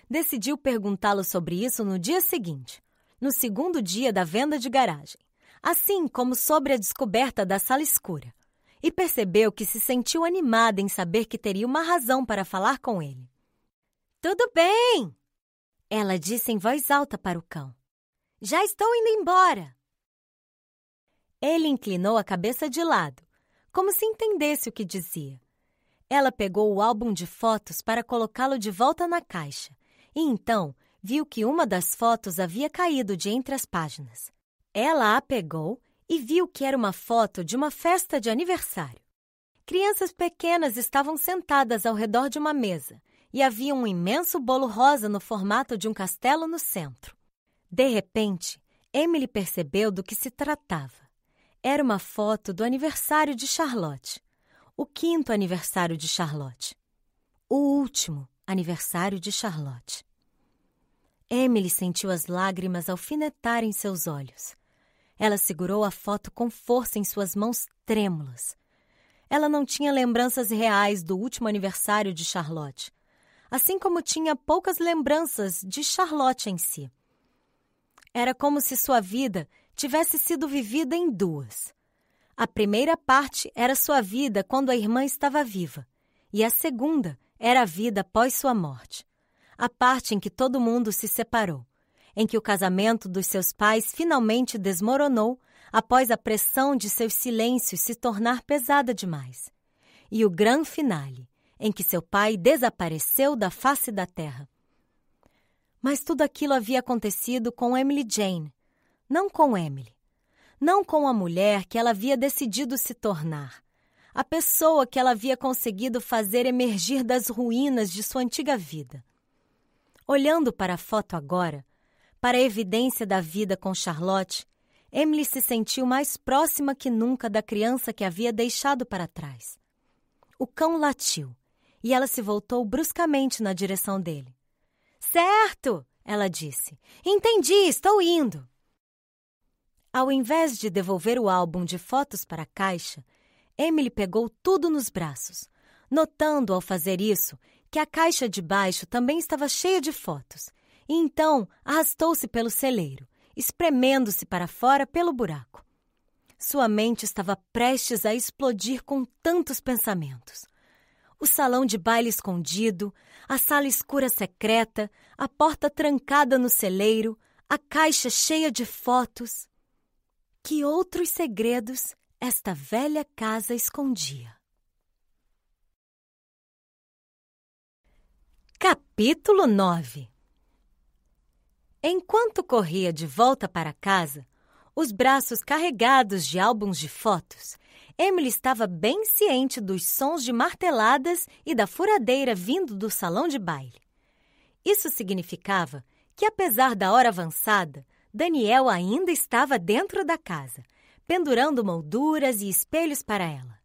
Decidiu perguntá-lo sobre isso no dia seguinte, no segundo dia da venda de garagem, assim como sobre a descoberta da sala escura, e percebeu que se sentiu animada em saber que teria uma razão para falar com ele. Tudo bem! Ela disse em voz alta para o cão. Já estou indo embora! Ele inclinou a cabeça de lado, como se entendesse o que dizia. Ela pegou o álbum de fotos para colocá-lo de volta na caixa e então viu que uma das fotos havia caído de entre as páginas. Ela a pegou e viu que era uma foto de uma festa de aniversário. Crianças pequenas estavam sentadas ao redor de uma mesa e havia um imenso bolo rosa no formato de um castelo no centro. De repente, Emily percebeu do que se tratava. Era uma foto do aniversário de Charlotte, o quinto aniversário de Charlotte, o último aniversário de Charlotte. Emily sentiu as lágrimas alfinetarem seus olhos. Ela segurou a foto com força em suas mãos trêmulas. Ela não tinha lembranças reais do último aniversário de Charlotte, assim como tinha poucas lembranças de Charlotte em si. Era como se sua vida tivesse sido vivida em duas. A primeira parte era sua vida quando a irmã estava viva, e a segunda era a vida após sua morte. A parte em que todo mundo se separou, em que o casamento dos seus pais finalmente desmoronou após a pressão de seus silêncios se tornar pesada demais. E o grande finale, em que seu pai desapareceu da face da terra mas tudo aquilo havia acontecido com Emily Jane, não com Emily. Não com a mulher que ela havia decidido se tornar. A pessoa que ela havia conseguido fazer emergir das ruínas de sua antiga vida. Olhando para a foto agora, para a evidência da vida com Charlotte, Emily se sentiu mais próxima que nunca da criança que havia deixado para trás. O cão latiu e ela se voltou bruscamente na direção dele. Certo, ela disse. Entendi, estou indo. Ao invés de devolver o álbum de fotos para a caixa, Emily pegou tudo nos braços, notando ao fazer isso que a caixa de baixo também estava cheia de fotos, e então arrastou-se pelo celeiro, espremendo-se para fora pelo buraco. Sua mente estava prestes a explodir com tantos pensamentos o salão de baile escondido, a sala escura secreta, a porta trancada no celeiro, a caixa cheia de fotos. Que outros segredos esta velha casa escondia? Capítulo 9 Enquanto corria de volta para casa, os braços carregados de álbuns de fotos, Emily estava bem ciente dos sons de marteladas e da furadeira vindo do salão de baile. Isso significava que, apesar da hora avançada, Daniel ainda estava dentro da casa, pendurando molduras e espelhos para ela.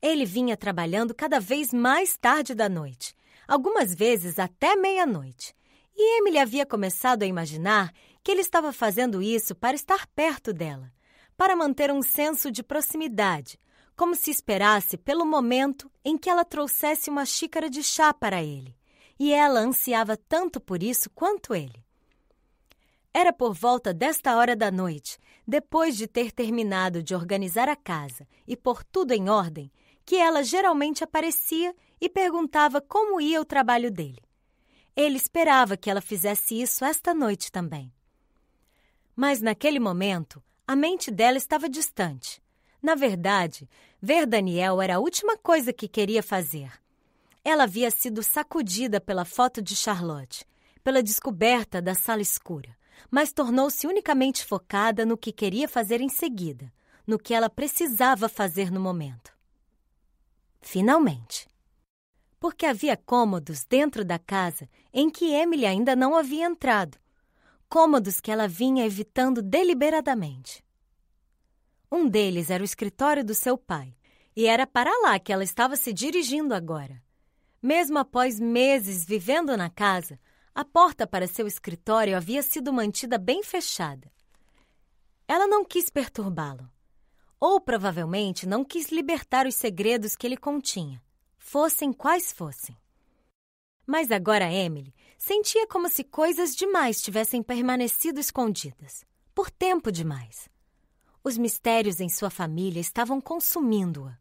Ele vinha trabalhando cada vez mais tarde da noite, algumas vezes até meia-noite, e Emily havia começado a imaginar que ele estava fazendo isso para estar perto dela, para manter um senso de proximidade, como se esperasse pelo momento em que ela trouxesse uma xícara de chá para ele, e ela ansiava tanto por isso quanto ele. Era por volta desta hora da noite, depois de ter terminado de organizar a casa e pôr tudo em ordem, que ela geralmente aparecia e perguntava como ia o trabalho dele. Ele esperava que ela fizesse isso esta noite também. Mas naquele momento, a mente dela estava distante. Na verdade, ver Daniel era a última coisa que queria fazer. Ela havia sido sacudida pela foto de Charlotte, pela descoberta da sala escura, mas tornou-se unicamente focada no que queria fazer em seguida, no que ela precisava fazer no momento. Finalmente. Porque havia cômodos dentro da casa em que Emily ainda não havia entrado, cômodos que ela vinha evitando deliberadamente. Um deles era o escritório do seu pai, e era para lá que ela estava se dirigindo agora. Mesmo após meses vivendo na casa, a porta para seu escritório havia sido mantida bem fechada. Ela não quis perturbá-lo, ou provavelmente não quis libertar os segredos que ele continha, fossem quais fossem. Mas agora Emily sentia como se coisas demais tivessem permanecido escondidas por tempo demais. Os mistérios em sua família estavam consumindo-a.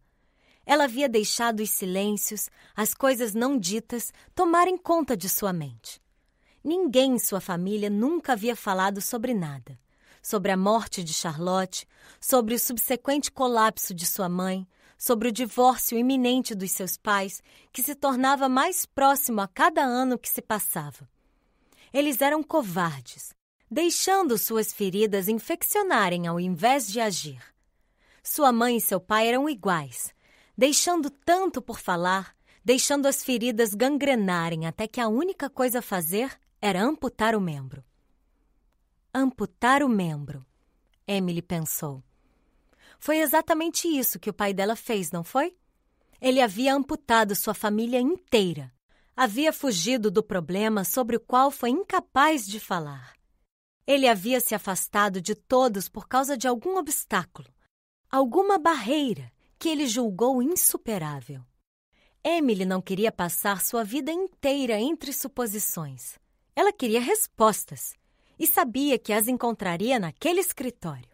Ela havia deixado os silêncios, as coisas não ditas, tomarem conta de sua mente. Ninguém em sua família nunca havia falado sobre nada. Sobre a morte de Charlotte, sobre o subsequente colapso de sua mãe, sobre o divórcio iminente dos seus pais, que se tornava mais próximo a cada ano que se passava. Eles eram covardes, deixando suas feridas infeccionarem ao invés de agir. Sua mãe e seu pai eram iguais, deixando tanto por falar, deixando as feridas gangrenarem até que a única coisa a fazer era amputar o membro. Amputar o membro, Emily pensou. Foi exatamente isso que o pai dela fez, não foi? Ele havia amputado sua família inteira. Havia fugido do problema sobre o qual foi incapaz de falar. Ele havia se afastado de todos por causa de algum obstáculo, alguma barreira que ele julgou insuperável. Emily não queria passar sua vida inteira entre suposições. Ela queria respostas e sabia que as encontraria naquele escritório.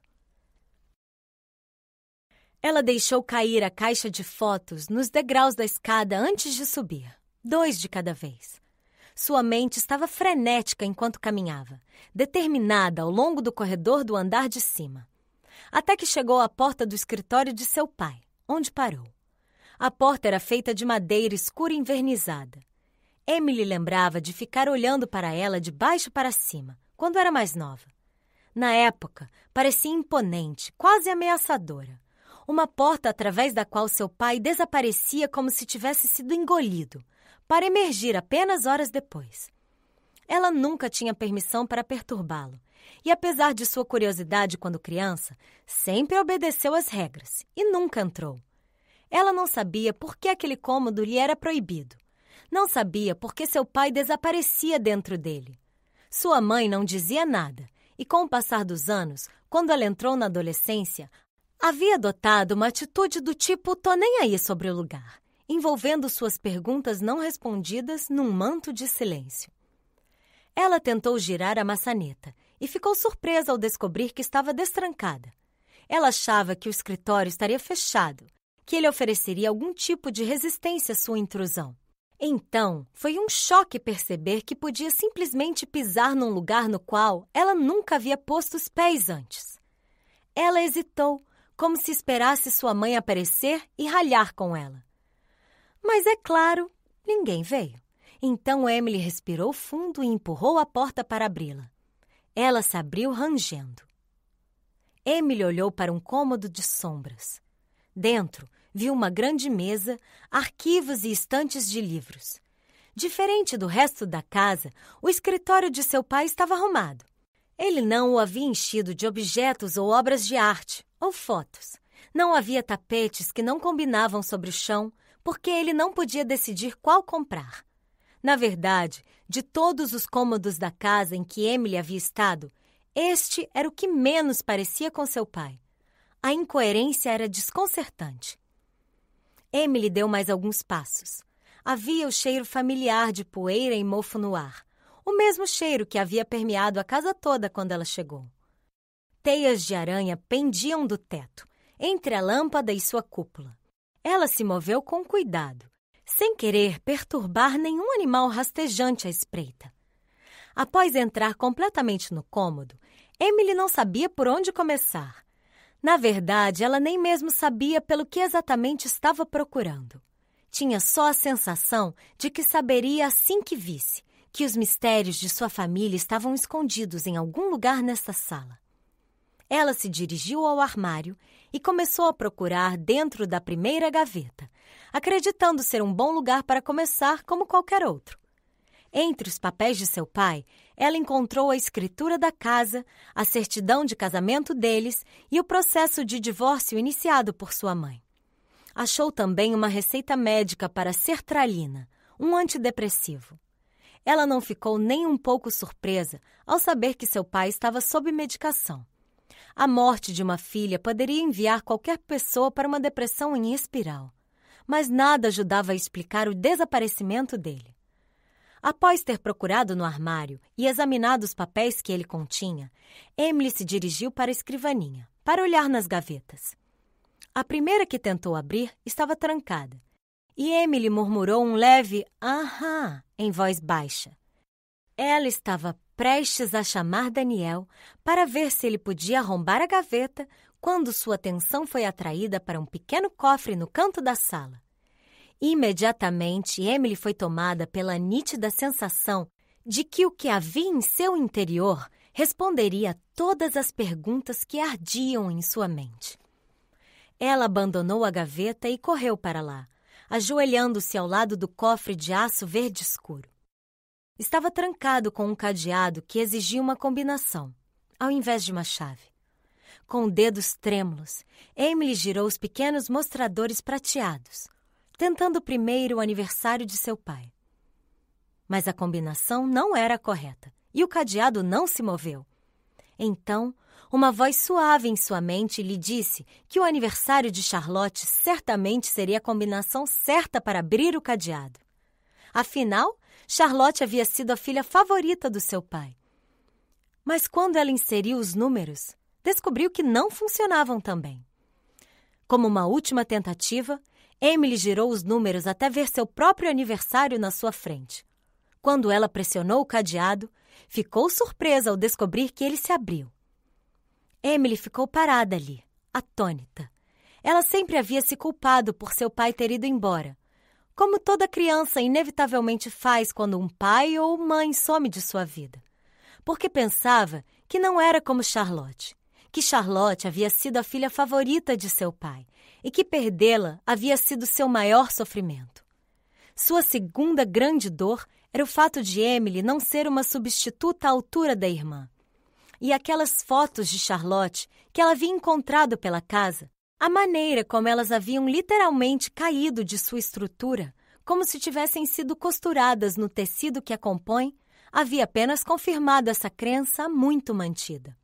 Ela deixou cair a caixa de fotos nos degraus da escada antes de subir, dois de cada vez. Sua mente estava frenética enquanto caminhava, determinada ao longo do corredor do andar de cima. Até que chegou à porta do escritório de seu pai, onde parou. A porta era feita de madeira escura envernizada. Emily lembrava de ficar olhando para ela de baixo para cima, quando era mais nova. Na época, parecia imponente, quase ameaçadora uma porta através da qual seu pai desaparecia como se tivesse sido engolido, para emergir apenas horas depois. Ela nunca tinha permissão para perturbá-lo, e apesar de sua curiosidade quando criança, sempre obedeceu às regras e nunca entrou. Ela não sabia por que aquele cômodo lhe era proibido. Não sabia por que seu pai desaparecia dentro dele. Sua mãe não dizia nada, e com o passar dos anos, quando ela entrou na adolescência, havia adotado uma atitude do tipo tô nem aí sobre o lugar, envolvendo suas perguntas não respondidas num manto de silêncio. Ela tentou girar a maçaneta e ficou surpresa ao descobrir que estava destrancada. Ela achava que o escritório estaria fechado, que ele ofereceria algum tipo de resistência à sua intrusão. Então, foi um choque perceber que podia simplesmente pisar num lugar no qual ela nunca havia posto os pés antes. Ela hesitou, como se esperasse sua mãe aparecer e ralhar com ela. Mas é claro, ninguém veio. Então Emily respirou fundo e empurrou a porta para abri-la. Ela se abriu rangendo. Emily olhou para um cômodo de sombras. Dentro, viu uma grande mesa, arquivos e estantes de livros. Diferente do resto da casa, o escritório de seu pai estava arrumado. Ele não o havia enchido de objetos ou obras de arte, ou fotos. Não havia tapetes que não combinavam sobre o chão, porque ele não podia decidir qual comprar. Na verdade, de todos os cômodos da casa em que Emily havia estado, este era o que menos parecia com seu pai. A incoerência era desconcertante. Emily deu mais alguns passos. Havia o cheiro familiar de poeira e mofo no ar, o mesmo cheiro que havia permeado a casa toda quando ela chegou. Teias de aranha pendiam do teto, entre a lâmpada e sua cúpula. Ela se moveu com cuidado, sem querer perturbar nenhum animal rastejante à espreita. Após entrar completamente no cômodo, Emily não sabia por onde começar. Na verdade, ela nem mesmo sabia pelo que exatamente estava procurando. Tinha só a sensação de que saberia assim que visse que os mistérios de sua família estavam escondidos em algum lugar nesta sala. Ela se dirigiu ao armário e começou a procurar dentro da primeira gaveta, acreditando ser um bom lugar para começar como qualquer outro. Entre os papéis de seu pai, ela encontrou a escritura da casa, a certidão de casamento deles e o processo de divórcio iniciado por sua mãe. Achou também uma receita médica para sertralina, um antidepressivo. Ela não ficou nem um pouco surpresa ao saber que seu pai estava sob medicação. A morte de uma filha poderia enviar qualquer pessoa para uma depressão em espiral, mas nada ajudava a explicar o desaparecimento dele. Após ter procurado no armário e examinado os papéis que ele continha, Emily se dirigiu para a escrivaninha, para olhar nas gavetas. A primeira que tentou abrir estava trancada, e Emily murmurou um leve aham em voz baixa. Ela estava prestes a chamar Daniel para ver se ele podia arrombar a gaveta quando sua atenção foi atraída para um pequeno cofre no canto da sala. Imediatamente, Emily foi tomada pela nítida sensação de que o que havia em seu interior responderia a todas as perguntas que ardiam em sua mente. Ela abandonou a gaveta e correu para lá, ajoelhando-se ao lado do cofre de aço verde escuro. Estava trancado com um cadeado que exigia uma combinação, ao invés de uma chave. Com dedos trêmulos, Emily girou os pequenos mostradores prateados, tentando primeiro o aniversário de seu pai. Mas a combinação não era correta e o cadeado não se moveu. Então, uma voz suave em sua mente lhe disse que o aniversário de Charlotte certamente seria a combinação certa para abrir o cadeado. Afinal, Charlotte havia sido a filha favorita do seu pai. Mas quando ela inseriu os números, descobriu que não funcionavam também. Como uma última tentativa, Emily girou os números até ver seu próprio aniversário na sua frente. Quando ela pressionou o cadeado, ficou surpresa ao descobrir que ele se abriu. Emily ficou parada ali, atônita. Ela sempre havia se culpado por seu pai ter ido embora, como toda criança inevitavelmente faz quando um pai ou mãe some de sua vida, porque pensava que não era como Charlotte, que Charlotte havia sido a filha favorita de seu pai e que perdê-la havia sido seu maior sofrimento. Sua segunda grande dor era o fato de Emily não ser uma substituta à altura da irmã. E aquelas fotos de Charlotte que ela havia encontrado pela casa a maneira como elas haviam literalmente caído de sua estrutura, como se tivessem sido costuradas no tecido que a compõe, havia apenas confirmado essa crença muito mantida.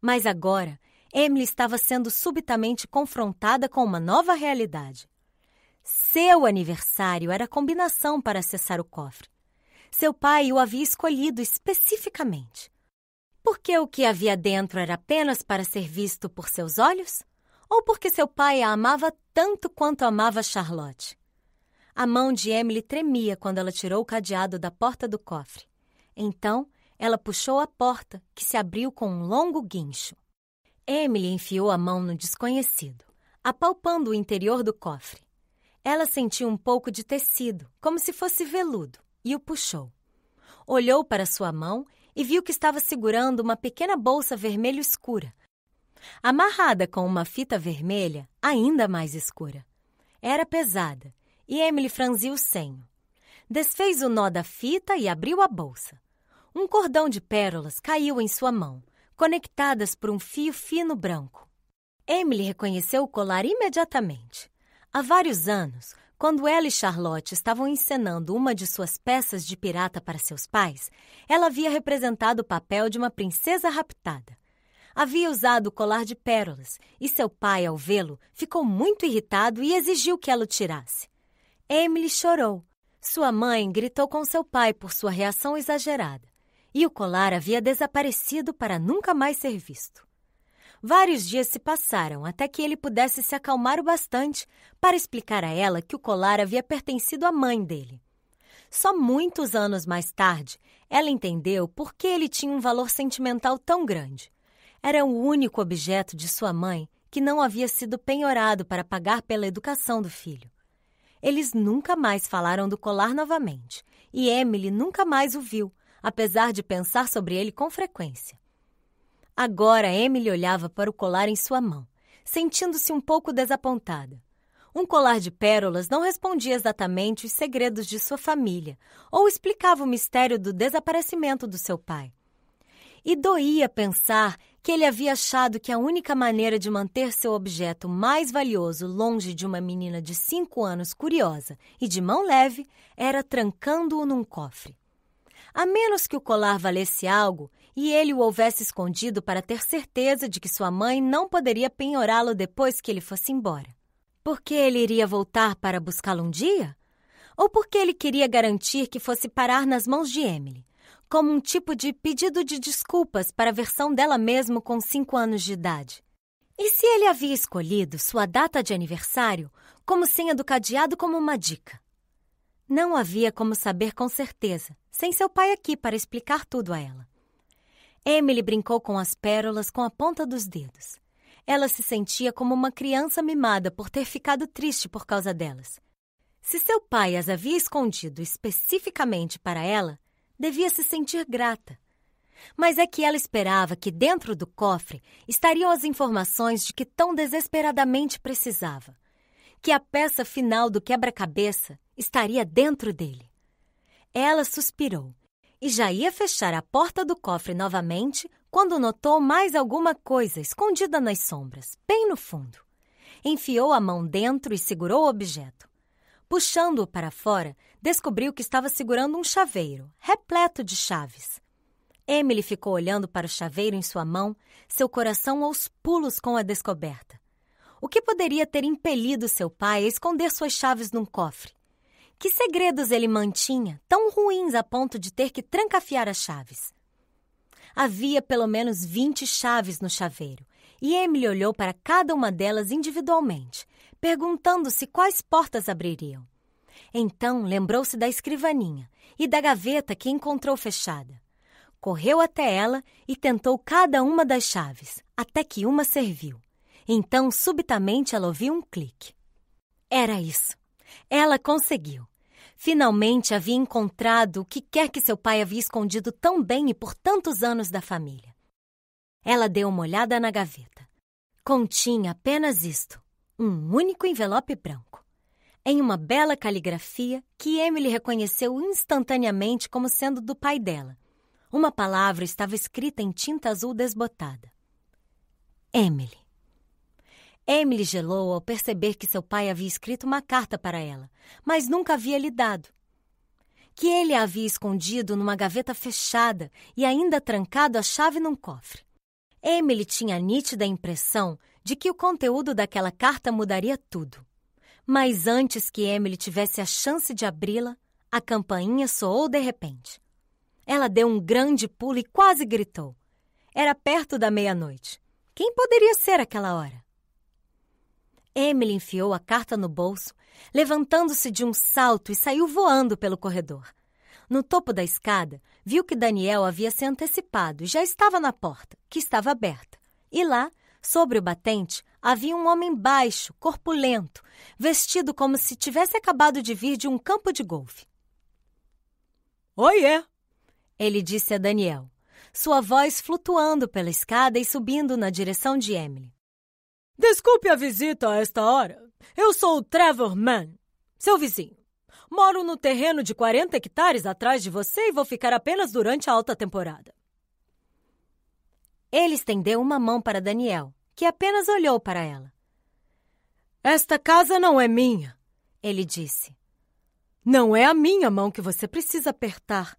Mas agora, Emily estava sendo subitamente confrontada com uma nova realidade. Seu aniversário era a combinação para acessar o cofre. Seu pai o havia escolhido especificamente. Porque o que havia dentro era apenas para ser visto por seus olhos? ou porque seu pai a amava tanto quanto amava Charlotte. A mão de Emily tremia quando ela tirou o cadeado da porta do cofre. Então, ela puxou a porta, que se abriu com um longo guincho. Emily enfiou a mão no desconhecido, apalpando o interior do cofre. Ela sentiu um pouco de tecido, como se fosse veludo, e o puxou. Olhou para sua mão e viu que estava segurando uma pequena bolsa vermelho escura, amarrada com uma fita vermelha ainda mais escura. Era pesada e Emily franziu o senho. Desfez o nó da fita e abriu a bolsa. Um cordão de pérolas caiu em sua mão, conectadas por um fio fino branco. Emily reconheceu o colar imediatamente. Há vários anos, quando ela e Charlotte estavam encenando uma de suas peças de pirata para seus pais, ela havia representado o papel de uma princesa raptada havia usado o colar de pérolas e seu pai, ao vê-lo, ficou muito irritado e exigiu que ela o tirasse. Emily chorou. Sua mãe gritou com seu pai por sua reação exagerada, e o colar havia desaparecido para nunca mais ser visto. Vários dias se passaram até que ele pudesse se acalmar o bastante para explicar a ela que o colar havia pertencido à mãe dele. Só muitos anos mais tarde, ela entendeu por que ele tinha um valor sentimental tão grande. Era o único objeto de sua mãe que não havia sido penhorado para pagar pela educação do filho. Eles nunca mais falaram do colar novamente, e Emily nunca mais o viu, apesar de pensar sobre ele com frequência. Agora Emily olhava para o colar em sua mão, sentindo-se um pouco desapontada. Um colar de pérolas não respondia exatamente os segredos de sua família ou explicava o mistério do desaparecimento do seu pai. E doía pensar que ele havia achado que a única maneira de manter seu objeto mais valioso longe de uma menina de cinco anos curiosa e de mão leve era trancando-o num cofre. A menos que o colar valesse algo e ele o houvesse escondido para ter certeza de que sua mãe não poderia penhorá-lo depois que ele fosse embora. Porque ele iria voltar para buscá-lo um dia? Ou porque ele queria garantir que fosse parar nas mãos de Emily? como um tipo de pedido de desculpas para a versão dela mesmo com cinco anos de idade. E se ele havia escolhido sua data de aniversário como senha do cadeado como uma dica? Não havia como saber com certeza, sem seu pai aqui para explicar tudo a ela. Emily brincou com as pérolas com a ponta dos dedos. Ela se sentia como uma criança mimada por ter ficado triste por causa delas. Se seu pai as havia escondido especificamente para ela, devia se sentir grata. Mas é que ela esperava que dentro do cofre estariam as informações de que tão desesperadamente precisava. Que a peça final do quebra-cabeça estaria dentro dele. Ela suspirou e já ia fechar a porta do cofre novamente quando notou mais alguma coisa escondida nas sombras, bem no fundo. Enfiou a mão dentro e segurou o objeto. Puxando-o para fora, descobriu que estava segurando um chaveiro, repleto de chaves. Emily ficou olhando para o chaveiro em sua mão, seu coração aos pulos com a descoberta. O que poderia ter impelido seu pai a esconder suas chaves num cofre? Que segredos ele mantinha, tão ruins a ponto de ter que trancafiar as chaves? Havia pelo menos 20 chaves no chaveiro, e Emily olhou para cada uma delas individualmente, perguntando-se quais portas abririam. Então lembrou-se da escrivaninha e da gaveta que encontrou fechada. Correu até ela e tentou cada uma das chaves, até que uma serviu. Então, subitamente, ela ouviu um clique. Era isso. Ela conseguiu. Finalmente havia encontrado o que quer que seu pai havia escondido tão bem e por tantos anos da família. Ela deu uma olhada na gaveta. Continha apenas isto: um único envelope branco, em uma bela caligrafia que Emily reconheceu instantaneamente como sendo do pai dela. Uma palavra estava escrita em tinta azul desbotada. Emily. Emily gelou ao perceber que seu pai havia escrito uma carta para ela, mas nunca havia lhe dado. Que ele a havia escondido numa gaveta fechada e ainda trancado a chave num cofre. Emily tinha a nítida impressão de que o conteúdo daquela carta mudaria tudo. Mas antes que Emily tivesse a chance de abri-la, a campainha soou de repente. Ela deu um grande pulo e quase gritou. Era perto da meia-noite. Quem poderia ser aquela hora? Emily enfiou a carta no bolso, levantando-se de um salto e saiu voando pelo corredor. No topo da escada, viu que Daniel havia se antecipado e já estava na porta, que estava aberta. E lá, Sobre o batente havia um homem baixo, corpulento, vestido como se tivesse acabado de vir de um campo de golfe. Oiê! Ele disse a Daniel, sua voz flutuando pela escada e subindo na direção de Emily. Desculpe a visita a esta hora. Eu sou o Trevor Mann, seu vizinho. Moro no terreno de 40 hectares atrás de você e vou ficar apenas durante a alta temporada. Ele estendeu uma mão para Daniel, que apenas olhou para ela. Esta casa não é minha, ele disse. Não é a minha mão que você precisa apertar.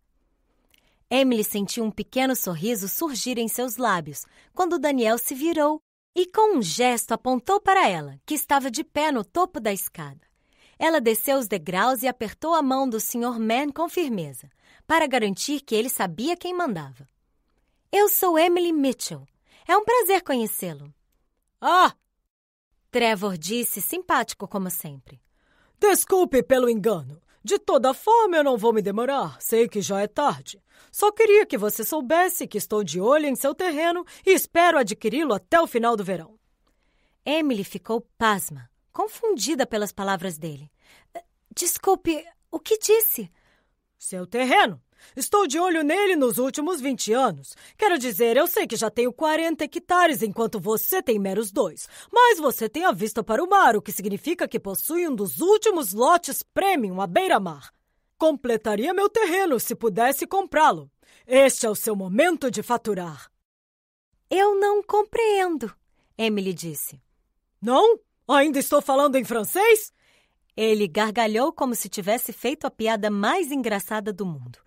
Emily sentiu um pequeno sorriso surgir em seus lábios quando Daniel se virou e, com um gesto, apontou para ela, que estava de pé no topo da escada. Ela desceu os degraus e apertou a mão do Sr. Man com firmeza, para garantir que ele sabia quem mandava. Eu sou Emily Mitchell. É um prazer conhecê-lo. Ah! Trevor disse, simpático como sempre. Desculpe pelo engano. De toda forma, eu não vou me demorar. Sei que já é tarde. Só queria que você soubesse que estou de olho em seu terreno e espero adquiri-lo até o final do verão. Emily ficou pasma, confundida pelas palavras dele. Eh, desculpe, o que disse? Seu terreno. Estou de olho nele nos últimos 20 anos. Quero dizer, eu sei que já tenho 40 hectares enquanto você tem meros dois, mas você tem a vista para o mar, o que significa que possui um dos últimos lotes premium à beira-mar. Completaria meu terreno se pudesse comprá-lo. Este é o seu momento de faturar. Eu não compreendo, Emily disse. Não? Ainda estou falando em francês? Ele gargalhou como se tivesse feito a piada mais engraçada do mundo.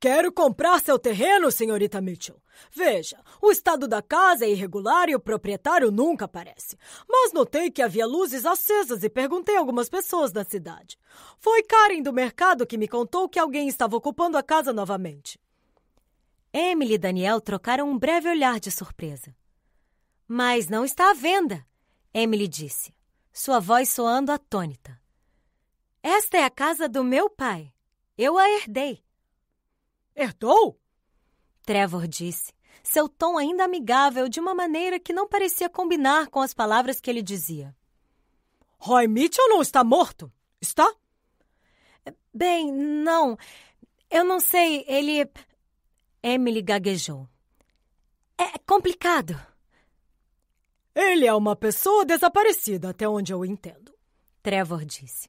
Quero comprar seu terreno, senhorita Mitchell. Veja, o estado da casa é irregular e o proprietário nunca aparece. Mas notei que havia luzes acesas e perguntei a algumas pessoas da cidade. Foi Karen do mercado que me contou que alguém estava ocupando a casa novamente. Emily e Daniel trocaram um breve olhar de surpresa. Mas não está à venda, Emily disse, sua voz soando atônita. Esta é a casa do meu pai. Eu a herdei. Herdou? Trevor disse, seu tom ainda amigável de uma maneira que não parecia combinar com as palavras que ele dizia. Roy Mitchell não está morto, está? Bem, não. Eu não sei, ele. Emily gaguejou. É complicado. Ele é uma pessoa desaparecida, até onde eu entendo. Trevor disse.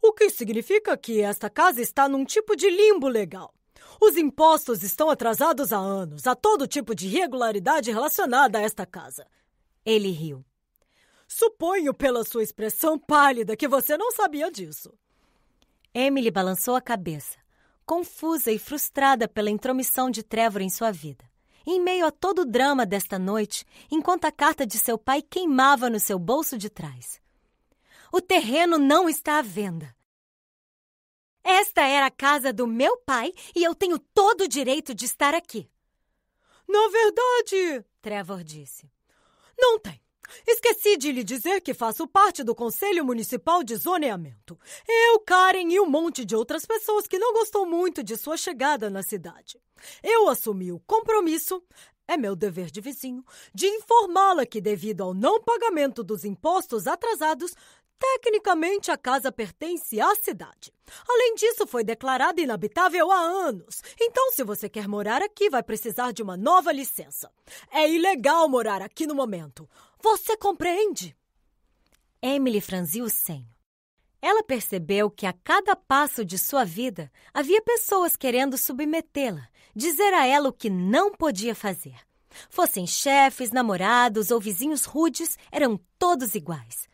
O que significa que esta casa está num tipo de limbo legal. Os impostos estão atrasados há anos, há todo tipo de irregularidade relacionada a esta casa. Ele riu. Suponho, pela sua expressão pálida, que você não sabia disso. Emily balançou a cabeça, confusa e frustrada pela intromissão de Trevor em sua vida. Em meio a todo o drama desta noite, enquanto a carta de seu pai queimava no seu bolso de trás. O terreno não está à venda. Esta era a casa do meu pai e eu tenho todo o direito de estar aqui. Na verdade, Trevor disse, não tem. Esqueci de lhe dizer que faço parte do Conselho Municipal de Zoneamento. Eu, Karen e um monte de outras pessoas que não gostou muito de sua chegada na cidade. Eu assumi o compromisso, é meu dever de vizinho, de informá-la que, devido ao não pagamento dos impostos atrasados, Tecnicamente, a casa pertence à cidade. Além disso, foi declarada inabitável há anos. Então, se você quer morar aqui, vai precisar de uma nova licença. É ilegal morar aqui no momento. Você compreende? Emily franziu o senho. Ela percebeu que a cada passo de sua vida havia pessoas querendo submetê-la, dizer a ela o que não podia fazer. Fossem chefes, namorados ou vizinhos rudes, eram todos iguais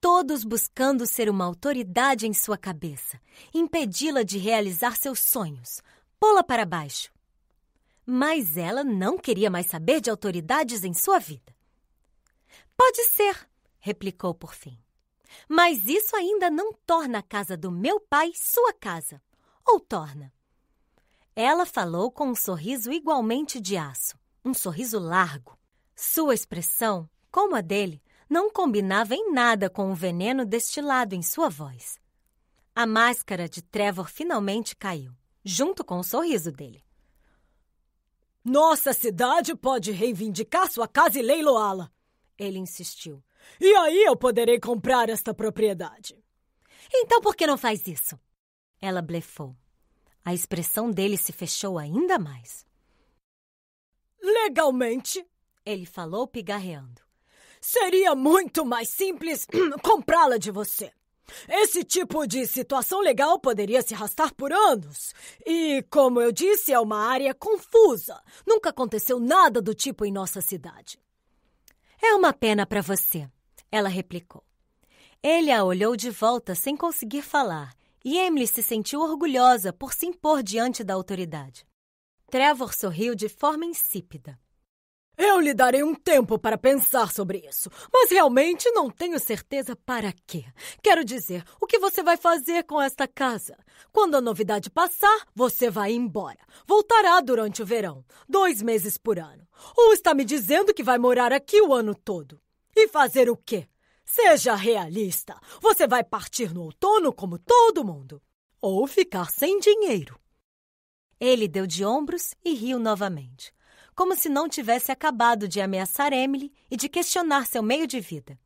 todos buscando ser uma autoridade em sua cabeça, impedi-la de realizar seus sonhos, pô-la para baixo. Mas ela não queria mais saber de autoridades em sua vida. Pode ser, replicou por fim. Mas isso ainda não torna a casa do meu pai sua casa. Ou torna? Ela falou com um sorriso igualmente de aço, um sorriso largo. Sua expressão, como a dele, não combinava em nada com o veneno destilado em sua voz. A máscara de Trevor finalmente caiu, junto com o sorriso dele. Nossa cidade pode reivindicar sua casa e leiloá-la, ele insistiu. E aí eu poderei comprar esta propriedade. Então por que não faz isso? Ela blefou. A expressão dele se fechou ainda mais. Legalmente, ele falou pigarreando. Seria muito mais simples [CLEARS THROAT] comprá-la de você. Esse tipo de situação legal poderia se arrastar por anos. E, como eu disse, é uma área confusa. Nunca aconteceu nada do tipo em nossa cidade. É uma pena para você, ela replicou. Ele a olhou de volta sem conseguir falar, e Emily se sentiu orgulhosa por se impor diante da autoridade. Trevor sorriu de forma insípida. Eu lhe darei um tempo para pensar sobre isso, mas realmente não tenho certeza para quê. Quero dizer, o que você vai fazer com esta casa? Quando a novidade passar, você vai embora. Voltará durante o verão, dois meses por ano. Ou está me dizendo que vai morar aqui o ano todo? E fazer o quê? Seja realista. Você vai partir no outono como todo mundo. Ou ficar sem dinheiro. Ele deu de ombros e riu novamente como se não tivesse acabado de ameaçar Emily e de questionar seu meio de vida.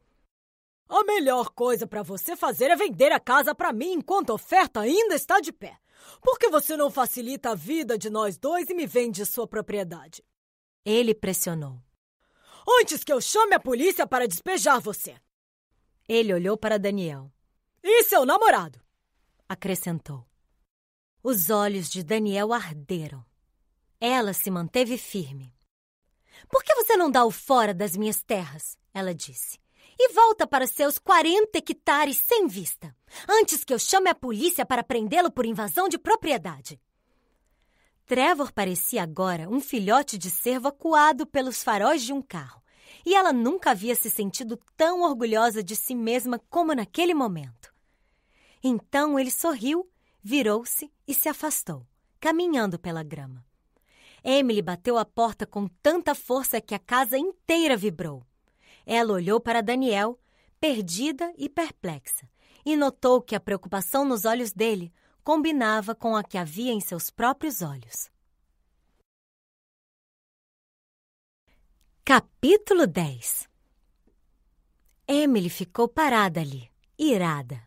A melhor coisa para você fazer é vender a casa para mim enquanto a oferta ainda está de pé. Por que você não facilita a vida de nós dois e me vende sua propriedade? Ele pressionou. Antes que eu chame a polícia para despejar você. Ele olhou para Daniel. E seu namorado? acrescentou. Os olhos de Daniel arderam. Ela se manteve firme. Por que você não dá o fora das minhas terras? Ela disse. E volta para seus 40 hectares sem vista, antes que eu chame a polícia para prendê-lo por invasão de propriedade. Trevor parecia agora um filhote de cervo acuado pelos faróis de um carro, e ela nunca havia se sentido tão orgulhosa de si mesma como naquele momento. Então ele sorriu, virou-se e se afastou, caminhando pela grama. Emily bateu a porta com tanta força que a casa inteira vibrou. Ela olhou para Daniel, perdida e perplexa, e notou que a preocupação nos olhos dele combinava com a que havia em seus próprios olhos. Capítulo 10 Emily ficou parada ali, irada.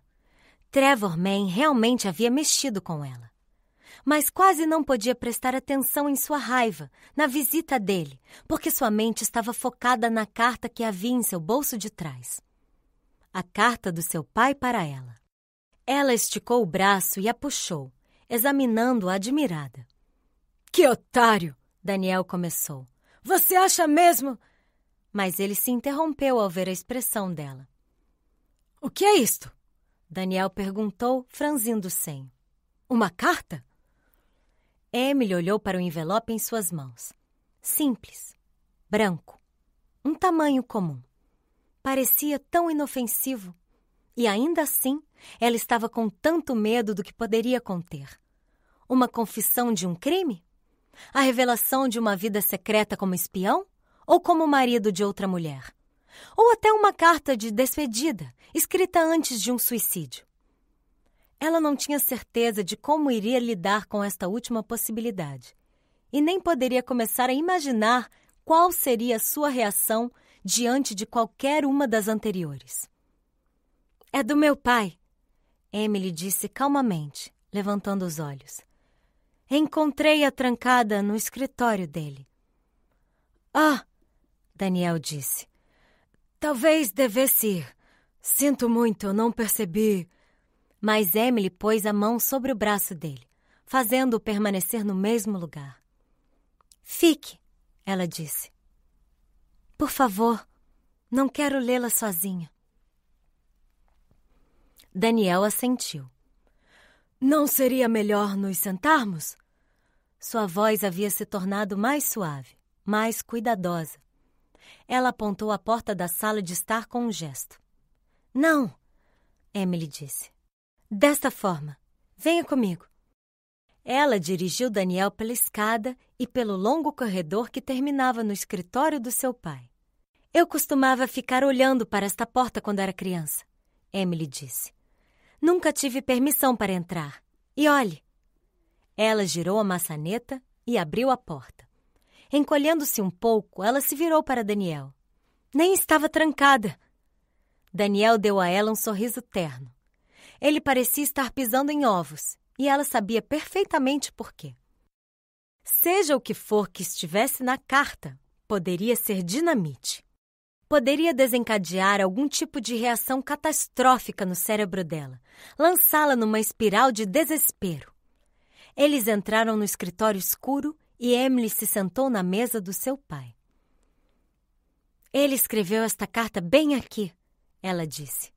Trevor Man realmente havia mexido com ela mas quase não podia prestar atenção em sua raiva, na visita dele, porque sua mente estava focada na carta que havia em seu bolso de trás. A carta do seu pai para ela. Ela esticou o braço e a puxou, examinando-a admirada. Que otário! Daniel começou. Você acha mesmo? Mas ele se interrompeu ao ver a expressão dela. O que é isto? Daniel perguntou, franzindo o senho. Uma carta? Emily olhou para o envelope em suas mãos. Simples, branco, um tamanho comum. Parecia tão inofensivo. E ainda assim, ela estava com tanto medo do que poderia conter. Uma confissão de um crime? A revelação de uma vida secreta como espião? Ou como marido de outra mulher? Ou até uma carta de despedida, escrita antes de um suicídio? Ela não tinha certeza de como iria lidar com esta última possibilidade e nem poderia começar a imaginar qual seria a sua reação diante de qualquer uma das anteriores. É do meu pai, Emily disse calmamente, levantando os olhos. Encontrei-a trancada no escritório dele. Ah, Daniel disse. Talvez devesse ir. Sinto muito, não percebi. Mas Emily pôs a mão sobre o braço dele, fazendo-o permanecer no mesmo lugar. Fique, ela disse. Por favor, não quero lê-la sozinha. Daniel assentiu. Não seria melhor nos sentarmos? Sua voz havia se tornado mais suave, mais cuidadosa. Ela apontou a porta da sala de estar com um gesto. Não, Emily disse. Desta forma, venha comigo. Ela dirigiu Daniel pela escada e pelo longo corredor que terminava no escritório do seu pai. Eu costumava ficar olhando para esta porta quando era criança, Emily disse. Nunca tive permissão para entrar. E olhe! Ela girou a maçaneta e abriu a porta. Encolhendo-se um pouco, ela se virou para Daniel. Nem estava trancada. Daniel deu a ela um sorriso terno. Ele parecia estar pisando em ovos, e ela sabia perfeitamente por quê. Seja o que for que estivesse na carta, poderia ser dinamite. Poderia desencadear algum tipo de reação catastrófica no cérebro dela, lançá-la numa espiral de desespero. Eles entraram no escritório escuro e Emily se sentou na mesa do seu pai. Ele escreveu esta carta bem aqui, ela disse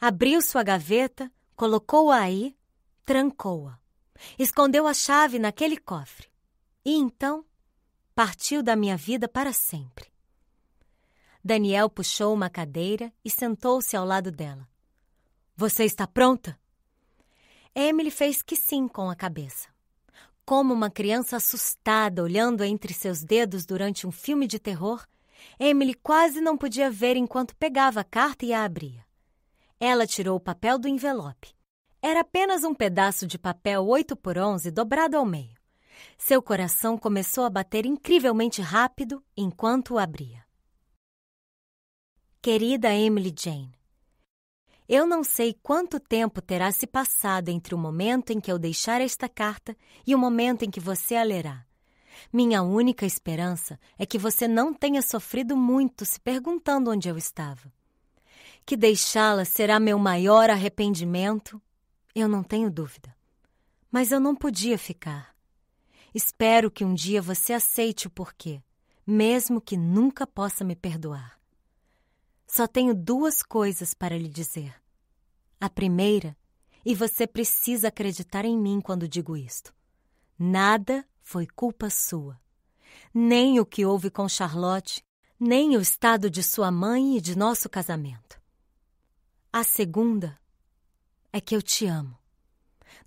abriu sua gaveta, colocou-a aí, trancou-a. Escondeu a chave naquele cofre. E então partiu da minha vida para sempre. Daniel puxou uma cadeira e sentou-se ao lado dela. Você está pronta? Emily fez que sim com a cabeça. Como uma criança assustada olhando entre seus dedos durante um filme de terror, Emily quase não podia ver enquanto pegava a carta e a abria. Ela tirou o papel do envelope. Era apenas um pedaço de papel 8 por 11 dobrado ao meio. Seu coração começou a bater incrivelmente rápido enquanto o abria. Querida Emily Jane, eu não sei quanto tempo terá se passado entre o momento em que eu deixar esta carta e o momento em que você a lerá. Minha única esperança é que você não tenha sofrido muito se perguntando onde eu estava que deixá-la será meu maior arrependimento, eu não tenho dúvida. Mas eu não podia ficar. Espero que um dia você aceite o porquê, mesmo que nunca possa me perdoar. Só tenho duas coisas para lhe dizer. A primeira, e você precisa acreditar em mim quando digo isto: nada foi culpa sua. Nem o que houve com Charlotte, nem o estado de sua mãe e de nosso casamento. A segunda é que eu te amo.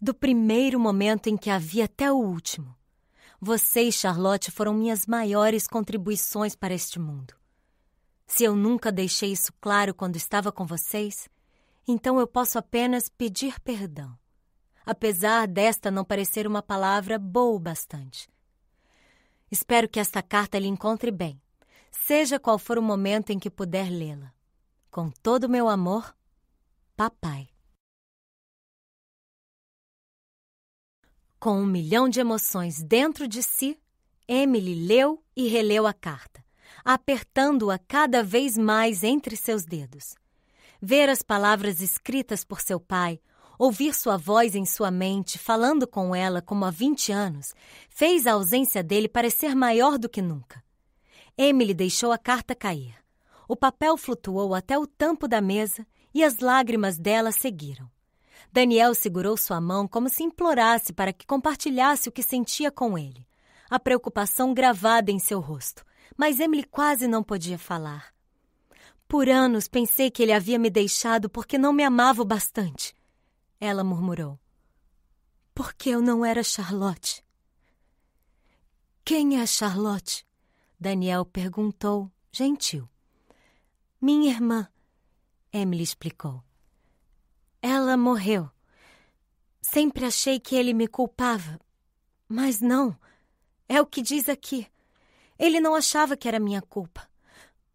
Do primeiro momento em que a vi até o último, você e Charlotte foram minhas maiores contribuições para este mundo. Se eu nunca deixei isso claro quando estava com vocês, então eu posso apenas pedir perdão, apesar desta não parecer uma palavra boa o bastante. Espero que esta carta lhe encontre bem, seja qual for o momento em que puder lê-la. Com todo o meu amor, papai. Com um milhão de emoções dentro de si, Emily leu e releu a carta, apertando-a cada vez mais entre seus dedos. Ver as palavras escritas por seu pai, ouvir sua voz em sua mente falando com ela como há 20 anos, fez a ausência dele parecer maior do que nunca. Emily deixou a carta cair. O papel flutuou até o tampo da mesa e as lágrimas dela seguiram. Daniel segurou sua mão como se implorasse para que compartilhasse o que sentia com ele, a preocupação gravada em seu rosto. Mas Emily quase não podia falar. Por anos pensei que ele havia me deixado porque não me amava o bastante. Ela murmurou. Porque eu não era Charlotte. Quem é Charlotte? Daniel perguntou, gentil. Minha irmã, Emily explicou. Ela morreu. Sempre achei que ele me culpava. Mas não. É o que diz aqui. Ele não achava que era minha culpa.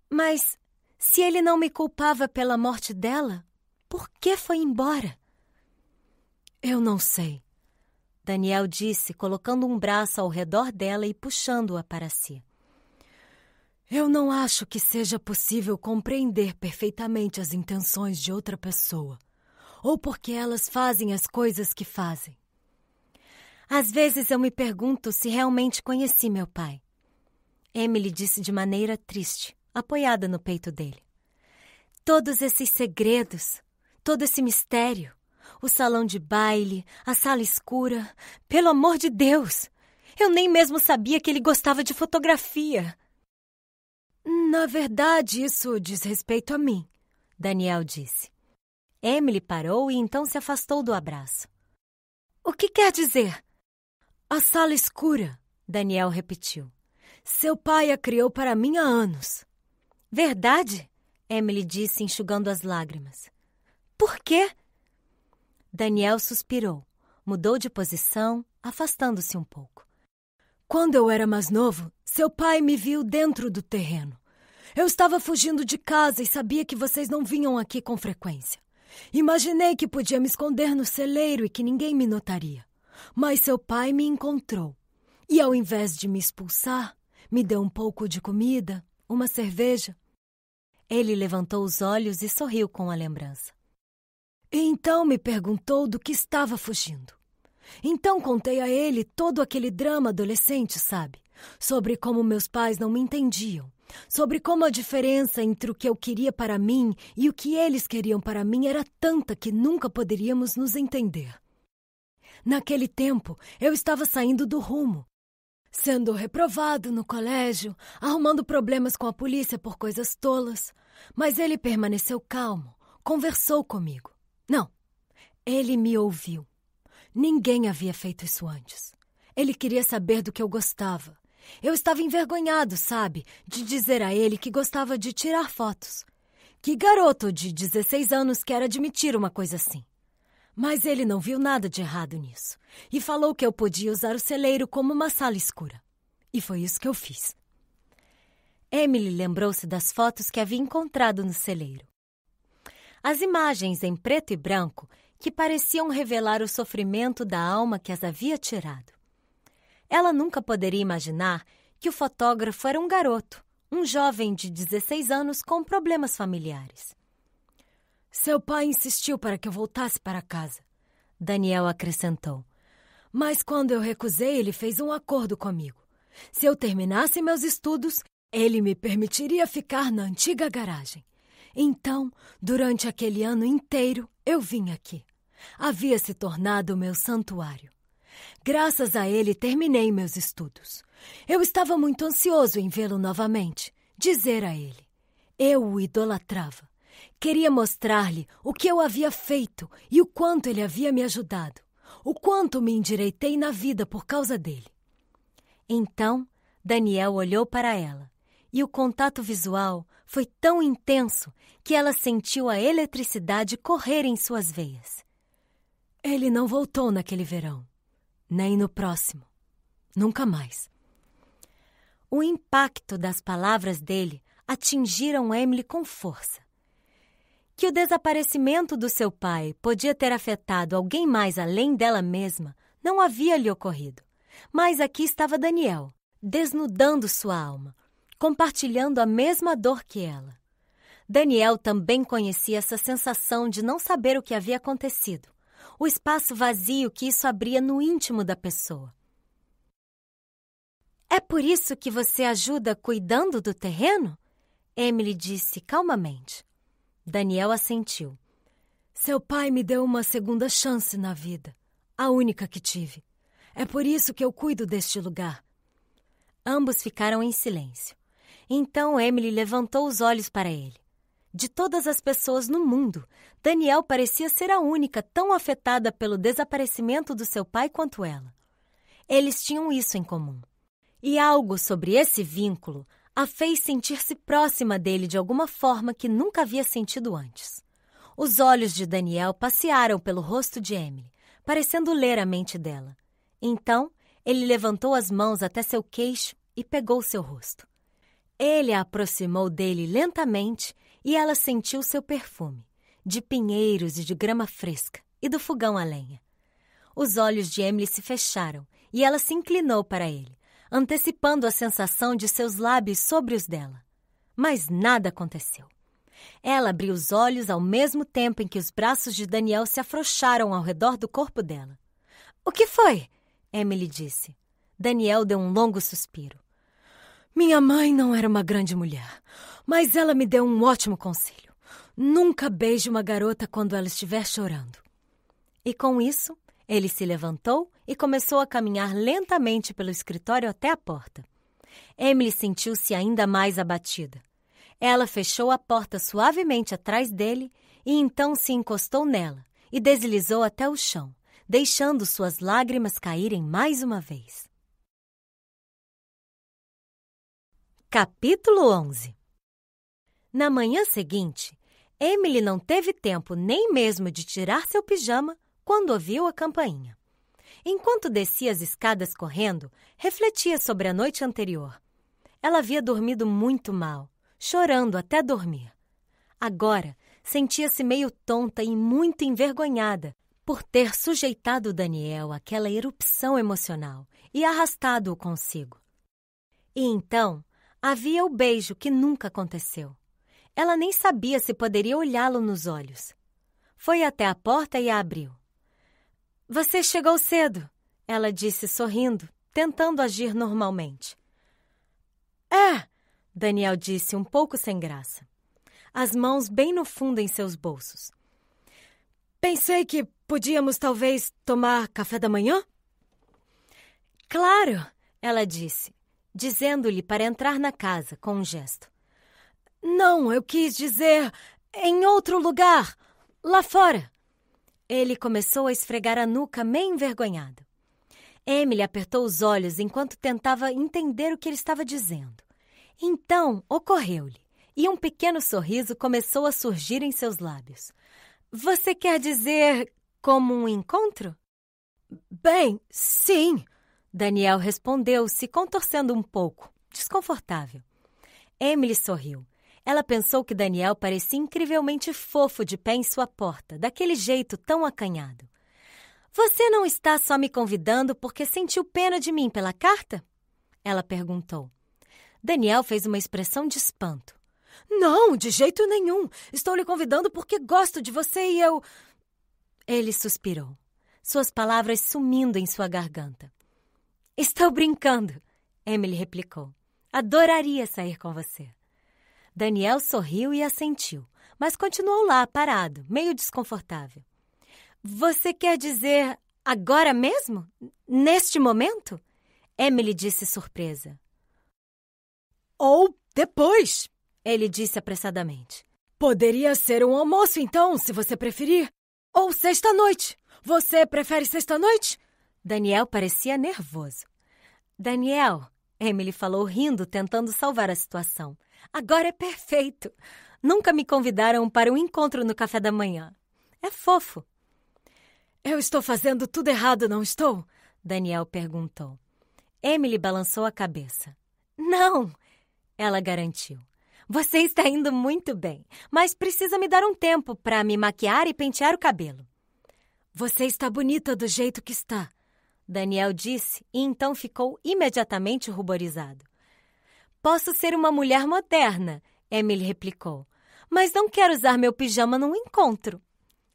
Mas se ele não me culpava pela morte dela, por que foi embora? Eu não sei. Daniel disse, colocando um braço ao redor dela e puxando-a para si. Eu não acho que seja possível compreender perfeitamente as intenções de outra pessoa, ou porque elas fazem as coisas que fazem. Às vezes eu me pergunto se realmente conheci meu pai. Emily disse de maneira triste, apoiada no peito dele. Todos esses segredos, todo esse mistério, o salão de baile, a sala escura, pelo amor de Deus! Eu nem mesmo sabia que ele gostava de fotografia. Na verdade, isso diz respeito a mim, Daniel disse. Emily parou e então se afastou do abraço. O que quer dizer? A sala escura, Daniel repetiu. Seu pai a criou para mim há anos. Verdade? Emily disse, enxugando as lágrimas. Por quê? Daniel suspirou, mudou de posição, afastando-se um pouco. Quando eu era mais novo, seu pai me viu dentro do terreno. Eu estava fugindo de casa e sabia que vocês não vinham aqui com frequência. Imaginei que podia me esconder no celeiro e que ninguém me notaria. Mas seu pai me encontrou. E ao invés de me expulsar, me deu um pouco de comida, uma cerveja. Ele levantou os olhos e sorriu com a lembrança. E então me perguntou do que estava fugindo. Então contei a ele todo aquele drama adolescente, sabe? Sobre como meus pais não me entendiam, sobre como a diferença entre o que eu queria para mim e o que eles queriam para mim era tanta que nunca poderíamos nos entender. Naquele tempo, eu estava saindo do rumo, sendo reprovado no colégio, arrumando problemas com a polícia por coisas tolas, mas ele permaneceu calmo, conversou comigo. Não, ele me ouviu. Ninguém havia feito isso antes. Ele queria saber do que eu gostava. Eu estava envergonhado, sabe, de dizer a ele que gostava de tirar fotos. Que garoto de 16 anos quer admitir uma coisa assim? Mas ele não viu nada de errado nisso e falou que eu podia usar o celeiro como uma sala escura. E foi isso que eu fiz. Emily lembrou-se das fotos que havia encontrado no celeiro. As imagens em preto e branco que pareciam revelar o sofrimento da alma que as havia tirado. Ela nunca poderia imaginar que o fotógrafo era um garoto, um jovem de 16 anos com problemas familiares. Seu pai insistiu para que eu voltasse para casa, Daniel acrescentou. Mas quando eu recusei, ele fez um acordo comigo. Se eu terminasse meus estudos, ele me permitiria ficar na antiga garagem. Então, durante aquele ano inteiro, eu vim aqui. Havia se tornado meu santuário. Graças a ele terminei meus estudos. Eu estava muito ansioso em vê-lo novamente, dizer a ele. Eu o idolatrava. Queria mostrar-lhe o que eu havia feito e o quanto ele havia me ajudado, o quanto me endireitei na vida por causa dele. Então, Daniel olhou para ela, e o contato visual foi tão intenso que ela sentiu a eletricidade correr em suas veias. Ele não voltou naquele verão, nem no próximo. Nunca mais. O impacto das palavras dele atingiram Emily com força. Que o desaparecimento do seu pai podia ter afetado alguém mais além dela mesma não havia lhe ocorrido. Mas aqui estava Daniel, desnudando sua alma, compartilhando a mesma dor que ela. Daniel também conhecia essa sensação de não saber o que havia acontecido o espaço vazio que isso abria no íntimo da pessoa. É por isso que você ajuda cuidando do terreno? Emily disse calmamente. Daniel assentiu. Seu pai me deu uma segunda chance na vida, a única que tive. É por isso que eu cuido deste lugar. Ambos ficaram em silêncio. Então Emily levantou os olhos para ele. De todas as pessoas no mundo, Daniel parecia ser a única tão afetada pelo desaparecimento do seu pai quanto ela. Eles tinham isso em comum. E algo sobre esse vínculo a fez sentir-se próxima dele de alguma forma que nunca havia sentido antes. Os olhos de Daniel passearam pelo rosto de Emily, parecendo ler a mente dela. Então, ele levantou as mãos até seu queixo e pegou seu rosto. Ele a aproximou dele lentamente e ela sentiu seu perfume de pinheiros e de grama fresca e do fogão a lenha. Os olhos de Emily se fecharam e ela se inclinou para ele, antecipando a sensação de seus lábios sobre os dela. Mas nada aconteceu. Ela abriu os olhos ao mesmo tempo em que os braços de Daniel se afrouxaram ao redor do corpo dela. O que foi? Emily disse. Daniel deu um longo suspiro. Minha mãe não era uma grande mulher, mas ela me deu um ótimo conselho. Nunca beije uma garota quando ela estiver chorando. E com isso, ele se levantou e começou a caminhar lentamente pelo escritório até a porta. Emily sentiu-se ainda mais abatida. Ela fechou a porta suavemente atrás dele e então se encostou nela e deslizou até o chão, deixando suas lágrimas caírem mais uma vez. Capítulo 11 Na manhã seguinte, Emily não teve tempo nem mesmo de tirar seu pijama quando ouviu a campainha. Enquanto descia as escadas correndo, refletia sobre a noite anterior. Ela havia dormido muito mal, chorando até dormir. Agora, sentia-se meio tonta e muito envergonhada por ter sujeitado Daniel àquela erupção emocional e arrastado-o consigo. E então, havia o beijo que nunca aconteceu. Ela nem sabia se poderia olhá-lo nos olhos. Foi até a porta e a abriu. Você chegou cedo, ela disse sorrindo, tentando agir normalmente. É, Daniel disse um pouco sem graça, as mãos bem no fundo em seus bolsos. Pensei que podíamos talvez tomar café da manhã? Claro, ela disse, dizendo-lhe para entrar na casa com um gesto. Não, eu quis dizer em outro lugar, lá fora. Ele começou a esfregar a nuca, meio envergonhado. Emily apertou os olhos enquanto tentava entender o que ele estava dizendo. Então ocorreu-lhe, e um pequeno sorriso começou a surgir em seus lábios. Você quer dizer como um encontro? Bem, sim, Daniel respondeu, se contorcendo um pouco, desconfortável. Emily sorriu ela pensou que Daniel parecia incrivelmente fofo de pé em sua porta, daquele jeito tão acanhado. Você não está só me convidando porque sentiu pena de mim pela carta? Ela perguntou. Daniel fez uma expressão de espanto. Não, de jeito nenhum. Estou lhe convidando porque gosto de você e eu. Ele suspirou, suas palavras sumindo em sua garganta. Estou brincando, Emily replicou. Adoraria sair com você. Daniel sorriu e assentiu, mas continuou lá, parado, meio desconfortável. Você quer dizer agora mesmo? Neste momento? Emily disse surpresa. Ou depois, ele disse apressadamente. Poderia ser um almoço então, se você preferir. Ou sexta-noite. Você prefere sexta-noite? Daniel parecia nervoso. Daniel, Emily falou rindo, tentando salvar a situação. Agora é perfeito! Nunca me convidaram para um encontro no café da manhã. É fofo. Eu estou fazendo tudo errado, não estou? Daniel perguntou. Emily balançou a cabeça. Não! Ela garantiu. Você está indo muito bem, mas precisa me dar um tempo para me maquiar e pentear o cabelo. Você está bonita do jeito que está, Daniel disse e então ficou imediatamente ruborizado. Posso ser uma mulher moderna, Emily replicou, mas não quero usar meu pijama num encontro.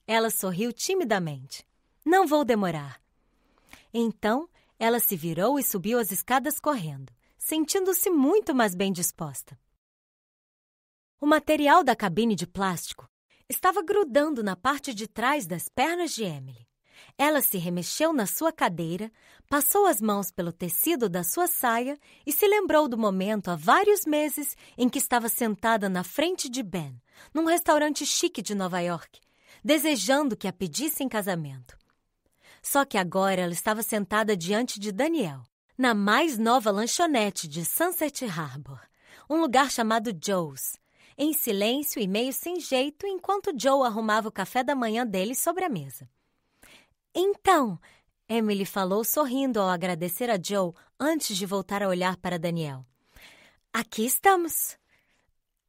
Ela sorriu timidamente. Não vou demorar. Então, ela se virou e subiu as escadas correndo, sentindo-se muito mais bem disposta. O material da cabine de plástico estava grudando na parte de trás das pernas de Emily. Ela se remexeu na sua cadeira, passou as mãos pelo tecido da sua saia e se lembrou do momento há vários meses em que estava sentada na frente de Ben, num restaurante chique de Nova York, desejando que a pedisse em casamento. Só que agora ela estava sentada diante de Daniel, na mais nova lanchonete de Sunset Harbor, um lugar chamado Joe's, em silêncio e meio sem jeito enquanto Joe arrumava o café da manhã dele sobre a mesa. Então, Emily falou sorrindo ao agradecer a Joe antes de voltar a olhar para Daniel. Aqui estamos.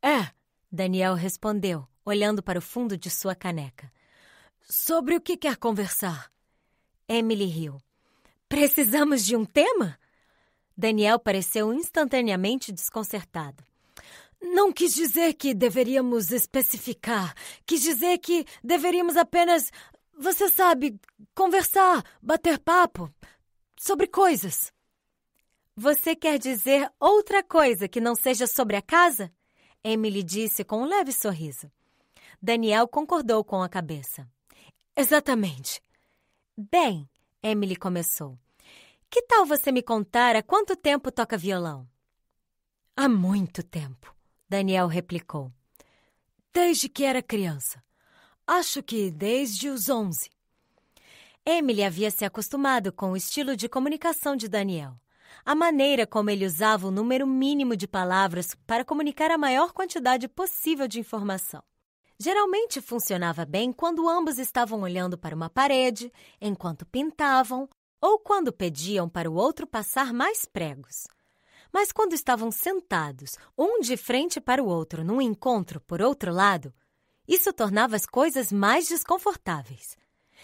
É, Daniel respondeu, olhando para o fundo de sua caneca. Sobre o que quer conversar? Emily riu. Precisamos de um tema? Daniel pareceu instantaneamente desconcertado. Não quis dizer que deveríamos especificar. Quis dizer que deveríamos apenas você sabe, conversar, bater papo sobre coisas. Você quer dizer outra coisa que não seja sobre a casa? Emily disse com um leve sorriso. Daniel concordou com a cabeça. Exatamente. Bem, Emily começou. Que tal você me contar há quanto tempo toca violão? Há muito tempo, Daniel replicou. Desde que era criança. Acho que desde os 11. Emily havia se acostumado com o estilo de comunicação de Daniel. A maneira como ele usava o número mínimo de palavras para comunicar a maior quantidade possível de informação. Geralmente funcionava bem quando ambos estavam olhando para uma parede, enquanto pintavam, ou quando pediam para o outro passar mais pregos. Mas quando estavam sentados, um de frente para o outro num encontro por outro lado, isso tornava as coisas mais desconfortáveis.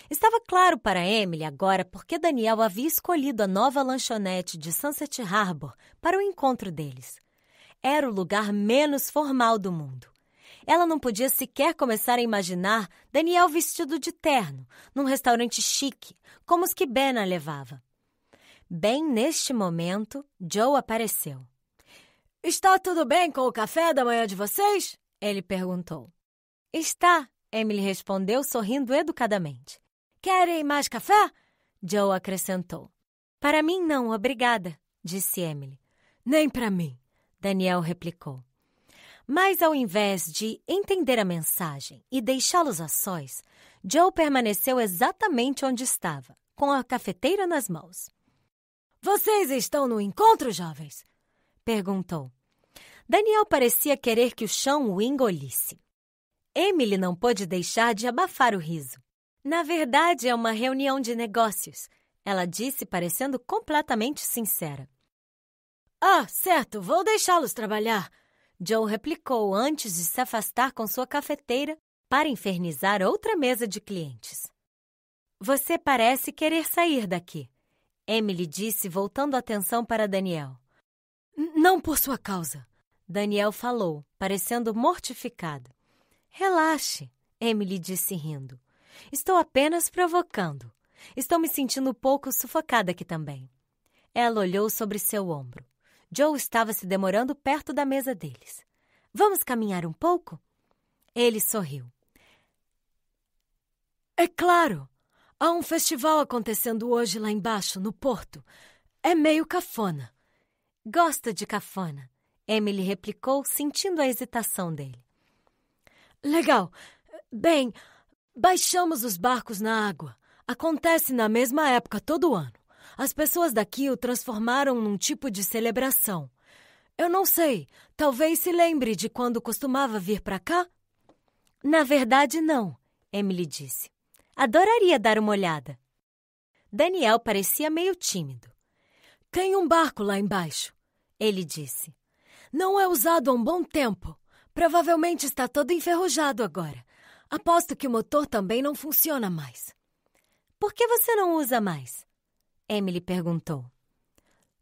Estava claro para Emily agora porque Daniel havia escolhido a nova lanchonete de Sunset Harbor para o encontro deles. Era o lugar menos formal do mundo. Ela não podia sequer começar a imaginar Daniel vestido de terno, num restaurante chique, como os que Ben a levava. Bem neste momento, Joe apareceu. Está tudo bem com o café da manhã de vocês? Ele perguntou. Está, Emily respondeu sorrindo educadamente. Querem mais café? Joe acrescentou. Para mim, não, obrigada, disse Emily. Nem para mim, Daniel replicou. Mas ao invés de entender a mensagem e deixá-los a sós, Joe permaneceu exatamente onde estava, com a cafeteira nas mãos. Vocês estão no encontro, jovens? perguntou. Daniel parecia querer que o chão o engolisse. Emily não pôde deixar de abafar o riso. Na verdade, é uma reunião de negócios, ela disse, parecendo completamente sincera. Ah, certo, vou deixá-los trabalhar, Joe replicou antes de se afastar com sua cafeteira para infernizar outra mesa de clientes. Você parece querer sair daqui, Emily disse, voltando a atenção para Daniel. Não por sua causa, Daniel falou, parecendo mortificado. Relaxe, Emily disse rindo. Estou apenas provocando. Estou me sentindo um pouco sufocada aqui também. Ela olhou sobre seu ombro. Joe estava se demorando perto da mesa deles. Vamos caminhar um pouco? Ele sorriu. É claro! Há um festival acontecendo hoje lá embaixo, no porto. É meio cafona. Gosta de cafona, Emily replicou, sentindo a hesitação dele. Legal. Bem, baixamos os barcos na água. Acontece na mesma época todo ano. As pessoas daqui o transformaram num tipo de celebração. Eu não sei. Talvez se lembre de quando costumava vir para cá? Na verdade, não, Emily disse. Adoraria dar uma olhada. Daniel parecia meio tímido. Tem um barco lá embaixo, ele disse. Não é usado há um bom tempo. Provavelmente está todo enferrujado agora. Aposto que o motor também não funciona mais. Por que você não usa mais? Emily perguntou.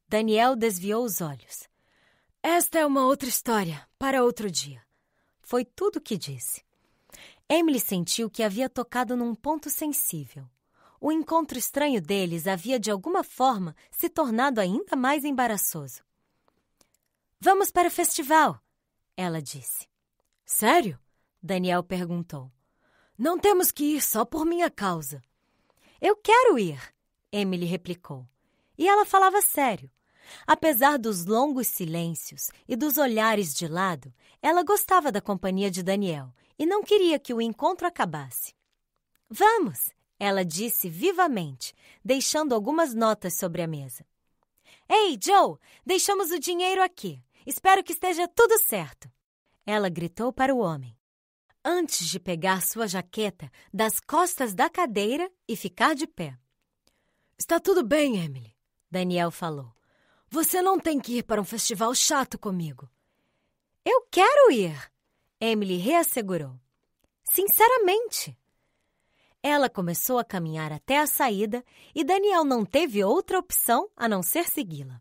Daniel desviou os olhos. Esta é uma outra história, para outro dia. Foi tudo o que disse. Emily sentiu que havia tocado num ponto sensível. O encontro estranho deles havia, de alguma forma, se tornado ainda mais embaraçoso. Vamos para o festival! ela disse. Sério? Daniel perguntou. Não temos que ir só por minha causa. Eu quero ir, Emily replicou. E ela falava sério. Apesar dos longos silêncios e dos olhares de lado, ela gostava da companhia de Daniel e não queria que o encontro acabasse. Vamos! Ela disse vivamente, deixando algumas notas sobre a mesa. Ei, Joe, deixamos o dinheiro aqui. Espero que esteja tudo certo. Ela gritou para o homem. Antes de pegar sua jaqueta das costas da cadeira e ficar de pé. Está tudo bem, Emily, Daniel falou. Você não tem que ir para um festival chato comigo. Eu quero ir, Emily reassegurou. Sinceramente. Ela começou a caminhar até a saída e Daniel não teve outra opção a não ser segui-la.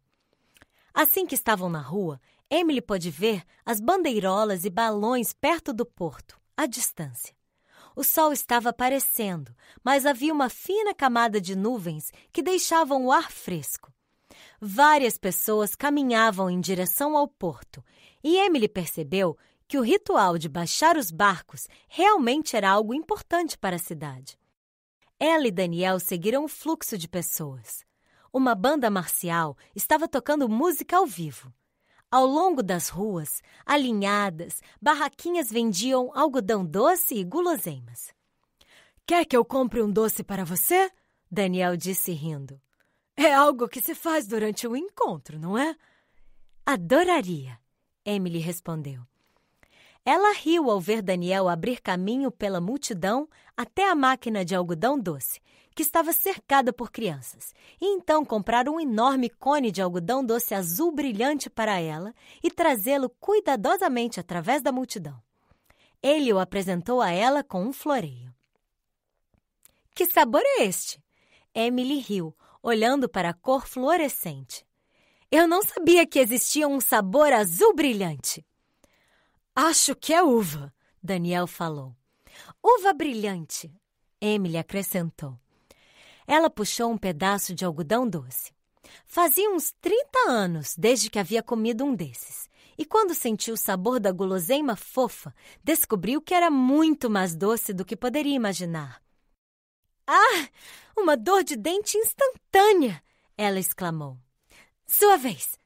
Assim que estavam na rua, Emily pôde ver as bandeirolas e balões perto do porto, à distância. O sol estava aparecendo, mas havia uma fina camada de nuvens que deixavam o ar fresco. Várias pessoas caminhavam em direção ao porto, e Emily percebeu que o ritual de baixar os barcos realmente era algo importante para a cidade. Ela e Daniel seguiram o fluxo de pessoas. Uma banda marcial estava tocando música ao vivo. Ao longo das ruas, alinhadas, barraquinhas vendiam algodão doce e guloseimas. Quer que eu compre um doce para você? Daniel disse rindo. É algo que se faz durante o encontro, não é? Adoraria, Emily respondeu. Ela riu ao ver Daniel abrir caminho pela multidão até a máquina de algodão doce que estava cercada por crianças, e então comprar um enorme cone de algodão doce azul brilhante para ela e trazê-lo cuidadosamente através da multidão. Ele o apresentou a ela com um floreio. Que sabor é este? Emily riu, olhando para a cor fluorescente. Eu não sabia que existia um sabor azul brilhante. Acho que é uva, Daniel falou. Uva brilhante, Emily acrescentou. Ela puxou um pedaço de algodão doce. Fazia uns 30 anos desde que havia comido um desses, e quando sentiu o sabor da guloseima fofa, descobriu que era muito mais doce do que poderia imaginar. Ah! Uma dor de dente instantânea! Ela exclamou. Sua vez!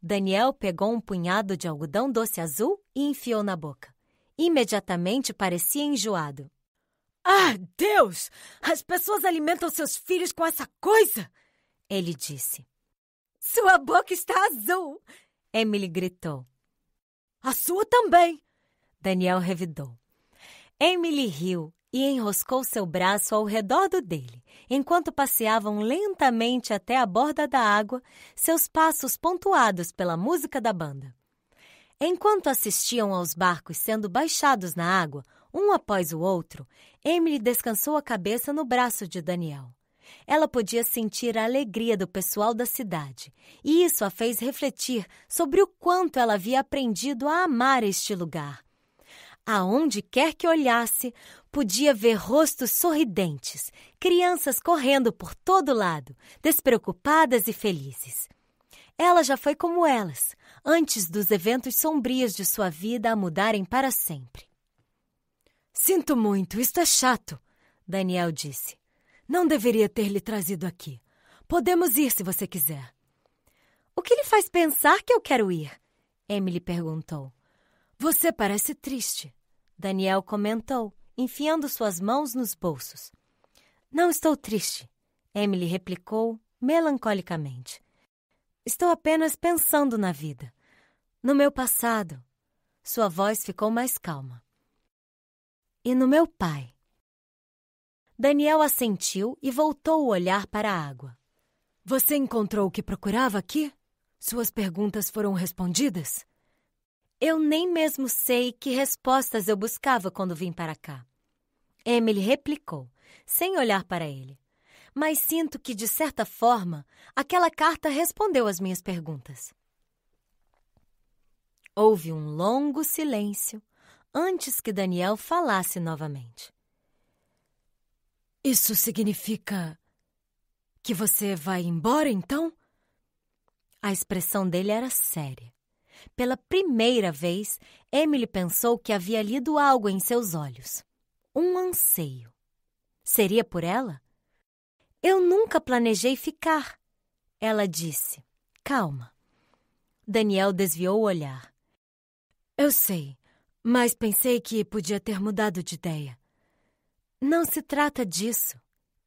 Daniel pegou um punhado de algodão doce azul e enfiou na boca. Imediatamente parecia enjoado. Ah, Deus! As pessoas alimentam seus filhos com essa coisa! Ele disse. Sua boca está azul! Emily gritou. A sua também! Daniel revidou. Emily riu e enroscou seu braço ao redor do dele, enquanto passeavam lentamente até a borda da água, seus passos pontuados pela música da banda. Enquanto assistiam aos barcos sendo baixados na água, um após o outro, Emily descansou a cabeça no braço de Daniel. Ela podia sentir a alegria do pessoal da cidade, e isso a fez refletir sobre o quanto ela havia aprendido a amar este lugar. Aonde quer que olhasse, podia ver rostos sorridentes, crianças correndo por todo lado, despreocupadas e felizes. Ela já foi como elas, antes dos eventos sombrios de sua vida a mudarem para sempre. Sinto muito, isto é chato, Daniel disse. Não deveria ter lhe trazido aqui. Podemos ir se você quiser. O que lhe faz pensar que eu quero ir? Emily perguntou. Você parece triste, Daniel comentou, enfiando suas mãos nos bolsos. Não estou triste, Emily replicou melancolicamente. Estou apenas pensando na vida, no meu passado. Sua voz ficou mais calma e no meu pai. Daniel assentiu e voltou o olhar para a água. Você encontrou o que procurava aqui? Suas perguntas foram respondidas? Eu nem mesmo sei que respostas eu buscava quando vim para cá. Emily replicou, sem olhar para ele. Mas sinto que, de certa forma, aquela carta respondeu às minhas perguntas. Houve um longo silêncio antes que Daniel falasse novamente. Isso significa que você vai embora então? A expressão dele era séria. Pela primeira vez, Emily pensou que havia lido algo em seus olhos. Um anseio. Seria por ela? Eu nunca planejei ficar, ela disse. Calma. Daniel desviou o olhar. Eu sei. Mas pensei que podia ter mudado de ideia. Não se trata disso,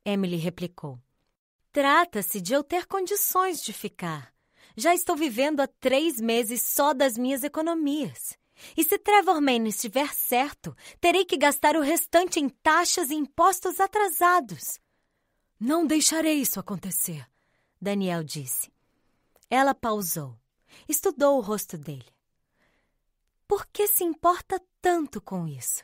Emily replicou. Trata-se de eu ter condições de ficar. Já estou vivendo há três meses só das minhas economias. E se Trevor Maine estiver certo, terei que gastar o restante em taxas e impostos atrasados. Não deixarei isso acontecer, Daniel disse. Ela pausou. Estudou o rosto dele. Por que se importa tanto com isso?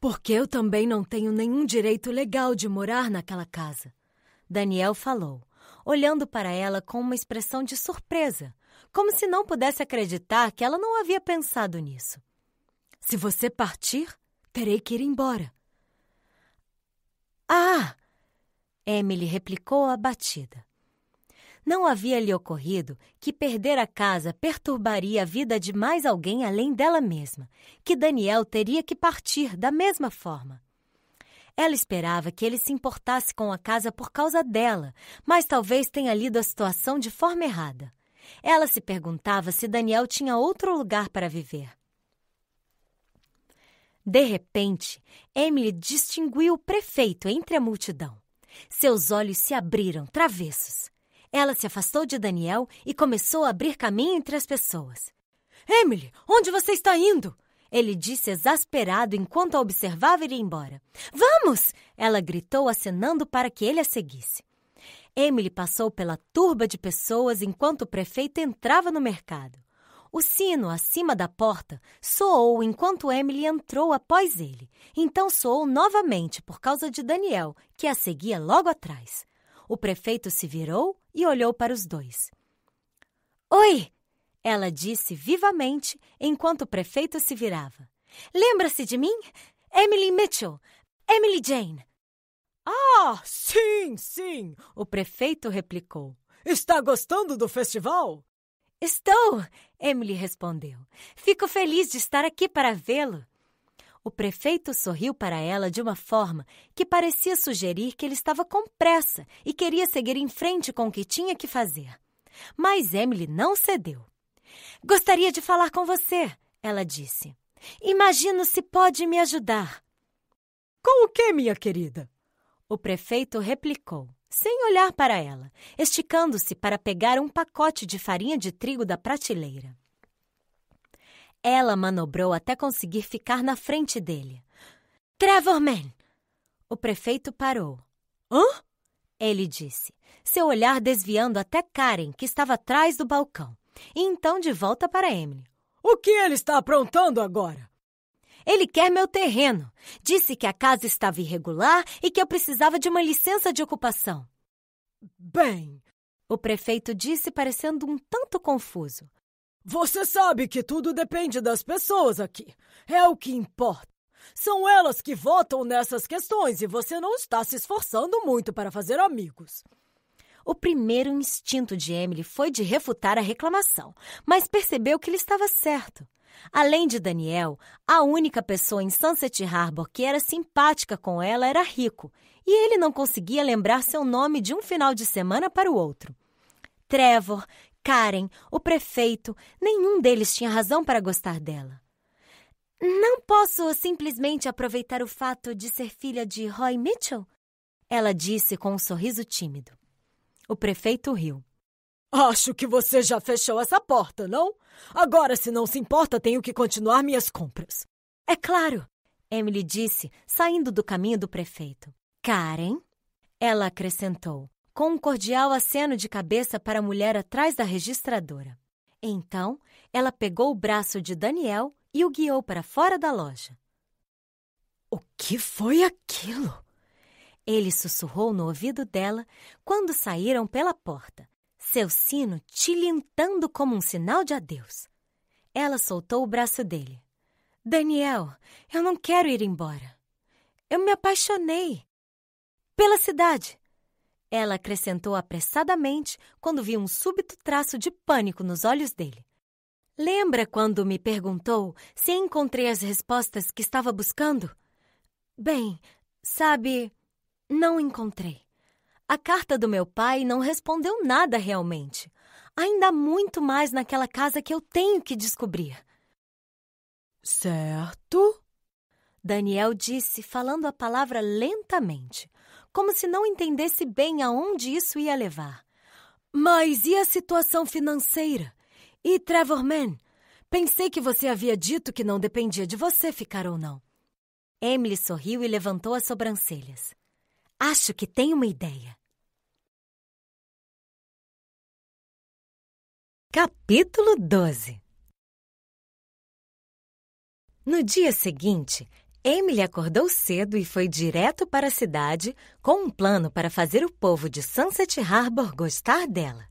Porque eu também não tenho nenhum direito legal de morar naquela casa. Daniel falou, olhando para ela com uma expressão de surpresa, como se não pudesse acreditar que ela não havia pensado nisso. Se você partir, terei que ir embora. Ah! Emily replicou abatida. Não havia-lhe ocorrido que perder a casa perturbaria a vida de mais alguém além dela mesma, que Daniel teria que partir da mesma forma. Ela esperava que ele se importasse com a casa por causa dela, mas talvez tenha lido a situação de forma errada. Ela se perguntava se Daniel tinha outro lugar para viver. De repente, Emily distinguiu o prefeito entre a multidão. Seus olhos se abriram, travessos. Ela se afastou de Daniel e começou a abrir caminho entre as pessoas. Emily, onde você está indo? Ele disse exasperado enquanto a observava ir embora. Vamos! Ela gritou, acenando para que ele a seguisse. Emily passou pela turba de pessoas enquanto o prefeito entrava no mercado. O sino acima da porta soou enquanto Emily entrou após ele. Então soou novamente por causa de Daniel, que a seguia logo atrás. O prefeito se virou e olhou para os dois. Oi! Ela disse vivamente enquanto o prefeito se virava. Lembra-se de mim? Emily Mitchell! Emily Jane! Ah, sim, sim! O prefeito replicou. Está gostando do festival? Estou! Emily respondeu. Fico feliz de estar aqui para vê-lo. O prefeito sorriu para ela de uma forma que parecia sugerir que ele estava com pressa e queria seguir em frente com o que tinha que fazer. Mas Emily não cedeu. Gostaria de falar com você, ela disse. Imagino se pode me ajudar. Com o que, minha querida? O prefeito replicou, sem olhar para ela, esticando-se para pegar um pacote de farinha de trigo da prateleira. Ela manobrou até conseguir ficar na frente dele. Trevor Man! O prefeito parou. Hã? Ele disse, seu olhar desviando até Karen, que estava atrás do balcão, e então de volta para Emily. O que ele está aprontando agora? Ele quer meu terreno. Disse que a casa estava irregular e que eu precisava de uma licença de ocupação. Bem, o prefeito disse, parecendo um tanto confuso. Você sabe que tudo depende das pessoas aqui. É o que importa. São elas que votam nessas questões e você não está se esforçando muito para fazer amigos. O primeiro instinto de Emily foi de refutar a reclamação, mas percebeu que ele estava certo. Além de Daniel, a única pessoa em Sunset Harbor que era simpática com ela era Rico, e ele não conseguia lembrar seu nome de um final de semana para o outro. Trevor, Karen, o prefeito, nenhum deles tinha razão para gostar dela. Não posso simplesmente aproveitar o fato de ser filha de Roy Mitchell? Ela disse com um sorriso tímido. O prefeito riu. Acho que você já fechou essa porta, não? Agora, se não se importa, tenho que continuar minhas compras. É claro, Emily disse, saindo do caminho do prefeito. Karen? Ela acrescentou com um cordial aceno de cabeça para a mulher atrás da registradora. Então, ela pegou o braço de Daniel e o guiou para fora da loja. O que foi aquilo? Ele sussurrou no ouvido dela quando saíram pela porta, seu sino tilintando como um sinal de adeus. Ela soltou o braço dele. Daniel, eu não quero ir embora. Eu me apaixonei. Pela cidade. Ela acrescentou apressadamente quando viu um súbito traço de pânico nos olhos dele. Lembra quando me perguntou se encontrei as respostas que estava buscando? Bem, sabe, não encontrei. A carta do meu pai não respondeu nada realmente. Ainda há muito mais naquela casa que eu tenho que descobrir. Certo? Daniel disse, falando a palavra lentamente como se não entendesse bem aonde isso ia levar. Mas e a situação financeira? E Trevor Mann? Pensei que você havia dito que não dependia de você ficar ou não. Emily sorriu e levantou as sobrancelhas. Acho que tenho uma ideia. Capítulo 12 No dia seguinte, Emily acordou cedo e foi direto para a cidade com um plano para fazer o povo de Sunset Harbor gostar dela.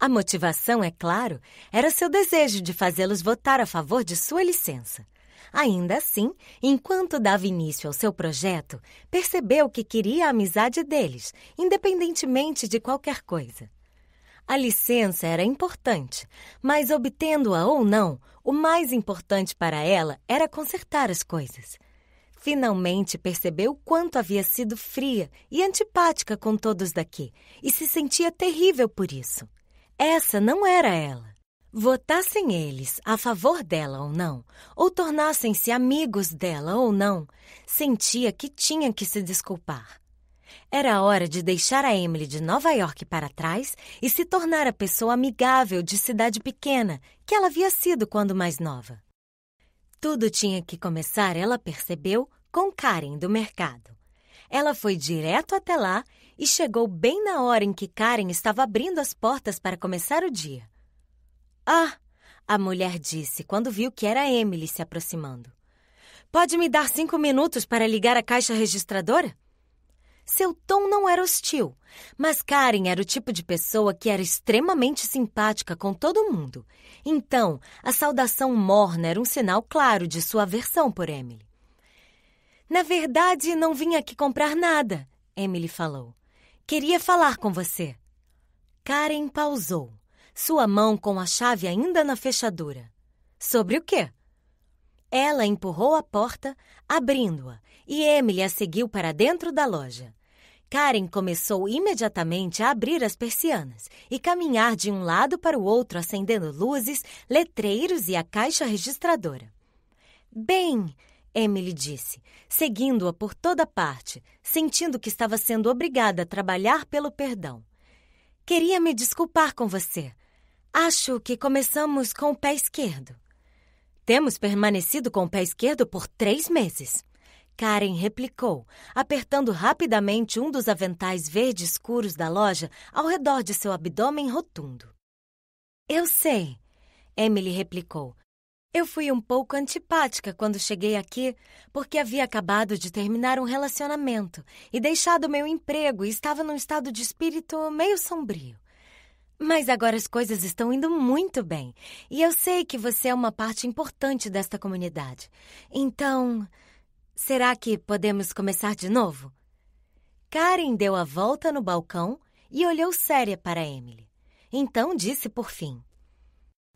A motivação, é claro, era seu desejo de fazê-los votar a favor de sua licença. Ainda assim, enquanto dava início ao seu projeto, percebeu que queria a amizade deles, independentemente de qualquer coisa. A licença era importante, mas obtendo-a ou não, o mais importante para ela era consertar as coisas. Finalmente percebeu quanto havia sido fria e antipática com todos daqui e se sentia terrível por isso. Essa não era ela. Votassem eles a favor dela ou não, ou tornassem-se amigos dela ou não, sentia que tinha que se desculpar. Era hora de deixar a Emily de Nova York para trás e se tornar a pessoa amigável de cidade pequena que ela havia sido quando mais nova tudo tinha que começar, ela percebeu, com Karen do mercado. Ela foi direto até lá e chegou bem na hora em que Karen estava abrindo as portas para começar o dia. Ah! A mulher disse quando viu que era Emily se aproximando. Pode me dar cinco minutos para ligar a caixa registradora? Seu tom não era hostil, mas Karen era o tipo de pessoa que era extremamente simpática com todo mundo. Então, a saudação morna era um sinal claro de sua aversão por Emily. Na verdade, não vim aqui comprar nada, Emily falou. Queria falar com você. Karen pausou, sua mão com a chave ainda na fechadura. Sobre o quê? Ela empurrou a porta, abrindo-a e Emily a seguiu para dentro da loja. Karen começou imediatamente a abrir as persianas e caminhar de um lado para o outro, acendendo luzes, letreiros e a caixa registradora. Bem, Emily disse, seguindo-a por toda parte, sentindo que estava sendo obrigada a trabalhar pelo perdão. Queria me desculpar com você. Acho que começamos com o pé esquerdo. Temos permanecido com o pé esquerdo por três meses. Karen replicou, apertando rapidamente um dos aventais verde escuros da loja ao redor de seu abdômen rotundo. Eu sei, Emily replicou. Eu fui um pouco antipática quando cheguei aqui, porque havia acabado de terminar um relacionamento e deixado meu emprego e estava num estado de espírito meio sombrio. Mas agora as coisas estão indo muito bem e eu sei que você é uma parte importante desta comunidade. Então, Será que podemos começar de novo? Karen deu a volta no balcão e olhou séria para Emily. Então disse por fim: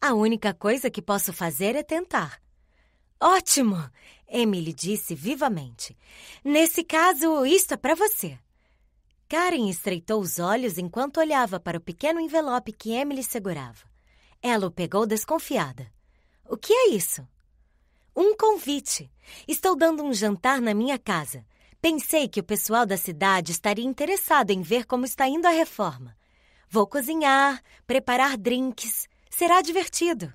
A única coisa que posso fazer é tentar. Ótimo! Emily disse vivamente. Nesse caso, isto é para você. Karen estreitou os olhos enquanto olhava para o pequeno envelope que Emily segurava. Ela o pegou desconfiada. O que é isso? um convite. Estou dando um jantar na minha casa. Pensei que o pessoal da cidade estaria interessado em ver como está indo a reforma. Vou cozinhar, preparar drinks. Será divertido.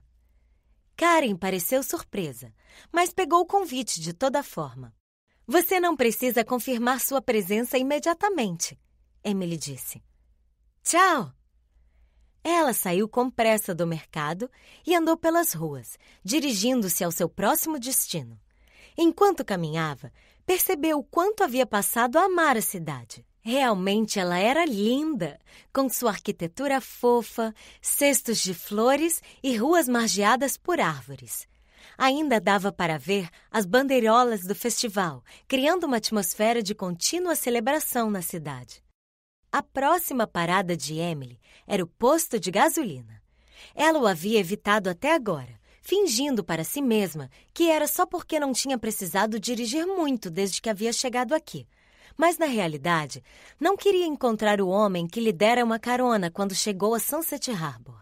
Karen pareceu surpresa, mas pegou o convite de toda forma. Você não precisa confirmar sua presença imediatamente, Emily disse. Tchau! Ela saiu com pressa do mercado e andou pelas ruas, dirigindo-se ao seu próximo destino. Enquanto caminhava, percebeu o quanto havia passado a amar a cidade. Realmente ela era linda, com sua arquitetura fofa, cestos de flores e ruas margeadas por árvores. Ainda dava para ver as bandeirolas do festival, criando uma atmosfera de contínua celebração na cidade. A próxima parada de Emily era o posto de gasolina. Ela o havia evitado até agora, fingindo para si mesma que era só porque não tinha precisado dirigir muito desde que havia chegado aqui. Mas, na realidade, não queria encontrar o homem que lhe dera uma carona quando chegou a Sunset Harbor.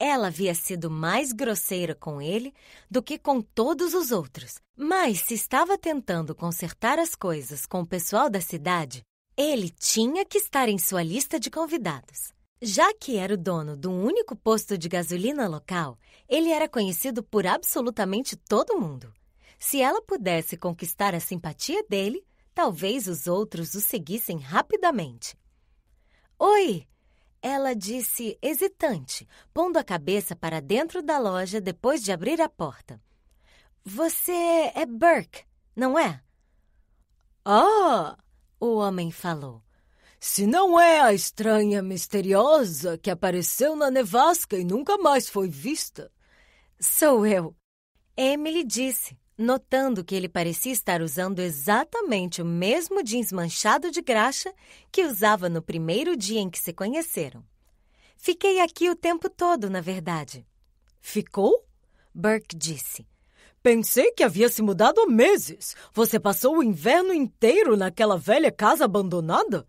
Ela havia sido mais grosseira com ele do que com todos os outros, mas se estava tentando consertar as coisas com o pessoal da cidade, ele tinha que estar em sua lista de convidados. Já que era o dono do único posto de gasolina local, ele era conhecido por absolutamente todo mundo. Se ela pudesse conquistar a simpatia dele, talvez os outros o seguissem rapidamente. Oi! Ela disse, hesitante, pondo a cabeça para dentro da loja depois de abrir a porta. Você é Burke, não é? Oh! O homem falou. Se não é a estranha misteriosa que apareceu na nevasca e nunca mais foi vista. Sou eu. Emily disse, notando que ele parecia estar usando exatamente o mesmo jeans manchado de graxa que usava no primeiro dia em que se conheceram. Fiquei aqui o tempo todo, na verdade. Ficou? Burke disse. Pensei que havia se mudado há meses. Você passou o inverno inteiro naquela velha casa abandonada?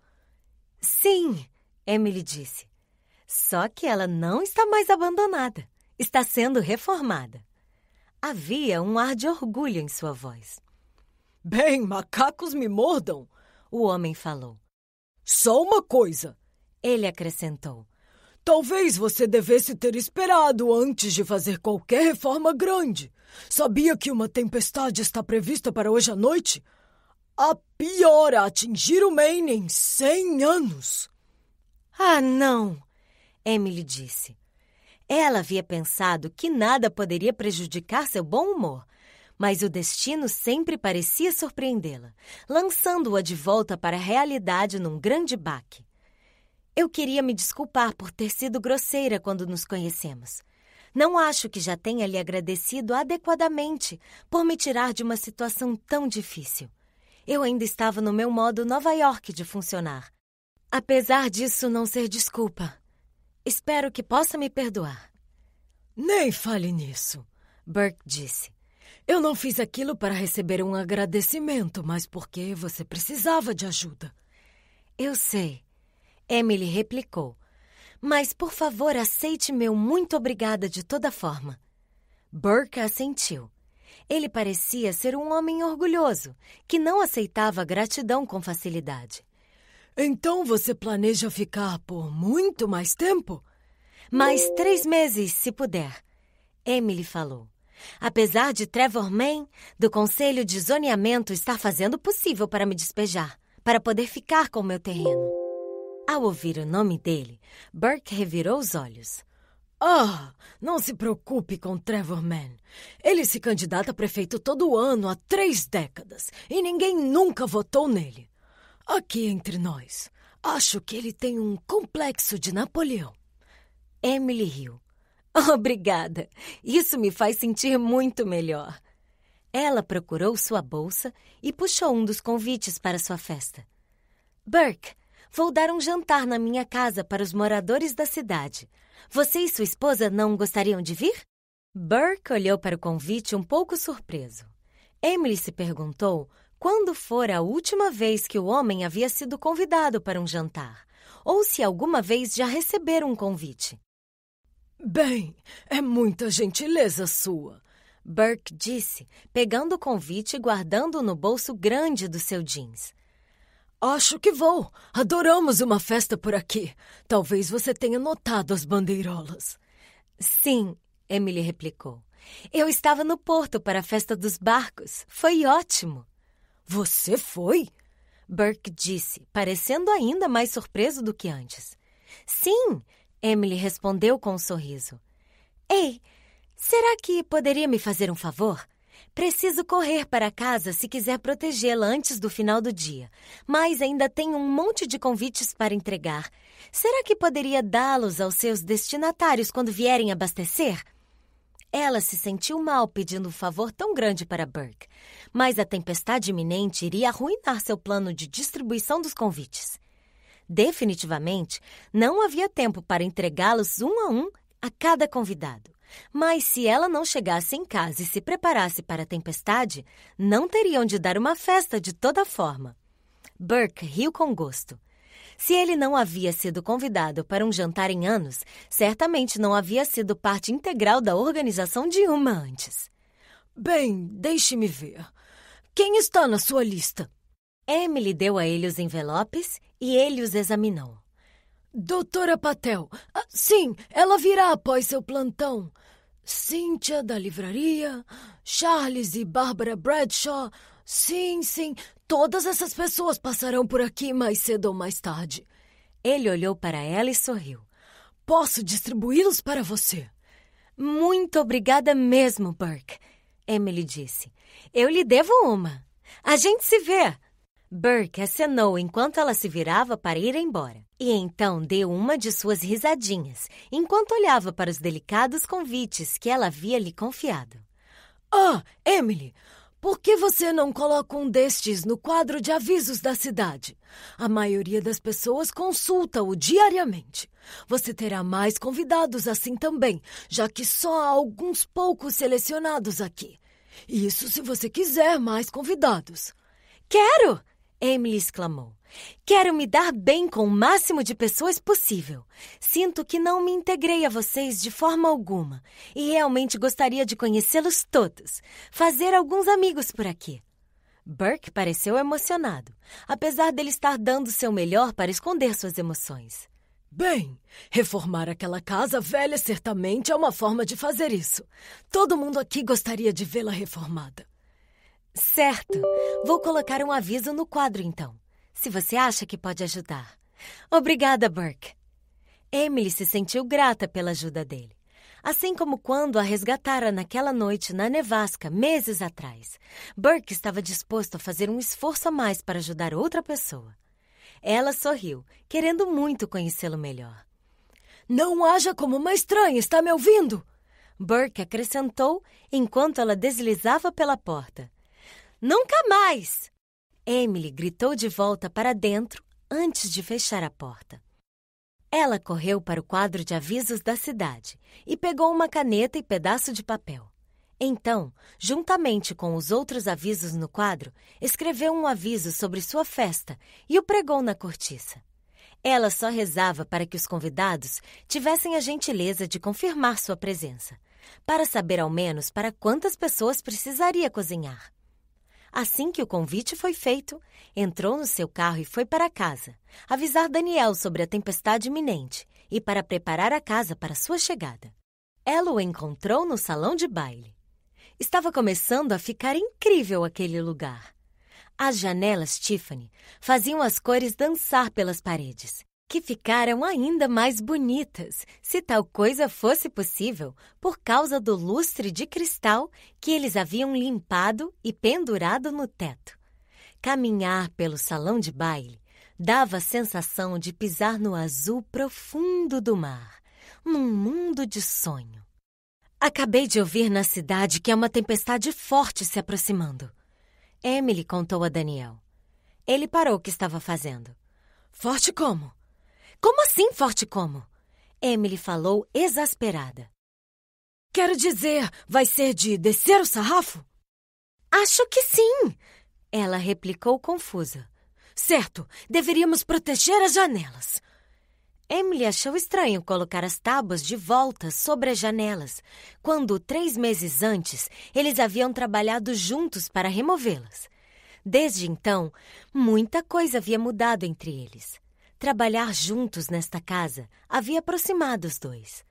Sim, Emily disse. Só que ela não está mais abandonada. Está sendo reformada. Havia um ar de orgulho em sua voz. Bem, macacos me mordam, o homem falou. Só uma coisa, ele acrescentou. Talvez você devesse ter esperado antes de fazer qualquer reforma grande. Sabia que uma tempestade está prevista para hoje à noite? A pior a é atingir o Maine em 100 anos. Ah, não! Emily disse. Ela havia pensado que nada poderia prejudicar seu bom humor, mas o destino sempre parecia surpreendê-la, lançando-a de volta para a realidade num grande baque. Eu queria me desculpar por ter sido grosseira quando nos conhecemos. Não acho que já tenha lhe agradecido adequadamente por me tirar de uma situação tão difícil. Eu ainda estava no meu modo Nova York de funcionar. Apesar disso não ser desculpa, espero que possa me perdoar. Nem fale nisso, Burke disse. Eu não fiz aquilo para receber um agradecimento, mas porque você precisava de ajuda. Eu sei, Emily replicou mas, por favor, aceite meu muito obrigada de toda forma. Burke assentiu. Ele parecia ser um homem orgulhoso, que não aceitava gratidão com facilidade. Então você planeja ficar por muito mais tempo? Mais três meses, se puder. Emily falou. Apesar de Trevor Mann, do Conselho de Zoneamento, estar fazendo o possível para me despejar, para poder ficar com meu terreno. Ao ouvir o nome dele, Burke revirou os olhos. Ah, oh, não se preocupe com Trevor Mann. Ele se candidata a prefeito todo ano há três décadas e ninguém nunca votou nele. Aqui entre nós, acho que ele tem um complexo de Napoleão. Emily riu. [LAUGHS] Obrigada. Isso me faz sentir muito melhor. Ela procurou sua bolsa e puxou um dos convites para sua festa. Burke, Vou dar um jantar na minha casa para os moradores da cidade. Você e sua esposa não gostariam de vir? Burke olhou para o convite um pouco surpreso. Emily se perguntou quando fora a última vez que o homem havia sido convidado para um jantar, ou se alguma vez já recebera um convite. Bem, é muita gentileza sua, Burke disse, pegando o convite e guardando-o no bolso grande do seu jeans. Acho que vou. Adoramos uma festa por aqui. Talvez você tenha notado as bandeirolas. Sim, Emily replicou. Eu estava no porto para a festa dos barcos. Foi ótimo. Você foi? Burke disse, parecendo ainda mais surpreso do que antes. Sim, Emily respondeu com um sorriso. Ei, será que poderia me fazer um favor? Preciso correr para casa se quiser protegê-la antes do final do dia, mas ainda tenho um monte de convites para entregar. Será que poderia dá-los aos seus destinatários quando vierem abastecer? Ela se sentiu mal pedindo um favor tão grande para Burke, mas a tempestade iminente iria arruinar seu plano de distribuição dos convites. Definitivamente, não havia tempo para entregá-los um a um a cada convidado. Mas se ela não chegasse em casa e se preparasse para a tempestade, não teriam de dar uma festa de toda forma. Burke riu com gosto. Se ele não havia sido convidado para um jantar em anos, certamente não havia sido parte integral da organização de uma antes. Bem, deixe-me ver. Quem está na sua lista? Emily deu a ele os envelopes e ele os examinou. Doutora Patel, ah, sim, ela virá após seu plantão. Cíntia da livraria, Charles e Bárbara Bradshaw. Sim, sim, todas essas pessoas passarão por aqui mais cedo ou mais tarde. Ele olhou para ela e sorriu. Posso distribuí-los para você. Muito obrigada mesmo, Burke, Emily disse. Eu lhe devo uma. A gente se vê. Burke acenou enquanto ela se virava para ir embora, e então deu uma de suas risadinhas, enquanto olhava para os delicados convites que ela havia lhe confiado. Ah, oh, Emily, por que você não coloca um destes no quadro de avisos da cidade? A maioria das pessoas consulta-o diariamente. Você terá mais convidados assim também, já que só há alguns poucos selecionados aqui. Isso se você quiser mais convidados. Quero! Emily exclamou. Quero me dar bem com o máximo de pessoas possível. Sinto que não me integrei a vocês de forma alguma e realmente gostaria de conhecê-los todos, fazer alguns amigos por aqui. Burke pareceu emocionado, apesar dele estar dando seu melhor para esconder suas emoções. Bem, reformar aquela casa velha certamente é uma forma de fazer isso. Todo mundo aqui gostaria de vê-la reformada. Certo! Vou colocar um aviso no quadro então, se você acha que pode ajudar. Obrigada, Burke! Emily se sentiu grata pela ajuda dele. Assim como quando a resgatara naquela noite na nevasca, meses atrás, Burke estava disposto a fazer um esforço a mais para ajudar outra pessoa. Ela sorriu, querendo muito conhecê-lo melhor. Não haja como uma estranha, está me ouvindo? Burke acrescentou enquanto ela deslizava pela porta. Nunca mais! Emily gritou de volta para dentro antes de fechar a porta. Ela correu para o quadro de avisos da cidade e pegou uma caneta e pedaço de papel. Então, juntamente com os outros avisos no quadro, escreveu um aviso sobre sua festa e o pregou na cortiça. Ela só rezava para que os convidados tivessem a gentileza de confirmar sua presença, para saber ao menos para quantas pessoas precisaria cozinhar. Assim que o convite foi feito, entrou no seu carro e foi para casa, avisar Daniel sobre a tempestade iminente e para preparar a casa para sua chegada. Ela o encontrou no salão de baile. Estava começando a ficar incrível aquele lugar. As janelas Tiffany faziam as cores dançar pelas paredes que ficaram ainda mais bonitas, se tal coisa fosse possível, por causa do lustre de cristal que eles haviam limpado e pendurado no teto. Caminhar pelo salão de baile dava a sensação de pisar no azul profundo do mar, num mundo de sonho. Acabei de ouvir na cidade que há uma tempestade forte se aproximando. Emily contou a Daniel. Ele parou o que estava fazendo. Forte como? Como assim, forte como? Emily falou exasperada. Quero dizer, vai ser de descer o sarrafo? Acho que sim, ela replicou confusa. Certo, deveríamos proteger as janelas. Emily achou estranho colocar as tábuas de volta sobre as janelas, quando três meses antes eles haviam trabalhado juntos para removê-las. Desde então, muita coisa havia mudado entre eles. Trabalhar juntos nesta casa havia aproximado os dois.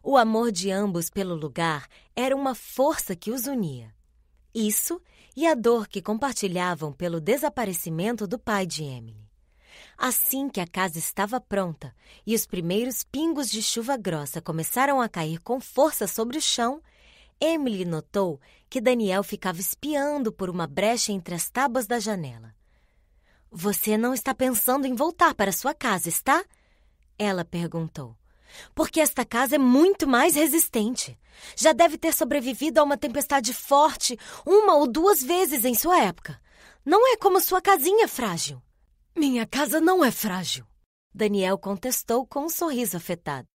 O amor de ambos pelo lugar era uma força que os unia. Isso e a dor que compartilhavam pelo desaparecimento do pai de Emily. Assim que a casa estava pronta e os primeiros pingos de chuva grossa começaram a cair com força sobre o chão, Emily notou que Daniel ficava espiando por uma brecha entre as tábuas da janela. Você não está pensando em voltar para sua casa, está? Ela perguntou. Porque esta casa é muito mais resistente. Já deve ter sobrevivido a uma tempestade forte uma ou duas vezes em sua época. Não é como sua casinha frágil. Minha casa não é frágil. Daniel contestou com um sorriso afetado.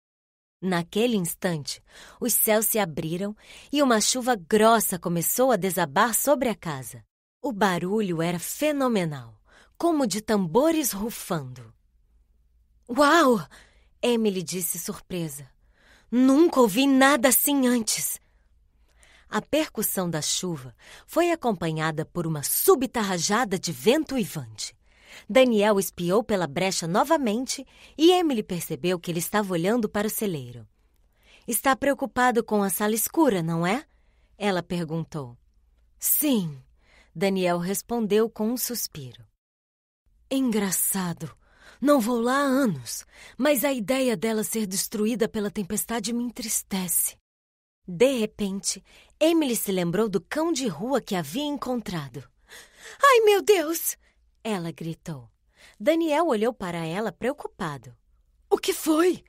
Naquele instante, os céus se abriram e uma chuva grossa começou a desabar sobre a casa. O barulho era fenomenal como de tambores rufando. Uau! Emily disse surpresa. Nunca ouvi nada assim antes. A percussão da chuva foi acompanhada por uma súbita rajada de vento uivante. Daniel espiou pela brecha novamente e Emily percebeu que ele estava olhando para o celeiro. Está preocupado com a sala escura, não é? Ela perguntou. Sim, Daniel respondeu com um suspiro. Engraçado. Não vou lá há anos, mas a ideia dela ser destruída pela tempestade me entristece. De repente, Emily se lembrou do cão de rua que havia encontrado. Ai, meu Deus! Ela gritou. Daniel olhou para ela preocupado. O que foi?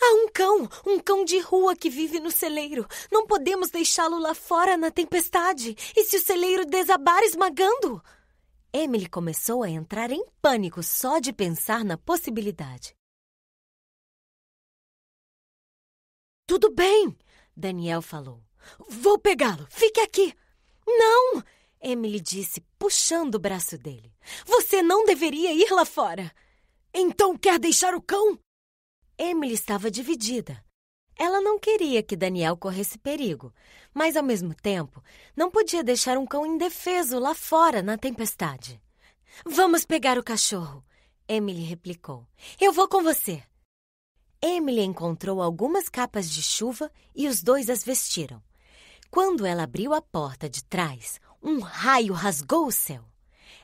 Há um cão, um cão de rua que vive no celeiro. Não podemos deixá-lo lá fora na tempestade. E se o celeiro desabar esmagando? Emily começou a entrar em pânico só de pensar na possibilidade. Tudo bem, Daniel falou. Vou pegá-lo. Fique aqui. Não! Emily disse, puxando o braço dele. Você não deveria ir lá fora. Então quer deixar o cão? Emily estava dividida. Ela não queria que Daniel corresse perigo, mas ao mesmo tempo não podia deixar um cão indefeso lá fora na tempestade. Vamos pegar o cachorro, Emily replicou. Eu vou com você. Emily encontrou algumas capas de chuva e os dois as vestiram. Quando ela abriu a porta de trás, um raio rasgou o céu.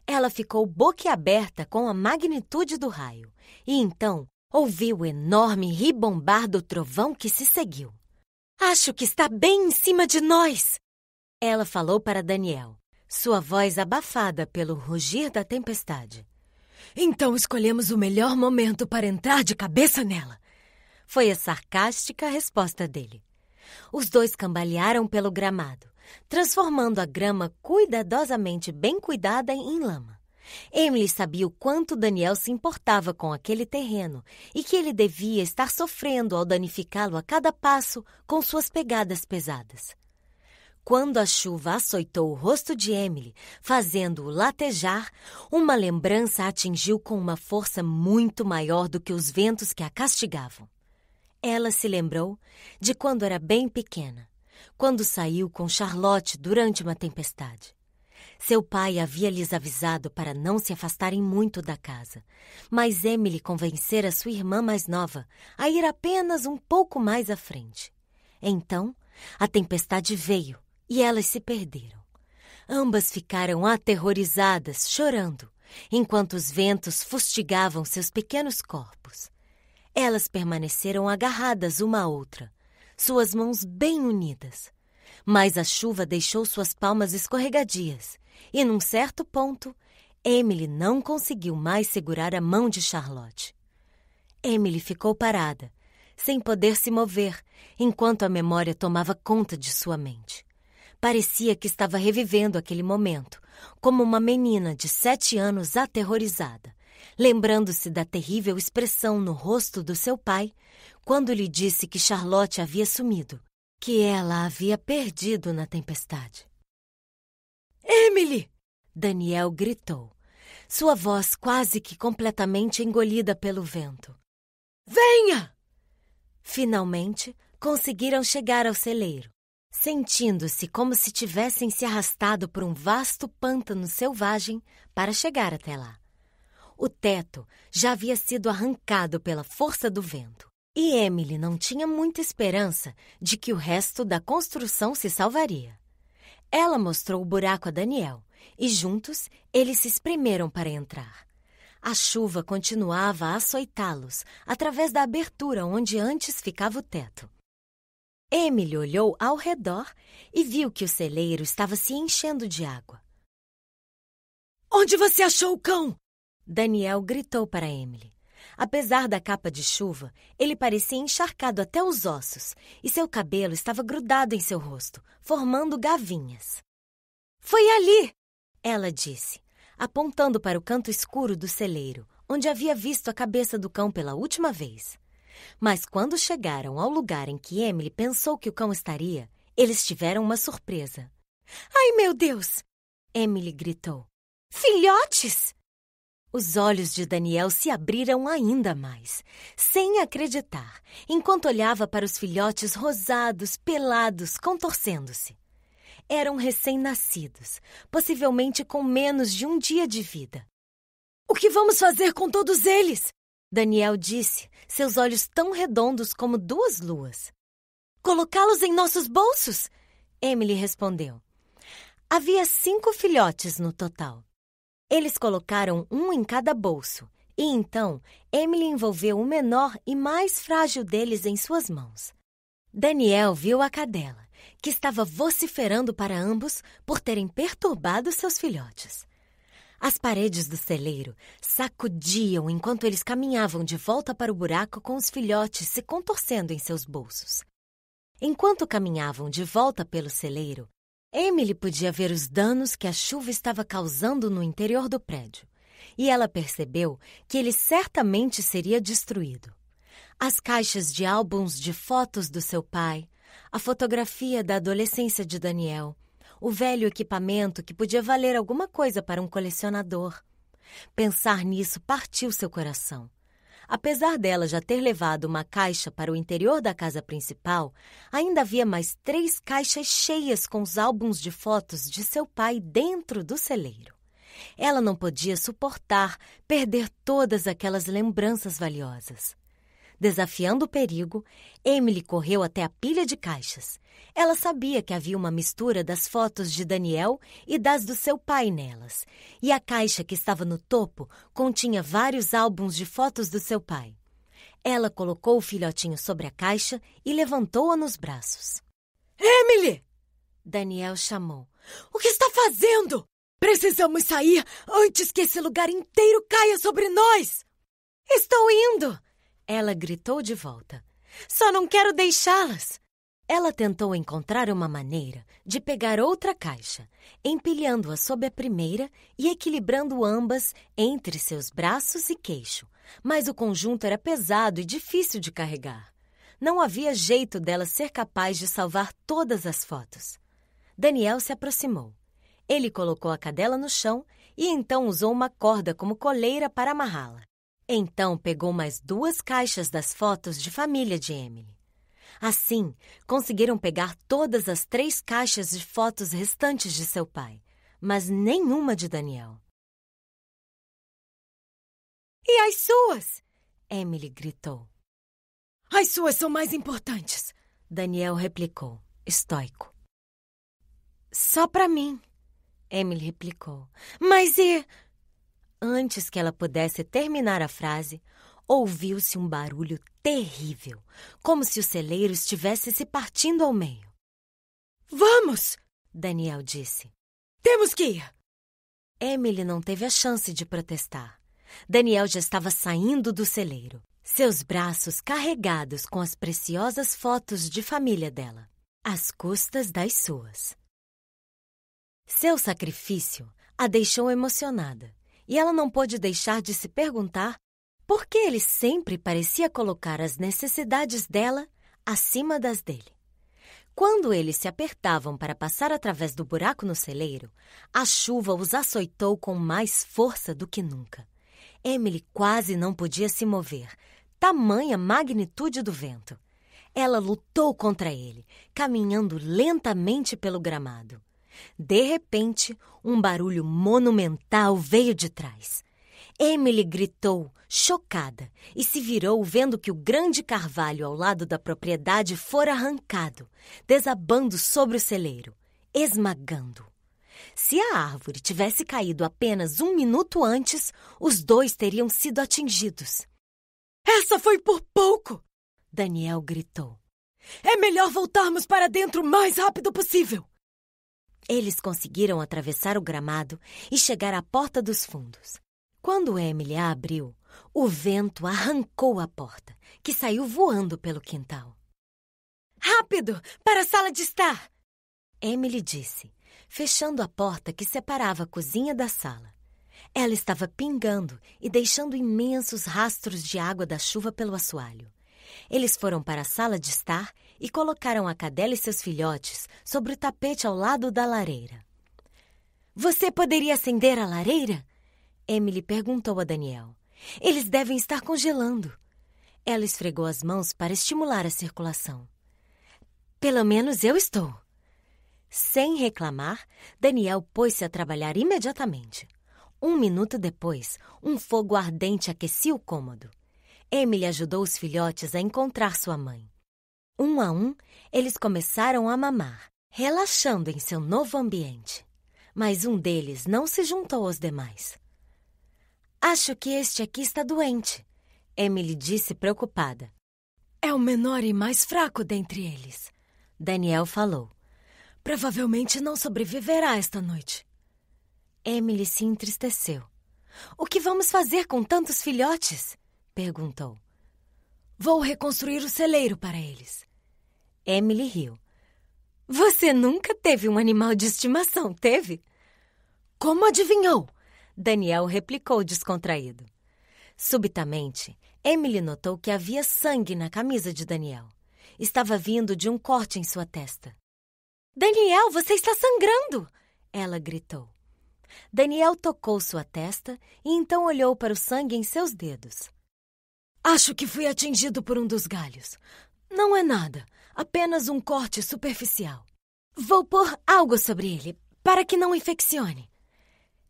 Ela ficou boquiaberta com a magnitude do raio e então ouvi o enorme ribombar do trovão que se seguiu. Acho que está bem em cima de nós! Ela falou para Daniel, sua voz abafada pelo rugir da tempestade. Então escolhemos o melhor momento para entrar de cabeça nela. Foi a sarcástica resposta dele. Os dois cambalearam pelo gramado, transformando a grama cuidadosamente bem cuidada em lama. Emily sabia o quanto Daniel se importava com aquele terreno e que ele devia estar sofrendo ao danificá-lo a cada passo com suas pegadas pesadas. Quando a chuva açoitou o rosto de Emily, fazendo-o latejar, uma lembrança a atingiu com uma força muito maior do que os ventos que a castigavam. Ela se lembrou de quando era bem pequena, quando saiu com Charlotte durante uma tempestade. Seu pai havia lhes avisado para não se afastarem muito da casa, mas Emily convencera sua irmã mais nova a ir apenas um pouco mais à frente. Então, a tempestade veio e elas se perderam. Ambas ficaram aterrorizadas, chorando, enquanto os ventos fustigavam seus pequenos corpos. Elas permaneceram agarradas uma à outra, suas mãos bem unidas. Mas a chuva deixou suas palmas escorregadias, e num certo ponto, Emily não conseguiu mais segurar a mão de Charlotte. Emily ficou parada, sem poder se mover, enquanto a memória tomava conta de sua mente. Parecia que estava revivendo aquele momento, como uma menina de sete anos aterrorizada, lembrando-se da terrível expressão no rosto do seu pai quando lhe disse que Charlotte havia sumido que ela havia perdido na tempestade. Emily! Daniel gritou, sua voz quase que completamente engolida pelo vento. Venha! Finalmente, conseguiram chegar ao celeiro, sentindo-se como se tivessem se arrastado por um vasto pântano selvagem para chegar até lá. O teto já havia sido arrancado pela força do vento. E Emily não tinha muita esperança de que o resto da construção se salvaria. Ela mostrou o buraco a Daniel e juntos eles se espremeram para entrar. A chuva continuava a açoitá-los através da abertura onde antes ficava o teto. Emily olhou ao redor e viu que o celeiro estava se enchendo de água. Onde você achou o cão? Daniel gritou para Emily. Apesar da capa de chuva, ele parecia encharcado até os ossos e seu cabelo estava grudado em seu rosto, formando gavinhas. Foi ali! Ela disse, apontando para o canto escuro do celeiro, onde havia visto a cabeça do cão pela última vez. Mas quando chegaram ao lugar em que Emily pensou que o cão estaria, eles tiveram uma surpresa. Ai, meu Deus! Emily gritou. Filhotes! Os olhos de Daniel se abriram ainda mais, sem acreditar, enquanto olhava para os filhotes rosados, pelados, contorcendo-se. Eram recém-nascidos, possivelmente com menos de um dia de vida. O que vamos fazer com todos eles? Daniel disse, seus olhos tão redondos como duas luas. Colocá-los em nossos bolsos? Emily respondeu. Havia cinco filhotes no total. Eles colocaram um em cada bolso, e então Emily envolveu o menor e mais frágil deles em suas mãos. Daniel viu a cadela, que estava vociferando para ambos por terem perturbado seus filhotes. As paredes do celeiro sacudiam enquanto eles caminhavam de volta para o buraco com os filhotes se contorcendo em seus bolsos. Enquanto caminhavam de volta pelo celeiro, Emily podia ver os danos que a chuva estava causando no interior do prédio, e ela percebeu que ele certamente seria destruído. As caixas de álbuns de fotos do seu pai, a fotografia da adolescência de Daniel, o velho equipamento que podia valer alguma coisa para um colecionador. Pensar nisso partiu seu coração. Apesar dela já ter levado uma caixa para o interior da casa principal, ainda havia mais três caixas cheias com os álbuns de fotos de seu pai dentro do celeiro. Ela não podia suportar perder todas aquelas lembranças valiosas. Desafiando o perigo, Emily correu até a pilha de caixas. Ela sabia que havia uma mistura das fotos de Daniel e das do seu pai nelas, e a caixa que estava no topo continha vários álbuns de fotos do seu pai. Ela colocou o filhotinho sobre a caixa e levantou-a nos braços. Emily! Daniel chamou. O que está fazendo? Precisamos sair antes que esse lugar inteiro caia sobre nós! Estou indo! Ela gritou de volta. Só não quero deixá-las! Ela tentou encontrar uma maneira de pegar outra caixa, empilhando-a sob a primeira e equilibrando ambas entre seus braços e queixo, mas o conjunto era pesado e difícil de carregar. Não havia jeito dela ser capaz de salvar todas as fotos. Daniel se aproximou. Ele colocou a cadela no chão e então usou uma corda como coleira para amarrá-la. Então pegou mais duas caixas das fotos de família de Emily. Assim, conseguiram pegar todas as três caixas de fotos restantes de seu pai, mas nenhuma de Daniel. E as suas? Emily gritou. As suas são mais importantes, Daniel replicou, estoico. Só para mim, Emily replicou. Mas e. Antes que ela pudesse terminar a frase, ouviu-se um barulho terrível, como se o celeiro estivesse se partindo ao meio. Vamos! Daniel disse. Temos que ir! Emily não teve a chance de protestar. Daniel já estava saindo do celeiro, seus braços carregados com as preciosas fotos de família dela, às custas das suas. Seu sacrifício a deixou emocionada e ela não pôde deixar de se perguntar por que ele sempre parecia colocar as necessidades dela acima das dele. Quando eles se apertavam para passar através do buraco no celeiro, a chuva os açoitou com mais força do que nunca. Emily quase não podia se mover, tamanha magnitude do vento. Ela lutou contra ele, caminhando lentamente pelo gramado. De repente, um barulho monumental veio de trás. Emily gritou, chocada, e se virou vendo que o grande carvalho ao lado da propriedade fora arrancado, desabando sobre o celeiro, esmagando. Se a árvore tivesse caído apenas um minuto antes, os dois teriam sido atingidos. Essa foi por pouco! Daniel gritou. É melhor voltarmos para dentro o mais rápido possível. Eles conseguiram atravessar o gramado e chegar à porta dos fundos. Quando Emily a abriu, o vento arrancou a porta, que saiu voando pelo quintal. Rápido! Para a sala de estar! Emily disse, fechando a porta que separava a cozinha da sala. Ela estava pingando e deixando imensos rastros de água da chuva pelo assoalho. Eles foram para a sala de estar e colocaram a cadela e seus filhotes sobre o tapete ao lado da lareira. Você poderia acender a lareira? Emily perguntou a Daniel. Eles devem estar congelando. Ela esfregou as mãos para estimular a circulação. Pelo menos eu estou. Sem reclamar, Daniel pôs-se a trabalhar imediatamente. Um minuto depois, um fogo ardente aquecia o cômodo. Emily ajudou os filhotes a encontrar sua mãe. Um a um, eles começaram a mamar, relaxando em seu novo ambiente. Mas um deles não se juntou aos demais. Acho que este aqui está doente, Emily disse preocupada. É o menor e mais fraco dentre eles, Daniel falou. Provavelmente não sobreviverá esta noite. Emily se entristeceu. O que vamos fazer com tantos filhotes? perguntou. Vou reconstruir o celeiro para eles, Emily riu. Você nunca teve um animal de estimação, teve? Como adivinhou? Daniel replicou descontraído. Subitamente, Emily notou que havia sangue na camisa de Daniel. Estava vindo de um corte em sua testa. Daniel, você está sangrando! Ela gritou. Daniel tocou sua testa e então olhou para o sangue em seus dedos. Acho que fui atingido por um dos galhos. Não é nada. Apenas um corte superficial. Vou pôr algo sobre ele, para que não infeccione.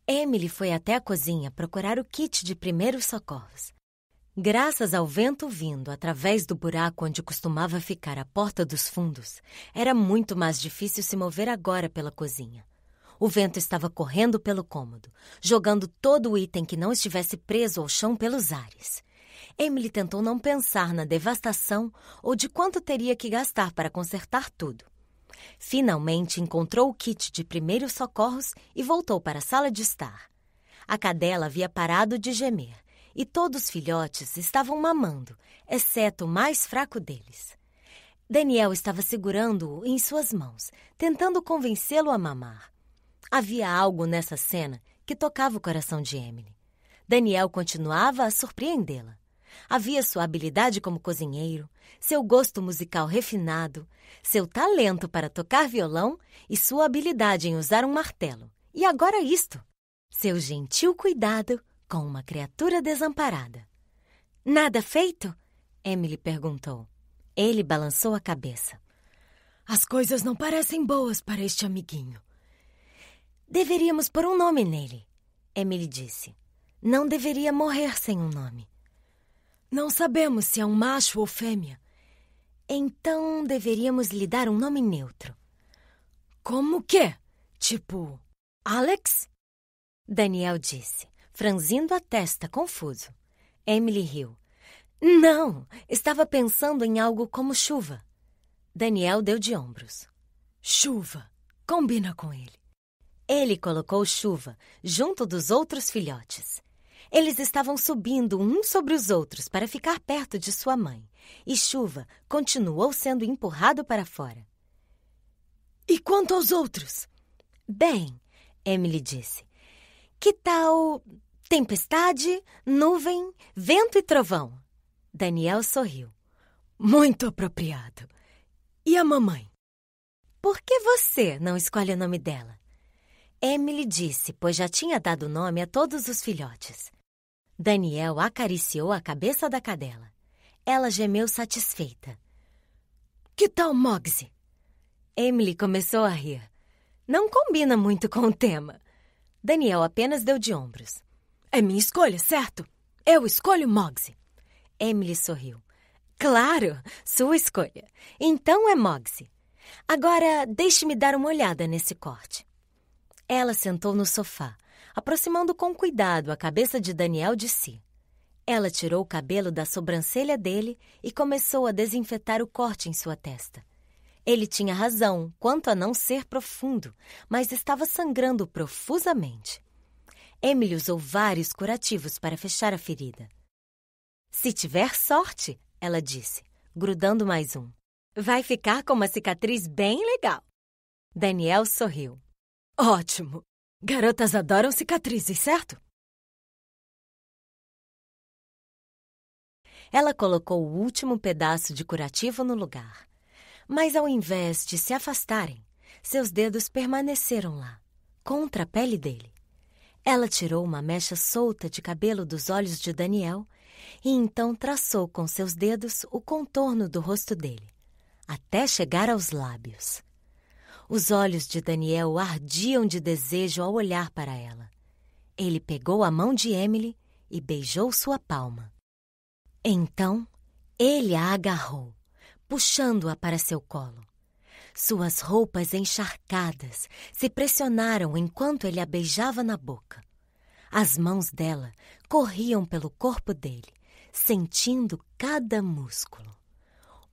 Emily foi até a cozinha procurar o kit de primeiros socorros. Graças ao vento vindo através do buraco onde costumava ficar a porta dos fundos, era muito mais difícil se mover agora pela cozinha. O vento estava correndo pelo cômodo, jogando todo o item que não estivesse preso ao chão pelos ares. Emily tentou não pensar na devastação ou de quanto teria que gastar para consertar tudo. Finalmente encontrou o kit de primeiros socorros e voltou para a sala de estar. A cadela havia parado de gemer e todos os filhotes estavam mamando, exceto o mais fraco deles. Daniel estava segurando-o em suas mãos, tentando convencê-lo a mamar. Havia algo nessa cena que tocava o coração de Emily. Daniel continuava a surpreendê-la. Havia sua habilidade como cozinheiro, seu gosto musical refinado, seu talento para tocar violão e sua habilidade em usar um martelo. E agora isto: seu gentil cuidado com uma criatura desamparada. Nada feito? Emily perguntou. Ele balançou a cabeça. As coisas não parecem boas para este amiguinho. Deveríamos pôr um nome nele, Emily disse. Não deveria morrer sem um nome. Não sabemos se é um macho ou fêmea. Então deveríamos lhe dar um nome neutro. Como que? Tipo, Alex? Daniel disse, franzindo a testa, confuso. Emily riu. Não, estava pensando em algo como chuva. Daniel deu de ombros. Chuva, combina com ele. Ele colocou chuva junto dos outros filhotes eles estavam subindo uns sobre os outros para ficar perto de sua mãe, e Chuva continuou sendo empurrado para fora. E quanto aos outros? Bem, Emily disse. Que tal tempestade, nuvem, vento e trovão? Daniel sorriu. Muito apropriado. E a mamãe? Por que você não escolhe o nome dela? Emily disse, pois já tinha dado nome a todos os filhotes. Daniel acariciou a cabeça da cadela. Ela gemeu satisfeita. Que tal Mogzi? Emily começou a rir. Não combina muito com o tema. Daniel apenas deu de ombros. É minha escolha, certo? Eu escolho Mogzi. Emily sorriu. Claro, sua escolha. Então é Mogzi. Agora, deixe-me dar uma olhada nesse corte. Ela sentou no sofá aproximando com cuidado a cabeça de Daniel de si. Ela tirou o cabelo da sobrancelha dele e começou a desinfetar o corte em sua testa. Ele tinha razão quanto a não ser profundo, mas estava sangrando profusamente. Emily usou vários curativos para fechar a ferida. Se tiver sorte, ela disse, grudando mais um, vai ficar com uma cicatriz bem legal. Daniel sorriu. Ótimo! Garotas adoram cicatrizes, certo? Ela colocou o último pedaço de curativo no lugar. Mas ao invés de se afastarem, seus dedos permaneceram lá, contra a pele dele. Ela tirou uma mecha solta de cabelo dos olhos de Daniel e então traçou com seus dedos o contorno do rosto dele, até chegar aos lábios. Os olhos de Daniel ardiam de desejo ao olhar para ela. Ele pegou a mão de Emily e beijou sua palma. Então, ele a agarrou, puxando-a para seu colo. Suas roupas encharcadas se pressionaram enquanto ele a beijava na boca. As mãos dela corriam pelo corpo dele, sentindo cada músculo.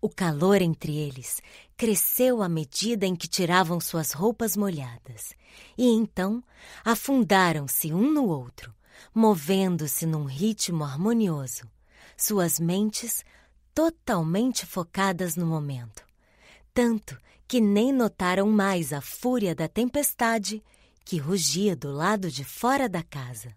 O calor entre eles cresceu à medida em que tiravam suas roupas molhadas, e então afundaram-se um no outro, movendo-se num ritmo harmonioso, suas mentes totalmente focadas no momento. Tanto que nem notaram mais a fúria da tempestade que rugia do lado de fora da casa.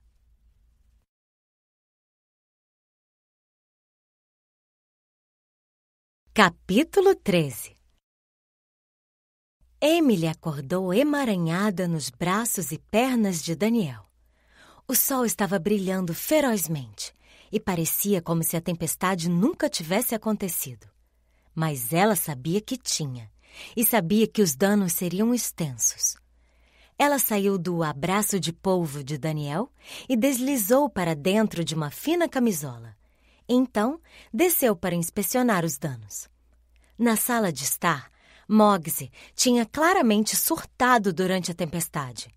Capítulo 13 Emily acordou emaranhada nos braços e pernas de Daniel. O sol estava brilhando ferozmente e parecia como se a tempestade nunca tivesse acontecido. Mas ela sabia que tinha e sabia que os danos seriam extensos. Ela saiu do abraço de polvo de Daniel e deslizou para dentro de uma fina camisola, então, desceu para inspecionar os danos. Na sala de estar, Mogsy tinha claramente surtado durante a tempestade.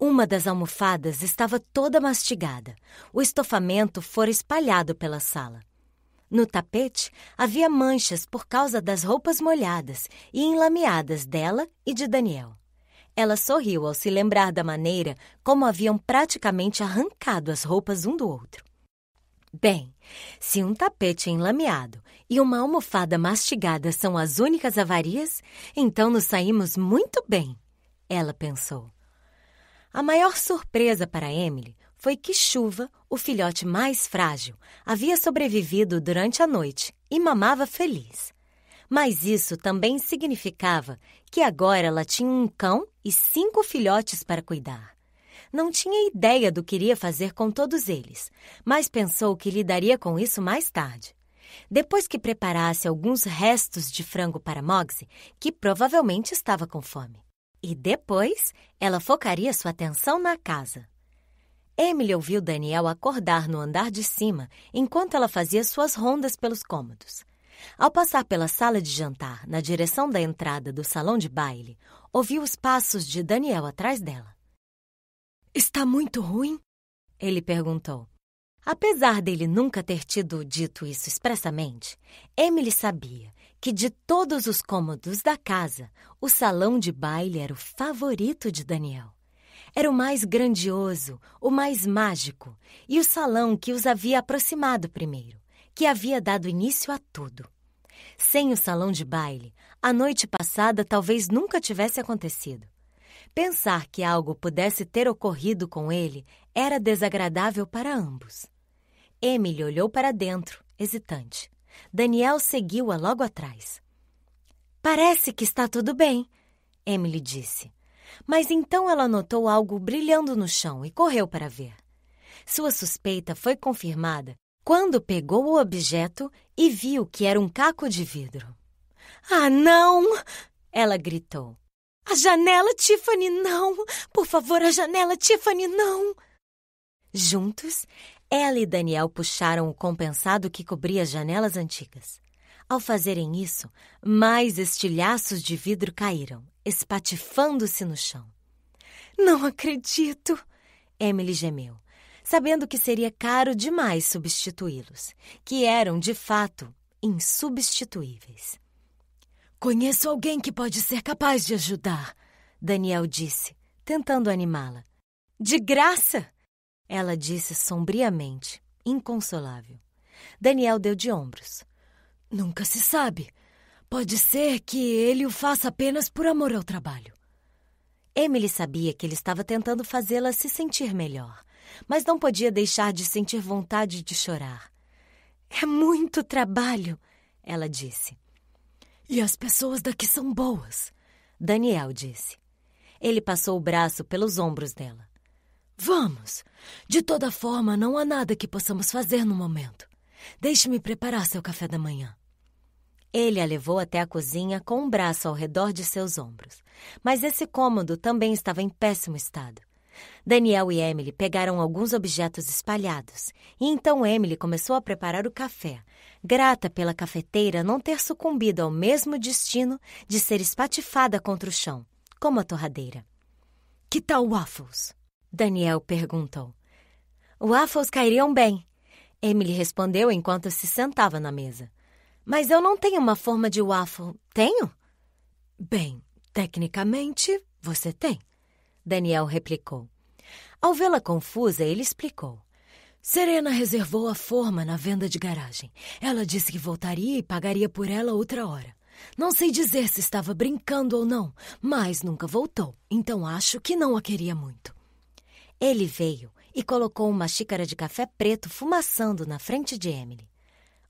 Uma das almofadas estava toda mastigada. O estofamento fora espalhado pela sala. No tapete havia manchas por causa das roupas molhadas e enlameadas dela e de Daniel. Ela sorriu ao se lembrar da maneira como haviam praticamente arrancado as roupas um do outro. Bem, se um tapete é enlameado e uma almofada mastigada são as únicas avarias, então nos saímos muito bem, ela pensou. A maior surpresa para Emily foi que Chuva, o filhote mais frágil, havia sobrevivido durante a noite e mamava feliz. Mas isso também significava que agora ela tinha um cão e cinco filhotes para cuidar não tinha ideia do que iria fazer com todos eles, mas pensou que lidaria com isso mais tarde. Depois que preparasse alguns restos de frango para Moxie, que provavelmente estava com fome. E depois, ela focaria sua atenção na casa. Emily ouviu Daniel acordar no andar de cima enquanto ela fazia suas rondas pelos cômodos. Ao passar pela sala de jantar, na direção da entrada do salão de baile, ouviu os passos de Daniel atrás dela. Está muito ruim? Ele perguntou. Apesar dele nunca ter tido dito isso expressamente, Emily sabia que de todos os cômodos da casa, o salão de baile era o favorito de Daniel. Era o mais grandioso, o mais mágico, e o salão que os havia aproximado primeiro, que havia dado início a tudo. Sem o salão de baile, a noite passada talvez nunca tivesse acontecido. Pensar que algo pudesse ter ocorrido com ele era desagradável para ambos. Emily olhou para dentro, hesitante. Daniel seguiu-a logo atrás. Parece que está tudo bem, Emily disse. Mas então ela notou algo brilhando no chão e correu para ver. Sua suspeita foi confirmada quando pegou o objeto e viu que era um caco de vidro. Ah, não! Ela gritou. A janela, Tiffany, não! Por favor, a janela, Tiffany, não! Juntos, ela e Daniel puxaram o compensado que cobria as janelas antigas. Ao fazerem isso, mais estilhaços de vidro caíram, espatifando-se no chão. Não acredito! Emily gemeu, sabendo que seria caro demais substituí-los, que eram, de fato, insubstituíveis. Conheço alguém que pode ser capaz de ajudar, Daniel disse, tentando animá-la. De graça! Ela disse sombriamente, inconsolável. Daniel deu de ombros. Nunca se sabe. Pode ser que ele o faça apenas por amor ao trabalho. Emily sabia que ele estava tentando fazê-la se sentir melhor, mas não podia deixar de sentir vontade de chorar. É muito trabalho, ela disse. E as pessoas daqui são boas, Daniel disse. Ele passou o braço pelos ombros dela. Vamos! De toda forma, não há nada que possamos fazer no momento. Deixe-me preparar seu café da manhã. Ele a levou até a cozinha com um braço ao redor de seus ombros, mas esse cômodo também estava em péssimo estado. Daniel e Emily pegaram alguns objetos espalhados, e então Emily começou a preparar o café, grata pela cafeteira não ter sucumbido ao mesmo destino de ser espatifada contra o chão, como a torradeira. Que tal waffles? Daniel perguntou. Waffles cairiam bem, Emily respondeu enquanto se sentava na mesa. Mas eu não tenho uma forma de waffle, tenho? Bem, tecnicamente, você tem, Daniel replicou. Ao vê-la confusa, ele explicou. Serena reservou a forma na venda de garagem. Ela disse que voltaria e pagaria por ela outra hora. Não sei dizer se estava brincando ou não, mas nunca voltou, então acho que não a queria muito. Ele veio e colocou uma xícara de café preto fumaçando na frente de Emily.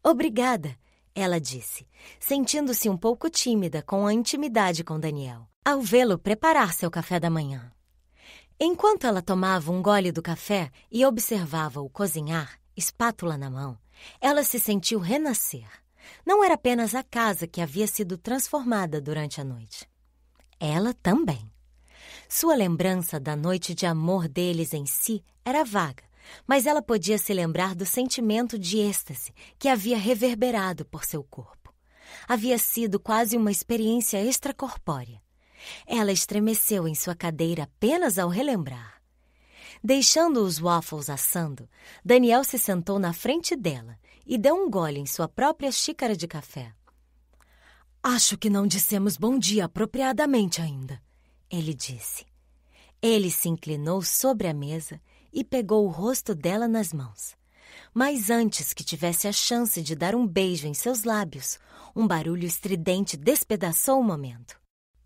Obrigada, ela disse, sentindo-se um pouco tímida com a intimidade com Daniel, ao vê-lo preparar seu café da manhã. Enquanto ela tomava um gole do café e observava-o cozinhar, espátula na mão, ela se sentiu renascer. Não era apenas a casa que havia sido transformada durante a noite. Ela também. Sua lembrança da noite de amor deles em si era vaga, mas ela podia se lembrar do sentimento de êxtase que havia reverberado por seu corpo. Havia sido quase uma experiência extracorpórea. Ela estremeceu em sua cadeira apenas ao relembrar. Deixando os waffles assando, Daniel se sentou na frente dela e deu um gole em sua própria xícara de café. Acho que não dissemos bom dia apropriadamente ainda, ele disse. Ele se inclinou sobre a mesa e pegou o rosto dela nas mãos. Mas antes que tivesse a chance de dar um beijo em seus lábios, um barulho estridente despedaçou o momento.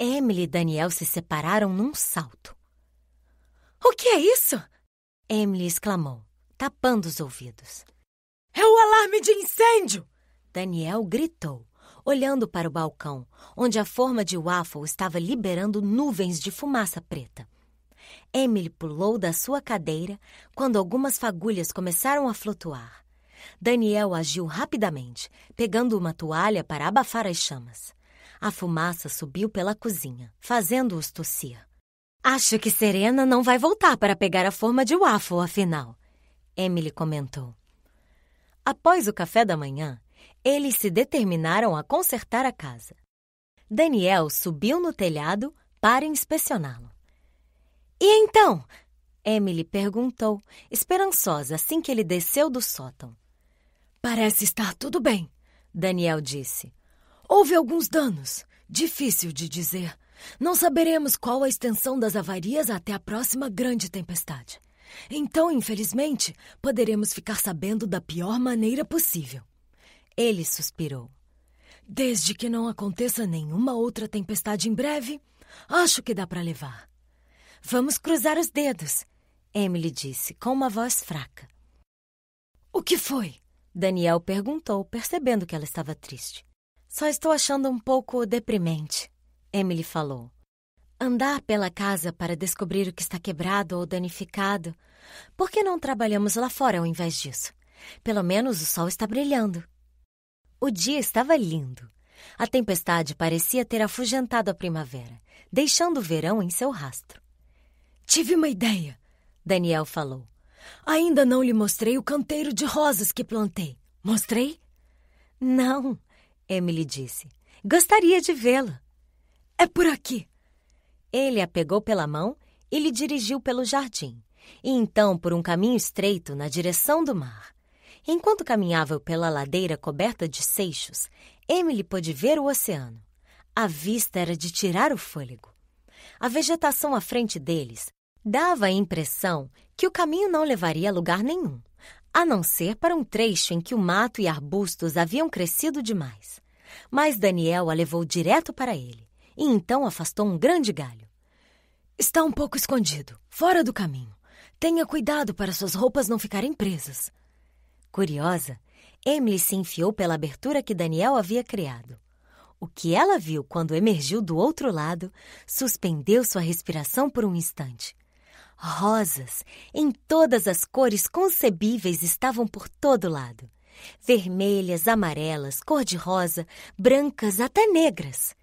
Emily e Daniel se separaram num salto. O que é isso? Emily exclamou, tapando os ouvidos. É o alarme de incêndio! Daniel gritou, olhando para o balcão, onde a forma de waffle estava liberando nuvens de fumaça preta. Emily pulou da sua cadeira quando algumas fagulhas começaram a flutuar. Daniel agiu rapidamente, pegando uma toalha para abafar as chamas. A fumaça subiu pela cozinha, fazendo-os tossir. Acho que Serena não vai voltar para pegar a forma de waffle, afinal, Emily comentou. Após o café da manhã, eles se determinaram a consertar a casa. Daniel subiu no telhado para inspecioná-lo. E então? Emily perguntou, esperançosa assim que ele desceu do sótão. Parece estar tudo bem, Daniel disse. Houve alguns danos. Difícil de dizer. Não saberemos qual a extensão das avarias até a próxima grande tempestade. Então, infelizmente, poderemos ficar sabendo da pior maneira possível. Ele suspirou. Desde que não aconteça nenhuma outra tempestade em breve, acho que dá para levar. Vamos cruzar os dedos, Emily disse com uma voz fraca. O que foi? Daniel perguntou, percebendo que ela estava triste. Só estou achando um pouco deprimente, Emily falou. Andar pela casa para descobrir o que está quebrado ou danificado. Por que não trabalhamos lá fora ao invés disso? Pelo menos o sol está brilhando. O dia estava lindo. A tempestade parecia ter afugentado a primavera, deixando o verão em seu rastro. Tive uma ideia, Daniel falou. Ainda não lhe mostrei o canteiro de rosas que plantei. Mostrei? Não, Emily disse. Gostaria de vê-lo. É por aqui. Ele a pegou pela mão e lhe dirigiu pelo jardim, e então por um caminho estreito na direção do mar. Enquanto caminhava pela ladeira coberta de seixos, Emily pôde ver o oceano. A vista era de tirar o fôlego. A vegetação à frente deles dava a impressão que o caminho não levaria a lugar nenhum a não ser para um trecho em que o mato e arbustos haviam crescido demais. Mas Daniel a levou direto para ele e então afastou um grande galho. Está um pouco escondido, fora do caminho. Tenha cuidado para suas roupas não ficarem presas. Curiosa, Emily se enfiou pela abertura que Daniel havia criado. O que ela viu quando emergiu do outro lado suspendeu sua respiração por um instante. Rosas, em todas as cores concebíveis, estavam por todo lado. Vermelhas, amarelas, cor-de-rosa, brancas, até negras.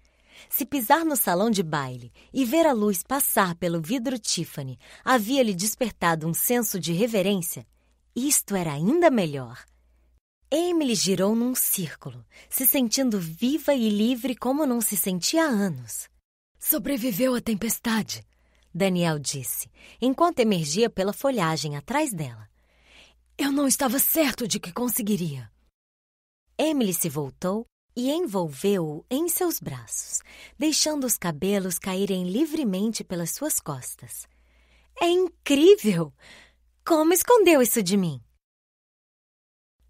Se pisar no salão de baile e ver a luz passar pelo vidro Tiffany havia lhe despertado um senso de reverência, isto era ainda melhor. Emily girou num círculo, se sentindo viva e livre como não se sentia há anos. Sobreviveu à tempestade, Daniel disse, enquanto emergia pela folhagem atrás dela. Eu não estava certo de que conseguiria. Emily se voltou e envolveu-o em seus braços, deixando os cabelos caírem livremente pelas suas costas. É incrível! Como escondeu isso de mim?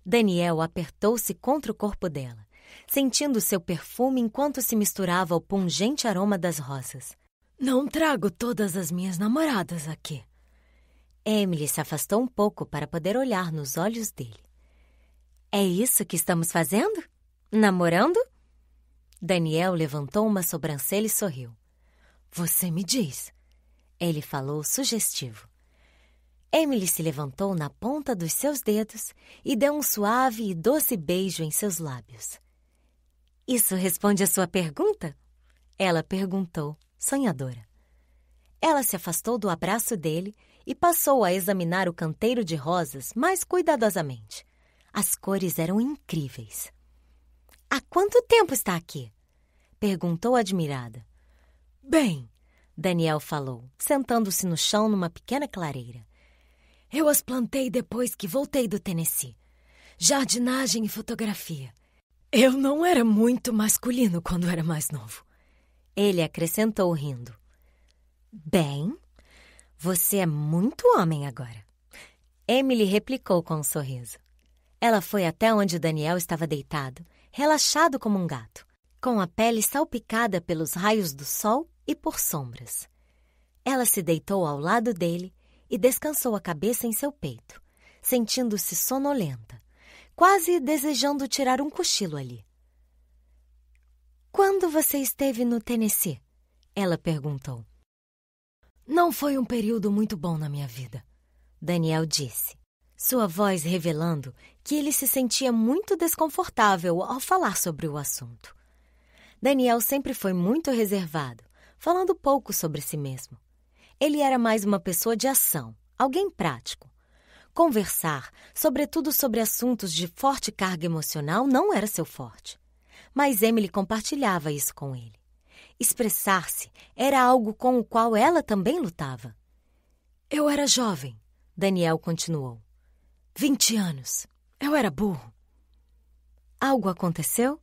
Daniel apertou-se contra o corpo dela, sentindo seu perfume enquanto se misturava ao pungente aroma das rosas. Não trago todas as minhas namoradas aqui. Emily se afastou um pouco para poder olhar nos olhos dele. É isso que estamos fazendo? Namorando? Daniel levantou uma sobrancelha e sorriu. Você me diz. Ele falou sugestivo. Emily se levantou na ponta dos seus dedos e deu um suave e doce beijo em seus lábios. Isso responde à sua pergunta? Ela perguntou sonhadora. Ela se afastou do abraço dele e passou a examinar o canteiro de rosas mais cuidadosamente. As cores eram incríveis. Há quanto tempo está aqui? perguntou admirada. Bem, Daniel falou, sentando-se no chão numa pequena clareira. Eu as plantei depois que voltei do Tennessee. Jardinagem e fotografia. Eu não era muito masculino quando era mais novo. Ele acrescentou rindo. Bem, você é muito homem agora. Emily replicou com um sorriso. Ela foi até onde Daniel estava deitado, relaxado como um gato, com a pele salpicada pelos raios do sol e por sombras. Ela se deitou ao lado dele e descansou a cabeça em seu peito, sentindo-se sonolenta, quase desejando tirar um cochilo ali. Quando você esteve no Tennessee? Ela perguntou. Não foi um período muito bom na minha vida, Daniel disse, sua voz revelando que ele se sentia muito desconfortável ao falar sobre o assunto. Daniel sempre foi muito reservado, falando pouco sobre si mesmo. Ele era mais uma pessoa de ação, alguém prático. Conversar, sobretudo sobre assuntos de forte carga emocional, não era seu forte mas Emily compartilhava isso com ele. Expressar-se era algo com o qual ela também lutava. Eu era jovem, Daniel continuou. Vinte anos. Eu era burro. Algo aconteceu?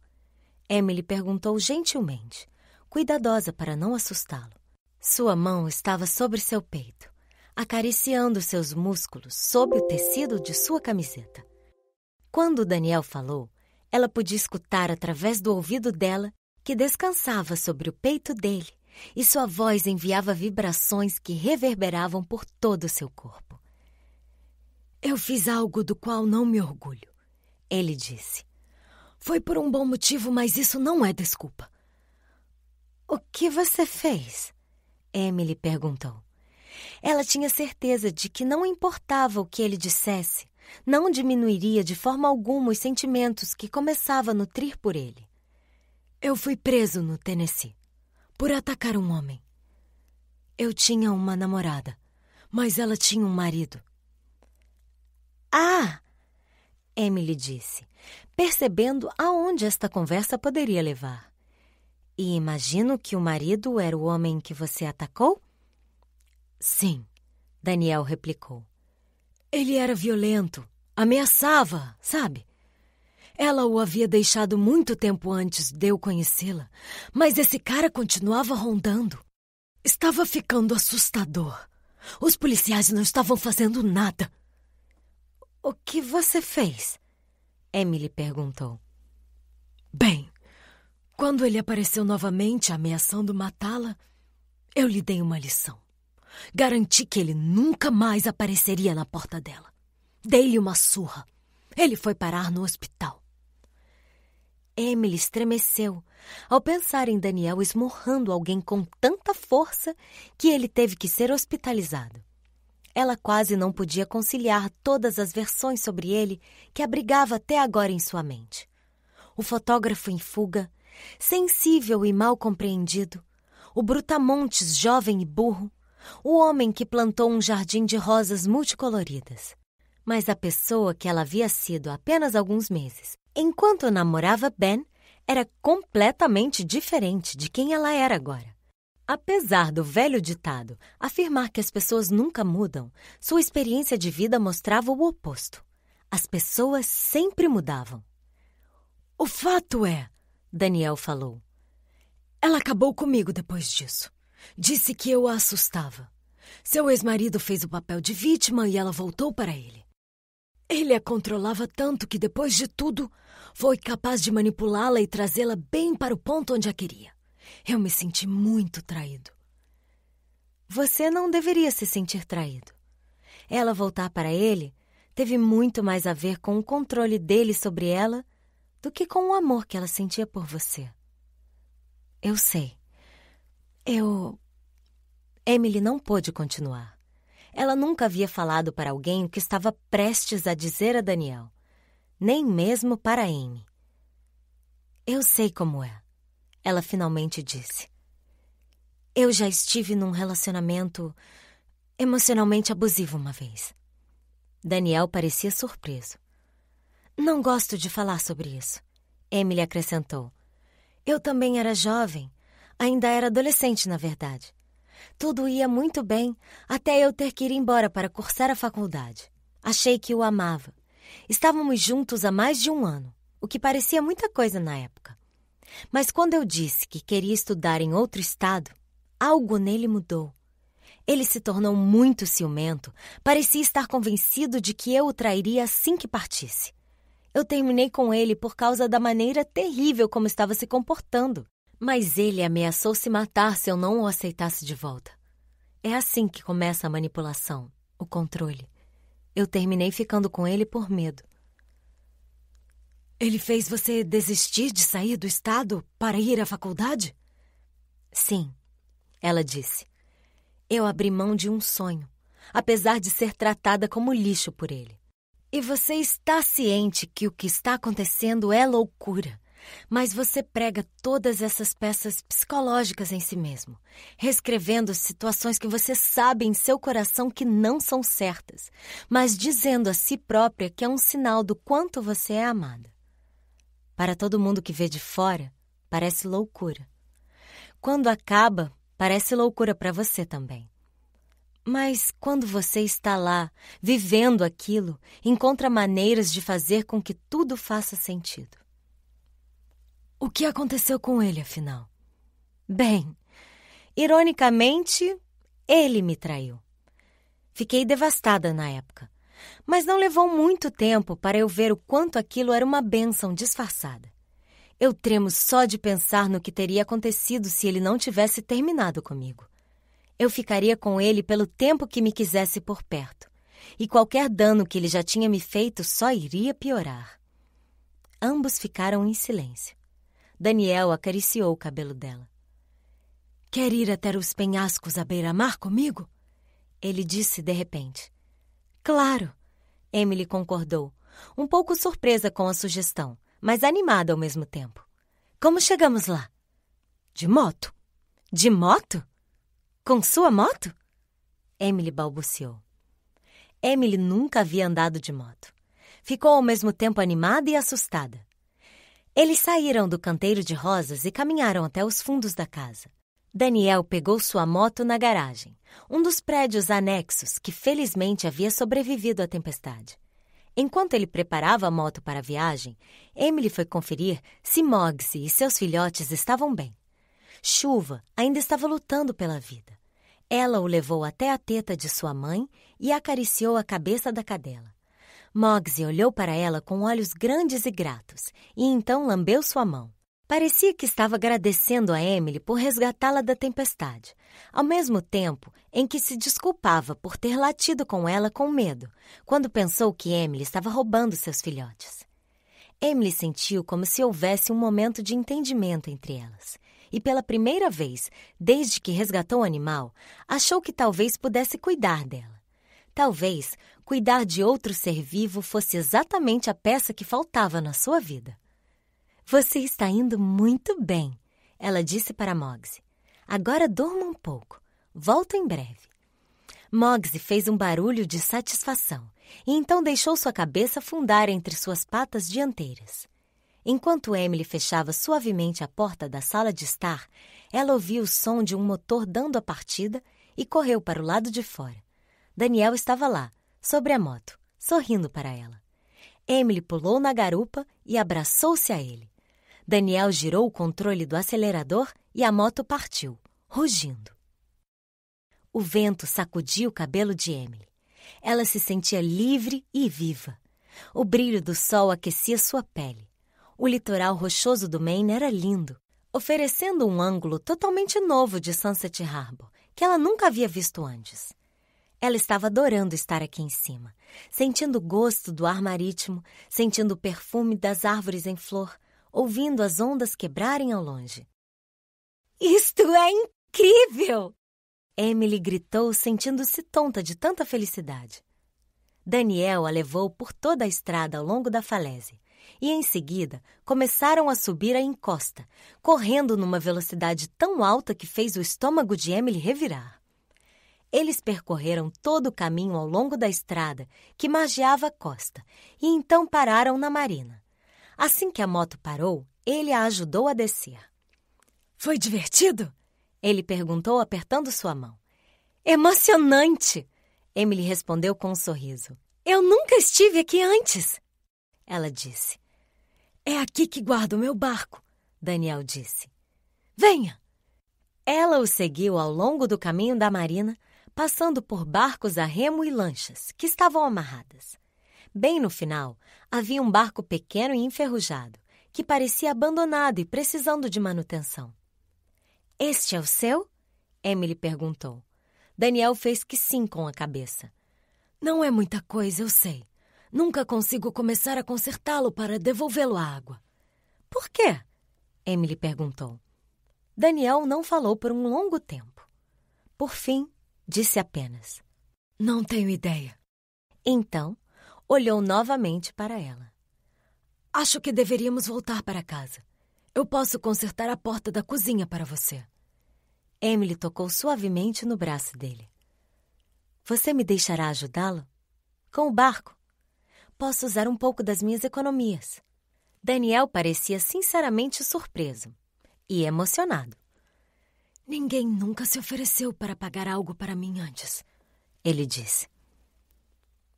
Emily perguntou gentilmente, cuidadosa para não assustá-lo. Sua mão estava sobre seu peito, acariciando seus músculos sob o tecido de sua camiseta. Quando Daniel falou, ela podia escutar através do ouvido dela, que descansava sobre o peito dele, e sua voz enviava vibrações que reverberavam por todo o seu corpo. Eu fiz algo do qual não me orgulho, ele disse. Foi por um bom motivo, mas isso não é desculpa. O que você fez? Emily perguntou. Ela tinha certeza de que não importava o que ele dissesse, não diminuiria de forma alguma os sentimentos que começava a nutrir por ele. Eu fui preso no Tennessee por atacar um homem. Eu tinha uma namorada, mas ela tinha um marido. Ah! Emily disse, percebendo aonde esta conversa poderia levar. E imagino que o marido era o homem que você atacou? Sim, Daniel replicou. Ele era violento, ameaçava, sabe? Ela o havia deixado muito tempo antes de eu conhecê-la, mas esse cara continuava rondando. Estava ficando assustador. Os policiais não estavam fazendo nada. O que você fez? Emily perguntou. Bem, quando ele apareceu novamente ameaçando matá-la, eu lhe dei uma lição. Garanti que ele nunca mais apareceria na porta dela. Dei-lhe uma surra. Ele foi parar no hospital. Emily estremeceu ao pensar em Daniel esmurrando alguém com tanta força que ele teve que ser hospitalizado. Ela quase não podia conciliar todas as versões sobre ele que abrigava até agora em sua mente. O fotógrafo em fuga, sensível e mal compreendido, o brutamontes jovem e burro, o homem que plantou um jardim de rosas multicoloridas. Mas a pessoa que ela havia sido apenas alguns meses, enquanto namorava Ben, era completamente diferente de quem ela era agora. Apesar do velho ditado afirmar que as pessoas nunca mudam, sua experiência de vida mostrava o oposto. As pessoas sempre mudavam. O fato é, Daniel falou, ela acabou comigo depois disso. Disse que eu a assustava. Seu ex-marido fez o papel de vítima e ela voltou para ele. Ele a controlava tanto que, depois de tudo, foi capaz de manipulá-la e trazê-la bem para o ponto onde a queria. Eu me senti muito traído. Você não deveria se sentir traído. Ela voltar para ele teve muito mais a ver com o controle dele sobre ela do que com o amor que ela sentia por você. Eu sei. Eu. Emily não pôde continuar. Ela nunca havia falado para alguém o que estava prestes a dizer a Daniel, nem mesmo para Amy. Eu sei como é, ela finalmente disse. Eu já estive num relacionamento emocionalmente abusivo uma vez. Daniel parecia surpreso. Não gosto de falar sobre isso, Emily acrescentou. Eu também era jovem Ainda era adolescente, na verdade. Tudo ia muito bem até eu ter que ir embora para cursar a faculdade. Achei que o amava. Estávamos juntos há mais de um ano, o que parecia muita coisa na época. Mas quando eu disse que queria estudar em outro estado, algo nele mudou. Ele se tornou muito ciumento, parecia estar convencido de que eu o trairia assim que partisse. Eu terminei com ele por causa da maneira terrível como estava se comportando. Mas ele ameaçou se matar se eu não o aceitasse de volta. É assim que começa a manipulação, o controle. Eu terminei ficando com ele por medo. Ele fez você desistir de sair do estado para ir à faculdade? Sim, ela disse. Eu abri mão de um sonho, apesar de ser tratada como lixo por ele. E você está ciente que o que está acontecendo é loucura. Mas você prega todas essas peças psicológicas em si mesmo, reescrevendo situações que você sabe em seu coração que não são certas, mas dizendo a si própria que é um sinal do quanto você é amada. Para todo mundo que vê de fora, parece loucura. Quando acaba, parece loucura para você também. Mas quando você está lá, vivendo aquilo, encontra maneiras de fazer com que tudo faça sentido. O que aconteceu com ele, afinal? Bem, ironicamente, ele me traiu. Fiquei devastada na época, mas não levou muito tempo para eu ver o quanto aquilo era uma benção disfarçada. Eu tremo só de pensar no que teria acontecido se ele não tivesse terminado comigo. Eu ficaria com ele pelo tempo que me quisesse por perto, e qualquer dano que ele já tinha me feito só iria piorar. Ambos ficaram em silêncio. Daniel acariciou o cabelo dela. Quer ir até os penhascos à beira-mar comigo? Ele disse de repente. Claro! Emily concordou, um pouco surpresa com a sugestão, mas animada ao mesmo tempo. Como chegamos lá? De moto. De moto? Com sua moto? Emily balbuciou. Emily nunca havia andado de moto. Ficou ao mesmo tempo animada e assustada. Eles saíram do canteiro de rosas e caminharam até os fundos da casa. Daniel pegou sua moto na garagem, um dos prédios anexos que felizmente havia sobrevivido à tempestade. Enquanto ele preparava a moto para a viagem, Emily foi conferir se Moggsy e seus filhotes estavam bem. Chuva ainda estava lutando pela vida. Ela o levou até a teta de sua mãe e acariciou a cabeça da cadela. Moggsy olhou para ela com olhos grandes e gratos e então lambeu sua mão. Parecia que estava agradecendo a Emily por resgatá-la da tempestade, ao mesmo tempo em que se desculpava por ter latido com ela com medo, quando pensou que Emily estava roubando seus filhotes. Emily sentiu como se houvesse um momento de entendimento entre elas, e pela primeira vez, desde que resgatou o animal, achou que talvez pudesse cuidar dela. Talvez cuidar de outro ser vivo fosse exatamente a peça que faltava na sua vida. Você está indo muito bem, ela disse para Mogzi. Agora durma um pouco. Volto em breve. Mogzi fez um barulho de satisfação e então deixou sua cabeça afundar entre suas patas dianteiras. Enquanto Emily fechava suavemente a porta da sala de estar, ela ouviu o som de um motor dando a partida e correu para o lado de fora. Daniel estava lá, sobre a moto, sorrindo para ela. Emily pulou na garupa e abraçou-se a ele. Daniel girou o controle do acelerador e a moto partiu, rugindo. O vento sacudia o cabelo de Emily. Ela se sentia livre e viva. O brilho do sol aquecia sua pele. O litoral rochoso do Maine era lindo, oferecendo um ângulo totalmente novo de Sunset Harbor, que ela nunca havia visto antes. Ela estava adorando estar aqui em cima, sentindo o gosto do ar marítimo, sentindo o perfume das árvores em flor, ouvindo as ondas quebrarem ao longe. Isto é incrível! Emily gritou, sentindo-se tonta de tanta felicidade. Daniel a levou por toda a estrada ao longo da falésia e, em seguida, começaram a subir a encosta, correndo numa velocidade tão alta que fez o estômago de Emily revirar. Eles percorreram todo o caminho ao longo da estrada que margeava a costa e então pararam na marina. Assim que a moto parou, ele a ajudou a descer. Foi divertido? Ele perguntou, apertando sua mão. Emocionante! Emily respondeu com um sorriso. Eu nunca estive aqui antes, ela disse. É aqui que guardo o meu barco, Daniel disse. Venha! Ela o seguiu ao longo do caminho da marina passando por barcos a remo e lanchas, que estavam amarradas. Bem no final, havia um barco pequeno e enferrujado, que parecia abandonado e precisando de manutenção. Este é o seu? Emily perguntou. Daniel fez que sim com a cabeça. Não é muita coisa, eu sei. Nunca consigo começar a consertá-lo para devolvê-lo à água. Por quê? Emily perguntou. Daniel não falou por um longo tempo. Por fim, Disse apenas: Não tenho ideia. Então, olhou novamente para ela. Acho que deveríamos voltar para casa. Eu posso consertar a porta da cozinha para você. Emily tocou suavemente no braço dele. Você me deixará ajudá-lo? Com o barco. Posso usar um pouco das minhas economias. Daniel parecia sinceramente surpreso e emocionado. Ninguém nunca se ofereceu para pagar algo para mim antes, ele disse.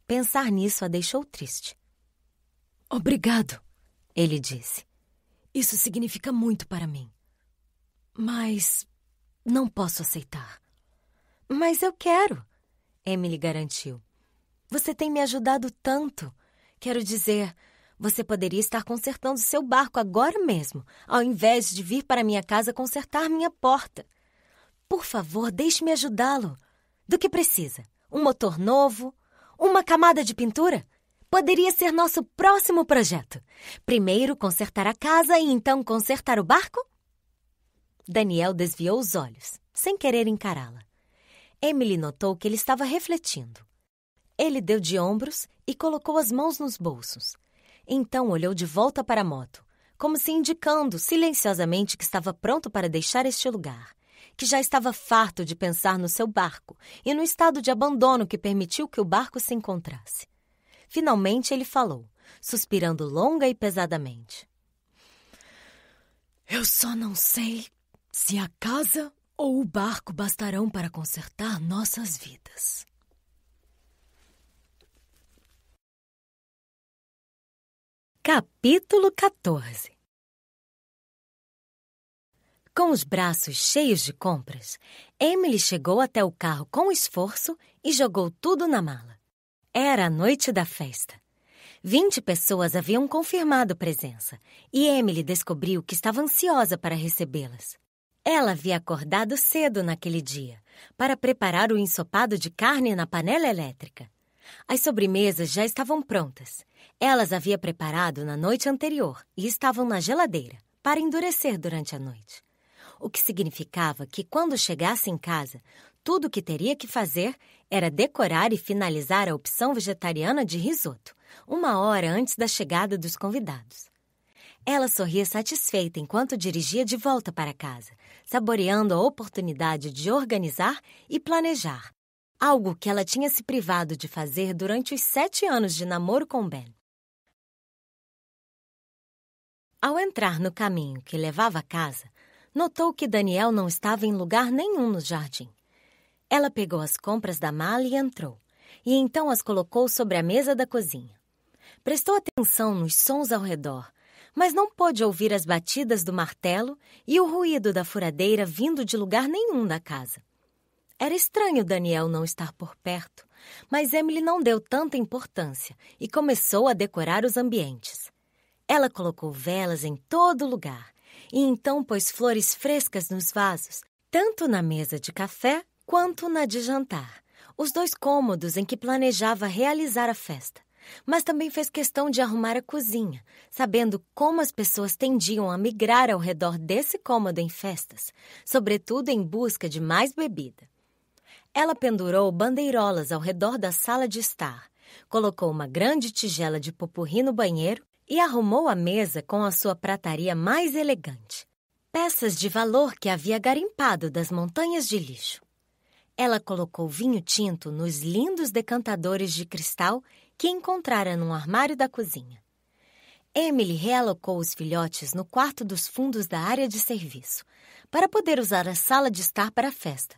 Pensar nisso a deixou triste. Obrigado, ele disse. Isso significa muito para mim. Mas não posso aceitar. Mas eu quero, Emily garantiu. Você tem me ajudado tanto. Quero dizer, você poderia estar consertando seu barco agora mesmo, ao invés de vir para minha casa consertar minha porta. Por favor, deixe-me ajudá-lo. Do que precisa? Um motor novo? Uma camada de pintura? Poderia ser nosso próximo projeto. Primeiro consertar a casa e então consertar o barco? Daniel desviou os olhos, sem querer encará-la. Emily notou que ele estava refletindo. Ele deu de ombros e colocou as mãos nos bolsos. Então olhou de volta para a moto, como se indicando silenciosamente que estava pronto para deixar este lugar que já estava farto de pensar no seu barco e no estado de abandono que permitiu que o barco se encontrasse. Finalmente ele falou, suspirando longa e pesadamente. Eu só não sei se a casa ou o barco bastarão para consertar nossas vidas. Capítulo 14 com os braços cheios de compras, Emily chegou até o carro com esforço e jogou tudo na mala. Era a noite da festa. Vinte pessoas haviam confirmado presença e Emily descobriu que estava ansiosa para recebê-las. Ela havia acordado cedo naquele dia para preparar o ensopado de carne na panela elétrica. As sobremesas já estavam prontas. Elas havia preparado na noite anterior e estavam na geladeira para endurecer durante a noite o que significava que quando chegasse em casa, tudo o que teria que fazer era decorar e finalizar a opção vegetariana de risoto, uma hora antes da chegada dos convidados. Ela sorria satisfeita enquanto dirigia de volta para casa, saboreando a oportunidade de organizar e planejar, algo que ela tinha se privado de fazer durante os sete anos de namoro com Ben. Ao entrar no caminho que levava a casa, notou que Daniel não estava em lugar nenhum no jardim. Ela pegou as compras da mala e entrou, e então as colocou sobre a mesa da cozinha. Prestou atenção nos sons ao redor, mas não pôde ouvir as batidas do martelo e o ruído da furadeira vindo de lugar nenhum da casa. Era estranho Daniel não estar por perto, mas Emily não deu tanta importância e começou a decorar os ambientes. Ela colocou velas em todo lugar e então pôs flores frescas nos vasos, tanto na mesa de café quanto na de jantar, os dois cômodos em que planejava realizar a festa. Mas também fez questão de arrumar a cozinha, sabendo como as pessoas tendiam a migrar ao redor desse cômodo em festas, sobretudo em busca de mais bebida. Ela pendurou bandeirolas ao redor da sala de estar, colocou uma grande tigela de popurri no banheiro e arrumou a mesa com a sua prataria mais elegante. Peças de valor que havia garimpado das montanhas de lixo. Ela colocou vinho tinto nos lindos decantadores de cristal que encontrara num armário da cozinha. Emily realocou os filhotes no quarto dos fundos da área de serviço, para poder usar a sala de estar para a festa.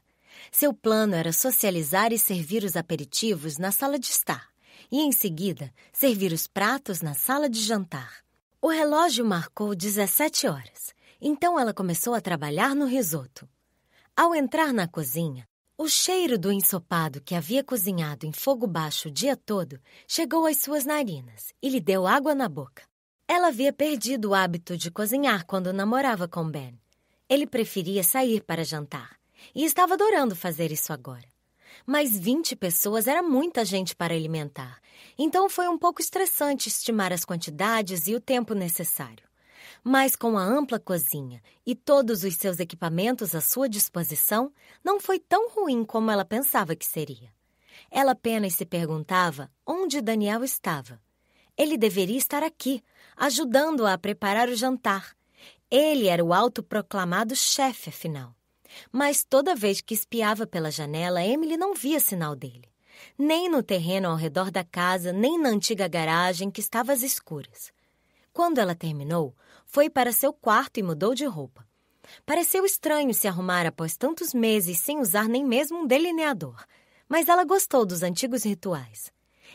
Seu plano era socializar e servir os aperitivos na sala de estar, e, em seguida, servir os pratos na sala de jantar. O relógio marcou 17 horas, então ela começou a trabalhar no risoto. Ao entrar na cozinha, o cheiro do ensopado que havia cozinhado em fogo baixo o dia todo chegou às suas narinas e lhe deu água na boca. Ela havia perdido o hábito de cozinhar quando namorava com Ben. Ele preferia sair para jantar e estava adorando fazer isso agora mas 20 pessoas era muita gente para alimentar. Então foi um pouco estressante estimar as quantidades e o tempo necessário. Mas com a ampla cozinha e todos os seus equipamentos à sua disposição, não foi tão ruim como ela pensava que seria. Ela apenas se perguntava onde Daniel estava. Ele deveria estar aqui, ajudando-a a preparar o jantar. Ele era o autoproclamado chefe, afinal. Mas toda vez que espiava pela janela, Emily não via sinal dele. Nem no terreno ao redor da casa, nem na antiga garagem que estava às escuras. Quando ela terminou, foi para seu quarto e mudou de roupa. Pareceu estranho se arrumar após tantos meses sem usar nem mesmo um delineador, mas ela gostou dos antigos rituais.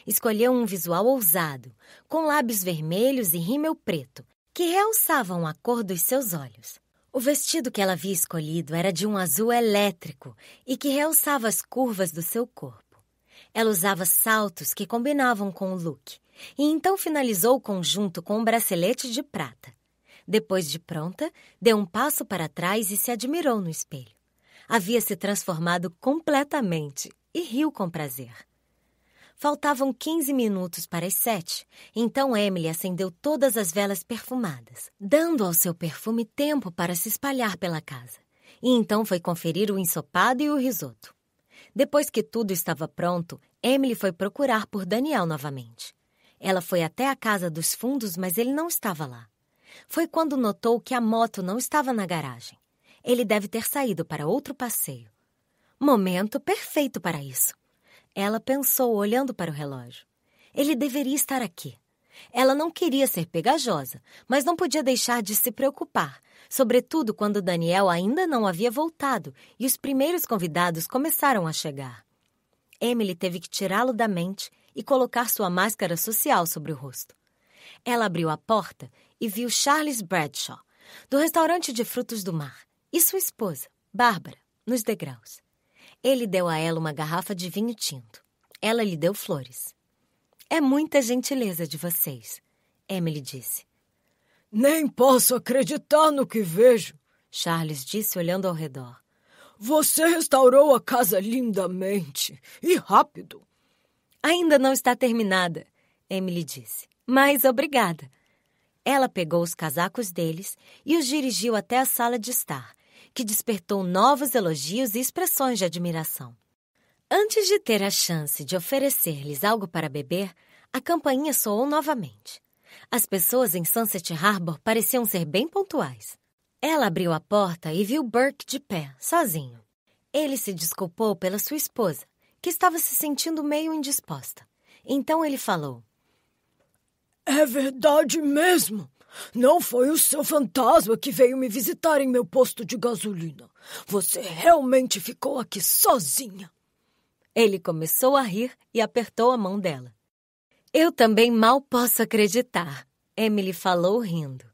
Escolheu um visual ousado, com lábios vermelhos e rímel preto, que realçavam a cor dos seus olhos. O vestido que ela havia escolhido era de um azul elétrico e que realçava as curvas do seu corpo. Ela usava saltos que combinavam com o look e então finalizou o conjunto com um bracelete de prata. Depois de pronta, deu um passo para trás e se admirou no espelho. Havia se transformado completamente e riu com prazer. Faltavam 15 minutos para as sete, então Emily acendeu todas as velas perfumadas, dando ao seu perfume tempo para se espalhar pela casa. E então foi conferir o ensopado e o risoto. Depois que tudo estava pronto, Emily foi procurar por Daniel novamente. Ela foi até a casa dos fundos, mas ele não estava lá. Foi quando notou que a moto não estava na garagem. Ele deve ter saído para outro passeio. Momento perfeito para isso. Ela pensou olhando para o relógio. Ele deveria estar aqui. Ela não queria ser pegajosa, mas não podia deixar de se preocupar, sobretudo quando Daniel ainda não havia voltado e os primeiros convidados começaram a chegar. Emily teve que tirá-lo da mente e colocar sua máscara social sobre o rosto. Ela abriu a porta e viu Charles Bradshaw, do restaurante de frutos do mar, e sua esposa, Bárbara, nos degraus. Ele deu a ela uma garrafa de vinho tinto. Ela lhe deu flores. É muita gentileza de vocês, Emily disse. Nem posso acreditar no que vejo, Charles disse olhando ao redor. Você restaurou a casa lindamente e rápido. Ainda não está terminada, Emily disse. Mas obrigada. Ela pegou os casacos deles e os dirigiu até a sala de estar, que despertou novos elogios e expressões de admiração. Antes de ter a chance de oferecer-lhes algo para beber, a campainha soou novamente. As pessoas em Sunset Harbor pareciam ser bem pontuais. Ela abriu a porta e viu Burke de pé, sozinho. Ele se desculpou pela sua esposa, que estava se sentindo meio indisposta. Então ele falou: É verdade mesmo. Não foi o seu fantasma que veio me visitar em meu posto de gasolina. Você realmente ficou aqui sozinha. Ele começou a rir e apertou a mão dela. Eu também mal posso acreditar, Emily falou rindo.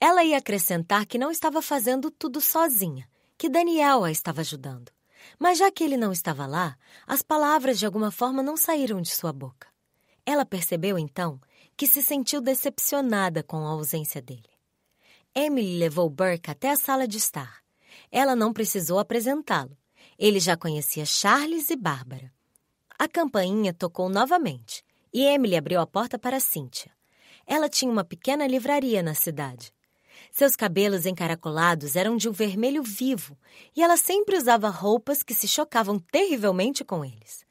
Ela ia acrescentar que não estava fazendo tudo sozinha, que Daniel a estava ajudando. Mas já que ele não estava lá, as palavras de alguma forma não saíram de sua boca. Ela percebeu então que se sentiu decepcionada com a ausência dele. Emily levou Burke até a sala de estar. Ela não precisou apresentá-lo. Ele já conhecia Charles e Bárbara. A campainha tocou novamente e Emily abriu a porta para Cynthia. Ela tinha uma pequena livraria na cidade. Seus cabelos encaracolados eram de um vermelho vivo e ela sempre usava roupas que se chocavam terrivelmente com eles.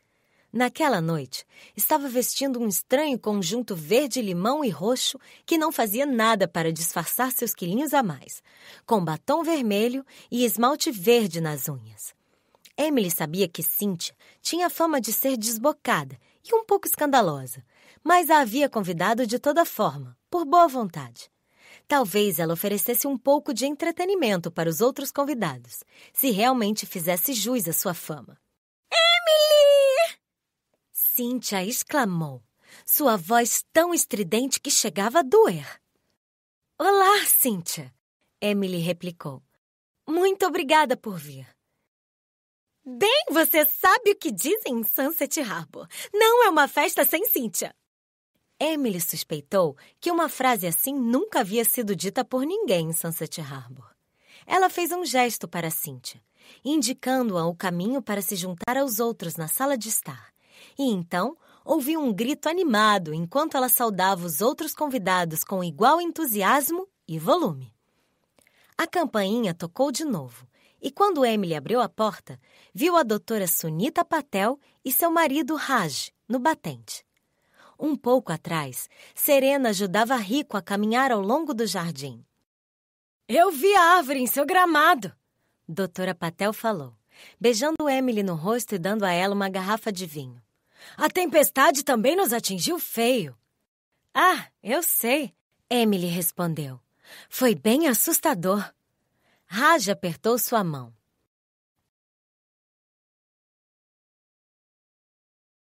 Naquela noite, estava vestindo um estranho conjunto verde-limão e roxo que não fazia nada para disfarçar seus quilinhos a mais, com batom vermelho e esmalte verde nas unhas. Emily sabia que Cynthia tinha a fama de ser desbocada e um pouco escandalosa, mas a havia convidado de toda forma, por boa vontade. Talvez ela oferecesse um pouco de entretenimento para os outros convidados, se realmente fizesse jus à sua fama. Emily! Cíntia exclamou, sua voz tão estridente que chegava a doer. Olá, Cíntia! Emily replicou. Muito obrigada por vir. Bem, você sabe o que dizem em Sunset Harbor. Não é uma festa sem Cynthia. Emily suspeitou que uma frase assim nunca havia sido dita por ninguém em Sunset Harbor. Ela fez um gesto para Cynthia, indicando-a o caminho para se juntar aos outros na sala de estar e então ouvi um grito animado enquanto ela saudava os outros convidados com igual entusiasmo e volume. A campainha tocou de novo, e quando Emily abriu a porta, viu a doutora Sunita Patel e seu marido Raj no batente. Um pouco atrás, Serena ajudava Rico a caminhar ao longo do jardim. Eu vi a árvore em seu gramado, doutora Patel falou, beijando Emily no rosto e dando a ela uma garrafa de vinho. A tempestade também nos atingiu feio. Ah, eu sei, Emily respondeu. Foi bem assustador. Raj apertou sua mão.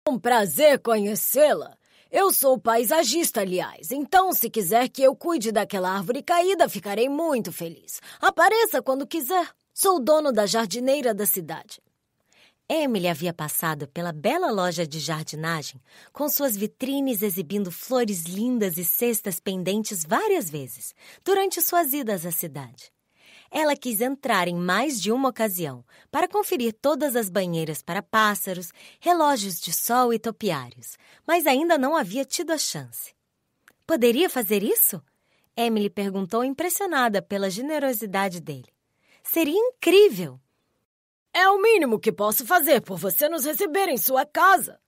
Um prazer conhecê-la. Eu sou paisagista, aliás, então se quiser que eu cuide daquela árvore caída, ficarei muito feliz. Apareça quando quiser. Sou dono da jardineira da cidade. Emily havia passado pela bela loja de jardinagem, com suas vitrines exibindo flores lindas e cestas pendentes várias vezes, durante suas idas à cidade. Ela quis entrar em mais de uma ocasião para conferir todas as banheiras para pássaros, relógios de sol e topiários, mas ainda não havia tido a chance. Poderia fazer isso? Emily perguntou, impressionada pela generosidade dele. Seria incrível! É o mínimo que posso fazer por você nos receber em sua casa.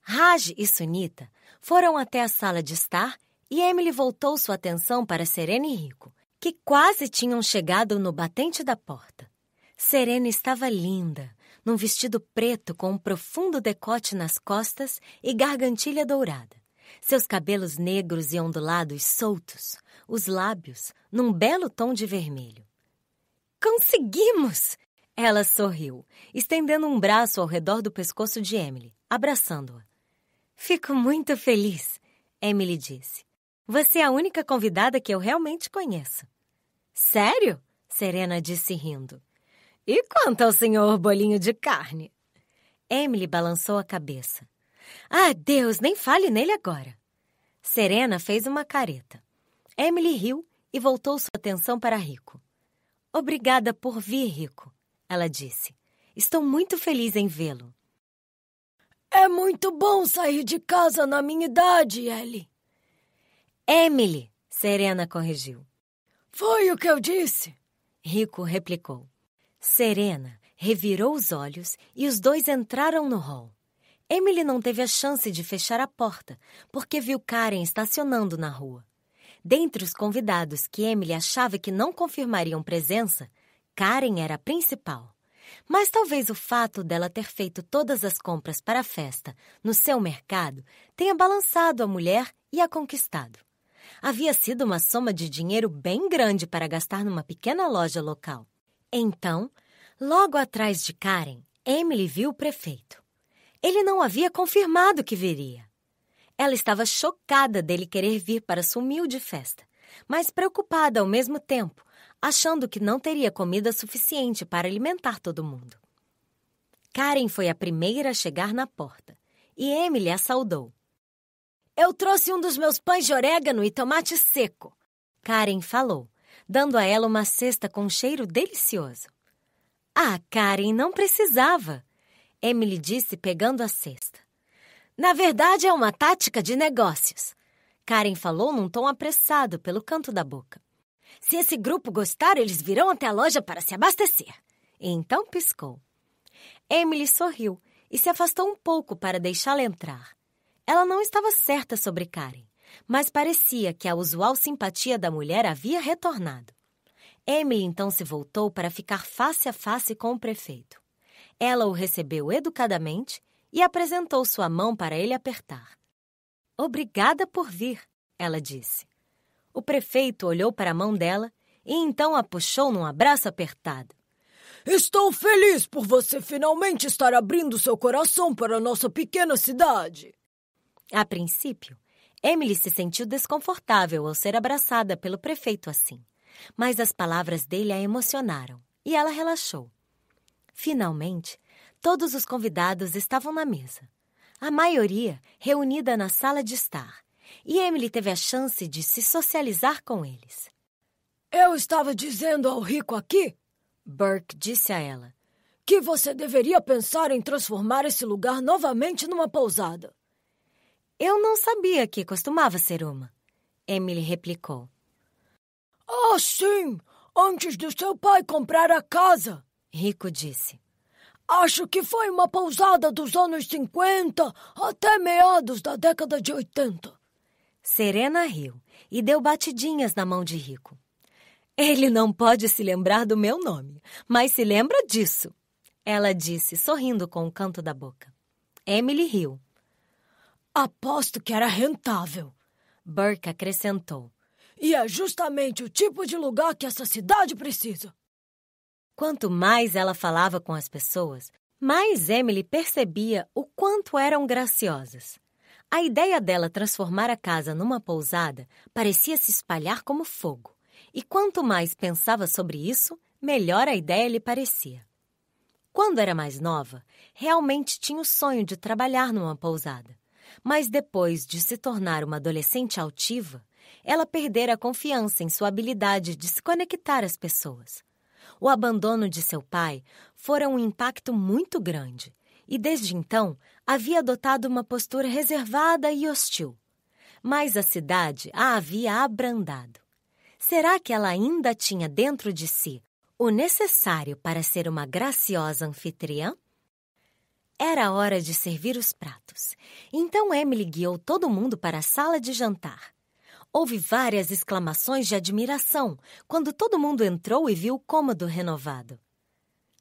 Raj e Sunita foram até a sala de estar e Emily voltou sua atenção para Serena e Rico, que quase tinham chegado no batente da porta. Serena estava linda, num vestido preto com um profundo decote nas costas e gargantilha dourada. Seus cabelos negros e ondulados soltos, os lábios num belo tom de vermelho. Conseguimos! Ela sorriu, estendendo um braço ao redor do pescoço de Emily, abraçando-a. Fico muito feliz, Emily disse. Você é a única convidada que eu realmente conheço. Sério? Serena disse rindo. E quanto ao senhor bolinho de carne? Emily balançou a cabeça. Ah, Deus, nem fale nele agora. Serena fez uma careta. Emily riu e voltou sua atenção para Rico. Obrigada por vir, Rico ela disse. Estou muito feliz em vê-lo. É muito bom sair de casa na minha idade, Ellie. Emily, Serena corrigiu. Foi o que eu disse, Rico replicou. Serena revirou os olhos e os dois entraram no hall. Emily não teve a chance de fechar a porta, porque viu Karen estacionando na rua. Dentre os convidados que Emily achava que não confirmariam presença, Karen era a principal. Mas talvez o fato dela ter feito todas as compras para a festa no seu mercado tenha balançado a mulher e a conquistado. Havia sido uma soma de dinheiro bem grande para gastar numa pequena loja local. Então, logo atrás de Karen, Emily viu o prefeito. Ele não havia confirmado que viria. Ela estava chocada dele querer vir para sua humilde festa, mas preocupada ao mesmo tempo achando que não teria comida suficiente para alimentar todo mundo. Karen foi a primeira a chegar na porta e Emily a saudou. Eu trouxe um dos meus pães de orégano e tomate seco, Karen falou, dando a ela uma cesta com um cheiro delicioso. Ah, Karen, não precisava, Emily disse, pegando a cesta. Na verdade, é uma tática de negócios, Karen falou num tom apressado pelo canto da boca. Se esse grupo gostar, eles virão até a loja para se abastecer. Então piscou. Emily sorriu e se afastou um pouco para deixá-la entrar. Ela não estava certa sobre Karen, mas parecia que a usual simpatia da mulher havia retornado. Emily então se voltou para ficar face a face com o prefeito. Ela o recebeu educadamente e apresentou sua mão para ele apertar. Obrigada por vir, ela disse. O prefeito olhou para a mão dela e então a puxou num abraço apertado. Estou feliz por você finalmente estar abrindo seu coração para a nossa pequena cidade. A princípio, Emily se sentiu desconfortável ao ser abraçada pelo prefeito assim, mas as palavras dele a emocionaram e ela relaxou. Finalmente, todos os convidados estavam na mesa. A maioria reunida na sala de estar, e Emily teve a chance de se socializar com eles. Eu estava dizendo ao rico aqui, Burke disse a ela, que você deveria pensar em transformar esse lugar novamente numa pousada. Eu não sabia que costumava ser uma, Emily replicou. Ah, oh, sim! Antes do seu pai comprar a casa, Rico disse. Acho que foi uma pousada dos anos 50 até meados da década de 80. Serena riu e deu batidinhas na mão de Rico. Ele não pode se lembrar do meu nome, mas se lembra disso, ela disse, sorrindo com o canto da boca. Emily riu. Aposto que era rentável, Burke acrescentou. E é justamente o tipo de lugar que essa cidade precisa. Quanto mais ela falava com as pessoas, mais Emily percebia o quanto eram graciosas. A ideia dela transformar a casa numa pousada parecia se espalhar como fogo, e quanto mais pensava sobre isso, melhor a ideia lhe parecia. Quando era mais nova, realmente tinha o sonho de trabalhar numa pousada. Mas depois de se tornar uma adolescente altiva, ela perdera a confiança em sua habilidade de se conectar às pessoas. O abandono de seu pai fora um impacto muito grande e desde então havia adotado uma postura reservada e hostil. Mas a cidade a havia abrandado. Será que ela ainda tinha dentro de si o necessário para ser uma graciosa anfitriã? Era hora de servir os pratos, então Emily guiou todo mundo para a sala de jantar. Houve várias exclamações de admiração quando todo mundo entrou e viu o cômodo renovado.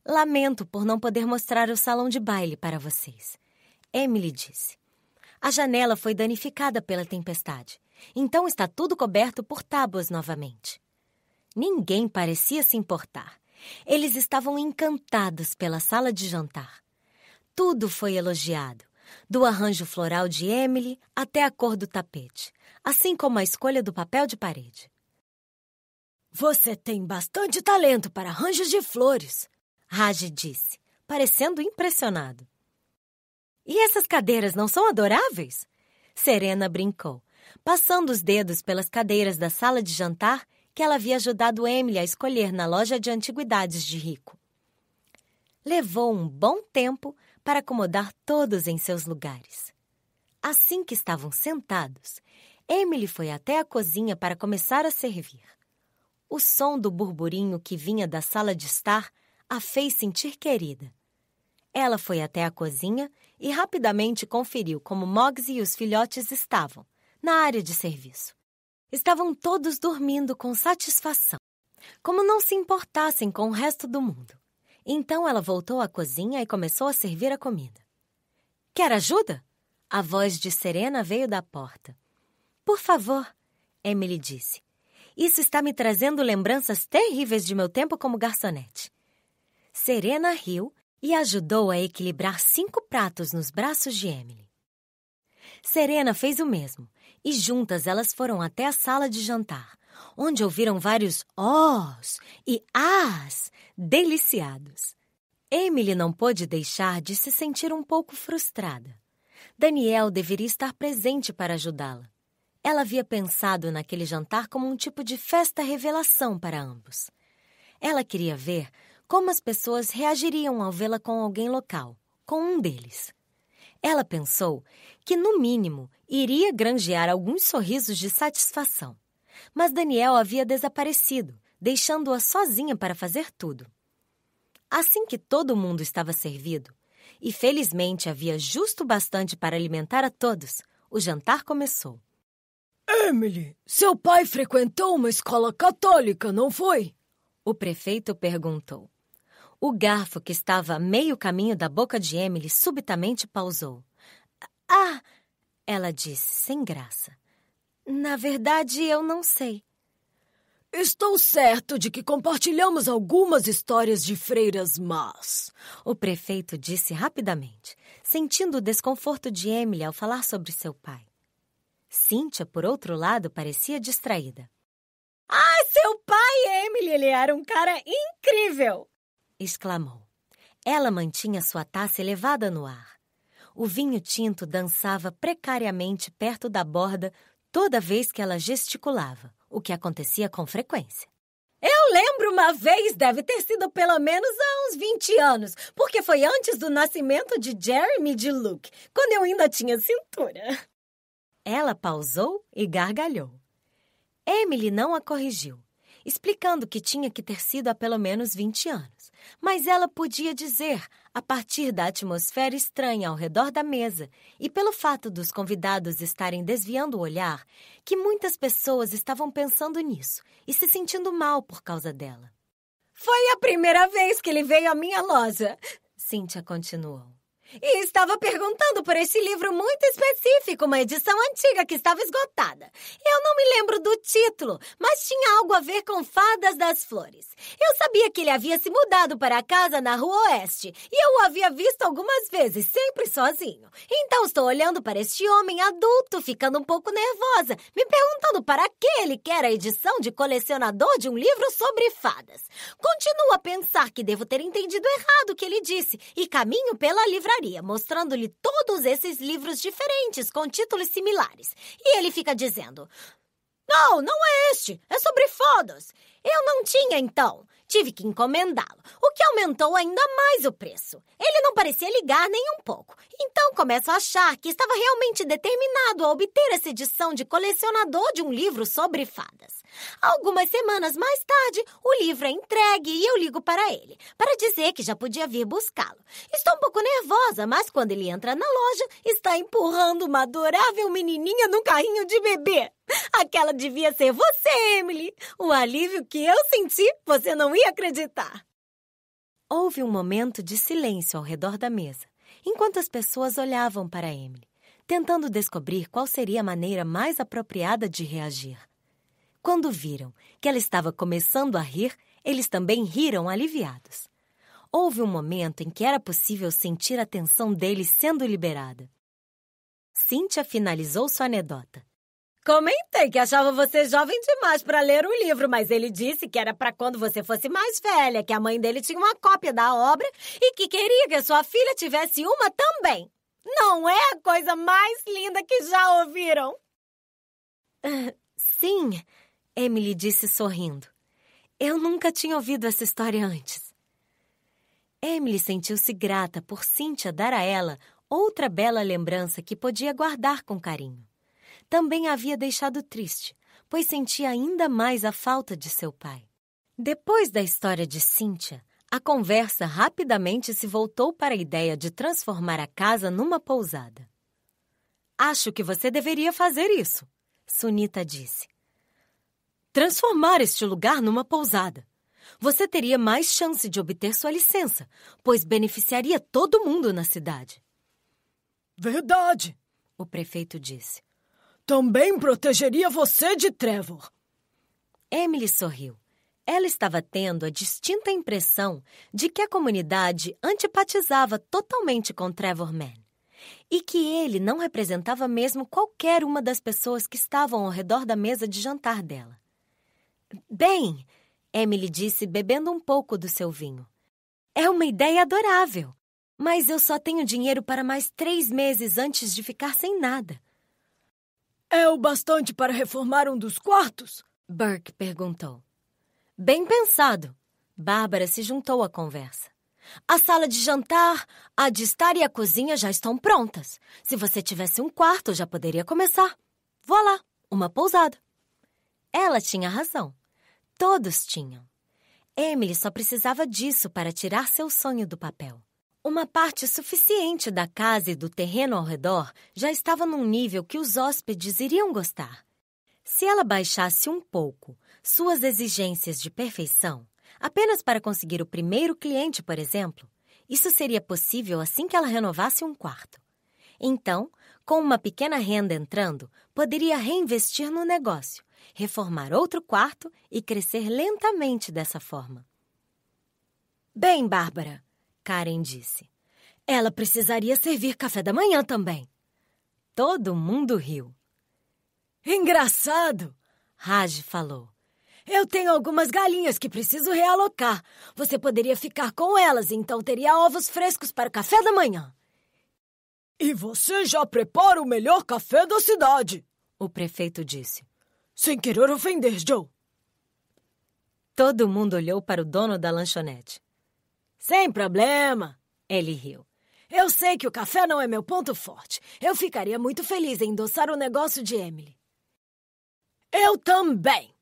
Lamento por não poder mostrar o salão de baile para vocês. Emily disse. A janela foi danificada pela tempestade, então está tudo coberto por tábuas novamente. Ninguém parecia se importar. Eles estavam encantados pela sala de jantar. Tudo foi elogiado, do arranjo floral de Emily até a cor do tapete, assim como a escolha do papel de parede. Você tem bastante talento para arranjos de flores, Raj disse, parecendo impressionado. E essas cadeiras não são adoráveis? Serena brincou, passando os dedos pelas cadeiras da sala de jantar que ela havia ajudado Emily a escolher na loja de antiguidades de rico. Levou um bom tempo para acomodar todos em seus lugares. Assim que estavam sentados, Emily foi até a cozinha para começar a servir. O som do burburinho que vinha da sala de estar a fez sentir querida. Ela foi até a cozinha e rapidamente conferiu como Moggs e os filhotes estavam, na área de serviço. Estavam todos dormindo com satisfação, como não se importassem com o resto do mundo. Então ela voltou à cozinha e começou a servir a comida. Quer ajuda? A voz de Serena veio da porta. Por favor, Emily disse. Isso está me trazendo lembranças terríveis de meu tempo como garçonete. Serena riu e ajudou a equilibrar cinco pratos nos braços de Emily. Serena fez o mesmo e juntas elas foram até a sala de jantar, onde ouviram vários ós e as deliciados. Emily não pôde deixar de se sentir um pouco frustrada. Daniel deveria estar presente para ajudá-la. Ela havia pensado naquele jantar como um tipo de festa revelação para ambos. Ela queria ver como as pessoas reagiriam ao vê-la com alguém local, com um deles. Ela pensou que, no mínimo, iria granjear alguns sorrisos de satisfação. Mas Daniel havia desaparecido, deixando-a sozinha para fazer tudo. Assim que todo mundo estava servido, e felizmente havia justo bastante para alimentar a todos, o jantar começou. Emily, seu pai frequentou uma escola católica, não foi? O prefeito perguntou. O garfo que estava a meio caminho da boca de Emily subitamente pausou. Ah, ah! Ela disse, sem graça. Na verdade, eu não sei. Estou certo de que compartilhamos algumas histórias de freiras más. O prefeito disse rapidamente, sentindo o desconforto de Emily ao falar sobre seu pai. Cíntia, por outro lado, parecia distraída. Ah, seu pai, Emily, ele era um cara incrível! exclamou. Ela mantinha sua taça elevada no ar. O vinho tinto dançava precariamente perto da borda toda vez que ela gesticulava, o que acontecia com frequência. Eu lembro uma vez, deve ter sido pelo menos há uns 20 anos, porque foi antes do nascimento de Jeremy e de Luke, quando eu ainda tinha cintura. Ela pausou e gargalhou. Emily não a corrigiu, explicando que tinha que ter sido há pelo menos 20 anos. Mas ela podia dizer, a partir da atmosfera estranha ao redor da mesa e pelo fato dos convidados estarem desviando o olhar, que muitas pessoas estavam pensando nisso e se sentindo mal por causa dela. Foi a primeira vez que ele veio à minha loja, Cíntia continuou. E estava perguntando por este livro muito específico, uma edição antiga que estava esgotada. Eu não me lembro do título, mas tinha algo a ver com Fadas das Flores. Eu sabia que ele havia se mudado para a casa na Rua Oeste e eu o havia visto algumas vezes, sempre sozinho. Então estou olhando para este homem adulto, ficando um pouco nervosa, me perguntando para que ele quer a edição de colecionador de um livro sobre fadas. Continuo a pensar que devo ter entendido errado o que ele disse e caminho pela livraria livraria, mostrando-lhe todos esses livros diferentes com títulos similares. E ele fica dizendo: Não, não é este, é sobre fodas! Eu não tinha então. Tive que encomendá-lo, o que aumentou ainda mais o preço. Ele não parecia ligar nem um pouco, então começo a achar que estava realmente determinado a obter essa edição de colecionador de um livro sobre fadas. Algumas semanas mais tarde, o livro é entregue e eu ligo para ele, para dizer que já podia vir buscá-lo. Estou um pouco nervosa, mas quando ele entra na loja, está empurrando uma adorável menininha num carrinho de bebê. Aquela devia ser você, Emily! O alívio que eu senti, você não ia acreditar! Houve um momento de silêncio ao redor da mesa, enquanto as pessoas olhavam para Emily, tentando descobrir qual seria a maneira mais apropriada de reagir. Quando viram que ela estava começando a rir, eles também riram aliviados. Houve um momento em que era possível sentir a tensão deles sendo liberada. Cíntia finalizou sua anedota, Comentei que achava você jovem demais para ler o livro, mas ele disse que era para quando você fosse mais velha, que a mãe dele tinha uma cópia da obra e que queria que a sua filha tivesse uma também. Não é a coisa mais linda que já ouviram? Uh, sim, Emily disse sorrindo. Eu nunca tinha ouvido essa história antes. Emily sentiu-se grata por Cynthia dar a ela outra bela lembrança que podia guardar com carinho também a havia deixado triste, pois sentia ainda mais a falta de seu pai. Depois da história de Cíntia, a conversa rapidamente se voltou para a ideia de transformar a casa numa pousada. Acho que você deveria fazer isso, Sunita disse. Transformar este lugar numa pousada. Você teria mais chance de obter sua licença, pois beneficiaria todo mundo na cidade. Verdade, o prefeito disse. Também protegeria você de Trevor. Emily sorriu. Ela estava tendo a distinta impressão de que a comunidade antipatizava totalmente com Trevor Mann e que ele não representava mesmo qualquer uma das pessoas que estavam ao redor da mesa de jantar dela. Bem, Emily disse, bebendo um pouco do seu vinho. É uma ideia adorável, mas eu só tenho dinheiro para mais três meses antes de ficar sem nada. É o bastante para reformar um dos quartos? Burke perguntou. Bem pensado. Bárbara se juntou à conversa. A sala de jantar, a de estar e a cozinha já estão prontas. Se você tivesse um quarto, já poderia começar. Vou lá, uma pousada. Ela tinha razão. Todos tinham. Emily só precisava disso para tirar seu sonho do papel. Uma parte suficiente da casa e do terreno ao redor já estava num nível que os hóspedes iriam gostar. Se ela baixasse um pouco suas exigências de perfeição, apenas para conseguir o primeiro cliente, por exemplo, isso seria possível assim que ela renovasse um quarto. Então, com uma pequena renda entrando, poderia reinvestir no negócio, reformar outro quarto e crescer lentamente dessa forma. Bem, Bárbara, Karen disse. Ela precisaria servir café da manhã também. Todo mundo riu. Engraçado, Raj falou. Eu tenho algumas galinhas que preciso realocar. Você poderia ficar com elas, então teria ovos frescos para o café da manhã. E você já prepara o melhor café da cidade, o prefeito disse. Sem querer ofender, Joe. Todo mundo olhou para o dono da lanchonete. Sem problema, ele riu. Eu sei que o café não é meu ponto forte. Eu ficaria muito feliz em endossar o negócio de Emily. Eu também,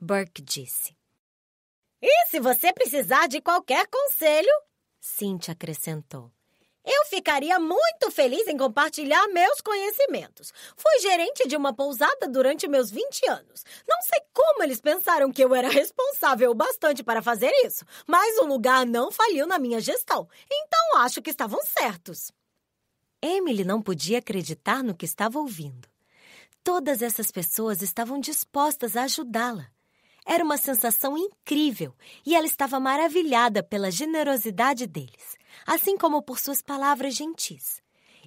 Burke disse. E se você precisar de qualquer conselho? Cynthia acrescentou. Eu ficaria muito feliz em compartilhar meus conhecimentos. Fui gerente de uma pousada durante meus 20 anos. Não sei como eles pensaram que eu era responsável o bastante para fazer isso, mas o lugar não faliu na minha gestão, então acho que estavam certos. Emily não podia acreditar no que estava ouvindo. Todas essas pessoas estavam dispostas a ajudá-la. Era uma sensação incrível e ela estava maravilhada pela generosidade deles assim como por suas palavras gentis.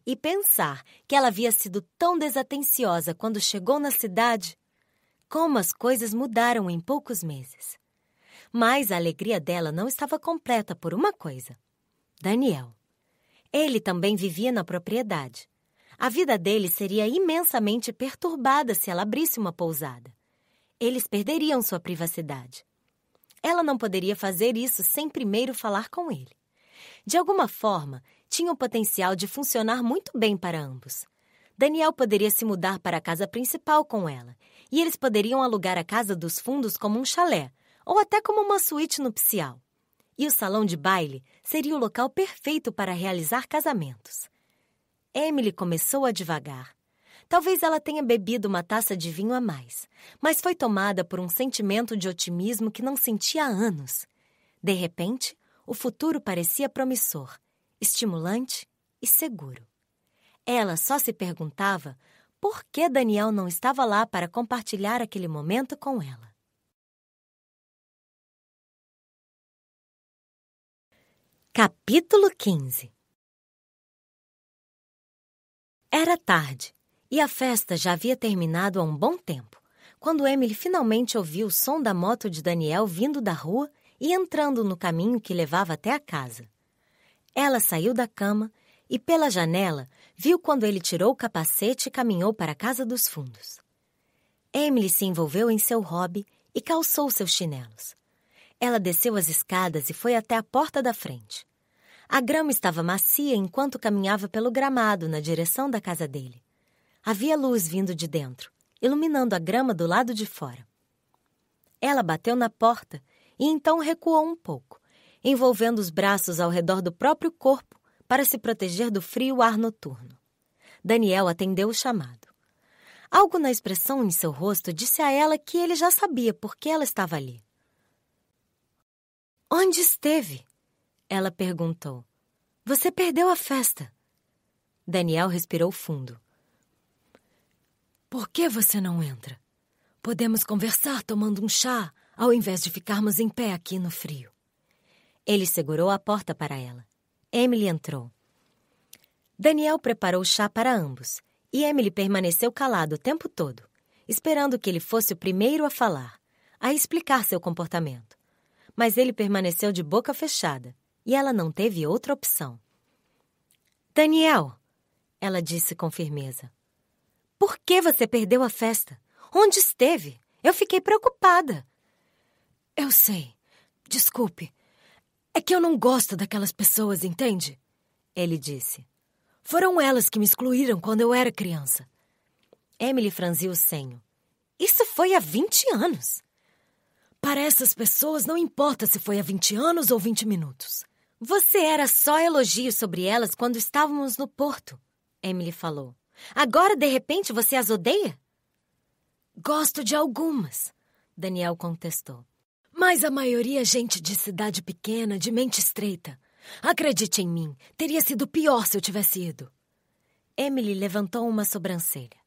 E pensar que ela havia sido tão desatenciosa quando chegou na cidade, como as coisas mudaram em poucos meses. Mas a alegria dela não estava completa por uma coisa: Daniel. Ele também vivia na propriedade. A vida dele seria imensamente perturbada se ela abrisse uma pousada. Eles perderiam sua privacidade. Ela não poderia fazer isso sem primeiro falar com ele de alguma forma, tinha o potencial de funcionar muito bem para ambos. Daniel poderia se mudar para a casa principal com ela, e eles poderiam alugar a casa dos fundos como um chalé, ou até como uma suíte nupcial. E o salão de baile seria o local perfeito para realizar casamentos. Emily começou a devagar. Talvez ela tenha bebido uma taça de vinho a mais, mas foi tomada por um sentimento de otimismo que não sentia há anos. De repente, o futuro parecia promissor, estimulante e seguro. Ela só se perguntava por que Daniel não estava lá para compartilhar aquele momento com ela. Capítulo 15 Era tarde e a festa já havia terminado há um bom tempo, quando Emily finalmente ouviu o som da moto de Daniel vindo da rua e entrando no caminho que levava até a casa. Ela saiu da cama e, pela janela, viu quando ele tirou o capacete e caminhou para a casa dos fundos. Emily se envolveu em seu hobby e calçou seus chinelos. Ela desceu as escadas e foi até a porta da frente. A grama estava macia enquanto caminhava pelo gramado na direção da casa dele. Havia luz vindo de dentro, iluminando a grama do lado de fora. Ela bateu na porta e então recuou um pouco, envolvendo os braços ao redor do próprio corpo para se proteger do frio ar noturno. Daniel atendeu o chamado. Algo na expressão em seu rosto disse a ela que ele já sabia por que ela estava ali. Onde esteve? Ela perguntou. Você perdeu a festa. Daniel respirou fundo. Por que você não entra? Podemos conversar tomando um chá ao invés de ficarmos em pé aqui no frio. Ele segurou a porta para ela. Emily entrou. Daniel preparou o chá para ambos e Emily permaneceu calada o tempo todo, esperando que ele fosse o primeiro a falar, a explicar seu comportamento. Mas ele permaneceu de boca fechada e ela não teve outra opção. Daniel, ela disse com firmeza, por que você perdeu a festa? Onde esteve? Eu fiquei preocupada. Eu sei. Desculpe. É que eu não gosto daquelas pessoas, entende? Ele disse. Foram elas que me excluíram quando eu era criança. Emily franziu o senho. Isso foi há 20 anos. Para essas pessoas, não importa se foi há 20 anos ou 20 minutos. Você era só elogio sobre elas quando estávamos no porto, Emily falou. Agora, de repente, você as odeia? Gosto de algumas, Daniel contestou. Mas a maioria é gente de cidade pequena, de mente estreita. Acredite em mim, teria sido pior se eu tivesse ido. Emily levantou uma sobrancelha.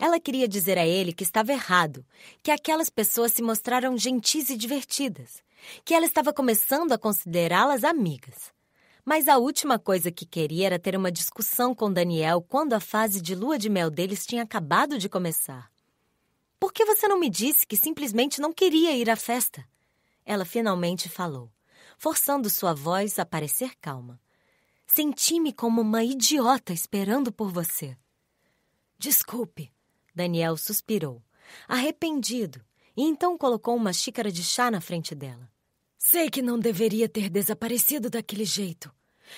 Ela queria dizer a ele que estava errado, que aquelas pessoas se mostraram gentis e divertidas, que ela estava começando a considerá-las amigas. Mas a última coisa que queria era ter uma discussão com Daniel quando a fase de lua de mel deles tinha acabado de começar. Por que você não me disse que simplesmente não queria ir à festa? Ela finalmente falou, forçando sua voz a parecer calma. Senti-me como uma idiota esperando por você. Desculpe, Daniel suspirou, arrependido, e então colocou uma xícara de chá na frente dela. Sei que não deveria ter desaparecido daquele jeito.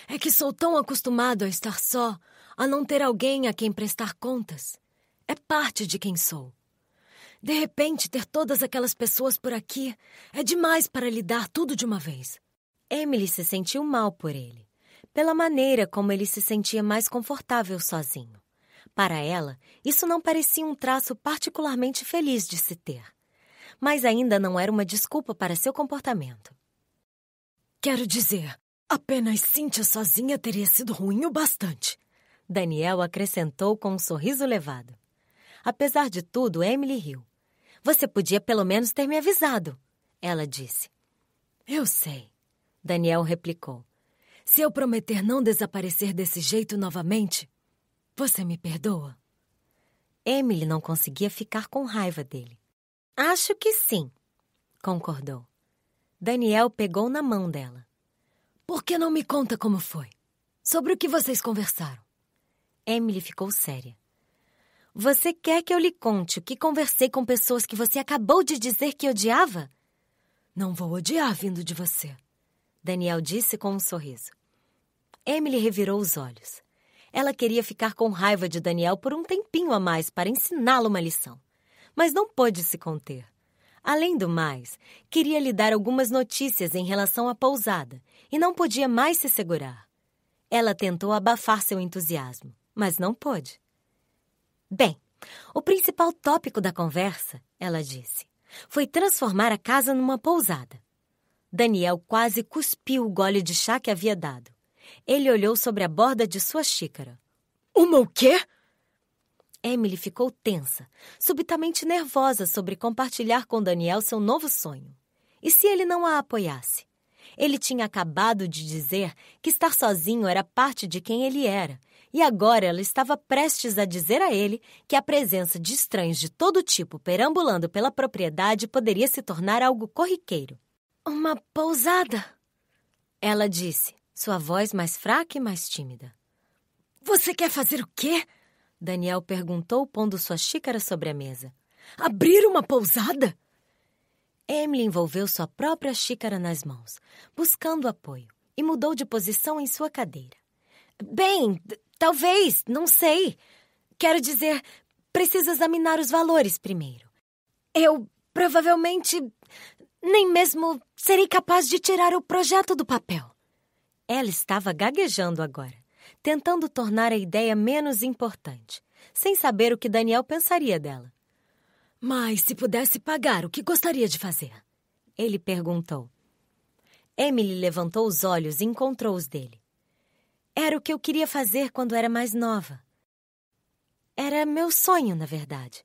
É que sou tão acostumado a estar só, a não ter alguém a quem prestar contas. É parte de quem sou. De repente, ter todas aquelas pessoas por aqui é demais para lidar tudo de uma vez. Emily se sentiu mal por ele, pela maneira como ele se sentia mais confortável sozinho. Para ela, isso não parecia um traço particularmente feliz de se ter. Mas ainda não era uma desculpa para seu comportamento. Quero dizer, apenas Cynthia sozinha teria sido ruim o bastante. Daniel acrescentou com um sorriso levado. Apesar de tudo, Emily riu. Você podia pelo menos ter me avisado, ela disse. Eu sei, Daniel replicou. Se eu prometer não desaparecer desse jeito novamente, você me perdoa? Emily não conseguia ficar com raiva dele. Acho que sim, concordou. Daniel pegou na mão dela. Por que não me conta como foi? Sobre o que vocês conversaram? Emily ficou séria. Você quer que eu lhe conte o que conversei com pessoas que você acabou de dizer que odiava? Não vou odiar vindo de você, Daniel disse com um sorriso. Emily revirou os olhos. Ela queria ficar com raiva de Daniel por um tempinho a mais para ensiná-lo uma lição, mas não pôde se conter. Além do mais, queria lhe dar algumas notícias em relação à pousada e não podia mais se segurar. Ela tentou abafar seu entusiasmo, mas não pôde. Bem, o principal tópico da conversa, ela disse, foi transformar a casa numa pousada. Daniel quase cuspiu o gole de chá que havia dado. Ele olhou sobre a borda de sua xícara. Uma o quê? Emily ficou tensa, subitamente nervosa sobre compartilhar com Daniel seu novo sonho. E se ele não a apoiasse? Ele tinha acabado de dizer que estar sozinho era parte de quem ele era e agora ela estava prestes a dizer a ele que a presença de estranhos de todo tipo perambulando pela propriedade poderia se tornar algo corriqueiro. Uma pousada! Ela disse, sua voz mais fraca e mais tímida. Você quer fazer o quê? Daniel perguntou, pondo sua xícara sobre a mesa. Abrir uma pousada? Emily envolveu sua própria xícara nas mãos, buscando apoio, e mudou de posição em sua cadeira. Bem, Talvez, não sei. Quero dizer, preciso examinar os valores primeiro. Eu provavelmente nem mesmo serei capaz de tirar o projeto do papel. Ela estava gaguejando agora, tentando tornar a ideia menos importante, sem saber o que Daniel pensaria dela. Mas se pudesse pagar, o que gostaria de fazer? Ele perguntou. Emily levantou os olhos e encontrou os dele. Era o que eu queria fazer quando era mais nova. Era meu sonho, na verdade.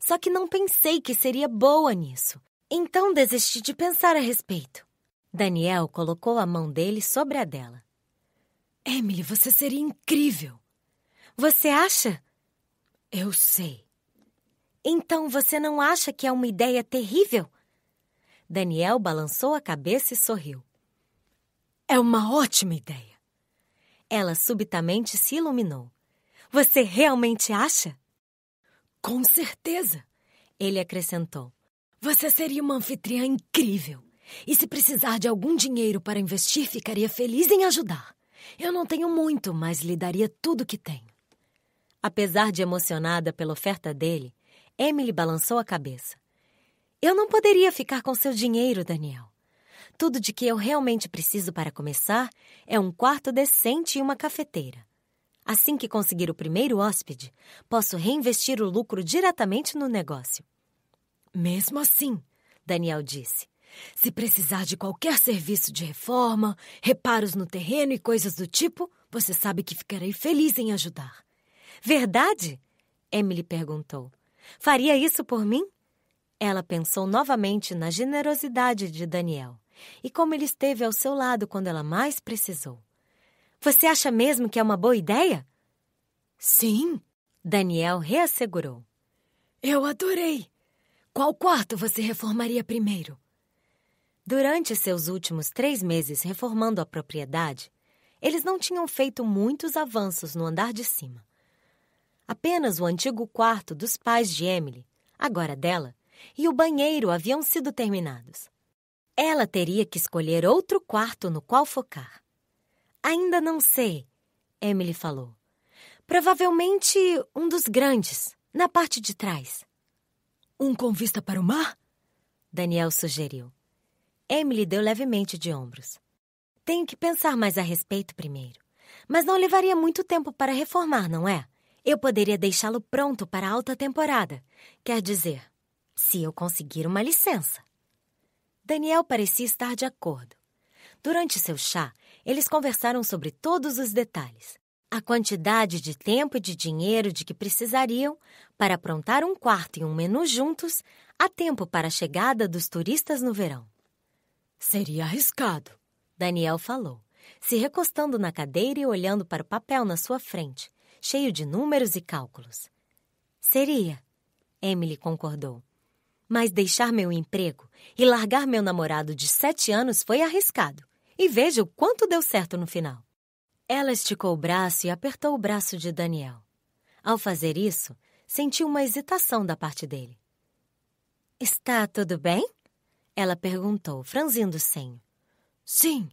Só que não pensei que seria boa nisso. Então desisti de pensar a respeito. Daniel colocou a mão dele sobre a dela. Emily, você seria incrível. Você acha? Eu sei. Então você não acha que é uma ideia terrível? Daniel balançou a cabeça e sorriu. É uma ótima ideia. Ela subitamente se iluminou. Você realmente acha? Com certeza, ele acrescentou. Você seria uma anfitriã incrível. E se precisar de algum dinheiro para investir, ficaria feliz em ajudar. Eu não tenho muito, mas lhe daria tudo que tenho. Apesar de emocionada pela oferta dele, Emily balançou a cabeça. Eu não poderia ficar com seu dinheiro, Daniel. Tudo de que eu realmente preciso para começar é um quarto decente e uma cafeteira. Assim que conseguir o primeiro hóspede, posso reinvestir o lucro diretamente no negócio. Mesmo assim, Daniel disse, se precisar de qualquer serviço de reforma, reparos no terreno e coisas do tipo, você sabe que ficarei feliz em ajudar. Verdade? Emily perguntou. Faria isso por mim? Ela pensou novamente na generosidade de Daniel e como ele esteve ao seu lado quando ela mais precisou. Você acha mesmo que é uma boa ideia? Sim, Daniel reassegurou. Eu adorei! Qual quarto você reformaria primeiro? Durante seus últimos três meses reformando a propriedade, eles não tinham feito muitos avanços no andar de cima. Apenas o antigo quarto dos pais de Emily, agora dela, e o banheiro haviam sido terminados. Ela teria que escolher outro quarto no qual focar. Ainda não sei, Emily falou. Provavelmente um dos grandes, na parte de trás. Um com vista para o mar? Daniel sugeriu. Emily deu levemente de ombros. Tenho que pensar mais a respeito primeiro. Mas não levaria muito tempo para reformar, não é? Eu poderia deixá-lo pronto para a alta temporada. Quer dizer, se eu conseguir uma licença. Daniel parecia estar de acordo. Durante seu chá, eles conversaram sobre todos os detalhes: a quantidade de tempo e de dinheiro de que precisariam para aprontar um quarto e um menu juntos a tempo para a chegada dos turistas no verão. Seria arriscado, Daniel falou, se recostando na cadeira e olhando para o papel na sua frente, cheio de números e cálculos. Seria, Emily concordou. Mas deixar meu emprego e largar meu namorado de sete anos foi arriscado. E veja o quanto deu certo no final. Ela esticou o braço e apertou o braço de Daniel. Ao fazer isso, sentiu uma hesitação da parte dele. Está tudo bem? Ela perguntou, franzindo o senho. Sim,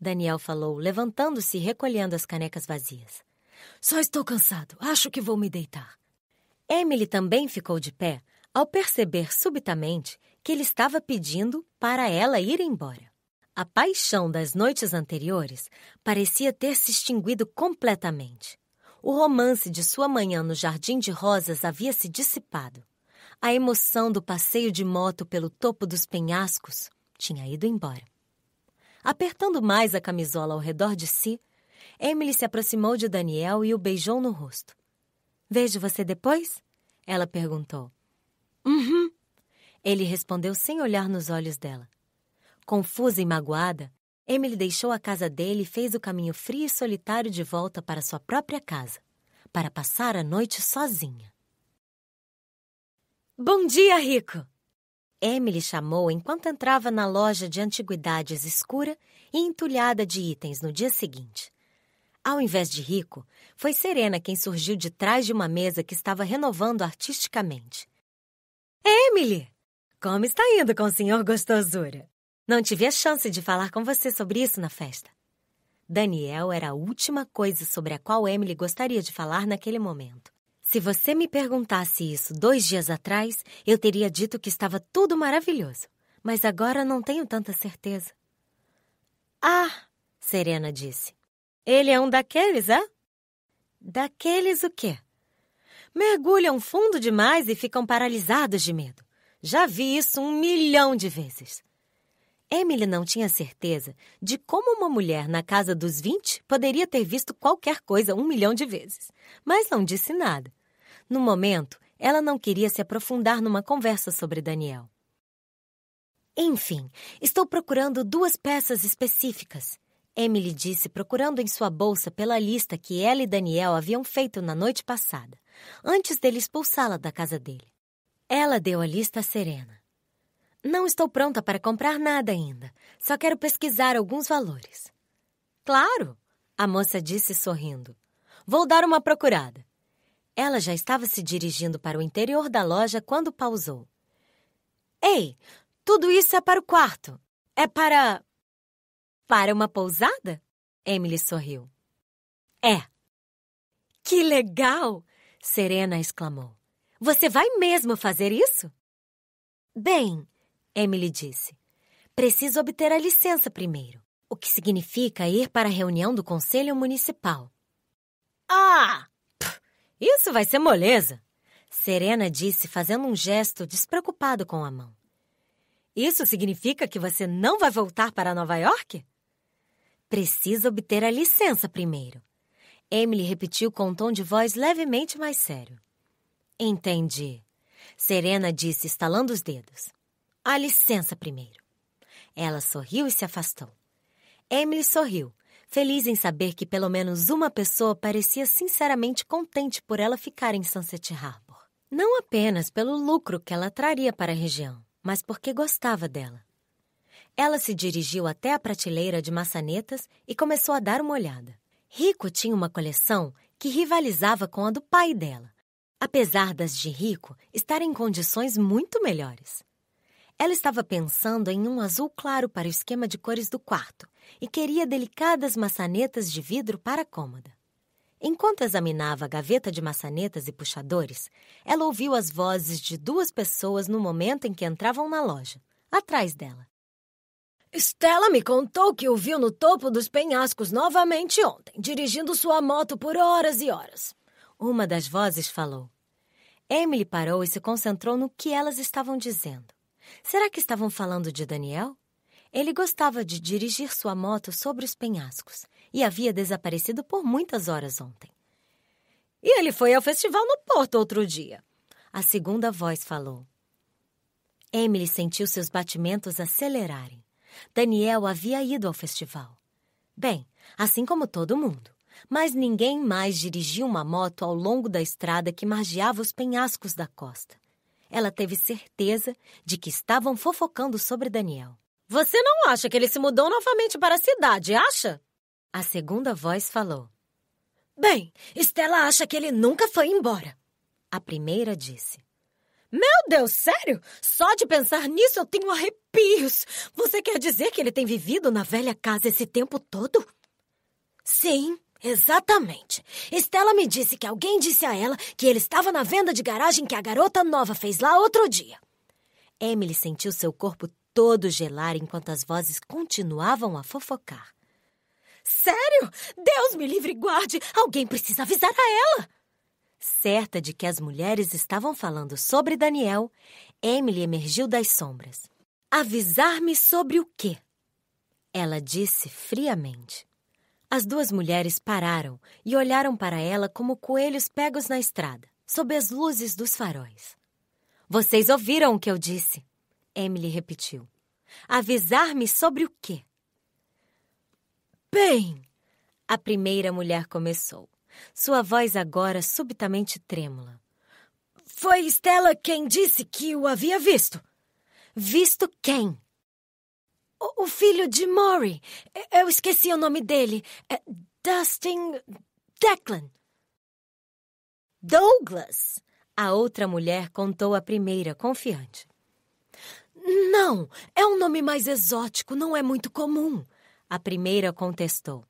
Daniel falou, levantando-se e recolhendo as canecas vazias. Só estou cansado. Acho que vou me deitar. Emily também ficou de pé, ao perceber subitamente que ele estava pedindo para ela ir embora. A paixão das noites anteriores parecia ter se extinguido completamente. O romance de sua manhã no Jardim de Rosas havia se dissipado. A emoção do passeio de moto pelo topo dos penhascos tinha ido embora. Apertando mais a camisola ao redor de si, Emily se aproximou de Daniel e o beijou no rosto. Vejo você depois? Ela perguntou. Uhum. Ele respondeu sem olhar nos olhos dela. Confusa e magoada, Emily deixou a casa dele e fez o caminho frio e solitário de volta para sua própria casa, para passar a noite sozinha. Bom dia, Rico! Emily chamou enquanto entrava na loja de antiguidades escura e entulhada de itens no dia seguinte. Ao invés de Rico, foi Serena quem surgiu de trás de uma mesa que estava renovando artisticamente. Emily! Como está indo com o senhor gostosura? Não tive a chance de falar com você sobre isso na festa. Daniel era a última coisa sobre a qual Emily gostaria de falar naquele momento. Se você me perguntasse isso dois dias atrás, eu teria dito que estava tudo maravilhoso. Mas agora não tenho tanta certeza. Ah! Serena disse. Ele é um daqueles, é? Daqueles o quê? mergulham fundo demais e ficam paralisados de medo. Já vi isso um milhão de vezes. Emily não tinha certeza de como uma mulher na casa dos 20 poderia ter visto qualquer coisa um milhão de vezes, mas não disse nada. No momento, ela não queria se aprofundar numa conversa sobre Daniel. Enfim, estou procurando duas peças específicas, Emily disse, procurando em sua bolsa pela lista que ela e Daniel haviam feito na noite passada, antes dele expulsá-la da casa dele. Ela deu a lista a Serena. Não estou pronta para comprar nada ainda. Só quero pesquisar alguns valores. Claro, a moça disse sorrindo. Vou dar uma procurada. Ela já estava se dirigindo para o interior da loja quando pausou. Ei, tudo isso é para o quarto. É para. Para uma pousada? Emily sorriu. É. Que legal! Serena exclamou. Você vai mesmo fazer isso? Bem, Emily disse. Preciso obter a licença primeiro, o que significa ir para a reunião do Conselho Municipal. Ah! isso vai ser moleza! Serena disse, fazendo um gesto despreocupado com a mão. Isso significa que você não vai voltar para Nova York? Precisa obter a licença primeiro. Emily repetiu com um tom de voz levemente mais sério. Entendi. Serena disse, estalando os dedos. A licença primeiro. Ela sorriu e se afastou. Emily sorriu, feliz em saber que pelo menos uma pessoa parecia sinceramente contente por ela ficar em Sunset Harbor. Não apenas pelo lucro que ela traria para a região, mas porque gostava dela. Ela se dirigiu até a prateleira de maçanetas e começou a dar uma olhada. Rico tinha uma coleção que rivalizava com a do pai dela, apesar das de Rico estarem em condições muito melhores. Ela estava pensando em um azul claro para o esquema de cores do quarto e queria delicadas maçanetas de vidro para a cômoda. Enquanto examinava a gaveta de maçanetas e puxadores, ela ouviu as vozes de duas pessoas no momento em que entravam na loja, atrás dela. Stella me contou que o viu no topo dos penhascos novamente ontem, dirigindo sua moto por horas e horas. Uma das vozes falou. Emily parou e se concentrou no que elas estavam dizendo. Será que estavam falando de Daniel? Ele gostava de dirigir sua moto sobre os penhascos e havia desaparecido por muitas horas ontem. E ele foi ao festival no Porto outro dia. A segunda voz falou. Emily sentiu seus batimentos acelerarem. Daniel havia ido ao festival. Bem, assim como todo mundo. Mas ninguém mais dirigiu uma moto ao longo da estrada que margeava os penhascos da costa. Ela teve certeza de que estavam fofocando sobre Daniel. Você não acha que ele se mudou novamente para a cidade, acha? A segunda voz falou. Bem, Stella acha que ele nunca foi embora. A primeira disse. Meu Deus, sério? Só de pensar nisso eu tenho arrepios. Você quer dizer que ele tem vivido na velha casa esse tempo todo? Sim, exatamente. Estela me disse que alguém disse a ela que ele estava na venda de garagem que a garota nova fez lá outro dia. Emily sentiu seu corpo todo gelar enquanto as vozes continuavam a fofocar. Sério? Deus me livre e guarde! Alguém precisa avisar a ela! Certa de que as mulheres estavam falando sobre Daniel, Emily emergiu das sombras. Avisar-me sobre o quê? Ela disse friamente. As duas mulheres pararam e olharam para ela como coelhos pegos na estrada, sob as luzes dos faróis. Vocês ouviram o que eu disse? Emily repetiu. Avisar-me sobre o quê? Bem, a primeira mulher começou sua voz agora subitamente trêmula. Foi Estela quem disse que o havia visto. Visto quem? O, o filho de Maury. Eu esqueci o nome dele. É Dustin Declan. Douglas! A outra mulher contou a primeira, confiante. Não, é um nome mais exótico, não é muito comum. A primeira contestou.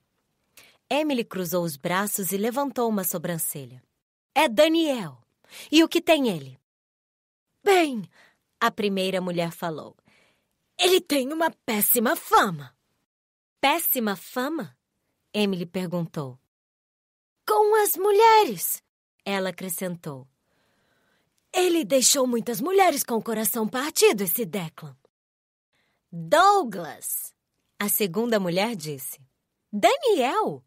Emily cruzou os braços e levantou uma sobrancelha. É Daniel. E o que tem ele? Bem, a primeira mulher falou. Ele tem uma péssima fama. Péssima fama? Emily perguntou. Com as mulheres, ela acrescentou. Ele deixou muitas mulheres com o coração partido, esse Declan. Douglas, a segunda mulher disse. Daniel,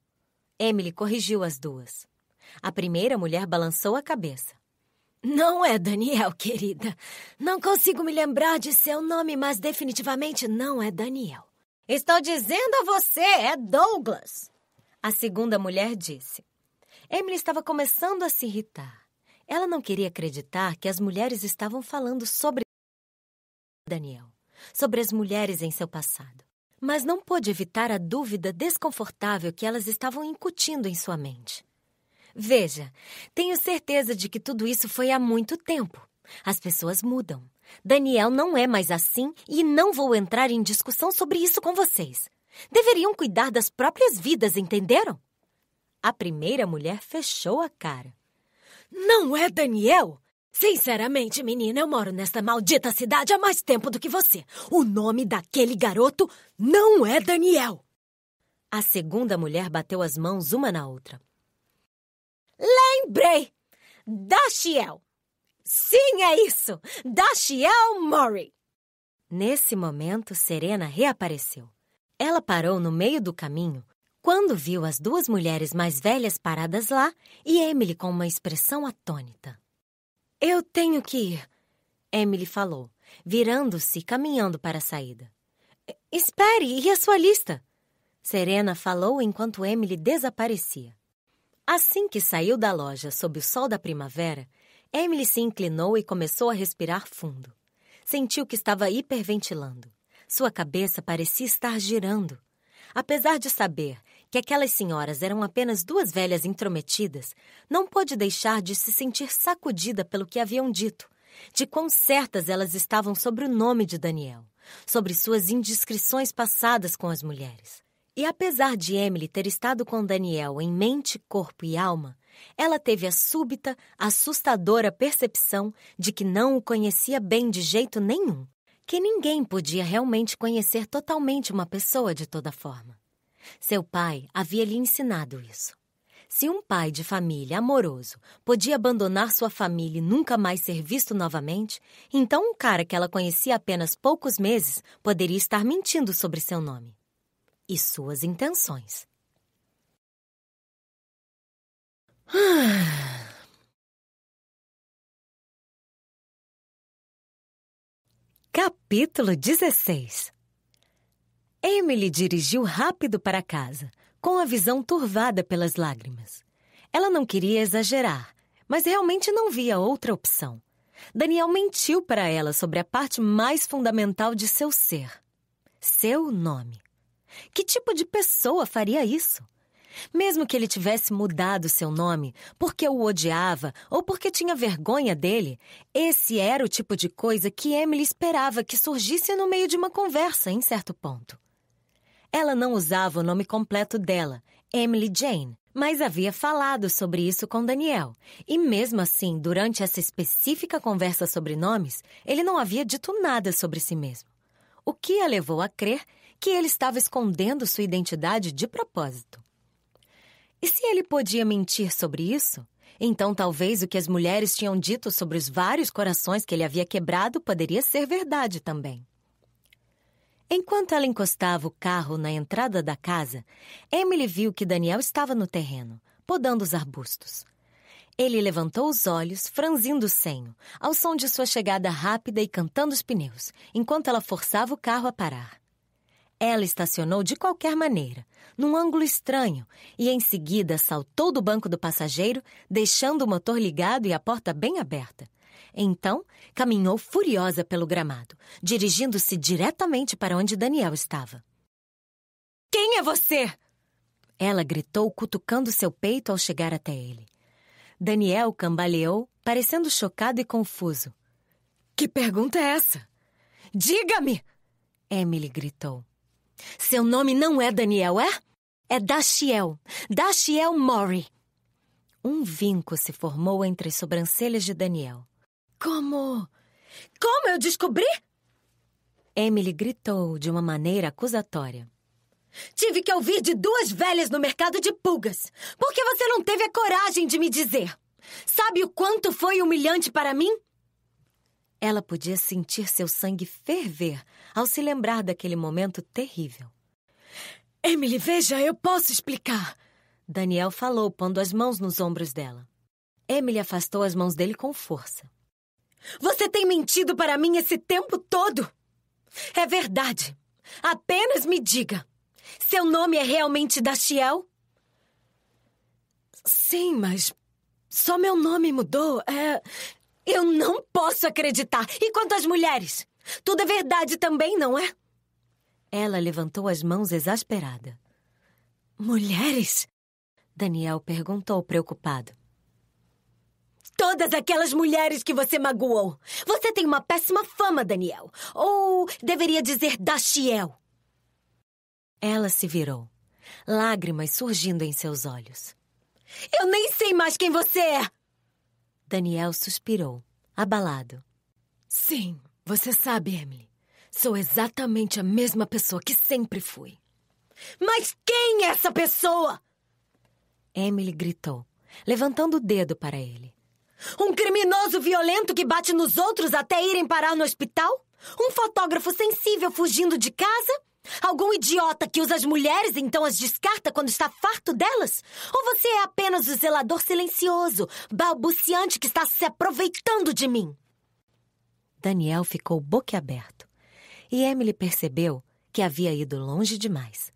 Emily corrigiu as duas. A primeira mulher balançou a cabeça. Não é Daniel, querida. Não consigo me lembrar de seu nome, mas definitivamente não é Daniel. Estou dizendo a você, é Douglas. A segunda mulher disse. Emily estava começando a se irritar. Ela não queria acreditar que as mulheres estavam falando sobre Daniel, sobre as mulheres em seu passado mas não pôde evitar a dúvida desconfortável que elas estavam incutindo em sua mente. Veja, tenho certeza de que tudo isso foi há muito tempo. As pessoas mudam. Daniel não é mais assim e não vou entrar em discussão sobre isso com vocês. Deveriam cuidar das próprias vidas, entenderam? A primeira mulher fechou a cara. Não é Daniel? Sinceramente, menina, eu moro nesta maldita cidade há mais tempo do que você. O nome daquele garoto não é Daniel. A segunda mulher bateu as mãos uma na outra. Lembrei! Dashiel. Sim, é isso! Dashiel Murray! Nesse momento, Serena reapareceu. Ela parou no meio do caminho quando viu as duas mulheres mais velhas paradas lá e Emily com uma expressão atônita. Eu tenho que ir, Emily falou, virando-se, caminhando para a saída. Espere, e a sua lista? Serena falou enquanto Emily desaparecia. Assim que saiu da loja sob o sol da primavera, Emily se inclinou e começou a respirar fundo. Sentiu que estava hiperventilando. Sua cabeça parecia estar girando. Apesar de saber que aquelas senhoras eram apenas duas velhas intrometidas, não pôde deixar de se sentir sacudida pelo que haviam dito, de quão certas elas estavam sobre o nome de Daniel, sobre suas indiscrições passadas com as mulheres. E apesar de Emily ter estado com Daniel em mente, corpo e alma, ela teve a súbita, assustadora percepção de que não o conhecia bem de jeito nenhum, que ninguém podia realmente conhecer totalmente uma pessoa de toda forma. Seu pai havia lhe ensinado isso. Se um pai de família amoroso podia abandonar sua família e nunca mais ser visto novamente, então um cara que ela conhecia apenas poucos meses poderia estar mentindo sobre seu nome e suas intenções. [SIGHS] Capítulo 16 Emily dirigiu rápido para casa, com a visão turvada pelas lágrimas. Ela não queria exagerar, mas realmente não via outra opção. Daniel mentiu para ela sobre a parte mais fundamental de seu ser: seu nome. Que tipo de pessoa faria isso? Mesmo que ele tivesse mudado seu nome porque o odiava ou porque tinha vergonha dele, esse era o tipo de coisa que Emily esperava que surgisse no meio de uma conversa em certo ponto. Ela não usava o nome completo dela, Emily Jane, mas havia falado sobre isso com Daniel. E mesmo assim, durante essa específica conversa sobre nomes, ele não havia dito nada sobre si mesmo. O que a levou a crer que ele estava escondendo sua identidade de propósito. E se ele podia mentir sobre isso? Então talvez o que as mulheres tinham dito sobre os vários corações que ele havia quebrado poderia ser verdade também. Enquanto ela encostava o carro na entrada da casa, Emily viu que Daniel estava no terreno, podando os arbustos. Ele levantou os olhos, franzindo o senho, ao som de sua chegada rápida e cantando os pneus, enquanto ela forçava o carro a parar. Ela estacionou de qualquer maneira, num ângulo estranho, e em seguida saltou do banco do passageiro, deixando o motor ligado e a porta bem aberta. Então, caminhou furiosa pelo gramado, dirigindo-se diretamente para onde Daniel estava. Quem é você? Ela gritou, cutucando seu peito ao chegar até ele. Daniel cambaleou, parecendo chocado e confuso. Que pergunta é essa? Diga-me! Emily gritou. Seu nome não é Daniel, é? É Dashiel. Dashiel Mori. Um vinco se formou entre as sobrancelhas de Daniel. Como? Como eu descobri? Emily gritou de uma maneira acusatória. Tive que ouvir de duas velhas no mercado de pulgas. Por que você não teve a coragem de me dizer? Sabe o quanto foi humilhante para mim? Ela podia sentir seu sangue ferver ao se lembrar daquele momento terrível. Emily, veja, eu posso explicar. Daniel falou, pondo as mãos nos ombros dela. Emily afastou as mãos dele com força. Você tem mentido para mim esse tempo todo! É verdade. Apenas me diga. Seu nome é realmente Dashiel? Sim, mas só meu nome mudou. É... Eu não posso acreditar. E quanto às mulheres? Tudo é verdade também, não é? Ela levantou as mãos exasperada. Mulheres? Daniel perguntou preocupado todas aquelas mulheres que você magoou. Você tem uma péssima fama, Daniel. Ou deveria dizer Dashiel. Ela se virou, lágrimas surgindo em seus olhos. Eu nem sei mais quem você é! Daniel suspirou, abalado. Sim, você sabe, Emily. Sou exatamente a mesma pessoa que sempre fui. Mas quem é essa pessoa? Emily gritou, levantando o dedo para ele. Um criminoso violento que bate nos outros até irem parar no hospital? Um fotógrafo sensível fugindo de casa? Algum idiota que usa as mulheres e então as descarta quando está farto delas? Ou você é apenas o zelador silencioso, balbuciante que está se aproveitando de mim? Daniel ficou boquiaberto e Emily percebeu que havia ido longe demais,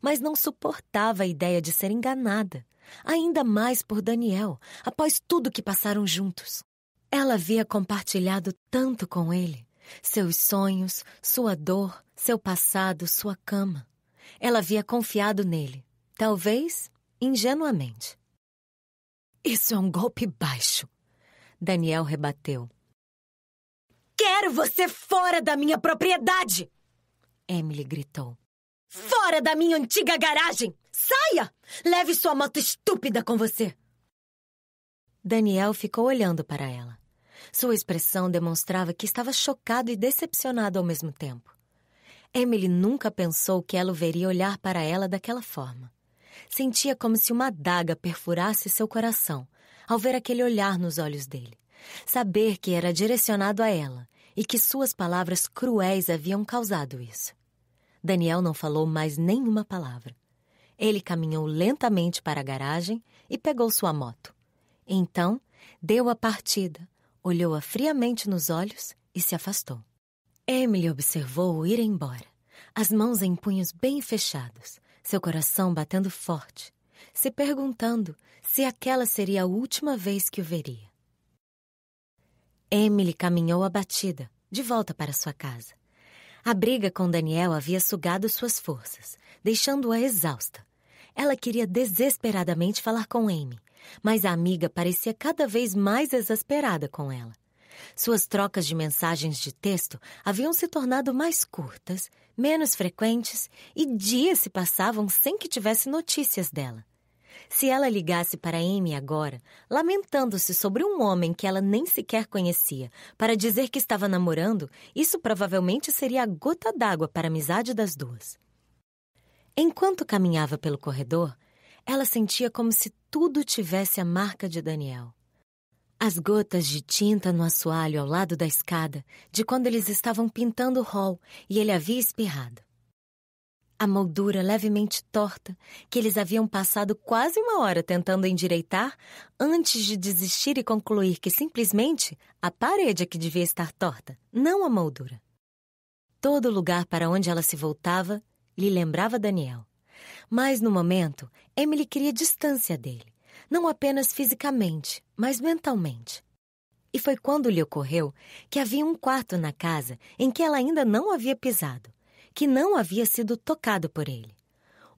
mas não suportava a ideia de ser enganada ainda mais por Daniel, após tudo que passaram juntos. Ela havia compartilhado tanto com ele: seus sonhos, sua dor, seu passado, sua cama. Ela havia confiado nele, talvez ingenuamente. Isso é um golpe baixo, Daniel rebateu. Quero você fora da minha propriedade! Emily gritou. Fora da minha antiga garagem! Saia! Leve sua moto estúpida com você! Daniel ficou olhando para ela. Sua expressão demonstrava que estava chocado e decepcionado ao mesmo tempo. Emily nunca pensou que ela o veria olhar para ela daquela forma. Sentia como se uma adaga perfurasse seu coração ao ver aquele olhar nos olhos dele. Saber que era direcionado a ela e que suas palavras cruéis haviam causado isso. Daniel não falou mais nenhuma palavra. Ele caminhou lentamente para a garagem e pegou sua moto. Então, deu a partida, olhou-a friamente nos olhos e se afastou. Emily observou-o ir embora, as mãos em punhos bem fechados, seu coração batendo forte, se perguntando se aquela seria a última vez que o veria. Emily caminhou abatida, de volta para sua casa. A briga com Daniel havia sugado suas forças, deixando-a exausta, ela queria desesperadamente falar com Amy, mas a amiga parecia cada vez mais exasperada com ela. Suas trocas de mensagens de texto haviam se tornado mais curtas, menos frequentes e dias se passavam sem que tivesse notícias dela. Se ela ligasse para Amy agora, lamentando-se sobre um homem que ela nem sequer conhecia, para dizer que estava namorando, isso provavelmente seria a gota d'água para a amizade das duas. Enquanto caminhava pelo corredor, ela sentia como se tudo tivesse a marca de Daniel. As gotas de tinta no assoalho ao lado da escada, de quando eles estavam pintando o hall e ele havia espirrado. A moldura levemente torta, que eles haviam passado quase uma hora tentando endireitar, antes de desistir e concluir que simplesmente a parede é que devia estar torta, não a moldura. Todo lugar para onde ela se voltava lhe lembrava Daniel. Mas no momento, Emily queria distância dele, não apenas fisicamente, mas mentalmente. E foi quando lhe ocorreu que havia um quarto na casa em que ela ainda não havia pisado, que não havia sido tocado por ele.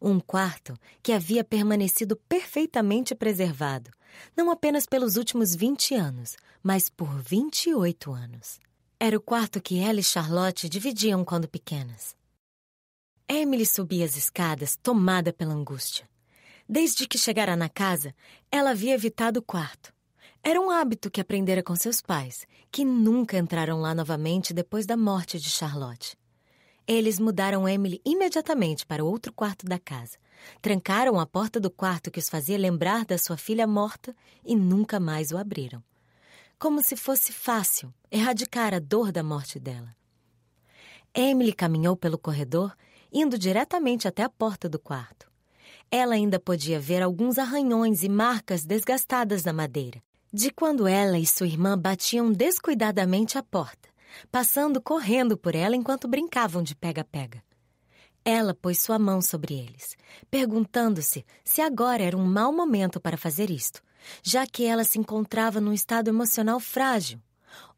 Um quarto que havia permanecido perfeitamente preservado, não apenas pelos últimos 20 anos, mas por 28 anos. Era o quarto que ela e Charlotte dividiam quando pequenas. Emily subia as escadas, tomada pela angústia. Desde que chegara na casa, ela havia evitado o quarto. Era um hábito que aprendera com seus pais, que nunca entraram lá novamente depois da morte de Charlotte. Eles mudaram Emily imediatamente para outro quarto da casa. Trancaram a porta do quarto que os fazia lembrar da sua filha morta e nunca mais o abriram. Como se fosse fácil erradicar a dor da morte dela. Emily caminhou pelo corredor indo diretamente até a porta do quarto. Ela ainda podia ver alguns arranhões e marcas desgastadas na madeira, de quando ela e sua irmã batiam descuidadamente a porta, passando correndo por ela enquanto brincavam de pega-pega. Ela pôs sua mão sobre eles, perguntando-se se agora era um mau momento para fazer isto, já que ela se encontrava num estado emocional frágil,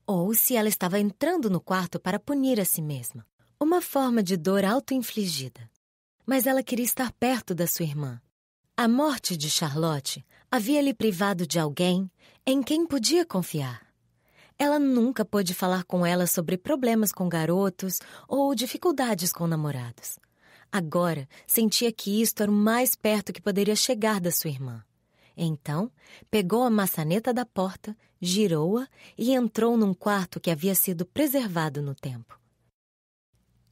ou se ela estava entrando no quarto para punir a si mesma uma forma de dor auto-infligida, Mas ela queria estar perto da sua irmã. A morte de Charlotte havia lhe privado de alguém em quem podia confiar. Ela nunca pôde falar com ela sobre problemas com garotos ou dificuldades com namorados. Agora sentia que isto era o mais perto que poderia chegar da sua irmã. Então, pegou a maçaneta da porta, girou-a e entrou num quarto que havia sido preservado no tempo.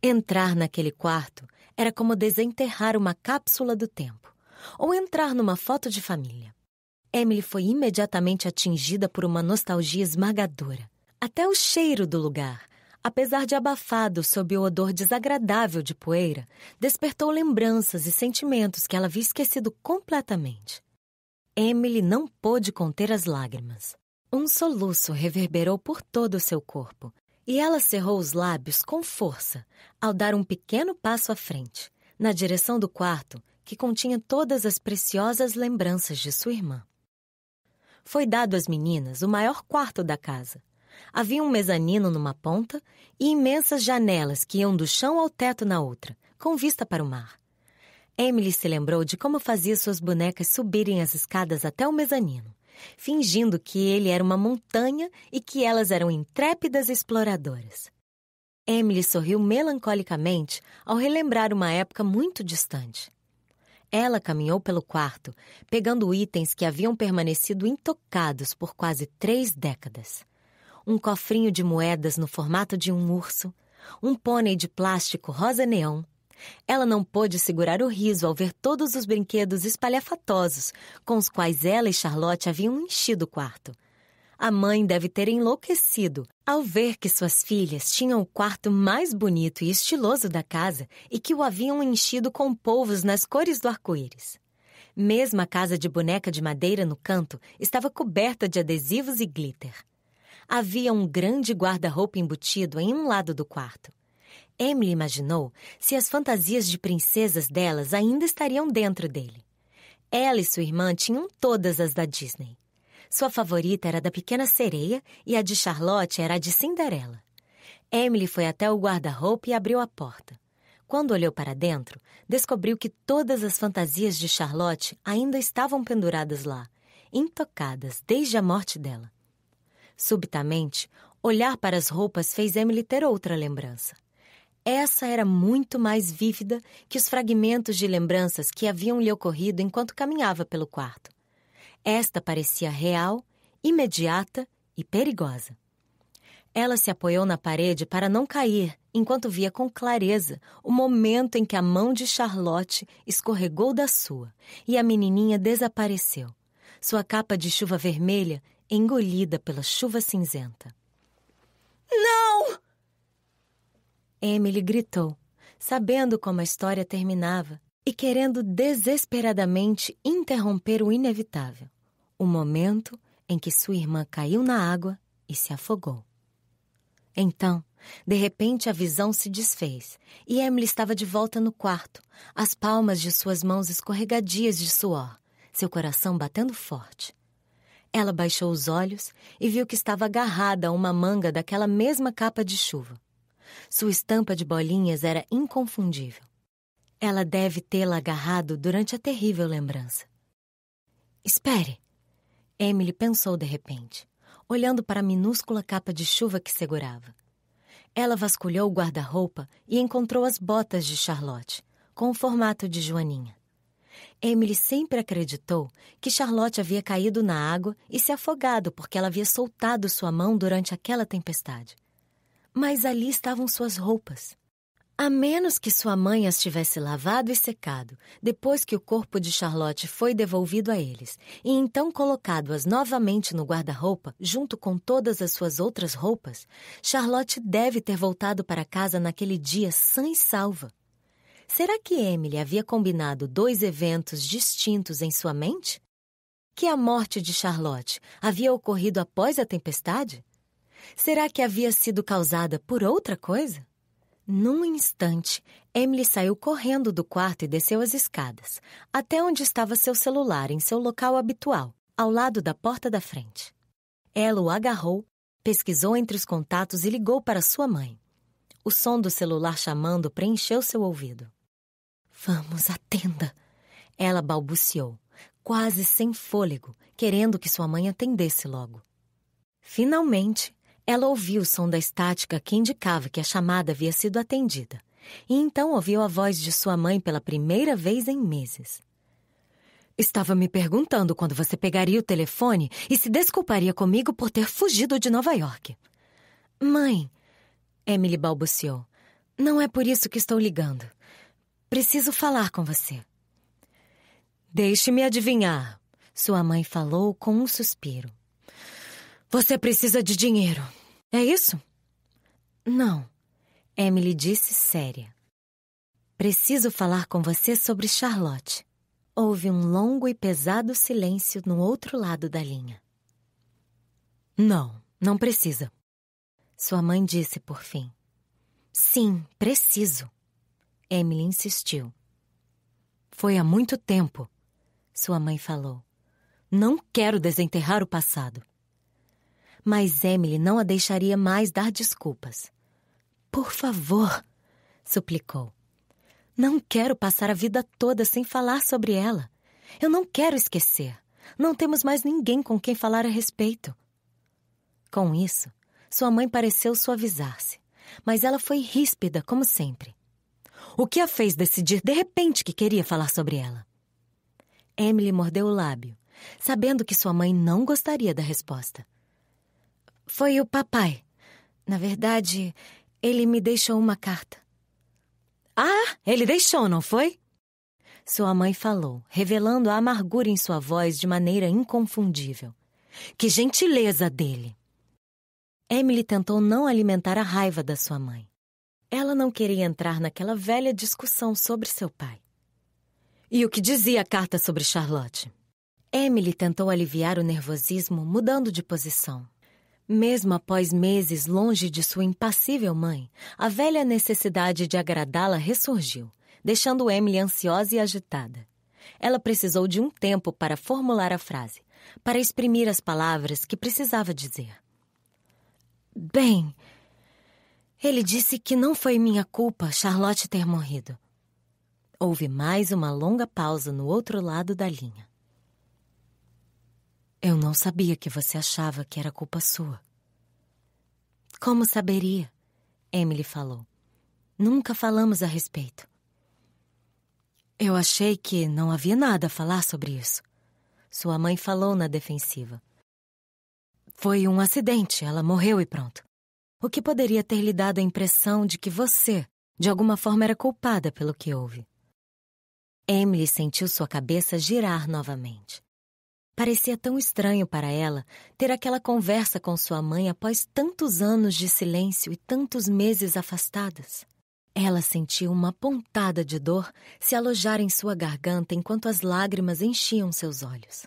Entrar naquele quarto era como desenterrar uma cápsula do tempo, ou entrar numa foto de família. Emily foi imediatamente atingida por uma nostalgia esmagadora. Até o cheiro do lugar, apesar de abafado sob o odor desagradável de poeira, despertou lembranças e sentimentos que ela havia esquecido completamente. Emily não pôde conter as lágrimas. Um soluço reverberou por todo o seu corpo, e ela cerrou os lábios com força ao dar um pequeno passo à frente, na direção do quarto que continha todas as preciosas lembranças de sua irmã. Foi dado às meninas o maior quarto da casa. Havia um mezanino numa ponta e imensas janelas que iam do chão ao teto na outra, com vista para o mar. Emily se lembrou de como fazia suas bonecas subirem as escadas até o mezanino fingindo que ele era uma montanha e que elas eram intrépidas exploradoras. Emily sorriu melancolicamente ao relembrar uma época muito distante. Ela caminhou pelo quarto, pegando itens que haviam permanecido intocados por quase três décadas. Um cofrinho de moedas no formato de um urso, um pônei de plástico rosa neon, ela não pôde segurar o riso ao ver todos os brinquedos espalhafatosos com os quais ela e Charlotte haviam enchido o quarto. A mãe deve ter enlouquecido ao ver que suas filhas tinham o quarto mais bonito e estiloso da casa e que o haviam enchido com polvos nas cores do arco-íris. Mesmo a casa de boneca de madeira no canto estava coberta de adesivos e glitter. Havia um grande guarda-roupa embutido em um lado do quarto. Emily imaginou se as fantasias de princesas delas ainda estariam dentro dele. Ela e sua irmã tinham todas as da Disney. Sua favorita era da Pequena Sereia e a de Charlotte era a de Cinderela. Emily foi até o guarda-roupa e abriu a porta. Quando olhou para dentro, descobriu que todas as fantasias de Charlotte ainda estavam penduradas lá, intocadas desde a morte dela. Subitamente, olhar para as roupas fez Emily ter outra lembrança. Essa era muito mais vívida que os fragmentos de lembranças que haviam lhe ocorrido enquanto caminhava pelo quarto. Esta parecia real, imediata e perigosa. Ela se apoiou na parede para não cair, enquanto via com clareza o momento em que a mão de Charlotte escorregou da sua e a menininha desapareceu, sua capa de chuva vermelha engolida pela chuva cinzenta. Não! Emily gritou, sabendo como a história terminava e querendo desesperadamente interromper o inevitável o momento em que sua irmã caiu na água e se afogou. Então, de repente, a visão se desfez e Emily estava de volta no quarto, as palmas de suas mãos escorregadias de suor, seu coração batendo forte. Ela baixou os olhos e viu que estava agarrada a uma manga daquela mesma capa de chuva. Sua estampa de bolinhas era inconfundível. Ela deve tê-la agarrado durante a terrível lembrança. Espere! Emily pensou de repente, olhando para a minúscula capa de chuva que segurava. Ela vasculhou o guarda-roupa e encontrou as botas de Charlotte, com o formato de joaninha. Emily sempre acreditou que Charlotte havia caído na água e se afogado porque ela havia soltado sua mão durante aquela tempestade mas ali estavam suas roupas. A menos que sua mãe as tivesse lavado e secado, depois que o corpo de Charlotte foi devolvido a eles, e então colocado-as novamente no guarda-roupa, junto com todas as suas outras roupas, Charlotte deve ter voltado para casa naquele dia sã e salva. Será que Emily havia combinado dois eventos distintos em sua mente? Que a morte de Charlotte havia ocorrido após a tempestade? Será que havia sido causada por outra coisa? Num instante, Emily saiu correndo do quarto e desceu as escadas, até onde estava seu celular, em seu local habitual, ao lado da porta da frente. Ela o agarrou, pesquisou entre os contatos e ligou para sua mãe. O som do celular chamando preencheu seu ouvido. Vamos atenda, Ela balbuciou, quase sem fôlego, querendo que sua mãe atendesse logo. Finalmente, ela ouviu o som da estática que indicava que a chamada havia sido atendida, e então ouviu a voz de sua mãe pela primeira vez em meses. Estava me perguntando quando você pegaria o telefone e se desculparia comigo por ter fugido de Nova York. Mãe, Emily balbuciou, não é por isso que estou ligando. Preciso falar com você. Deixe-me adivinhar, sua mãe falou com um suspiro. Você precisa de dinheiro, é isso? Não, Emily disse séria. Preciso falar com você sobre Charlotte. Houve um longo e pesado silêncio no outro lado da linha. Não, não precisa. Sua mãe disse por fim. Sim, preciso. Emily insistiu. Foi há muito tempo, sua mãe falou. Não quero desenterrar o passado mas Emily não a deixaria mais dar desculpas. Por favor, suplicou. Não quero passar a vida toda sem falar sobre ela. Eu não quero esquecer. Não temos mais ninguém com quem falar a respeito. Com isso, sua mãe pareceu suavizar-se, mas ela foi ríspida, como sempre. O que a fez decidir de repente que queria falar sobre ela? Emily mordeu o lábio, sabendo que sua mãe não gostaria da resposta. Foi o papai. Na verdade, ele me deixou uma carta. Ah, ele deixou, não foi? Sua mãe falou, revelando a amargura em sua voz de maneira inconfundível. Que gentileza dele! Emily tentou não alimentar a raiva da sua mãe. Ela não queria entrar naquela velha discussão sobre seu pai. E o que dizia a carta sobre Charlotte? Emily tentou aliviar o nervosismo mudando de posição, mesmo após meses longe de sua impassível mãe, a velha necessidade de agradá-la ressurgiu, deixando Emily ansiosa e agitada. Ela precisou de um tempo para formular a frase, para exprimir as palavras que precisava dizer. Bem, ele disse que não foi minha culpa Charlotte ter morrido. Houve mais uma longa pausa no outro lado da linha. Eu não sabia que você achava que era culpa sua. Como saberia? Emily falou. Nunca falamos a respeito. Eu achei que não havia nada a falar sobre isso. Sua mãe falou na defensiva. Foi um acidente, ela morreu e pronto. O que poderia ter lhe dado a impressão de que você, de alguma forma, era culpada pelo que houve? Emily sentiu sua cabeça girar novamente. Parecia tão estranho para ela ter aquela conversa com sua mãe após tantos anos de silêncio e tantos meses afastadas. Ela sentiu uma pontada de dor se alojar em sua garganta enquanto as lágrimas enchiam seus olhos.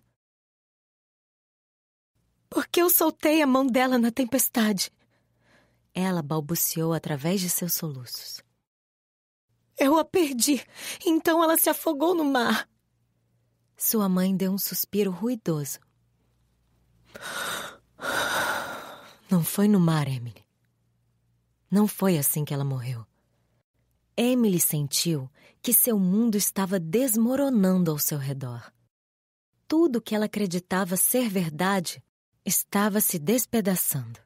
Porque eu soltei a mão dela na tempestade? Ela balbuciou através de seus soluços. Eu a perdi, então ela se afogou no mar. Sua mãe deu um suspiro ruidoso. Não foi no mar, Emily. Não foi assim que ela morreu. Emily sentiu que seu mundo estava desmoronando ao seu redor. Tudo que ela acreditava ser verdade estava se despedaçando.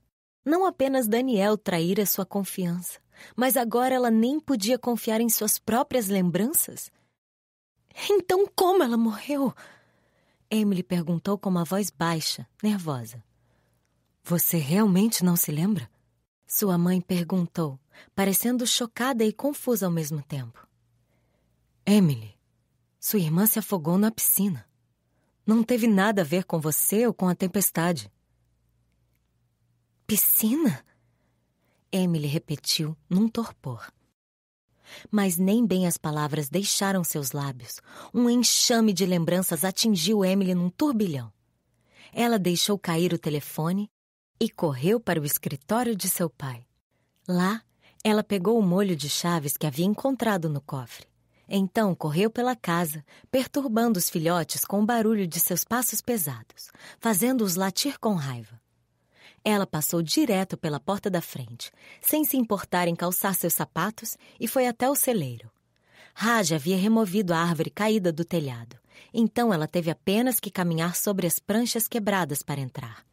Não apenas Daniel traíra sua confiança, mas agora ela nem podia confiar em suas próprias lembranças então como ela morreu? Emily perguntou com uma voz baixa, nervosa. Você realmente não se lembra? Sua mãe perguntou, parecendo chocada e confusa ao mesmo tempo. Emily, sua irmã se afogou na piscina. Não teve nada a ver com você ou com a tempestade. Piscina? Emily repetiu num torpor. Mas nem bem as palavras deixaram seus lábios. Um enxame de lembranças atingiu Emily num turbilhão. Ela deixou cair o telefone e correu para o escritório de seu pai. Lá, ela pegou o molho de chaves que havia encontrado no cofre. Então correu pela casa, perturbando os filhotes com o barulho de seus passos pesados, fazendo-os latir com raiva. Ela passou direto pela porta da frente, sem se importar em calçar seus sapatos, e foi até o celeiro. Raj havia removido a árvore caída do telhado, então ela teve apenas que caminhar sobre as pranchas quebradas para entrar.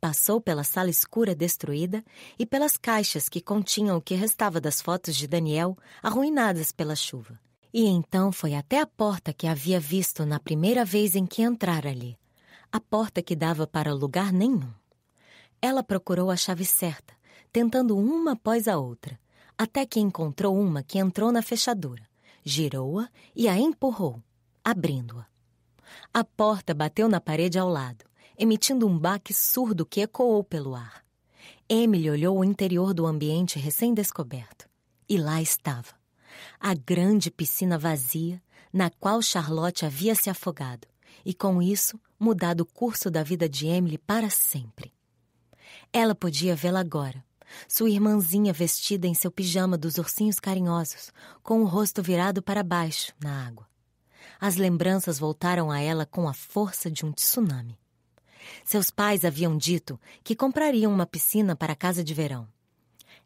Passou pela sala escura destruída e pelas caixas que continham o que restava das fotos de Daniel, arruinadas pela chuva. E então foi até a porta que havia visto na primeira vez em que entrara ali. A porta que dava para lugar nenhum. Ela procurou a chave certa, tentando uma após a outra, até que encontrou uma que entrou na fechadura, girou-a e a empurrou, abrindo-a. A porta bateu na parede ao lado, emitindo um baque surdo que ecoou pelo ar. Emily olhou o interior do ambiente recém-descoberto. E lá estava. A grande piscina vazia, na qual Charlotte havia se afogado, e com isso mudado o curso da vida de Emily para sempre. Ela podia vê-la agora. Sua irmãzinha vestida em seu pijama dos ursinhos carinhosos, com o rosto virado para baixo, na água. As lembranças voltaram a ela com a força de um tsunami. Seus pais haviam dito que comprariam uma piscina para a casa de verão.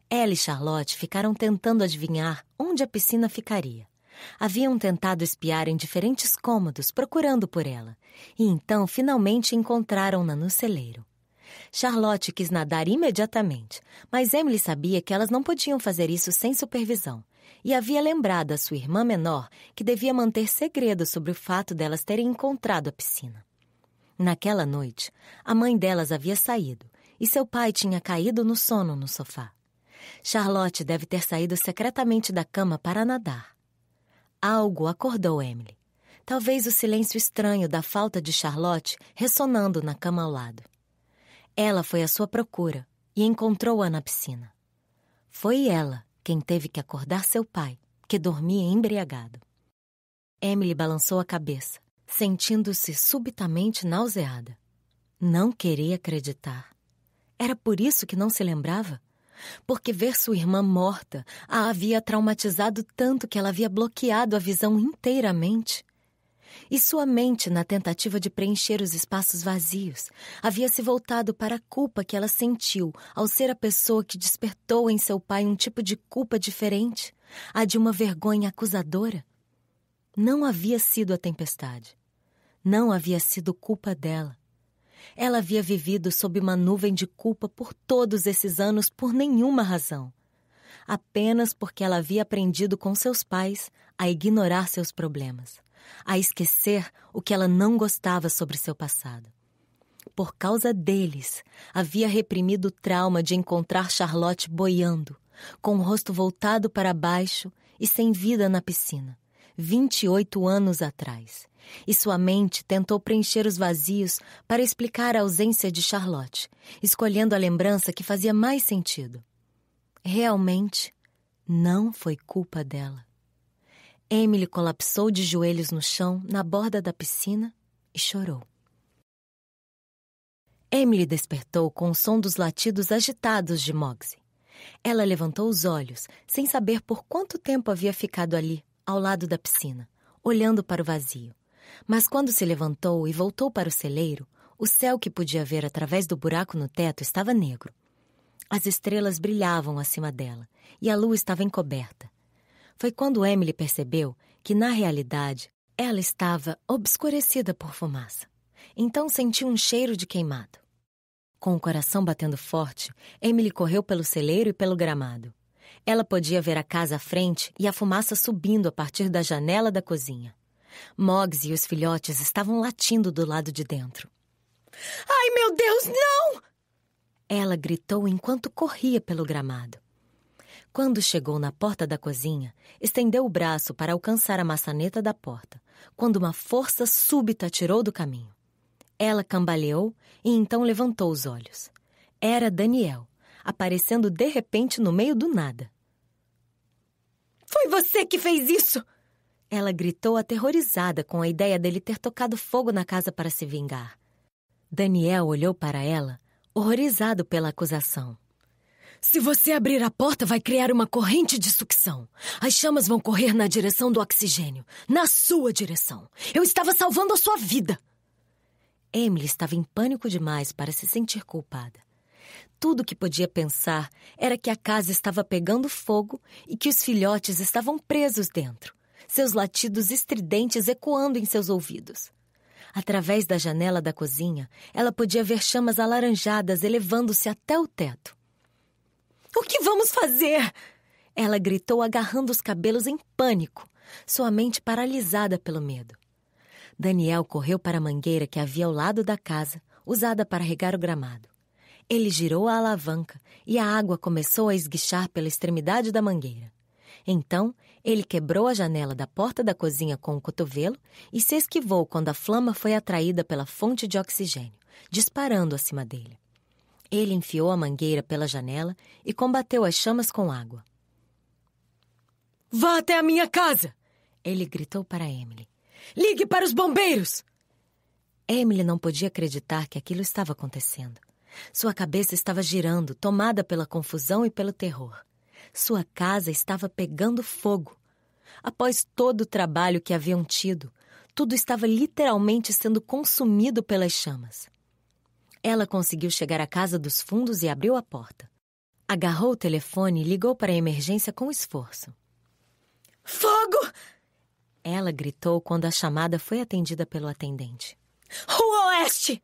Ela e Charlotte ficaram tentando adivinhar onde a piscina ficaria. Haviam tentado espiar em diferentes cômodos procurando por ela, e então finalmente encontraram-na no celeiro. Charlotte quis nadar imediatamente, mas Emily sabia que elas não podiam fazer isso sem supervisão e havia lembrado a sua irmã menor que devia manter segredo sobre o fato delas terem encontrado a piscina. Naquela noite, a mãe delas havia saído e seu pai tinha caído no sono no sofá. Charlotte deve ter saído secretamente da cama para nadar. Algo acordou Emily. Talvez o silêncio estranho da falta de Charlotte ressonando na cama ao lado. Ela foi à sua procura e encontrou-a na piscina. Foi ela quem teve que acordar seu pai, que dormia embriagado. Emily balançou a cabeça, sentindo-se subitamente nauseada. Não queria acreditar. Era por isso que não se lembrava? Porque ver sua irmã morta a havia traumatizado tanto que ela havia bloqueado a visão inteiramente? E sua mente, na tentativa de preencher os espaços vazios, havia se voltado para a culpa que ela sentiu ao ser a pessoa que despertou em seu pai um tipo de culpa diferente, a de uma vergonha acusadora. Não havia sido a tempestade. Não havia sido culpa dela. Ela havia vivido sob uma nuvem de culpa por todos esses anos por nenhuma razão. Apenas porque ela havia aprendido com seus pais a ignorar seus problemas a esquecer o que ela não gostava sobre seu passado. Por causa deles, havia reprimido o trauma de encontrar Charlotte boiando, com o rosto voltado para baixo e sem vida na piscina, 28 anos atrás. E sua mente tentou preencher os vazios para explicar a ausência de Charlotte, escolhendo a lembrança que fazia mais sentido. Realmente, não foi culpa dela. Emily colapsou de joelhos no chão, na borda da piscina, e chorou. Emily despertou com o som dos latidos agitados de Moxie. Ela levantou os olhos, sem saber por quanto tempo havia ficado ali, ao lado da piscina, olhando para o vazio. Mas quando se levantou e voltou para o celeiro, o céu que podia ver através do buraco no teto estava negro. As estrelas brilhavam acima dela e a lua estava encoberta, foi quando Emily percebeu que, na realidade, ela estava obscurecida por fumaça. Então sentiu um cheiro de queimado. Com o coração batendo forte, Emily correu pelo celeiro e pelo gramado. Ela podia ver a casa à frente e a fumaça subindo a partir da janela da cozinha. Moggs e os filhotes estavam latindo do lado de dentro. Ai, meu Deus, não! Ela gritou enquanto corria pelo gramado. Quando chegou na porta da cozinha, estendeu o braço para alcançar a maçaneta da porta, quando uma força súbita a tirou do caminho. Ela cambaleou e então levantou os olhos. Era Daniel, aparecendo de repente no meio do nada. Foi você que fez isso! Ela gritou aterrorizada com a ideia dele ter tocado fogo na casa para se vingar. Daniel olhou para ela, horrorizado pela acusação. Se você abrir a porta, vai criar uma corrente de sucção. As chamas vão correr na direção do oxigênio, na sua direção. Eu estava salvando a sua vida. Emily estava em pânico demais para se sentir culpada. Tudo que podia pensar era que a casa estava pegando fogo e que os filhotes estavam presos dentro, seus latidos estridentes ecoando em seus ouvidos. Através da janela da cozinha, ela podia ver chamas alaranjadas elevando-se até o teto. O que vamos fazer? Ela gritou, agarrando os cabelos em pânico, sua mente paralisada pelo medo. Daniel correu para a mangueira que havia ao lado da casa, usada para regar o gramado. Ele girou a alavanca e a água começou a esguichar pela extremidade da mangueira. Então, ele quebrou a janela da porta da cozinha com o cotovelo e se esquivou quando a flama foi atraída pela fonte de oxigênio, disparando acima dele. Ele enfiou a mangueira pela janela e combateu as chamas com água. Vá até a minha casa! Ele gritou para Emily. Ligue para os bombeiros! Emily não podia acreditar que aquilo estava acontecendo. Sua cabeça estava girando, tomada pela confusão e pelo terror. Sua casa estava pegando fogo. Após todo o trabalho que haviam tido, tudo estava literalmente sendo consumido pelas chamas. Ela conseguiu chegar à casa dos fundos e abriu a porta. Agarrou o telefone e ligou para a emergência com esforço. Fogo! Ela gritou quando a chamada foi atendida pelo atendente. Rua Oeste!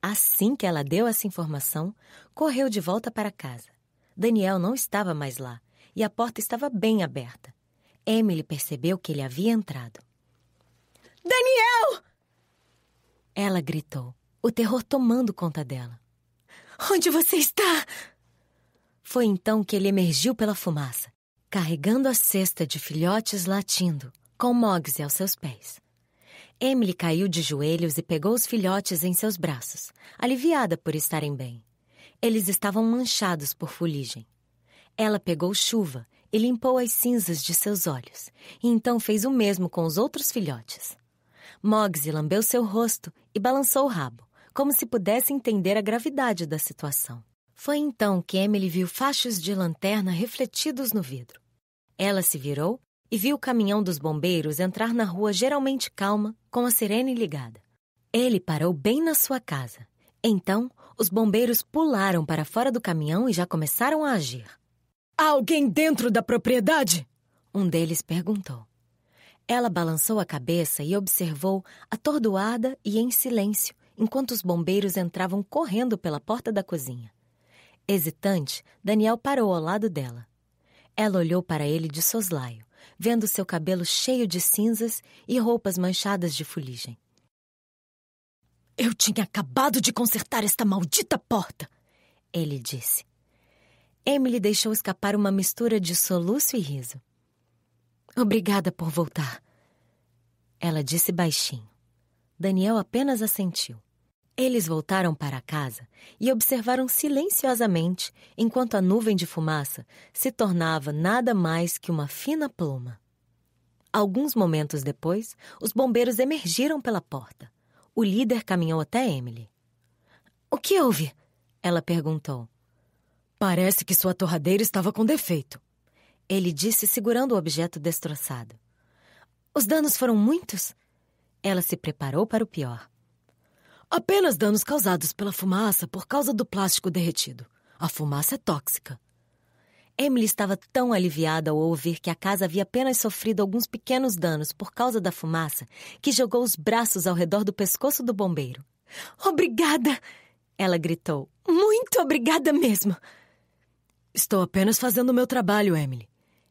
Assim que ela deu essa informação, correu de volta para casa. Daniel não estava mais lá e a porta estava bem aberta. Emily percebeu que ele havia entrado. Daniel! Ela gritou o terror tomando conta dela. Onde você está? Foi então que ele emergiu pela fumaça, carregando a cesta de filhotes latindo, com Moggsy aos seus pés. Emily caiu de joelhos e pegou os filhotes em seus braços, aliviada por estarem bem. Eles estavam manchados por fuligem. Ela pegou chuva e limpou as cinzas de seus olhos, e então fez o mesmo com os outros filhotes. Moggsy lambeu seu rosto e balançou o rabo, como se pudesse entender a gravidade da situação. Foi então que Emily viu fachos de lanterna refletidos no vidro. Ela se virou e viu o caminhão dos bombeiros entrar na rua geralmente calma, com a sirene ligada. Ele parou bem na sua casa. Então, os bombeiros pularam para fora do caminhão e já começaram a agir. Há alguém dentro da propriedade? Um deles perguntou. Ela balançou a cabeça e observou, atordoada e em silêncio, enquanto os bombeiros entravam correndo pela porta da cozinha. Hesitante, Daniel parou ao lado dela. Ela olhou para ele de soslaio, vendo seu cabelo cheio de cinzas e roupas manchadas de fuligem. Eu tinha acabado de consertar esta maldita porta, ele disse. Emily deixou escapar uma mistura de soluço e riso. Obrigada por voltar, ela disse baixinho. Daniel apenas assentiu. Eles voltaram para casa e observaram silenciosamente enquanto a nuvem de fumaça se tornava nada mais que uma fina pluma. Alguns momentos depois, os bombeiros emergiram pela porta. O líder caminhou até Emily. O que houve? Ela perguntou. Parece que sua torradeira estava com defeito. Ele disse, segurando o objeto destroçado. Os danos foram muitos? Ela se preparou para o pior. Apenas danos causados pela fumaça por causa do plástico derretido. A fumaça é tóxica. Emily estava tão aliviada ao ouvir que a casa havia apenas sofrido alguns pequenos danos por causa da fumaça que jogou os braços ao redor do pescoço do bombeiro. Obrigada! Ela gritou. Muito obrigada mesmo! Estou apenas fazendo o meu trabalho, Emily.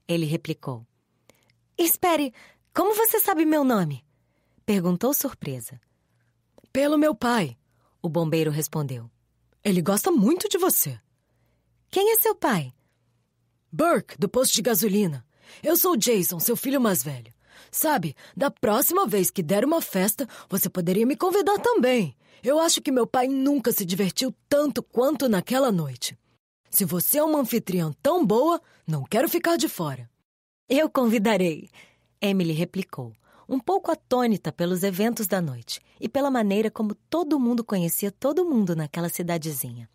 Ele replicou. Espere, como você sabe meu nome? Perguntou surpresa. Pelo meu pai, o bombeiro respondeu. Ele gosta muito de você. Quem é seu pai? Burke, do posto de gasolina. Eu sou Jason, seu filho mais velho. Sabe, da próxima vez que der uma festa, você poderia me convidar também. Eu acho que meu pai nunca se divertiu tanto quanto naquela noite. Se você é uma anfitriã tão boa, não quero ficar de fora. Eu convidarei, Emily replicou um pouco atônita pelos eventos da noite e pela maneira como todo mundo conhecia todo mundo naquela cidadezinha.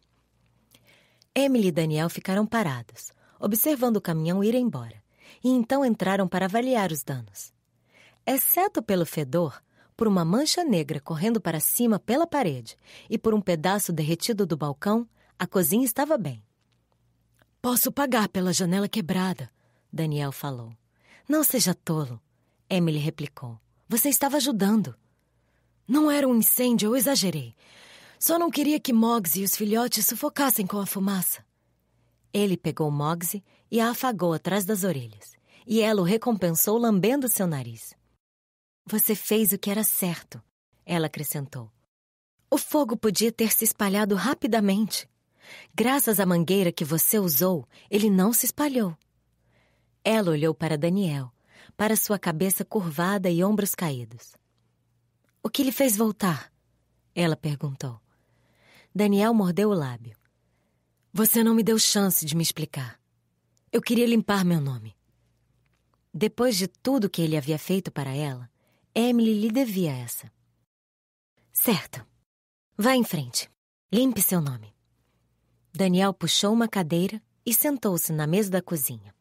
Emily e Daniel ficaram parados, observando o caminhão ir embora, e então entraram para avaliar os danos. Exceto pelo fedor, por uma mancha negra correndo para cima pela parede e por um pedaço derretido do balcão, a cozinha estava bem. Posso pagar pela janela quebrada, Daniel falou. Não seja tolo. Emily replicou. Você estava ajudando. Não era um incêndio, eu exagerei. Só não queria que Mogsy e os filhotes sufocassem com a fumaça. Ele pegou Mogsy e a afagou atrás das orelhas, e ela o recompensou lambendo seu nariz. Você fez o que era certo, ela acrescentou. O fogo podia ter se espalhado rapidamente. Graças à mangueira que você usou, ele não se espalhou. Ela olhou para Daniel, para sua cabeça curvada e ombros caídos. O que lhe fez voltar? Ela perguntou. Daniel mordeu o lábio. Você não me deu chance de me explicar. Eu queria limpar meu nome. Depois de tudo que ele havia feito para ela, Emily lhe devia essa. Certo. Vá em frente. Limpe seu nome. Daniel puxou uma cadeira e sentou-se na mesa da cozinha.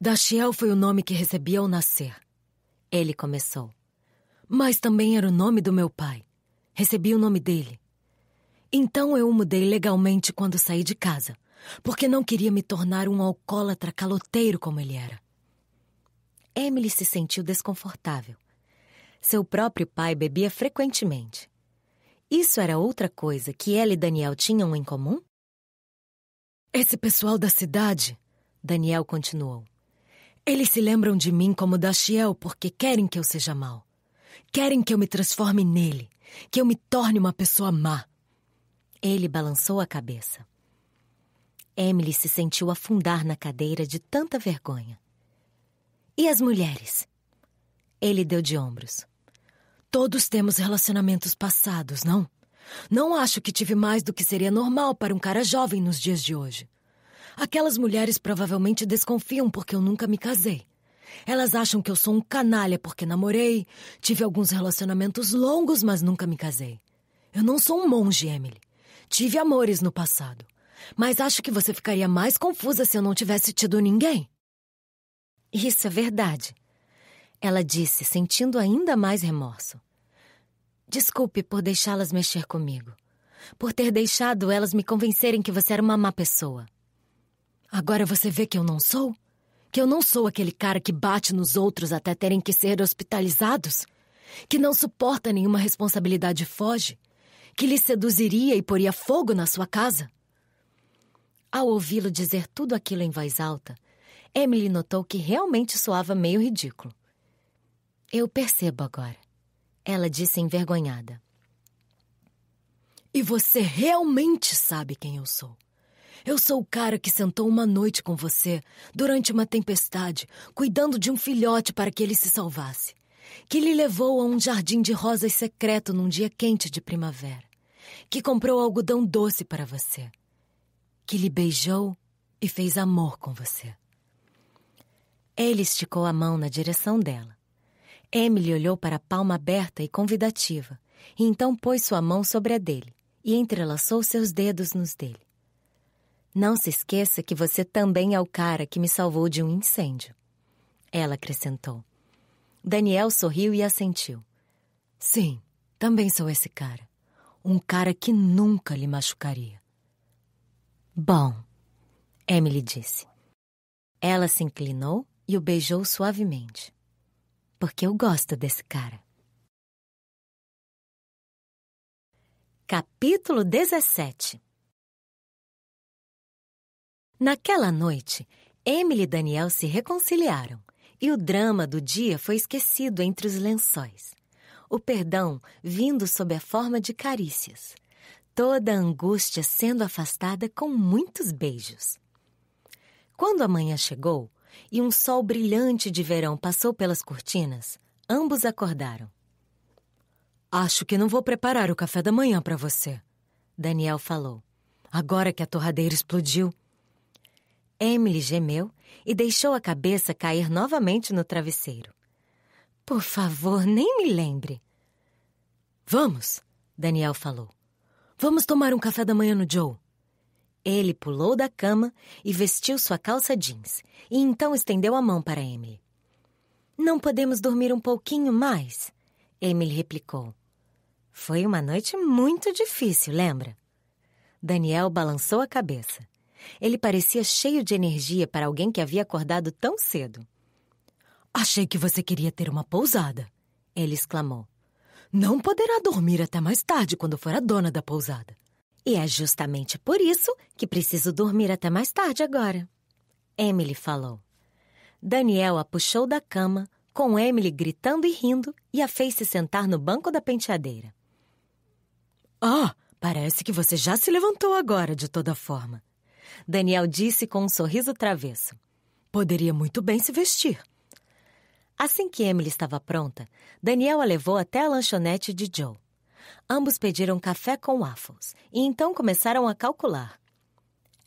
Dashiel foi o nome que recebi ao nascer. Ele começou. Mas também era o nome do meu pai. Recebi o nome dele. Então eu o mudei legalmente quando saí de casa, porque não queria me tornar um alcoólatra caloteiro como ele era. Emily se sentiu desconfortável. Seu próprio pai bebia frequentemente. Isso era outra coisa que ela e Daniel tinham em comum? Esse pessoal da cidade, Daniel continuou, eles se lembram de mim como Dashiel porque querem que eu seja mal. Querem que eu me transforme nele, que eu me torne uma pessoa má. Ele balançou a cabeça. Emily se sentiu afundar na cadeira de tanta vergonha. E as mulheres? Ele deu de ombros. Todos temos relacionamentos passados, não? Não acho que tive mais do que seria normal para um cara jovem nos dias de hoje. Aquelas mulheres provavelmente desconfiam porque eu nunca me casei. Elas acham que eu sou um canalha porque namorei, tive alguns relacionamentos longos, mas nunca me casei. Eu não sou um monge, Emily. Tive amores no passado. Mas acho que você ficaria mais confusa se eu não tivesse tido ninguém. Isso é verdade. Ela disse, sentindo ainda mais remorso. Desculpe por deixá-las mexer comigo. Por ter deixado elas me convencerem que você era uma má pessoa. Agora você vê que eu não sou? Que eu não sou aquele cara que bate nos outros até terem que ser hospitalizados? Que não suporta nenhuma responsabilidade e foge? Que lhe seduziria e poria fogo na sua casa? Ao ouvi-lo dizer tudo aquilo em voz alta, Emily notou que realmente soava meio ridículo. Eu percebo agora, ela disse envergonhada. E você realmente sabe quem eu sou. Eu sou o cara que sentou uma noite com você, durante uma tempestade, cuidando de um filhote para que ele se salvasse. Que lhe levou a um jardim de rosas secreto num dia quente de primavera. Que comprou algodão doce para você. Que lhe beijou e fez amor com você. Ele esticou a mão na direção dela. Emily olhou para a palma aberta e convidativa, e então pôs sua mão sobre a dele e entrelaçou seus dedos nos dele. Não se esqueça que você também é o cara que me salvou de um incêndio. Ela acrescentou. Daniel sorriu e assentiu. Sim, também sou esse cara. Um cara que nunca lhe machucaria. Bom, Emily disse. Ela se inclinou e o beijou suavemente. Porque eu gosto desse cara. Capítulo 17 Naquela noite, Emily e Daniel se reconciliaram e o drama do dia foi esquecido entre os lençóis. O perdão vindo sob a forma de carícias. Toda a angústia sendo afastada com muitos beijos. Quando a manhã chegou e um sol brilhante de verão passou pelas cortinas, ambos acordaram. Acho que não vou preparar o café da manhã para você, Daniel falou. Agora que a torradeira explodiu. Emily gemeu e deixou a cabeça cair novamente no travesseiro. Por favor, nem me lembre. Vamos, Daniel falou. Vamos tomar um café da manhã no Joe. Ele pulou da cama e vestiu sua calça jeans, e então estendeu a mão para Emily. Não podemos dormir um pouquinho mais? Emily replicou. Foi uma noite muito difícil, lembra? Daniel balançou a cabeça. Ele parecia cheio de energia para alguém que havia acordado tão cedo. Achei que você queria ter uma pousada, ele exclamou. Não poderá dormir até mais tarde quando for a dona da pousada. E é justamente por isso que preciso dormir até mais tarde agora. Emily falou. Daniel a puxou da cama, com Emily gritando e rindo, e a fez se sentar no banco da penteadeira. Ah, oh, parece que você já se levantou agora, de toda forma, Daniel disse com um sorriso travesso. Poderia muito bem se vestir. Assim que Emily estava pronta, Daniel a levou até a lanchonete de Joe. Ambos pediram café com waffles e então começaram a calcular.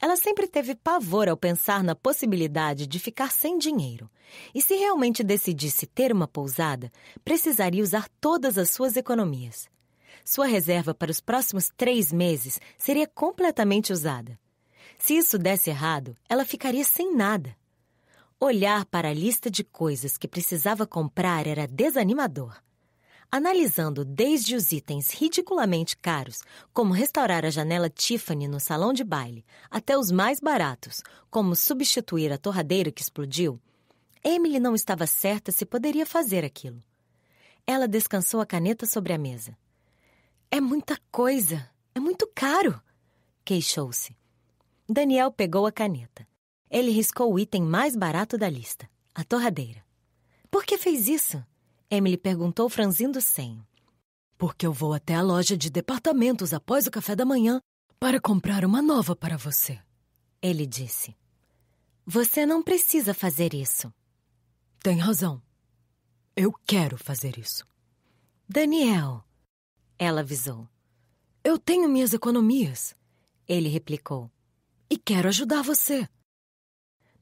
Ela sempre teve pavor ao pensar na possibilidade de ficar sem dinheiro. E se realmente decidisse ter uma pousada, precisaria usar todas as suas economias. Sua reserva para os próximos três meses seria completamente usada. Se isso desse errado, ela ficaria sem nada. Olhar para a lista de coisas que precisava comprar era desanimador. Analisando desde os itens ridiculamente caros, como restaurar a janela Tiffany no salão de baile, até os mais baratos, como substituir a torradeira que explodiu, Emily não estava certa se poderia fazer aquilo. Ela descansou a caneta sobre a mesa. É muita coisa, é muito caro, queixou-se. Daniel pegou a caneta. Ele riscou o item mais barato da lista, a torradeira. Por que fez isso? Emily perguntou, franzindo o senho. Porque eu vou até a loja de departamentos após o café da manhã para comprar uma nova para você. Ele disse. Você não precisa fazer isso. Tem razão. Eu quero fazer isso. Daniel, ela avisou. Eu tenho minhas economias, ele replicou e quero ajudar você.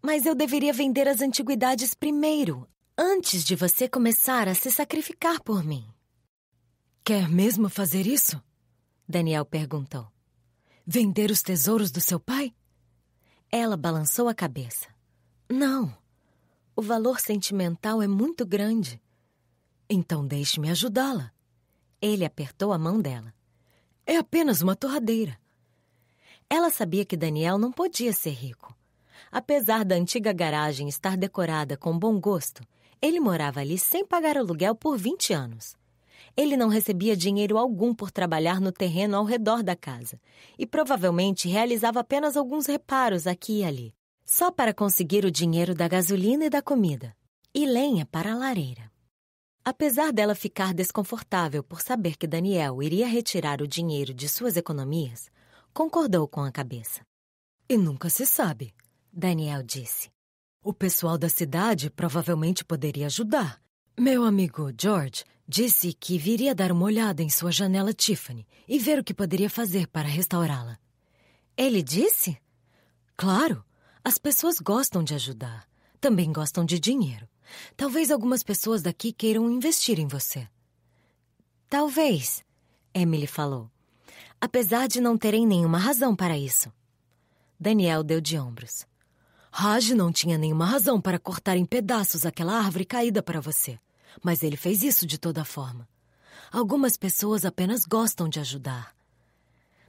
Mas eu deveria vender as antiguidades primeiro, antes de você começar a se sacrificar por mim. Quer mesmo fazer isso? Daniel perguntou. Vender os tesouros do seu pai? Ela balançou a cabeça. Não. O valor sentimental é muito grande. Então deixe-me ajudá-la. Ele apertou a mão dela. É apenas uma torradeira. Ela sabia que Daniel não podia ser rico. Apesar da antiga garagem estar decorada com bom gosto, ele morava ali sem pagar aluguel por 20 anos. Ele não recebia dinheiro algum por trabalhar no terreno ao redor da casa e provavelmente realizava apenas alguns reparos aqui e ali, só para conseguir o dinheiro da gasolina e da comida, e lenha para a lareira. Apesar dela ficar desconfortável por saber que Daniel iria retirar o dinheiro de suas economias, concordou com a cabeça. E nunca se sabe, Daniel disse. O pessoal da cidade provavelmente poderia ajudar. Meu amigo George disse que viria dar uma olhada em sua janela Tiffany e ver o que poderia fazer para restaurá-la. Ele disse? Claro, as pessoas gostam de ajudar. Também gostam de dinheiro. Talvez algumas pessoas daqui queiram investir em você. Talvez, Emily falou apesar de não terem nenhuma razão para isso. Daniel deu de ombros. Raj não tinha nenhuma razão para cortar em pedaços aquela árvore caída para você, mas ele fez isso de toda forma. Algumas pessoas apenas gostam de ajudar.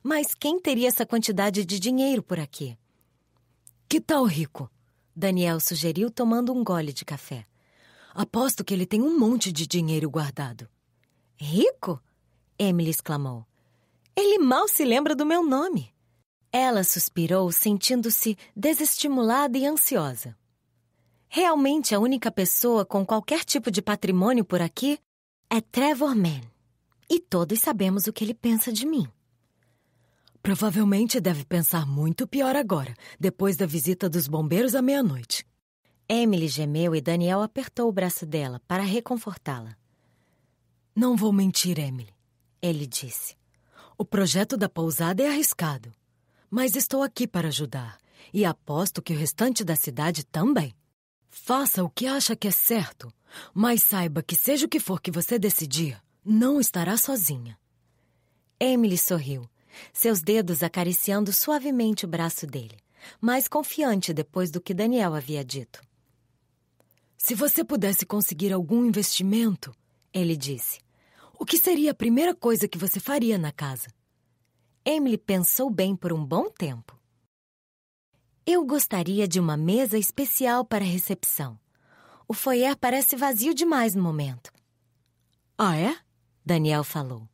Mas quem teria essa quantidade de dinheiro por aqui? Que tal rico? Daniel sugeriu, tomando um gole de café. Aposto que ele tem um monte de dinheiro guardado. Rico? Emily exclamou. Ele mal se lembra do meu nome. Ela suspirou, sentindo-se desestimulada e ansiosa. Realmente a única pessoa com qualquer tipo de patrimônio por aqui é Trevor Mann. E todos sabemos o que ele pensa de mim. Provavelmente deve pensar muito pior agora, depois da visita dos bombeiros à meia-noite. Emily gemeu e Daniel apertou o braço dela para reconfortá-la. Não vou mentir, Emily, ele disse. O projeto da pousada é arriscado, mas estou aqui para ajudar e aposto que o restante da cidade também. Faça o que acha que é certo, mas saiba que, seja o que for que você decidir, não estará sozinha. Emily sorriu, seus dedos acariciando suavemente o braço dele, mais confiante depois do que Daniel havia dito. Se você pudesse conseguir algum investimento, ele disse, o que seria a primeira coisa que você faria na casa? Emily pensou bem por um bom tempo. Eu gostaria de uma mesa especial para recepção. O foyer parece vazio demais no momento. Ah, é? Daniel falou.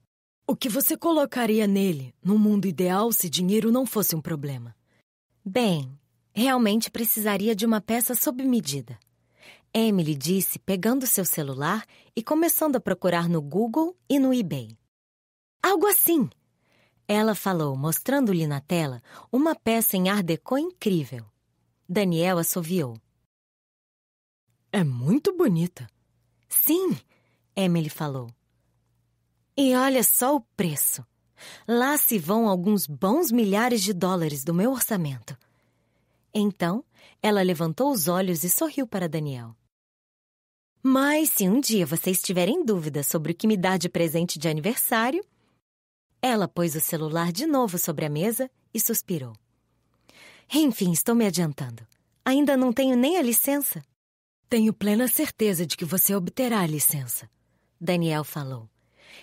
O que você colocaria nele, no mundo ideal, se dinheiro não fosse um problema? Bem, realmente precisaria de uma peça sob medida. Emily disse, pegando seu celular e começando a procurar no Google e no eBay. Algo assim! Ela falou, mostrando-lhe na tela uma peça em art incrível. Daniel assoviou. É muito bonita. Sim, Emily falou. E olha só o preço. Lá se vão alguns bons milhares de dólares do meu orçamento. Então, ela levantou os olhos e sorriu para Daniel. Mas se um dia vocês tiverem dúvidas sobre o que me dar de presente de aniversário. Ela pôs o celular de novo sobre a mesa e suspirou. Enfim, estou me adiantando. Ainda não tenho nem a licença. Tenho plena certeza de que você obterá a licença, Daniel falou.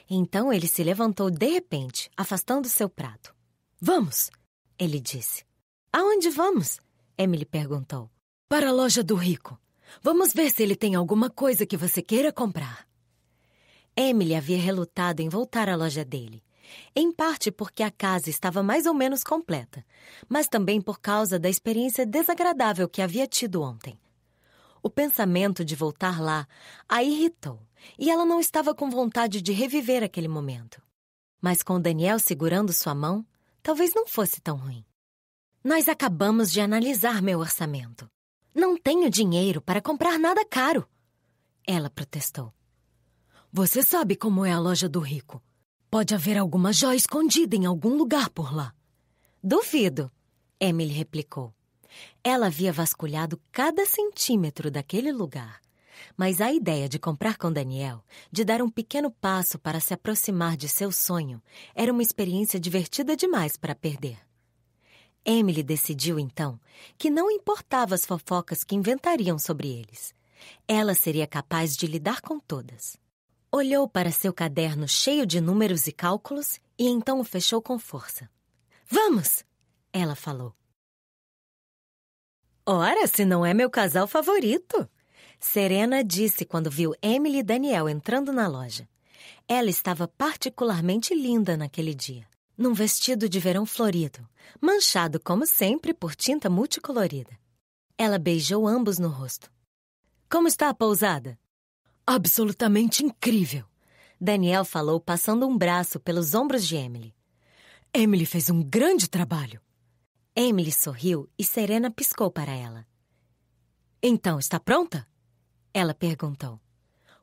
Então ele se levantou de repente, afastando seu prato. Vamos, ele disse. Aonde vamos? Emily perguntou. Para a loja do rico, Vamos ver se ele tem alguma coisa que você queira comprar. Emily havia relutado em voltar à loja dele, em parte porque a casa estava mais ou menos completa, mas também por causa da experiência desagradável que havia tido ontem. O pensamento de voltar lá a irritou e ela não estava com vontade de reviver aquele momento. Mas com Daniel segurando sua mão, talvez não fosse tão ruim. Nós acabamos de analisar meu orçamento, não tenho dinheiro para comprar nada caro. Ela protestou. Você sabe como é a loja do rico. Pode haver alguma joia escondida em algum lugar por lá. Duvido, Emily replicou. Ela havia vasculhado cada centímetro daquele lugar. Mas a ideia de comprar com Daniel, de dar um pequeno passo para se aproximar de seu sonho, era uma experiência divertida demais para perder. Emily decidiu então que não importava as fofocas que inventariam sobre eles. Ela seria capaz de lidar com todas. Olhou para seu caderno cheio de números e cálculos e então o fechou com força. Vamos! Ela falou. Ora, se não é meu casal favorito! Serena disse quando viu Emily e Daniel entrando na loja. Ela estava particularmente linda naquele dia num vestido de verão florido, manchado como sempre por tinta multicolorida. Ela beijou ambos no rosto. Como está a pousada? Absolutamente incrível! Daniel falou, passando um braço pelos ombros de Emily. Emily fez um grande trabalho. Emily sorriu e Serena piscou para ela. Então, está pronta? Ela perguntou.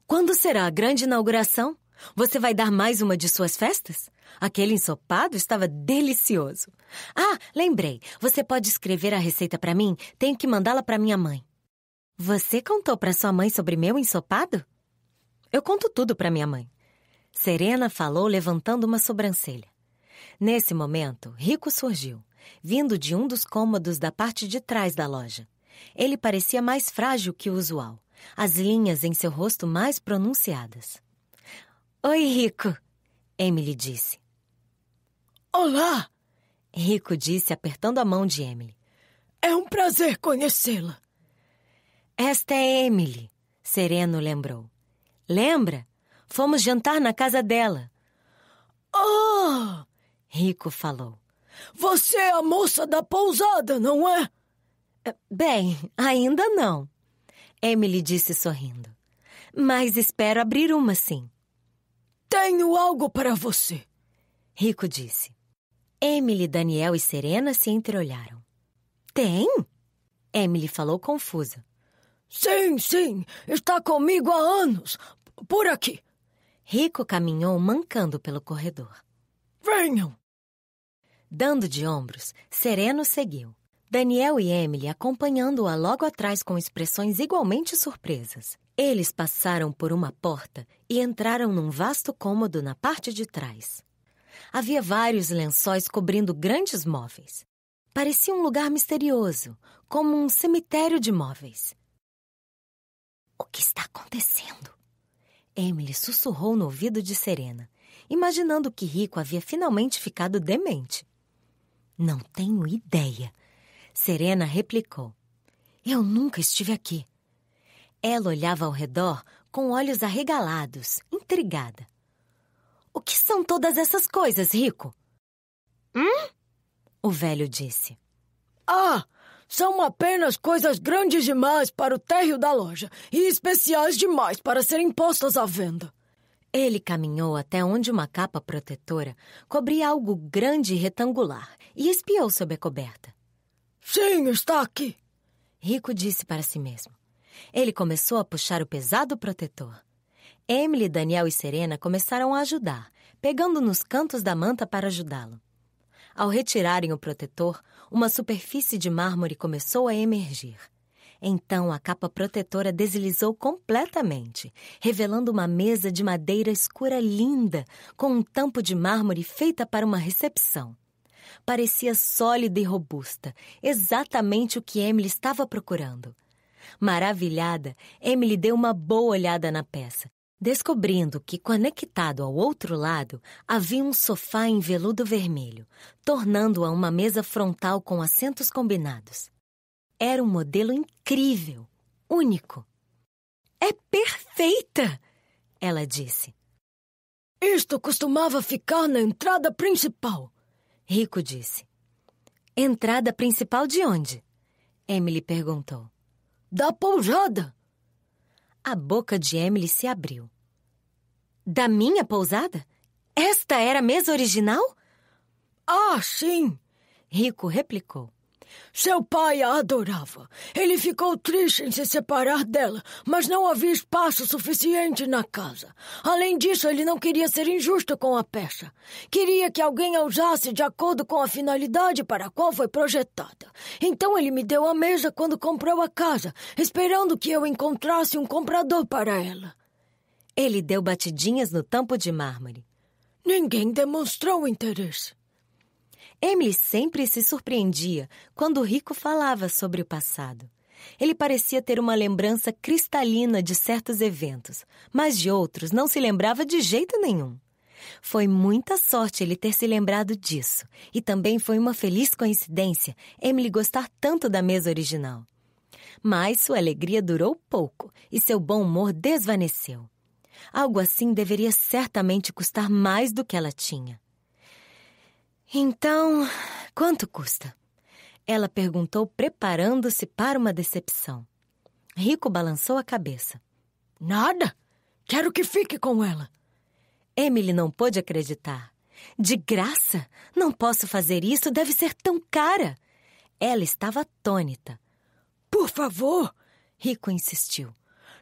Quando será a grande inauguração? Você vai dar mais uma de suas festas? Aquele ensopado estava delicioso. Ah, lembrei. Você pode escrever a receita para mim? Tenho que mandá-la para minha mãe. Você contou para sua mãe sobre meu ensopado? Eu conto tudo para minha mãe. Serena falou levantando uma sobrancelha. Nesse momento, Rico surgiu, vindo de um dos cômodos da parte de trás da loja. Ele parecia mais frágil que o usual, as linhas em seu rosto mais pronunciadas. Oi, Rico, Emily disse. Olá! Rico disse, apertando a mão de Emily. É um prazer conhecê-la. Esta é Emily, Sereno lembrou. Lembra? Fomos jantar na casa dela. Oh! Rico falou. Você é a moça da pousada, não é? Eh, bem, ainda não. Emily disse sorrindo. Mas espero abrir uma sim. Tenho algo para você. Rico disse. Emily, Daniel e Serena se entreolharam. Tem? Emily falou confusa. Sim, sim, está comigo há anos. Por aqui. Rico caminhou mancando pelo corredor. Venham! Dando de ombros, Sereno seguiu. Daniel e Emily acompanhando-a logo atrás com expressões igualmente surpresas. Eles passaram por uma porta e entraram num vasto cômodo na parte de trás havia vários lençóis cobrindo grandes móveis. Parecia um lugar misterioso, como um cemitério de móveis. O que está acontecendo? Emily sussurrou no ouvido de Serena, imaginando que Rico havia finalmente ficado demente. Não tenho ideia. Serena replicou. Eu nunca estive aqui. Ela olhava ao redor com olhos arregalados, intrigada. O que são todas essas coisas, Rico? Hum? O velho disse. Ah, são apenas coisas grandes demais para o térreo da loja e especiais demais para serem postas à venda. Ele caminhou até onde uma capa protetora cobria algo grande e retangular e espiou sob a coberta. Sim, está aqui! Rico disse para si mesmo. Ele começou a puxar o pesado protetor. Emily, Daniel e Serena começaram a ajudar, pegando nos cantos da manta para ajudá-lo. Ao retirarem o protetor, uma superfície de mármore começou a emergir. Então a capa protetora deslizou completamente, revelando uma mesa de madeira escura linda, com um tampo de mármore feita para uma recepção. Parecia sólida e robusta, exatamente o que Emily estava procurando. Maravilhada, Emily deu uma boa olhada na peça descobrindo que conectado ao outro lado havia um sofá em veludo vermelho, tornando-a uma mesa frontal com assentos combinados. Era um modelo incrível, único. É perfeita! Ela disse. Isto costumava ficar na entrada principal, Rico disse. Entrada principal de onde? Emily perguntou. Da pousada, a boca de Emily se abriu. Da minha pousada? Esta era a mesa original? Ah, sim! Rico replicou. Seu pai a adorava. Ele ficou triste em se separar dela, mas não havia espaço suficiente na casa. Além disso, ele não queria ser injusto com a peça. Queria que alguém a usasse de acordo com a finalidade para a qual foi projetada. Então ele me deu a mesa quando comprou a casa, esperando que eu encontrasse um comprador para ela. Ele deu batidinhas no tampo de mármore. Ninguém demonstrou interesse. Emily sempre se surpreendia quando o Rico falava sobre o passado. Ele parecia ter uma lembrança cristalina de certos eventos, mas de outros não se lembrava de jeito nenhum. Foi muita sorte ele ter se lembrado disso, e também foi uma feliz coincidência Emily gostar tanto da mesa original. Mas sua alegria durou pouco e seu bom humor desvaneceu. Algo assim deveria certamente custar mais do que ela tinha. Então, quanto custa? Ela perguntou, preparando-se para uma decepção. Rico balançou a cabeça. Nada! Quero que fique com ela! Emily não pôde acreditar. De graça? Não posso fazer isso, deve ser tão cara! Ela estava atônita. Por favor! Rico insistiu.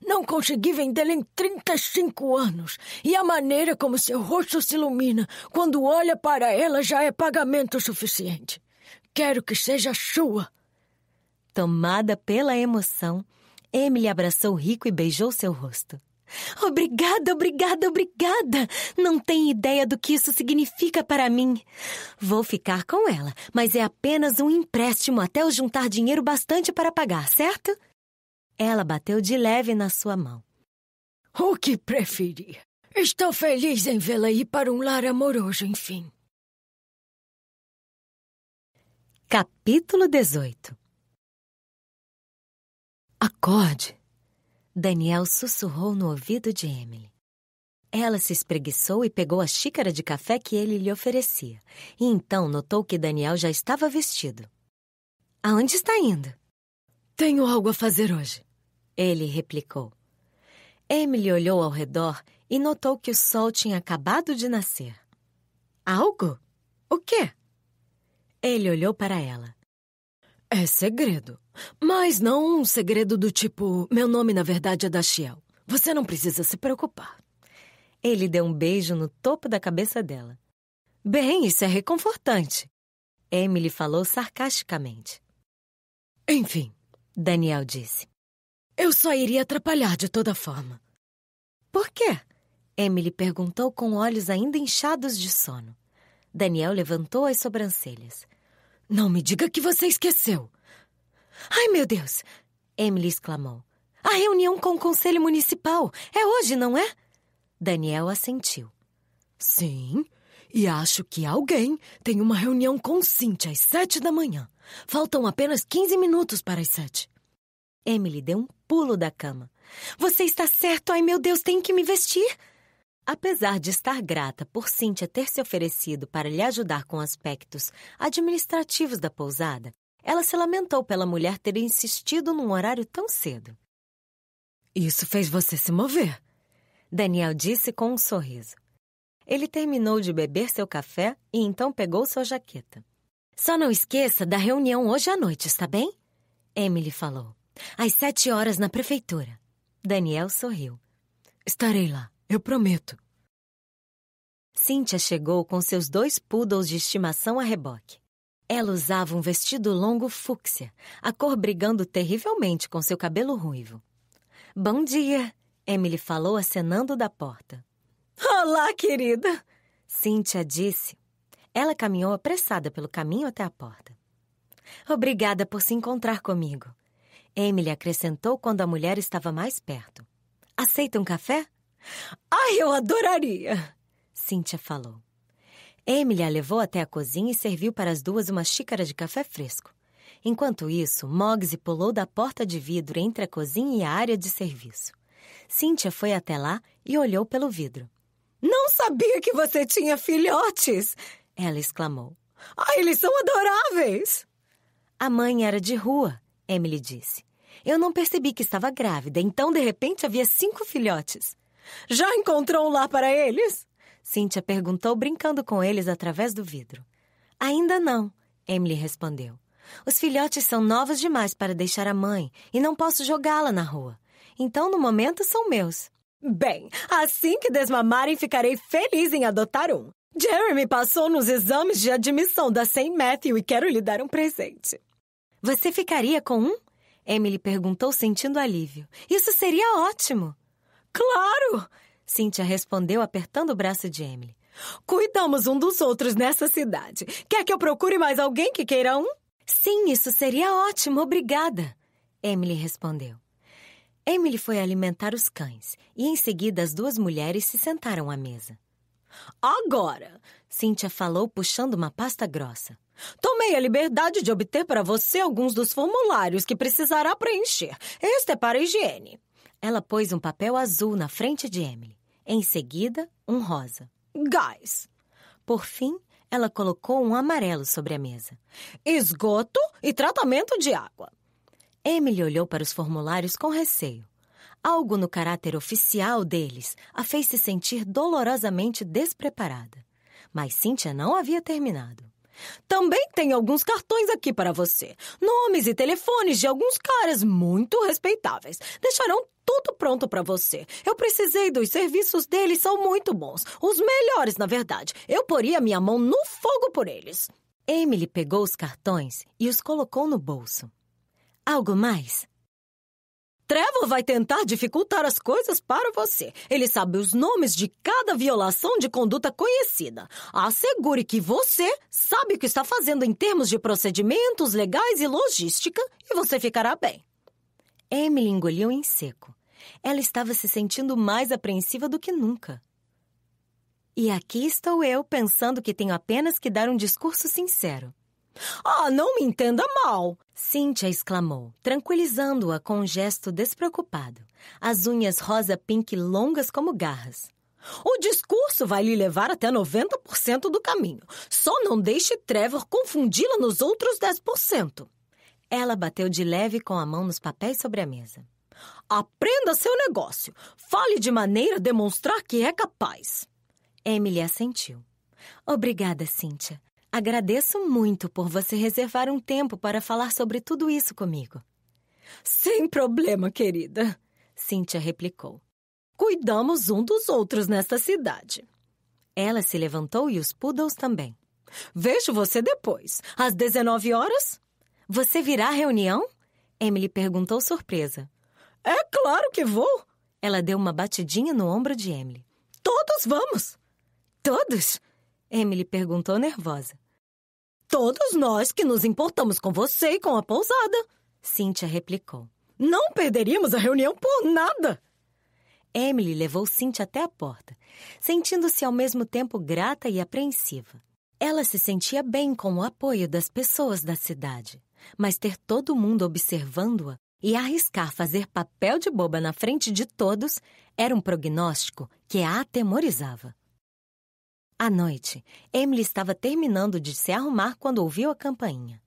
Não consegui vendê-la em 35 anos. E a maneira como seu rosto se ilumina quando olha para ela já é pagamento suficiente. Quero que seja sua. Tomada pela emoção, Emily abraçou Rico e beijou seu rosto. Obrigada, obrigada, obrigada! Não tem ideia do que isso significa para mim. Vou ficar com ela, mas é apenas um empréstimo até eu juntar dinheiro bastante para pagar, certo? Ela bateu de leve na sua mão. O que preferir? Estou feliz em vê-la ir para um lar amoroso, enfim. Capítulo 18 Acorde! Daniel sussurrou no ouvido de Emily. Ela se espreguiçou e pegou a xícara de café que ele lhe oferecia, e então notou que Daniel já estava vestido. Aonde está indo? Tenho algo a fazer hoje ele replicou. Emily olhou ao redor e notou que o sol tinha acabado de nascer. Algo? O quê? Ele olhou para ela. É segredo. Mas não um segredo do tipo: meu nome na verdade é Dashiel. Você não precisa se preocupar. Ele deu um beijo no topo da cabeça dela. Bem, isso é reconfortante. Emily falou sarcasticamente. Enfim, Daniel disse. Eu só iria atrapalhar de toda forma. Por quê? Emily perguntou com olhos ainda inchados de sono. Daniel levantou as sobrancelhas. Não me diga que você esqueceu. Ai, meu Deus! Emily exclamou. A reunião com o Conselho Municipal é hoje, não é? Daniel assentiu. Sim, e acho que alguém tem uma reunião com Cintia às sete da manhã. Faltam apenas quinze minutos para as sete. Emily deu um pulo da cama. Você está certo! Ai, meu Deus, tenho que me vestir! Apesar de estar grata por Cynthia ter se oferecido para lhe ajudar com aspectos administrativos da pousada, ela se lamentou pela mulher ter insistido num horário tão cedo. Isso fez você se mover, Daniel disse com um sorriso. Ele terminou de beber seu café e então pegou sua jaqueta. Só não esqueça da reunião hoje à noite, está bem? Emily falou. Às sete horas na prefeitura. Daniel sorriu. Estarei lá, eu prometo. Cíntia chegou com seus dois poodles de estimação a reboque. Ela usava um vestido longo fúcsia, a cor brigando terrivelmente com seu cabelo ruivo. Bom dia, Emily falou acenando da porta. Olá, querida! Cíntia disse. Ela caminhou apressada pelo caminho até a porta. Obrigada por se encontrar comigo. Emily acrescentou quando a mulher estava mais perto. Aceita um café? Ai, eu adoraria! Cíntia falou. Emily a levou até a cozinha e serviu para as duas uma xícara de café fresco. Enquanto isso, Moggs pulou da porta de vidro entre a cozinha e a área de serviço. Cíntia foi até lá e olhou pelo vidro. Não sabia que você tinha filhotes! Ela exclamou. Ah, eles são adoráveis! A mãe era de rua, Emily disse. Eu não percebi que estava grávida, então de repente havia cinco filhotes. Já encontrou um lar para eles? Cíntia perguntou, brincando com eles através do vidro. Ainda não, Emily respondeu. Os filhotes são novos demais para deixar a mãe e não posso jogá-la na rua. Então, no momento, são meus. Bem, assim que desmamarem, ficarei feliz em adotar um. Jeremy passou nos exames de admissão da St. Matthew e quero lhe dar um presente. Você ficaria com um? Emily perguntou, sentindo alívio. Isso seria ótimo! Claro! Cynthia respondeu, apertando o braço de Emily. Cuidamos um dos outros nessa cidade. Quer que eu procure mais alguém que queira um? Sim, isso seria ótimo, obrigada. Emily respondeu. Emily foi alimentar os cães e em seguida as duas mulheres se sentaram à mesa. Agora! Cynthia falou, puxando uma pasta grossa. Tomei a liberdade de obter para você alguns dos formulários que precisará preencher. Este é para higiene. Ela pôs um papel azul na frente de Emily. Em seguida, um rosa. Gás! Por fim, ela colocou um amarelo sobre a mesa. Esgoto e tratamento de água. Emily olhou para os formulários com receio. Algo no caráter oficial deles a fez se sentir dolorosamente despreparada. Mas Cynthia não havia terminado. Também tem alguns cartões aqui para você. Nomes e telefones de alguns caras muito respeitáveis. Deixarão tudo pronto para você. Eu precisei dos serviços deles, são muito bons. Os melhores, na verdade. Eu poria minha mão no fogo por eles. Emily pegou os cartões e os colocou no bolso. Algo mais? Trevor vai tentar dificultar as coisas para você. Ele sabe os nomes de cada violação de conduta conhecida. Assegure que você sabe o que está fazendo em termos de procedimentos legais e logística e você ficará bem. Emily engoliu em seco. Ela estava se sentindo mais apreensiva do que nunca. E aqui estou eu pensando que tenho apenas que dar um discurso sincero. Oh, não me entenda mal! Cíntia exclamou, tranquilizando-a com um gesto despreocupado, as unhas rosa-pink longas como garras. O discurso vai lhe levar até 90% do caminho. Só não deixe Trevor confundi-la nos outros 10%. Ela bateu de leve com a mão nos papéis sobre a mesa. Aprenda seu negócio. Fale de maneira a demonstrar que é capaz. Emily assentiu. Obrigada, Cíntia. Agradeço muito por você reservar um tempo para falar sobre tudo isso comigo. Sem problema, querida, Cynthia replicou. Cuidamos um dos outros nesta cidade. Ela se levantou e os poodles também. Vejo você depois, às 19 horas. Você virá à reunião? Emily perguntou surpresa. É claro que vou! Ela deu uma batidinha no ombro de Emily. Todos vamos! Todos? Emily perguntou nervosa. Todos nós que nos importamos com você e com a pousada, Cynthia replicou. Não perderíamos a reunião por nada! Emily levou Cynthia até a porta, sentindo-se ao mesmo tempo grata e apreensiva. Ela se sentia bem com o apoio das pessoas da cidade, mas ter todo mundo observando-a e arriscar fazer papel de boba na frente de todos era um prognóstico que a atemorizava. À noite, Emily estava terminando de se arrumar quando ouviu a campainha.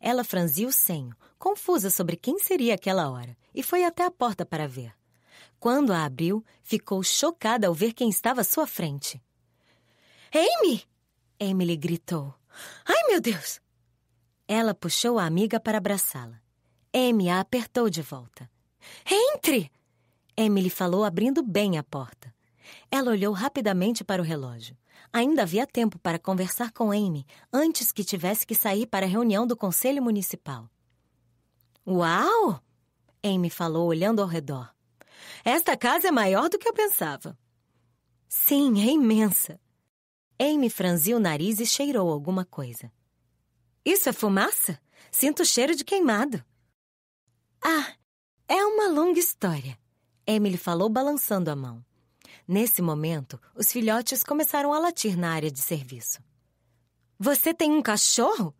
Ela franziu o senho, confusa sobre quem seria aquela hora, e foi até a porta para ver. Quando a abriu, ficou chocada ao ver quem estava à sua frente. Amy! Emily gritou. Ai, meu Deus! Ela puxou a amiga para abraçá-la. Amy a apertou de volta. Entre! Emily falou, abrindo bem a porta. Ela olhou rapidamente para o relógio. Ainda havia tempo para conversar com Amy antes que tivesse que sair para a reunião do Conselho Municipal. Uau! Amy falou, olhando ao redor. Esta casa é maior do que eu pensava. Sim, é imensa. Amy franziu o nariz e cheirou alguma coisa. Isso é fumaça? Sinto o cheiro de queimado. Ah, é uma longa história. Emily falou balançando a mão. Nesse momento, os filhotes começaram a latir na área de serviço. Você tem um cachorro?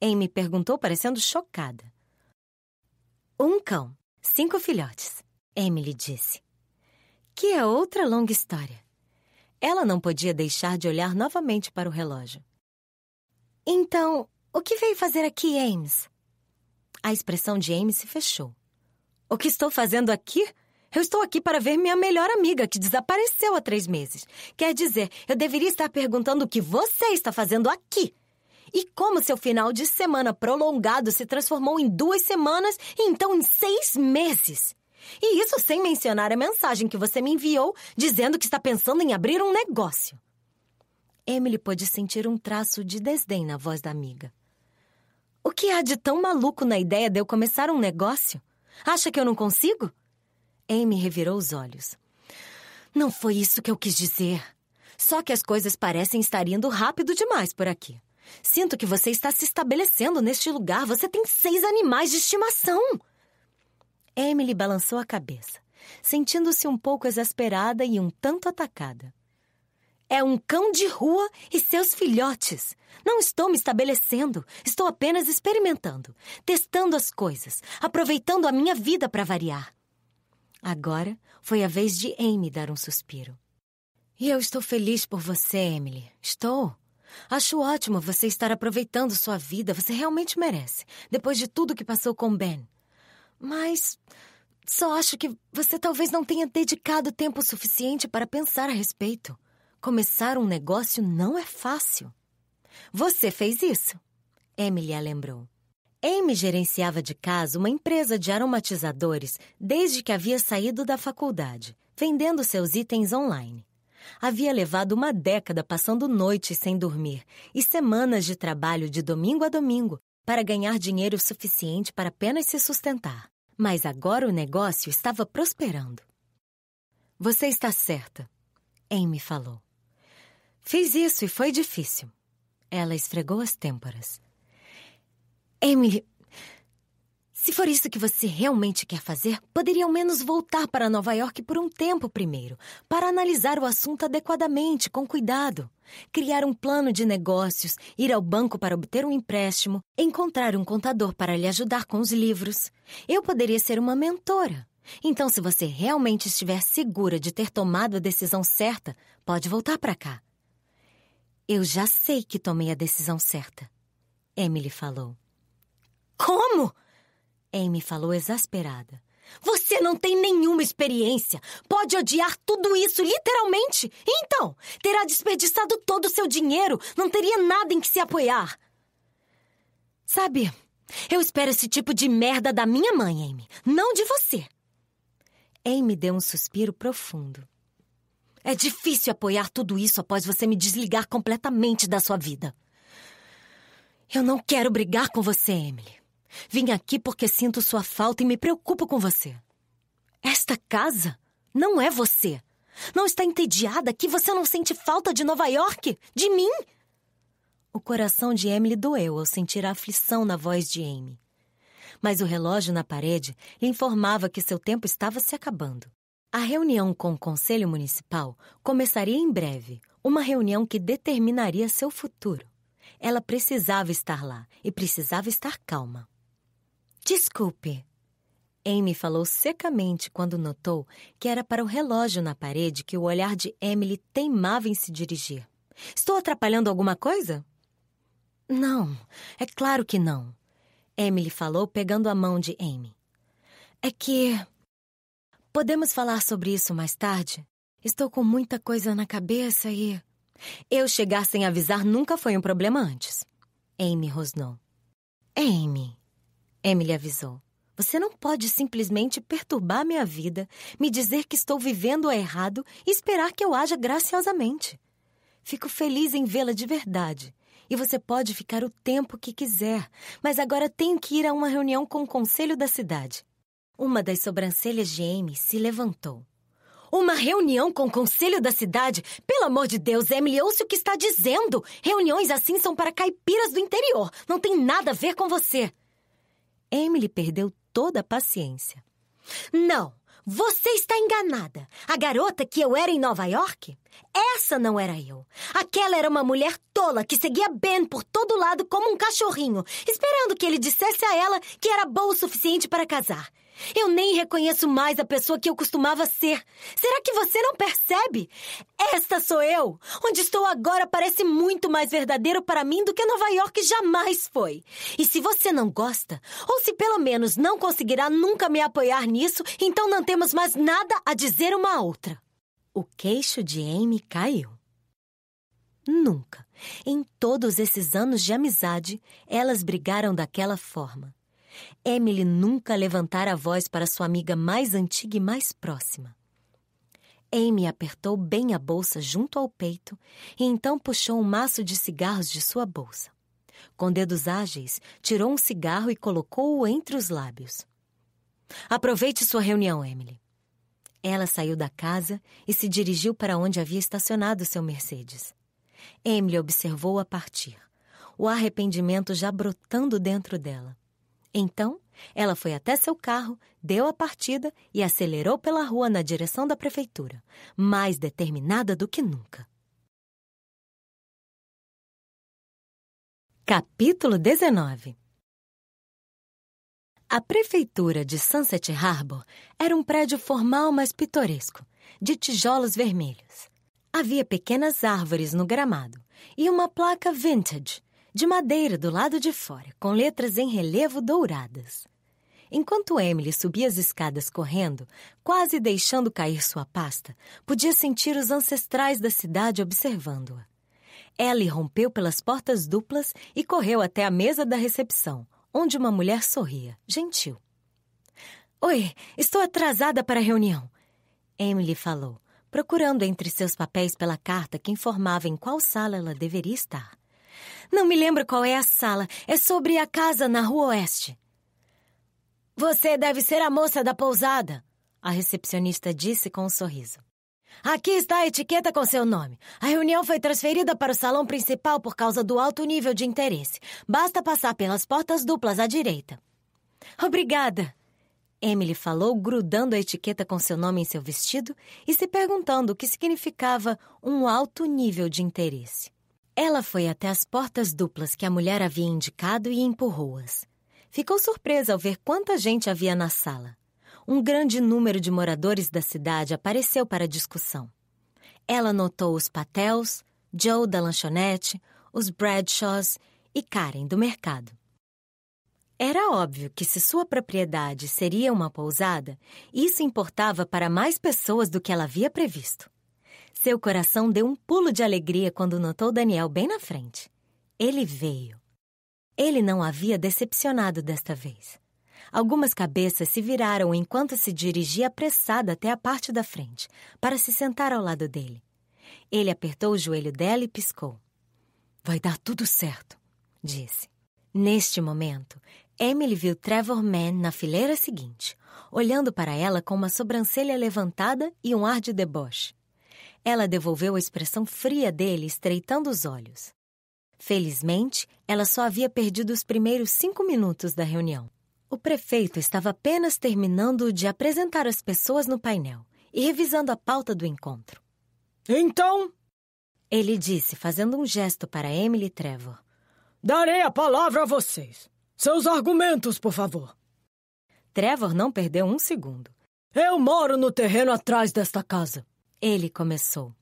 Amy perguntou, parecendo chocada. Um cão, cinco filhotes, Emily disse. Que é outra longa história. Ela não podia deixar de olhar novamente para o relógio. Então, o que veio fazer aqui, Ames? A expressão de Amy se fechou. O que estou fazendo aqui? Eu estou aqui para ver minha melhor amiga que desapareceu há três meses. Quer dizer, eu deveria estar perguntando o que você está fazendo aqui. E como seu final de semana prolongado se transformou em duas semanas e então em seis meses. E isso sem mencionar a mensagem que você me enviou dizendo que está pensando em abrir um negócio. Emily pôde sentir um traço de desdém na voz da amiga. O que há de tão maluco na ideia de eu começar um negócio? Acha que eu não consigo? Amy revirou os olhos. Não foi isso que eu quis dizer. Só que as coisas parecem estar indo rápido demais por aqui. Sinto que você está se estabelecendo neste lugar. Você tem seis animais de estimação. Emily balançou a cabeça, sentindo-se um pouco exasperada e um tanto atacada. É um cão de rua e seus filhotes. Não estou me estabelecendo, estou apenas experimentando, testando as coisas, aproveitando a minha vida para variar. Agora foi a vez de Amy dar um suspiro. E eu estou feliz por você, Emily. Estou. Acho ótimo você estar aproveitando sua vida. Você realmente merece, depois de tudo que passou com Ben. Mas só acho que você talvez não tenha dedicado tempo suficiente para pensar a respeito. Começar um negócio não é fácil. Você fez isso, Emily a lembrou. Amy gerenciava de casa uma empresa de aromatizadores desde que havia saído da faculdade, vendendo seus itens online. Havia levado uma década passando noites sem dormir e semanas de trabalho de domingo a domingo para ganhar dinheiro suficiente para apenas se sustentar. Mas agora o negócio estava prosperando. Você está certa, Amy falou. Fiz isso e foi difícil. Ela esfregou as têmporas. Emily, se for isso que você realmente quer fazer, poderia ao menos voltar para Nova York por um tempo primeiro, para analisar o assunto adequadamente, com cuidado. Criar um plano de negócios, ir ao banco para obter um empréstimo, encontrar um contador para lhe ajudar com os livros. Eu poderia ser uma mentora. Então, se você realmente estiver segura de ter tomado a decisão certa, pode voltar para cá. Eu já sei que tomei a decisão certa, Emily falou. Como? Amy falou exasperada. Você não tem nenhuma experiência. Pode odiar tudo isso, literalmente. então, terá desperdiçado todo o seu dinheiro. Não teria nada em que se apoiar. Sabe, eu espero esse tipo de merda da minha mãe, Amy. Não de você. Amy deu um suspiro profundo. É difícil apoiar tudo isso após você me desligar completamente da sua vida. Eu não quero brigar com você, Emily. Vim aqui porque sinto sua falta e me preocupo com você. Esta casa não é você. Não está entediada que você não sente falta de Nova York? De mim? O coração de Emily doeu ao sentir a aflição na voz de Amy. Mas o relógio na parede lhe informava que seu tempo estava se acabando. A reunião com o Conselho Municipal começaria em breve, uma reunião que determinaria seu futuro. Ela precisava estar lá e precisava estar calma. Desculpe. Amy falou secamente quando notou que era para o relógio na parede que o olhar de Emily teimava em se dirigir. Estou atrapalhando alguma coisa? Não, é claro que não. Emily falou, pegando a mão de Amy. É que. Podemos falar sobre isso mais tarde? Estou com muita coisa na cabeça e. Eu chegar sem avisar nunca foi um problema antes. Amy rosnou. Amy, Emily avisou. Você não pode simplesmente perturbar minha vida, me dizer que estou vivendo errado e esperar que eu haja graciosamente. Fico feliz em vê-la de verdade. E você pode ficar o tempo que quiser, mas agora tenho que ir a uma reunião com o conselho da cidade. Uma das sobrancelhas de Amy se levantou. Uma reunião com o conselho da cidade? Pelo amor de Deus, Emily, ouça o que está dizendo! Reuniões assim são para caipiras do interior, não tem nada a ver com você! Emily perdeu toda a paciência. Não! Você está enganada! A garota que eu era em Nova York? Essa não era eu! Aquela era uma mulher tola que seguia Ben por todo lado como um cachorrinho, esperando que ele dissesse a ela que era boa o suficiente para casar. Eu nem reconheço mais a pessoa que eu costumava ser. Será que você não percebe? Esta sou eu! Onde estou agora parece muito mais verdadeiro para mim do que Nova York jamais foi. E se você não gosta, ou se pelo menos não conseguirá nunca me apoiar nisso, então não temos mais nada a dizer uma à outra. O queixo de Amy caiu. Nunca, em todos esses anos de amizade, elas brigaram daquela forma. Emily nunca levantara a voz para sua amiga mais antiga e mais próxima. Amy apertou bem a bolsa junto ao peito e então puxou um maço de cigarros de sua bolsa. Com dedos ágeis, tirou um cigarro e colocou-o entre os lábios. Aproveite sua reunião, Emily. Ela saiu da casa e se dirigiu para onde havia estacionado seu Mercedes. Emily observou-a partir, o arrependimento já brotando dentro dela. Então, ela foi até seu carro, deu a partida e acelerou pela rua na direção da prefeitura, mais determinada do que nunca. Capítulo 19 A prefeitura de Sunset Harbor era um prédio formal mas pitoresco, de tijolos vermelhos. Havia pequenas árvores no gramado e uma placa vintage de madeira do lado de fora, com letras em relevo douradas. Enquanto Emily subia as escadas correndo, quase deixando cair sua pasta, podia sentir os ancestrais da cidade observando-a. Ellie rompeu pelas portas duplas e correu até a mesa da recepção, onde uma mulher sorria, gentil. Oi, estou atrasada para a reunião. Emily falou, procurando entre seus papéis pela carta que informava em qual sala ela deveria estar. Não me lembro qual é a sala. É sobre a casa na Rua Oeste. Você deve ser a moça da pousada, a recepcionista disse com um sorriso. Aqui está a etiqueta com seu nome. A reunião foi transferida para o salão principal por causa do alto nível de interesse. Basta passar pelas portas duplas à direita. Obrigada! Emily falou, grudando a etiqueta com seu nome em seu vestido e se perguntando o que significava um alto nível de interesse. Ela foi até as portas duplas que a mulher havia indicado e empurrou-as. Ficou surpresa ao ver quanta gente havia na sala. Um grande número de moradores da cidade apareceu para a discussão. Ela notou os Patels, Joe da lanchonete, os Bradshaws e Karen do mercado. Era óbvio que se sua propriedade seria uma pousada, isso importava para mais pessoas do que ela havia previsto. Seu coração deu um pulo de alegria quando notou Daniel bem na frente. Ele veio. Ele não havia decepcionado desta vez. Algumas cabeças se viraram enquanto se dirigia apressada até a parte da frente, para se sentar ao lado dele. Ele apertou o joelho dela e piscou. Vai dar tudo certo, disse. Neste momento, Emily viu Trevor Mann na fileira seguinte, olhando para ela com uma sobrancelha levantada e um ar de deboche. Ela devolveu a expressão fria dele, estreitando os olhos. Felizmente, ela só havia perdido os primeiros cinco minutos da reunião. O prefeito estava apenas terminando de apresentar as pessoas no painel e revisando a pauta do encontro. Então? Ele disse, fazendo um gesto para Emily Trevor. Darei a palavra a vocês. Seus argumentos, por favor. Trevor não perdeu um segundo. Eu moro no terreno atrás desta casa. Ele começou.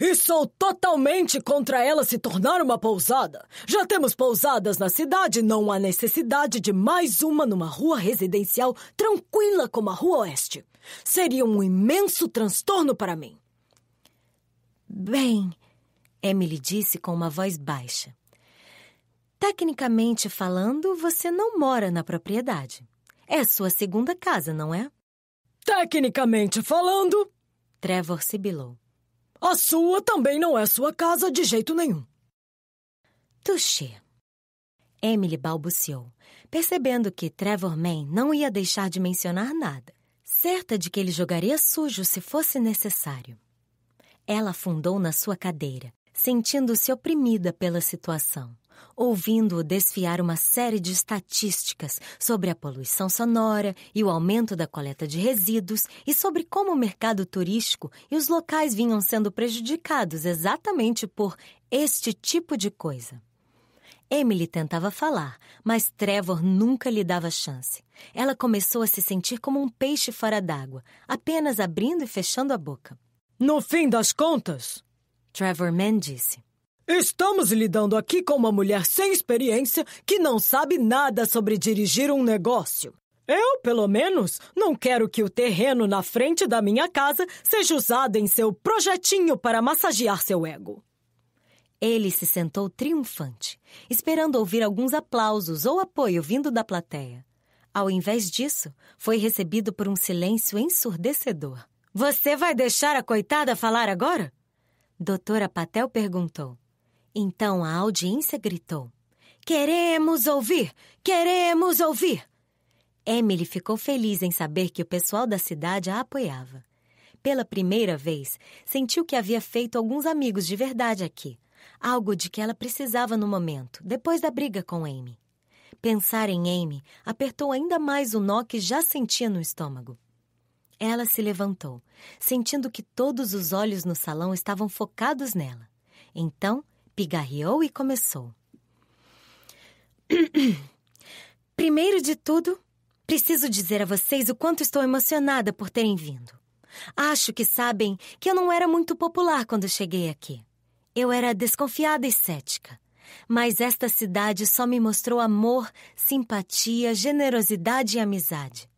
E sou totalmente contra ela se tornar uma pousada. Já temos pousadas na cidade, não há necessidade de mais uma numa rua residencial tranquila como a Rua Oeste. Seria um imenso transtorno para mim. Bem, Emily disse com uma voz baixa. Tecnicamente falando, você não mora na propriedade. É sua segunda casa, não é? Tecnicamente falando, Trevor sibilou. A sua também não é sua casa de jeito nenhum. Tuxê. Emily balbuciou, percebendo que Trevor Man não ia deixar de mencionar nada, certa de que ele jogaria sujo se fosse necessário. Ela afundou na sua cadeira, sentindo-se oprimida pela situação ouvindo-o desfiar uma série de estatísticas sobre a poluição sonora e o aumento da coleta de resíduos e sobre como o mercado turístico e os locais vinham sendo prejudicados exatamente por este tipo de coisa. Emily tentava falar, mas Trevor nunca lhe dava chance. Ela começou a se sentir como um peixe fora d'água, apenas abrindo e fechando a boca. No fim das contas, Trevor Mann disse, Estamos lidando aqui com uma mulher sem experiência que não sabe nada sobre dirigir um negócio. Eu, pelo menos, não quero que o terreno na frente da minha casa seja usado em seu projetinho para massagear seu ego. Ele se sentou triunfante, esperando ouvir alguns aplausos ou apoio vindo da plateia. Ao invés disso, foi recebido por um silêncio ensurdecedor. Você vai deixar a coitada falar agora? Doutora Patel perguntou. Então a audiência gritou: Queremos ouvir! Queremos ouvir! Emily ficou feliz em saber que o pessoal da cidade a apoiava. Pela primeira vez, sentiu que havia feito alguns amigos de verdade aqui, algo de que ela precisava no momento, depois da briga com Amy. Pensar em Amy apertou ainda mais o nó que já sentia no estômago. Ela se levantou, sentindo que todos os olhos no salão estavam focados nela. Então, pigarreou e começou. [CLEARS THROAT] Primeiro de tudo, preciso dizer a vocês o quanto estou emocionada por terem vindo. Acho que sabem que eu não era muito popular quando cheguei aqui. Eu era desconfiada e cética. Mas esta cidade só me mostrou amor, simpatia, generosidade e amizade.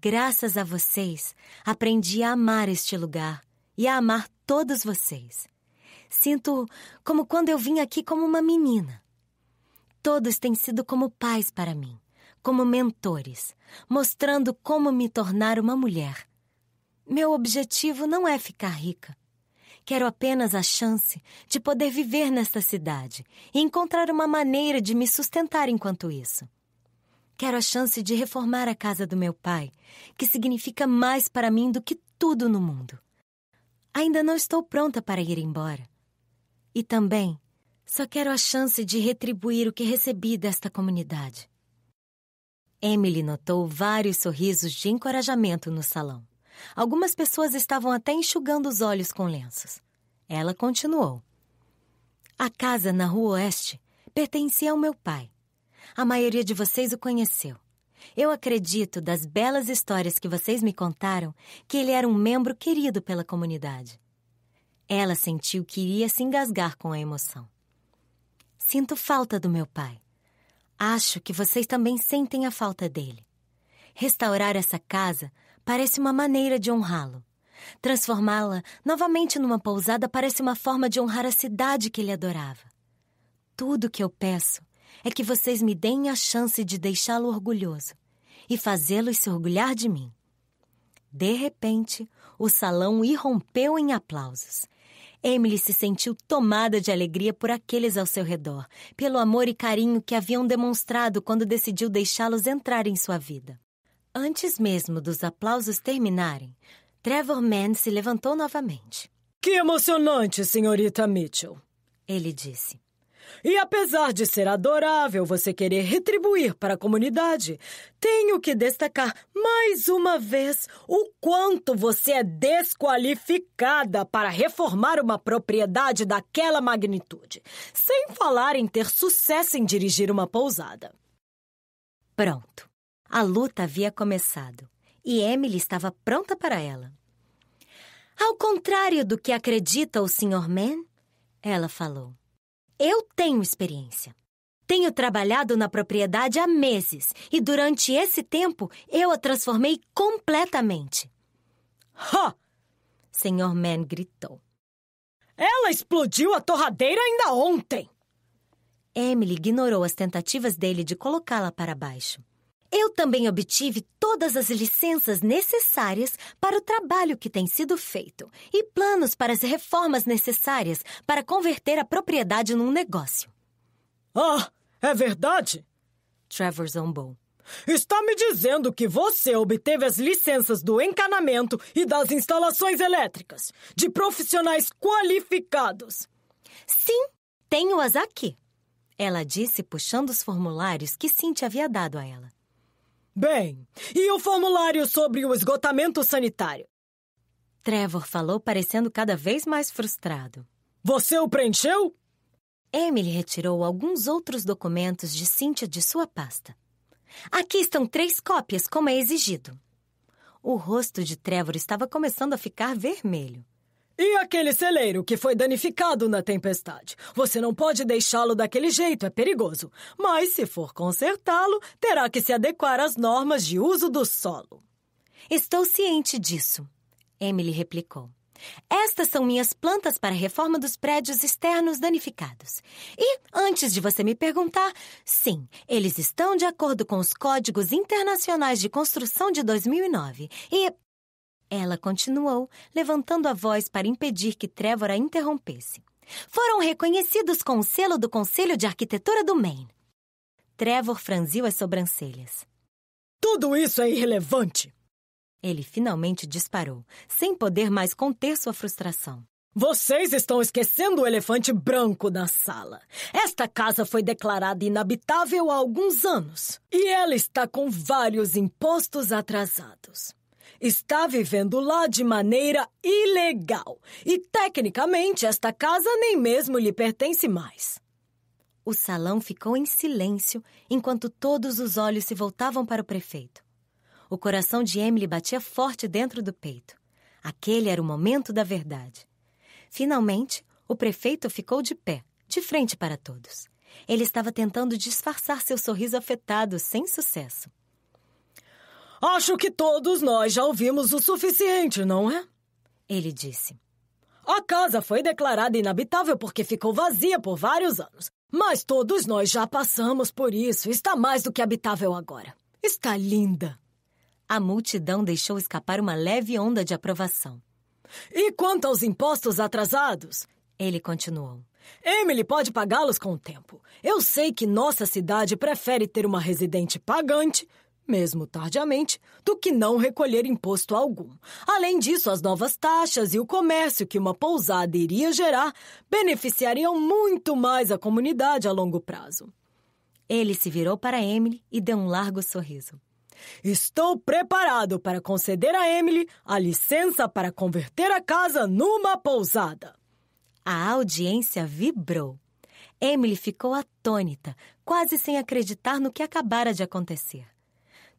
Graças a vocês, aprendi a amar este lugar e a amar todos vocês. Sinto como quando eu vim aqui como uma menina. Todos têm sido como pais para mim, como mentores, mostrando como me tornar uma mulher. Meu objetivo não é ficar rica. Quero apenas a chance de poder viver nesta cidade e encontrar uma maneira de me sustentar enquanto isso. Quero a chance de reformar a casa do meu pai, que significa mais para mim do que tudo no mundo. Ainda não estou pronta para ir embora. E também, só quero a chance de retribuir o que recebi desta comunidade. Emily notou vários sorrisos de encorajamento no salão. Algumas pessoas estavam até enxugando os olhos com lenços. Ela continuou. A casa na Rua Oeste pertencia ao meu pai. A maioria de vocês o conheceu. Eu acredito, das belas histórias que vocês me contaram, que ele era um membro querido pela comunidade. Ela sentiu que iria se engasgar com a emoção. Sinto falta do meu pai. Acho que vocês também sentem a falta dele. Restaurar essa casa parece uma maneira de honrá-lo. Transformá-la novamente numa pousada parece uma forma de honrar a cidade que ele adorava. Tudo o que eu peço é que vocês me deem a chance de deixá-lo orgulhoso e fazê-lo se orgulhar de mim. De repente, o salão irrompeu em aplausos, Emily se sentiu tomada de alegria por aqueles ao seu redor, pelo amor e carinho que haviam demonstrado quando decidiu deixá-los entrar em sua vida. Antes mesmo dos aplausos terminarem, Trevor Mann se levantou novamente. Que emocionante, senhorita Mitchell! Ele disse. E apesar de ser adorável você querer retribuir para a comunidade, tenho que destacar mais uma vez o quanto você é desqualificada para reformar uma propriedade daquela magnitude, sem falar em ter sucesso em dirigir uma pousada. Pronto. A luta havia começado e Emily estava pronta para ela. Ao contrário do que acredita o Sr. Man, ela falou. Eu tenho experiência. Tenho trabalhado na propriedade há meses e durante esse tempo eu a transformei completamente. Ha! Senhor Man gritou. Ela explodiu a torradeira ainda ontem! Emily ignorou as tentativas dele de colocá-la para baixo. Eu também obtive todas as licenças necessárias para o trabalho que tem sido feito e planos para as reformas necessárias para converter a propriedade num negócio. Ah, é verdade? Trevor zombou. Está me dizendo que você obteve as licenças do encanamento e das instalações elétricas de profissionais qualificados. Sim, tenho-as aqui. Ela disse, puxando os formulários que Cintia havia dado a ela. Bem, e o formulário sobre o esgotamento sanitário? Trevor falou, parecendo cada vez mais frustrado. Você o preencheu? Emily retirou alguns outros documentos de Cynthia de sua pasta. Aqui estão três cópias, como é exigido. O rosto de Trevor estava começando a ficar vermelho. E aquele celeiro que foi danificado na tempestade? Você não pode deixá-lo daquele jeito, é perigoso. Mas se for consertá-lo, terá que se adequar às normas de uso do solo. Estou ciente disso, Emily replicou. Estas são minhas plantas para a reforma dos prédios externos danificados. E, antes de você me perguntar, sim, eles estão de acordo com os Códigos Internacionais de Construção de 2009. E ela continuou, levantando a voz para impedir que Trevor a interrompesse. Foram reconhecidos com o selo do Conselho de Arquitetura do Maine. Trevor franziu as sobrancelhas. Tudo isso é irrelevante! Ele finalmente disparou, sem poder mais conter sua frustração. Vocês estão esquecendo o elefante branco na sala. Esta casa foi declarada inabitável há alguns anos e ela está com vários impostos atrasados está vivendo lá de maneira ilegal e, tecnicamente, esta casa nem mesmo lhe pertence mais. O salão ficou em silêncio enquanto todos os olhos se voltavam para o prefeito. O coração de Emily batia forte dentro do peito. Aquele era o momento da verdade. Finalmente, o prefeito ficou de pé, de frente para todos. Ele estava tentando disfarçar seu sorriso afetado sem sucesso. Acho que todos nós já ouvimos o suficiente, não é? Ele disse. A casa foi declarada inabitável porque ficou vazia por vários anos. Mas todos nós já passamos por isso. Está mais do que habitável agora. Está linda. A multidão deixou escapar uma leve onda de aprovação. E quanto aos impostos atrasados? Ele continuou. Emily pode pagá-los com o tempo. Eu sei que nossa cidade prefere ter uma residente pagante mesmo tardiamente, do que não recolher imposto algum. Além disso, as novas taxas e o comércio que uma pousada iria gerar beneficiariam muito mais a comunidade a longo prazo. Ele se virou para Emily e deu um largo sorriso. Estou preparado para conceder a Emily a licença para converter a casa numa pousada. A audiência vibrou. Emily ficou atônita, quase sem acreditar no que acabara de acontecer.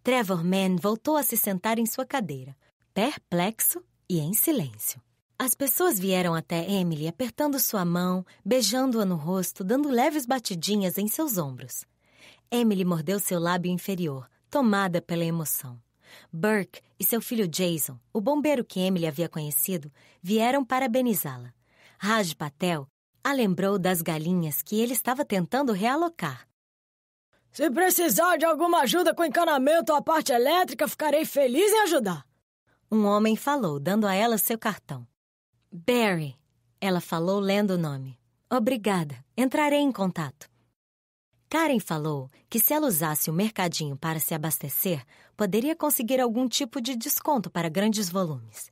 Trevor Mann voltou a se sentar em sua cadeira, perplexo e em silêncio. As pessoas vieram até Emily apertando sua mão, beijando-a no rosto, dando leves batidinhas em seus ombros. Emily mordeu seu lábio inferior, tomada pela emoção. Burke e seu filho Jason, o bombeiro que Emily havia conhecido, vieram parabenizá-la. Raj Patel a lembrou das galinhas que ele estava tentando realocar se precisar de alguma ajuda com encanamento ou a parte elétrica, ficarei feliz em ajudar. Um homem falou, dando a ela seu cartão. Barry, ela falou lendo o nome. Obrigada, entrarei em contato. Karen falou que se ela usasse o mercadinho para se abastecer, poderia conseguir algum tipo de desconto para grandes volumes.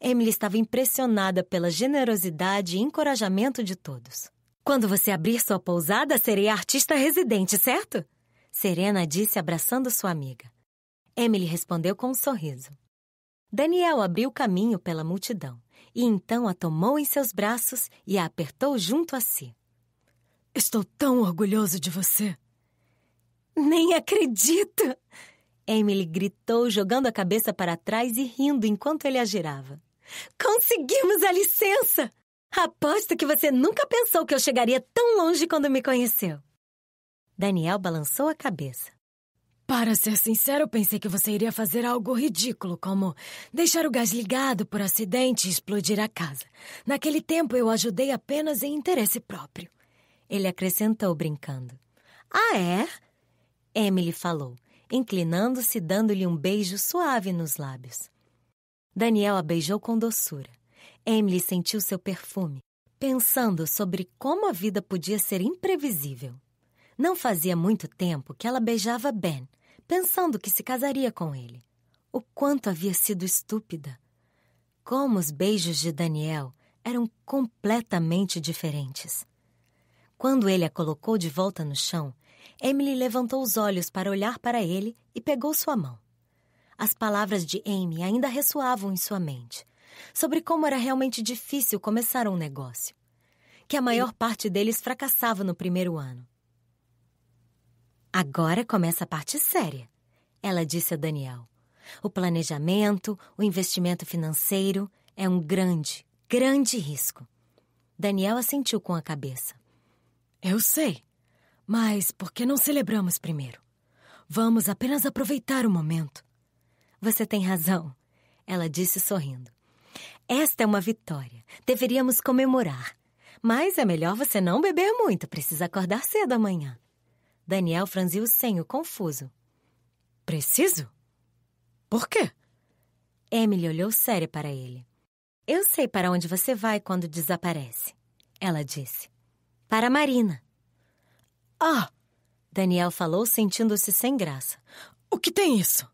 Emily estava impressionada pela generosidade e encorajamento de todos. Quando você abrir sua pousada, serei artista residente, certo? Serena disse abraçando sua amiga. Emily respondeu com um sorriso. Daniel abriu caminho pela multidão e então a tomou em seus braços e a apertou junto a si. Estou tão orgulhoso de você! Nem acredito! Emily gritou, jogando a cabeça para trás e rindo enquanto ele a girava. Conseguimos a licença! Aposto que você nunca pensou que eu chegaria tão longe quando me conheceu. Daniel balançou a cabeça. Para ser sincero, pensei que você iria fazer algo ridículo, como deixar o gás ligado por acidente e explodir a casa. Naquele tempo eu ajudei apenas em interesse próprio. Ele acrescentou, brincando. Ah, é? Emily falou, inclinando-se e dando-lhe um beijo suave nos lábios. Daniel a beijou com doçura. Emily sentiu seu perfume, pensando sobre como a vida podia ser imprevisível. Não fazia muito tempo que ela beijava Ben, pensando que se casaria com ele. O quanto havia sido estúpida! Como os beijos de Daniel eram completamente diferentes. Quando ele a colocou de volta no chão, Emily levantou os olhos para olhar para ele e pegou sua mão. As palavras de Amy ainda ressoavam em sua mente, sobre como era realmente difícil começar um negócio. Que a maior parte deles fracassava no primeiro ano. Agora começa a parte séria, ela disse a Daniel. O planejamento, o investimento financeiro é um grande, grande risco. Daniel assentiu com a cabeça. Eu sei, mas por que não celebramos primeiro? Vamos apenas aproveitar o momento. Você tem razão, ela disse sorrindo. Esta é uma vitória. Deveríamos comemorar. Mas é melhor você não beber muito, precisa acordar cedo amanhã. Daniel franziu o senho, confuso. Preciso? Por quê? Emily olhou séria para ele. Eu sei para onde você vai quando desaparece, ela disse. Para a Marina. Ah! Daniel falou, sentindo-se sem graça. O que tem isso?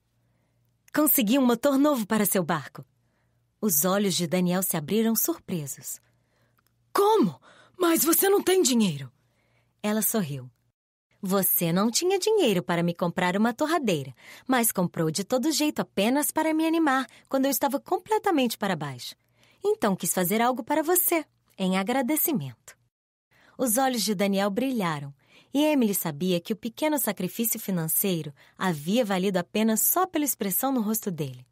Consegui um motor novo para seu barco. Os olhos de Daniel se abriram surpresos. Como? Mas você não tem dinheiro. Ela sorriu. Você não tinha dinheiro para me comprar uma torradeira, mas comprou de todo jeito apenas para me animar quando eu estava completamente para baixo. Então quis fazer algo para você, em agradecimento. Os olhos de Daniel brilharam e Emily sabia que o pequeno sacrifício financeiro havia valido a pena só pela expressão no rosto dele.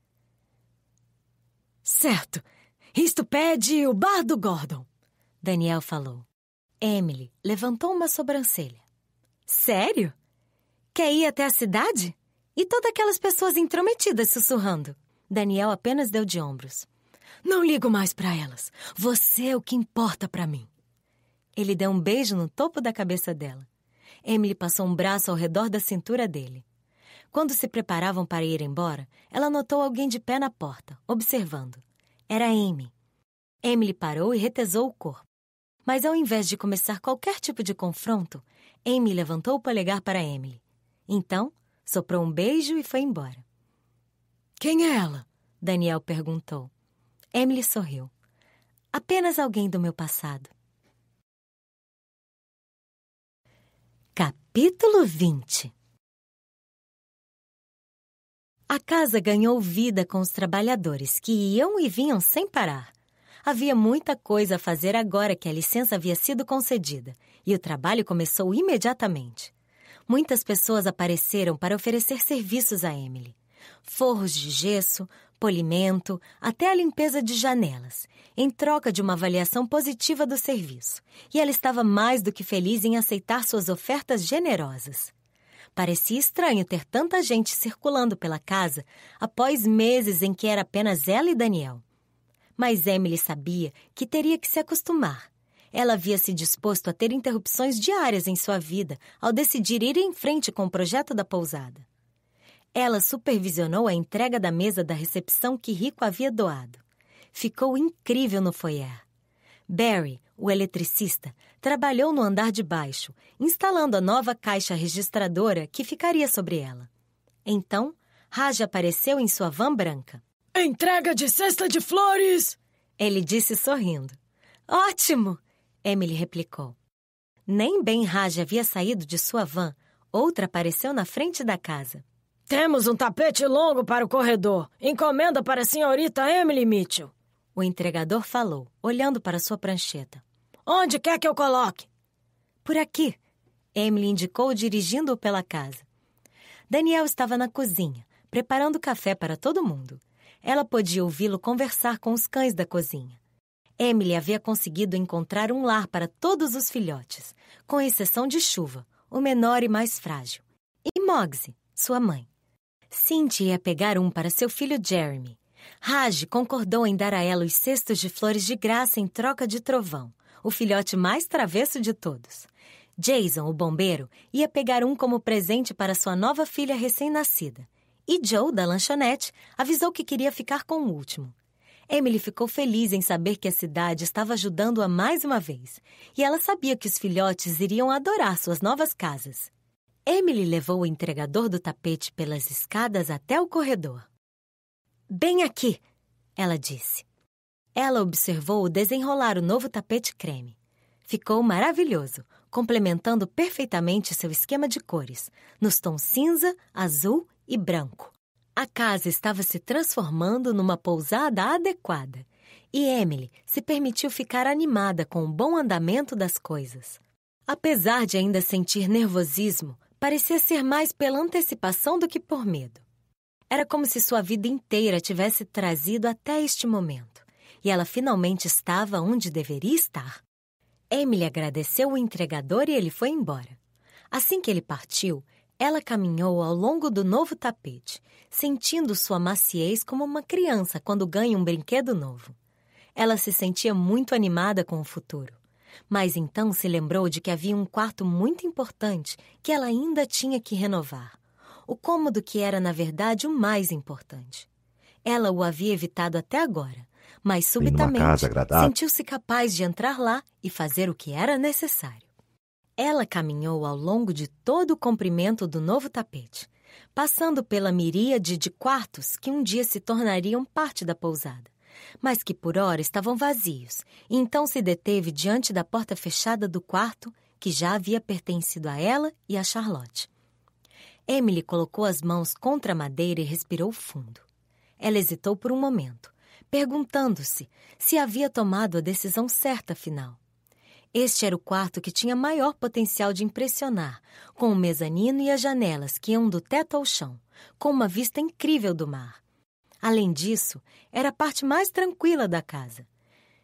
Certo! Isto pede o bar do Gordon! Daniel falou. Emily levantou uma sobrancelha. Sério? Quer ir até a cidade? E todas aquelas pessoas intrometidas sussurrando. Daniel apenas deu de ombros. Não ligo mais para elas. Você é o que importa para mim. Ele deu um beijo no topo da cabeça dela. Emily passou um braço ao redor da cintura dele. Quando se preparavam para ir embora, ela notou alguém de pé na porta, observando. Era Amy. Emily parou e retesou o corpo. Mas ao invés de começar qualquer tipo de confronto, Amy levantou o polegar para Emily. Então, soprou um beijo e foi embora. Quem é ela? Daniel perguntou. Emily sorriu. Apenas alguém do meu passado. Capítulo 20 A casa ganhou vida com os trabalhadores que iam e vinham sem parar. Havia muita coisa a fazer agora que a licença havia sido concedida e o trabalho começou imediatamente. Muitas pessoas apareceram para oferecer serviços a Emily: forros de gesso, polimento, até a limpeza de janelas, em troca de uma avaliação positiva do serviço, e ela estava mais do que feliz em aceitar suas ofertas generosas. Parecia estranho ter tanta gente circulando pela casa após meses em que era apenas ela e Daniel. Mas Emily sabia que teria que se acostumar. Ela havia se disposto a ter interrupções diárias em sua vida ao decidir ir em frente com o projeto da pousada. Ela supervisionou a entrega da mesa da recepção que Rico havia doado. Ficou incrível no foyer. Barry, o eletricista, trabalhou no andar de baixo, instalando a nova caixa registradora que ficaria sobre ela. Então, Raj apareceu em sua van branca. Entrega de cesta de flores! Ele disse sorrindo. Ótimo! Emily replicou. Nem bem Raj havia saído de sua van, outra apareceu na frente da casa. Temos um tapete longo para o corredor. Encomenda para a senhorita Emily Mitchell. O entregador falou, olhando para sua prancheta. Onde quer que eu coloque? Por aqui. Emily indicou, dirigindo-o pela casa. Daniel estava na cozinha, preparando café para todo mundo. Ela podia ouvi-lo conversar com os cães da cozinha. Emily havia conseguido encontrar um lar para todos os filhotes, com exceção de Chuva, o menor e mais frágil, e Mogzi, sua mãe. Cindy ia pegar um para seu filho Jeremy. Raj concordou em dar a ela os cestos de flores de graça em troca de Trovão, o filhote mais travesso de todos. Jason, o bombeiro, ia pegar um como presente para sua nova filha recém-nascida. E Joe, da lanchonete, avisou que queria ficar com o último. Emily ficou feliz em saber que a cidade estava ajudando-a mais uma vez, e ela sabia que os filhotes iriam adorar suas novas casas. Emily levou o entregador do tapete pelas escadas até o corredor. Bem aqui, ela disse. Ela observou o desenrolar o novo tapete creme. Ficou maravilhoso, complementando perfeitamente seu esquema de cores, nos tons cinza, azul e branco. A casa estava se transformando numa pousada adequada e Emily se permitiu ficar animada com o bom andamento das coisas. Apesar de ainda sentir nervosismo, parecia ser mais pela antecipação do que por medo. Era como se sua vida inteira tivesse trazido até este momento, e ela finalmente estava onde deveria estar. Emily agradeceu o entregador e ele foi embora. Assim que ele partiu, ela caminhou ao longo do novo tapete sentindo sua maciez como uma criança quando ganha um brinquedo novo. Ela se sentia muito animada com o futuro. Mas então se lembrou de que havia um quarto muito importante que ela ainda tinha que renovar. O cômodo que era, na verdade, o mais importante. Ela o havia evitado até agora, mas subitamente sentiu-se capaz de entrar lá e fazer o que era necessário. Ela caminhou ao longo de todo o comprimento do novo tapete, passando pela miríade de quartos que um dia se tornariam parte da pousada, mas que por ora estavam vazios, e então se deteve diante da porta fechada do quarto que já havia pertencido a ela e a Charlotte. Emily colocou as mãos contra a madeira e respirou fundo. Ela hesitou por um momento, perguntando-se se havia tomado a decisão certa afinal. Este era o quarto que tinha maior potencial de impressionar, com o mezanino e as janelas que iam do teto ao chão, com uma vista incrível do mar. Além disso, era a parte mais tranquila da casa.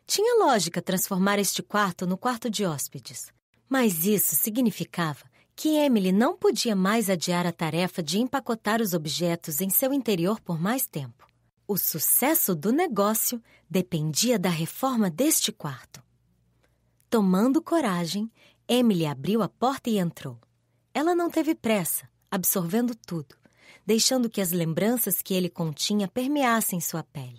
Tinha lógica transformar este quarto no quarto de hóspedes, mas isso significava que Emily não podia mais adiar a tarefa de empacotar os objetos em seu interior por mais tempo. O sucesso do negócio dependia da reforma deste quarto. Tomando coragem, Emily abriu a porta e entrou. Ela não teve pressa, absorvendo tudo, deixando que as lembranças que ele continha permeassem sua pele.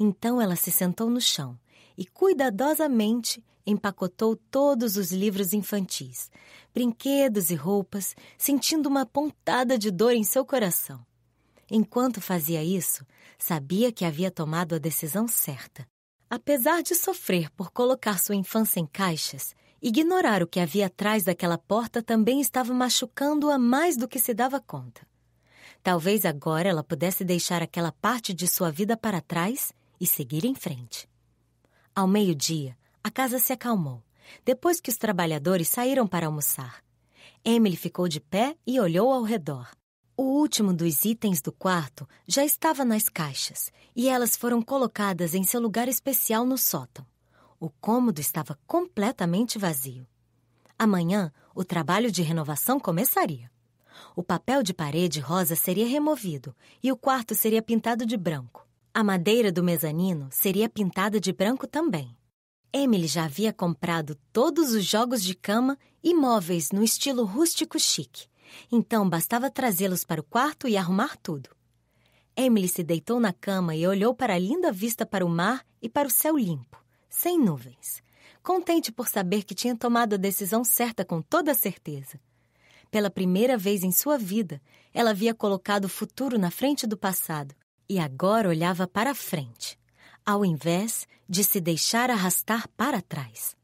Então ela se sentou no chão e cuidadosamente empacotou todos os livros infantis, brinquedos e roupas, sentindo uma pontada de dor em seu coração. Enquanto fazia isso, sabia que havia tomado a decisão certa. Apesar de sofrer por colocar sua infância em caixas, ignorar o que havia atrás daquela porta também estava machucando-a mais do que se dava conta. Talvez agora ela pudesse deixar aquela parte de sua vida para trás e seguir em frente. Ao meio-dia, a casa se acalmou, depois que os trabalhadores saíram para almoçar. Emily ficou de pé e olhou ao redor. O último dos itens do quarto já estava nas caixas e elas foram colocadas em seu lugar especial no sótão. O cômodo estava completamente vazio. Amanhã, o trabalho de renovação começaria. O papel de parede rosa seria removido e o quarto seria pintado de branco. A madeira do mezanino seria pintada de branco também. Emily já havia comprado todos os jogos de cama e móveis no estilo rústico chique então bastava trazê-los para o quarto e arrumar tudo. Emily se deitou na cama e olhou para a linda vista para o mar e para o céu limpo, sem nuvens, contente por saber que tinha tomado a decisão certa com toda certeza. Pela primeira vez em sua vida, ela havia colocado o futuro na frente do passado e agora olhava para a frente, ao invés de se deixar arrastar para trás.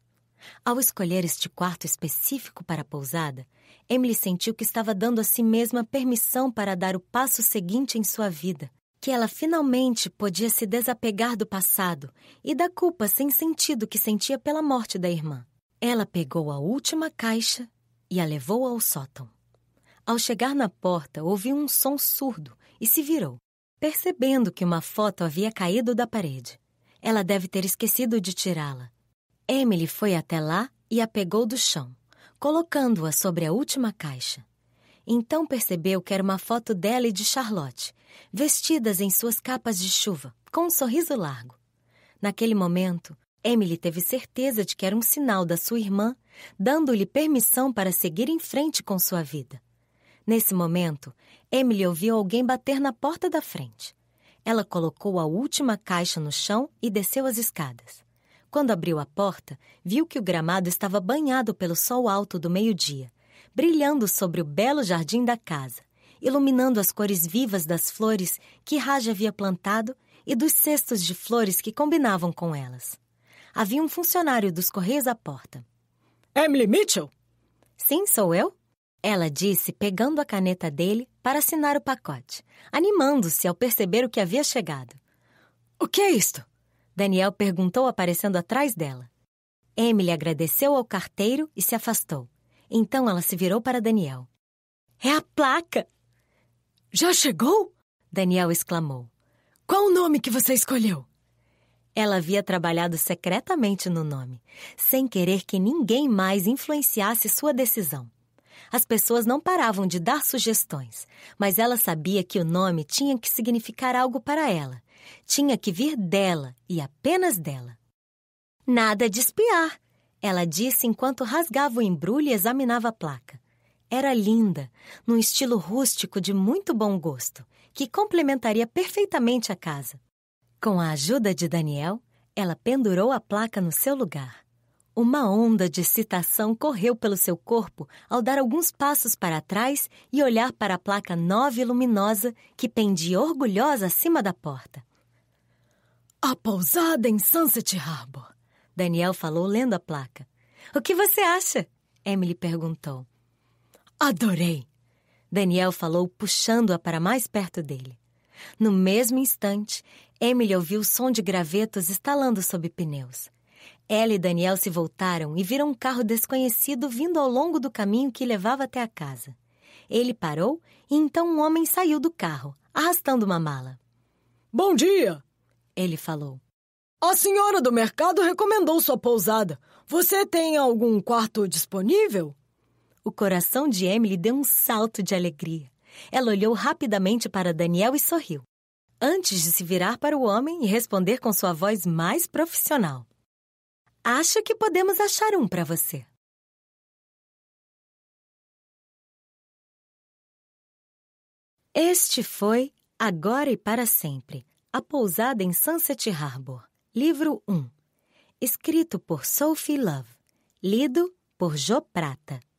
Ao escolher este quarto específico para a pousada, Emily sentiu que estava dando a si mesma permissão para dar o passo seguinte em sua vida, que ela finalmente podia se desapegar do passado e da culpa sem sentido que sentia pela morte da irmã. Ela pegou a última caixa e a levou ao sótão. Ao chegar na porta, ouviu um som surdo e se virou, percebendo que uma foto havia caído da parede. Ela deve ter esquecido de tirá-la. Emily foi até lá e a pegou do chão, colocando-a sobre a última caixa. Então percebeu que era uma foto dela e de Charlotte, vestidas em suas capas de chuva, com um sorriso largo. Naquele momento, Emily teve certeza de que era um sinal da sua irmã, dando-lhe permissão para seguir em frente com sua vida. Nesse momento, Emily ouviu alguém bater na porta da frente. Ela colocou a última caixa no chão e desceu as escadas. Quando abriu a porta, viu que o gramado estava banhado pelo sol alto do meio-dia, brilhando sobre o belo jardim da casa, iluminando as cores vivas das flores que Raja havia plantado e dos cestos de flores que combinavam com elas. Havia um funcionário dos Correios à porta. Emily Mitchell? Sim, sou eu. Ela disse, pegando a caneta dele para assinar o pacote, animando-se ao perceber o que havia chegado. O que é isto? Daniel perguntou aparecendo atrás dela. Emily agradeceu ao carteiro e se afastou. Então ela se virou para Daniel. É a placa! Já chegou? Daniel exclamou. Qual o nome que você escolheu? Ela havia trabalhado secretamente no nome, sem querer que ninguém mais influenciasse sua decisão. As pessoas não paravam de dar sugestões, mas ela sabia que o nome tinha que significar algo para ela, tinha que vir dela e apenas dela. Nada de espiar, ela disse enquanto rasgava o embrulho e examinava a placa. Era linda, num estilo rústico de muito bom gosto, que complementaria perfeitamente a casa. Com a ajuda de Daniel, ela pendurou a placa no seu lugar. Uma onda de excitação correu pelo seu corpo ao dar alguns passos para trás e olhar para a placa nova e luminosa que pendia orgulhosa acima da porta. A pousada em Sunset Harbor. Daniel falou lendo a placa. O que você acha? Emily perguntou. Adorei! Daniel falou, puxando-a para mais perto dele. No mesmo instante, Emily ouviu o som de gravetos estalando sob pneus. Ela e Daniel se voltaram e viram um carro desconhecido vindo ao longo do caminho que levava até a casa. Ele parou e então um homem saiu do carro, arrastando uma mala. Bom dia! Ele falou. A senhora do mercado recomendou sua pousada. Você tem algum quarto disponível? O coração de Emily deu um salto de alegria. Ela olhou rapidamente para Daniel e sorriu, antes de se virar para o homem e responder com sua voz mais profissional: Acho que podemos achar um para você. Este foi Agora e para sempre a Pousada em Sunset Harbor, livro 1. Escrito por Sophie Love. Lido por Jo Prata.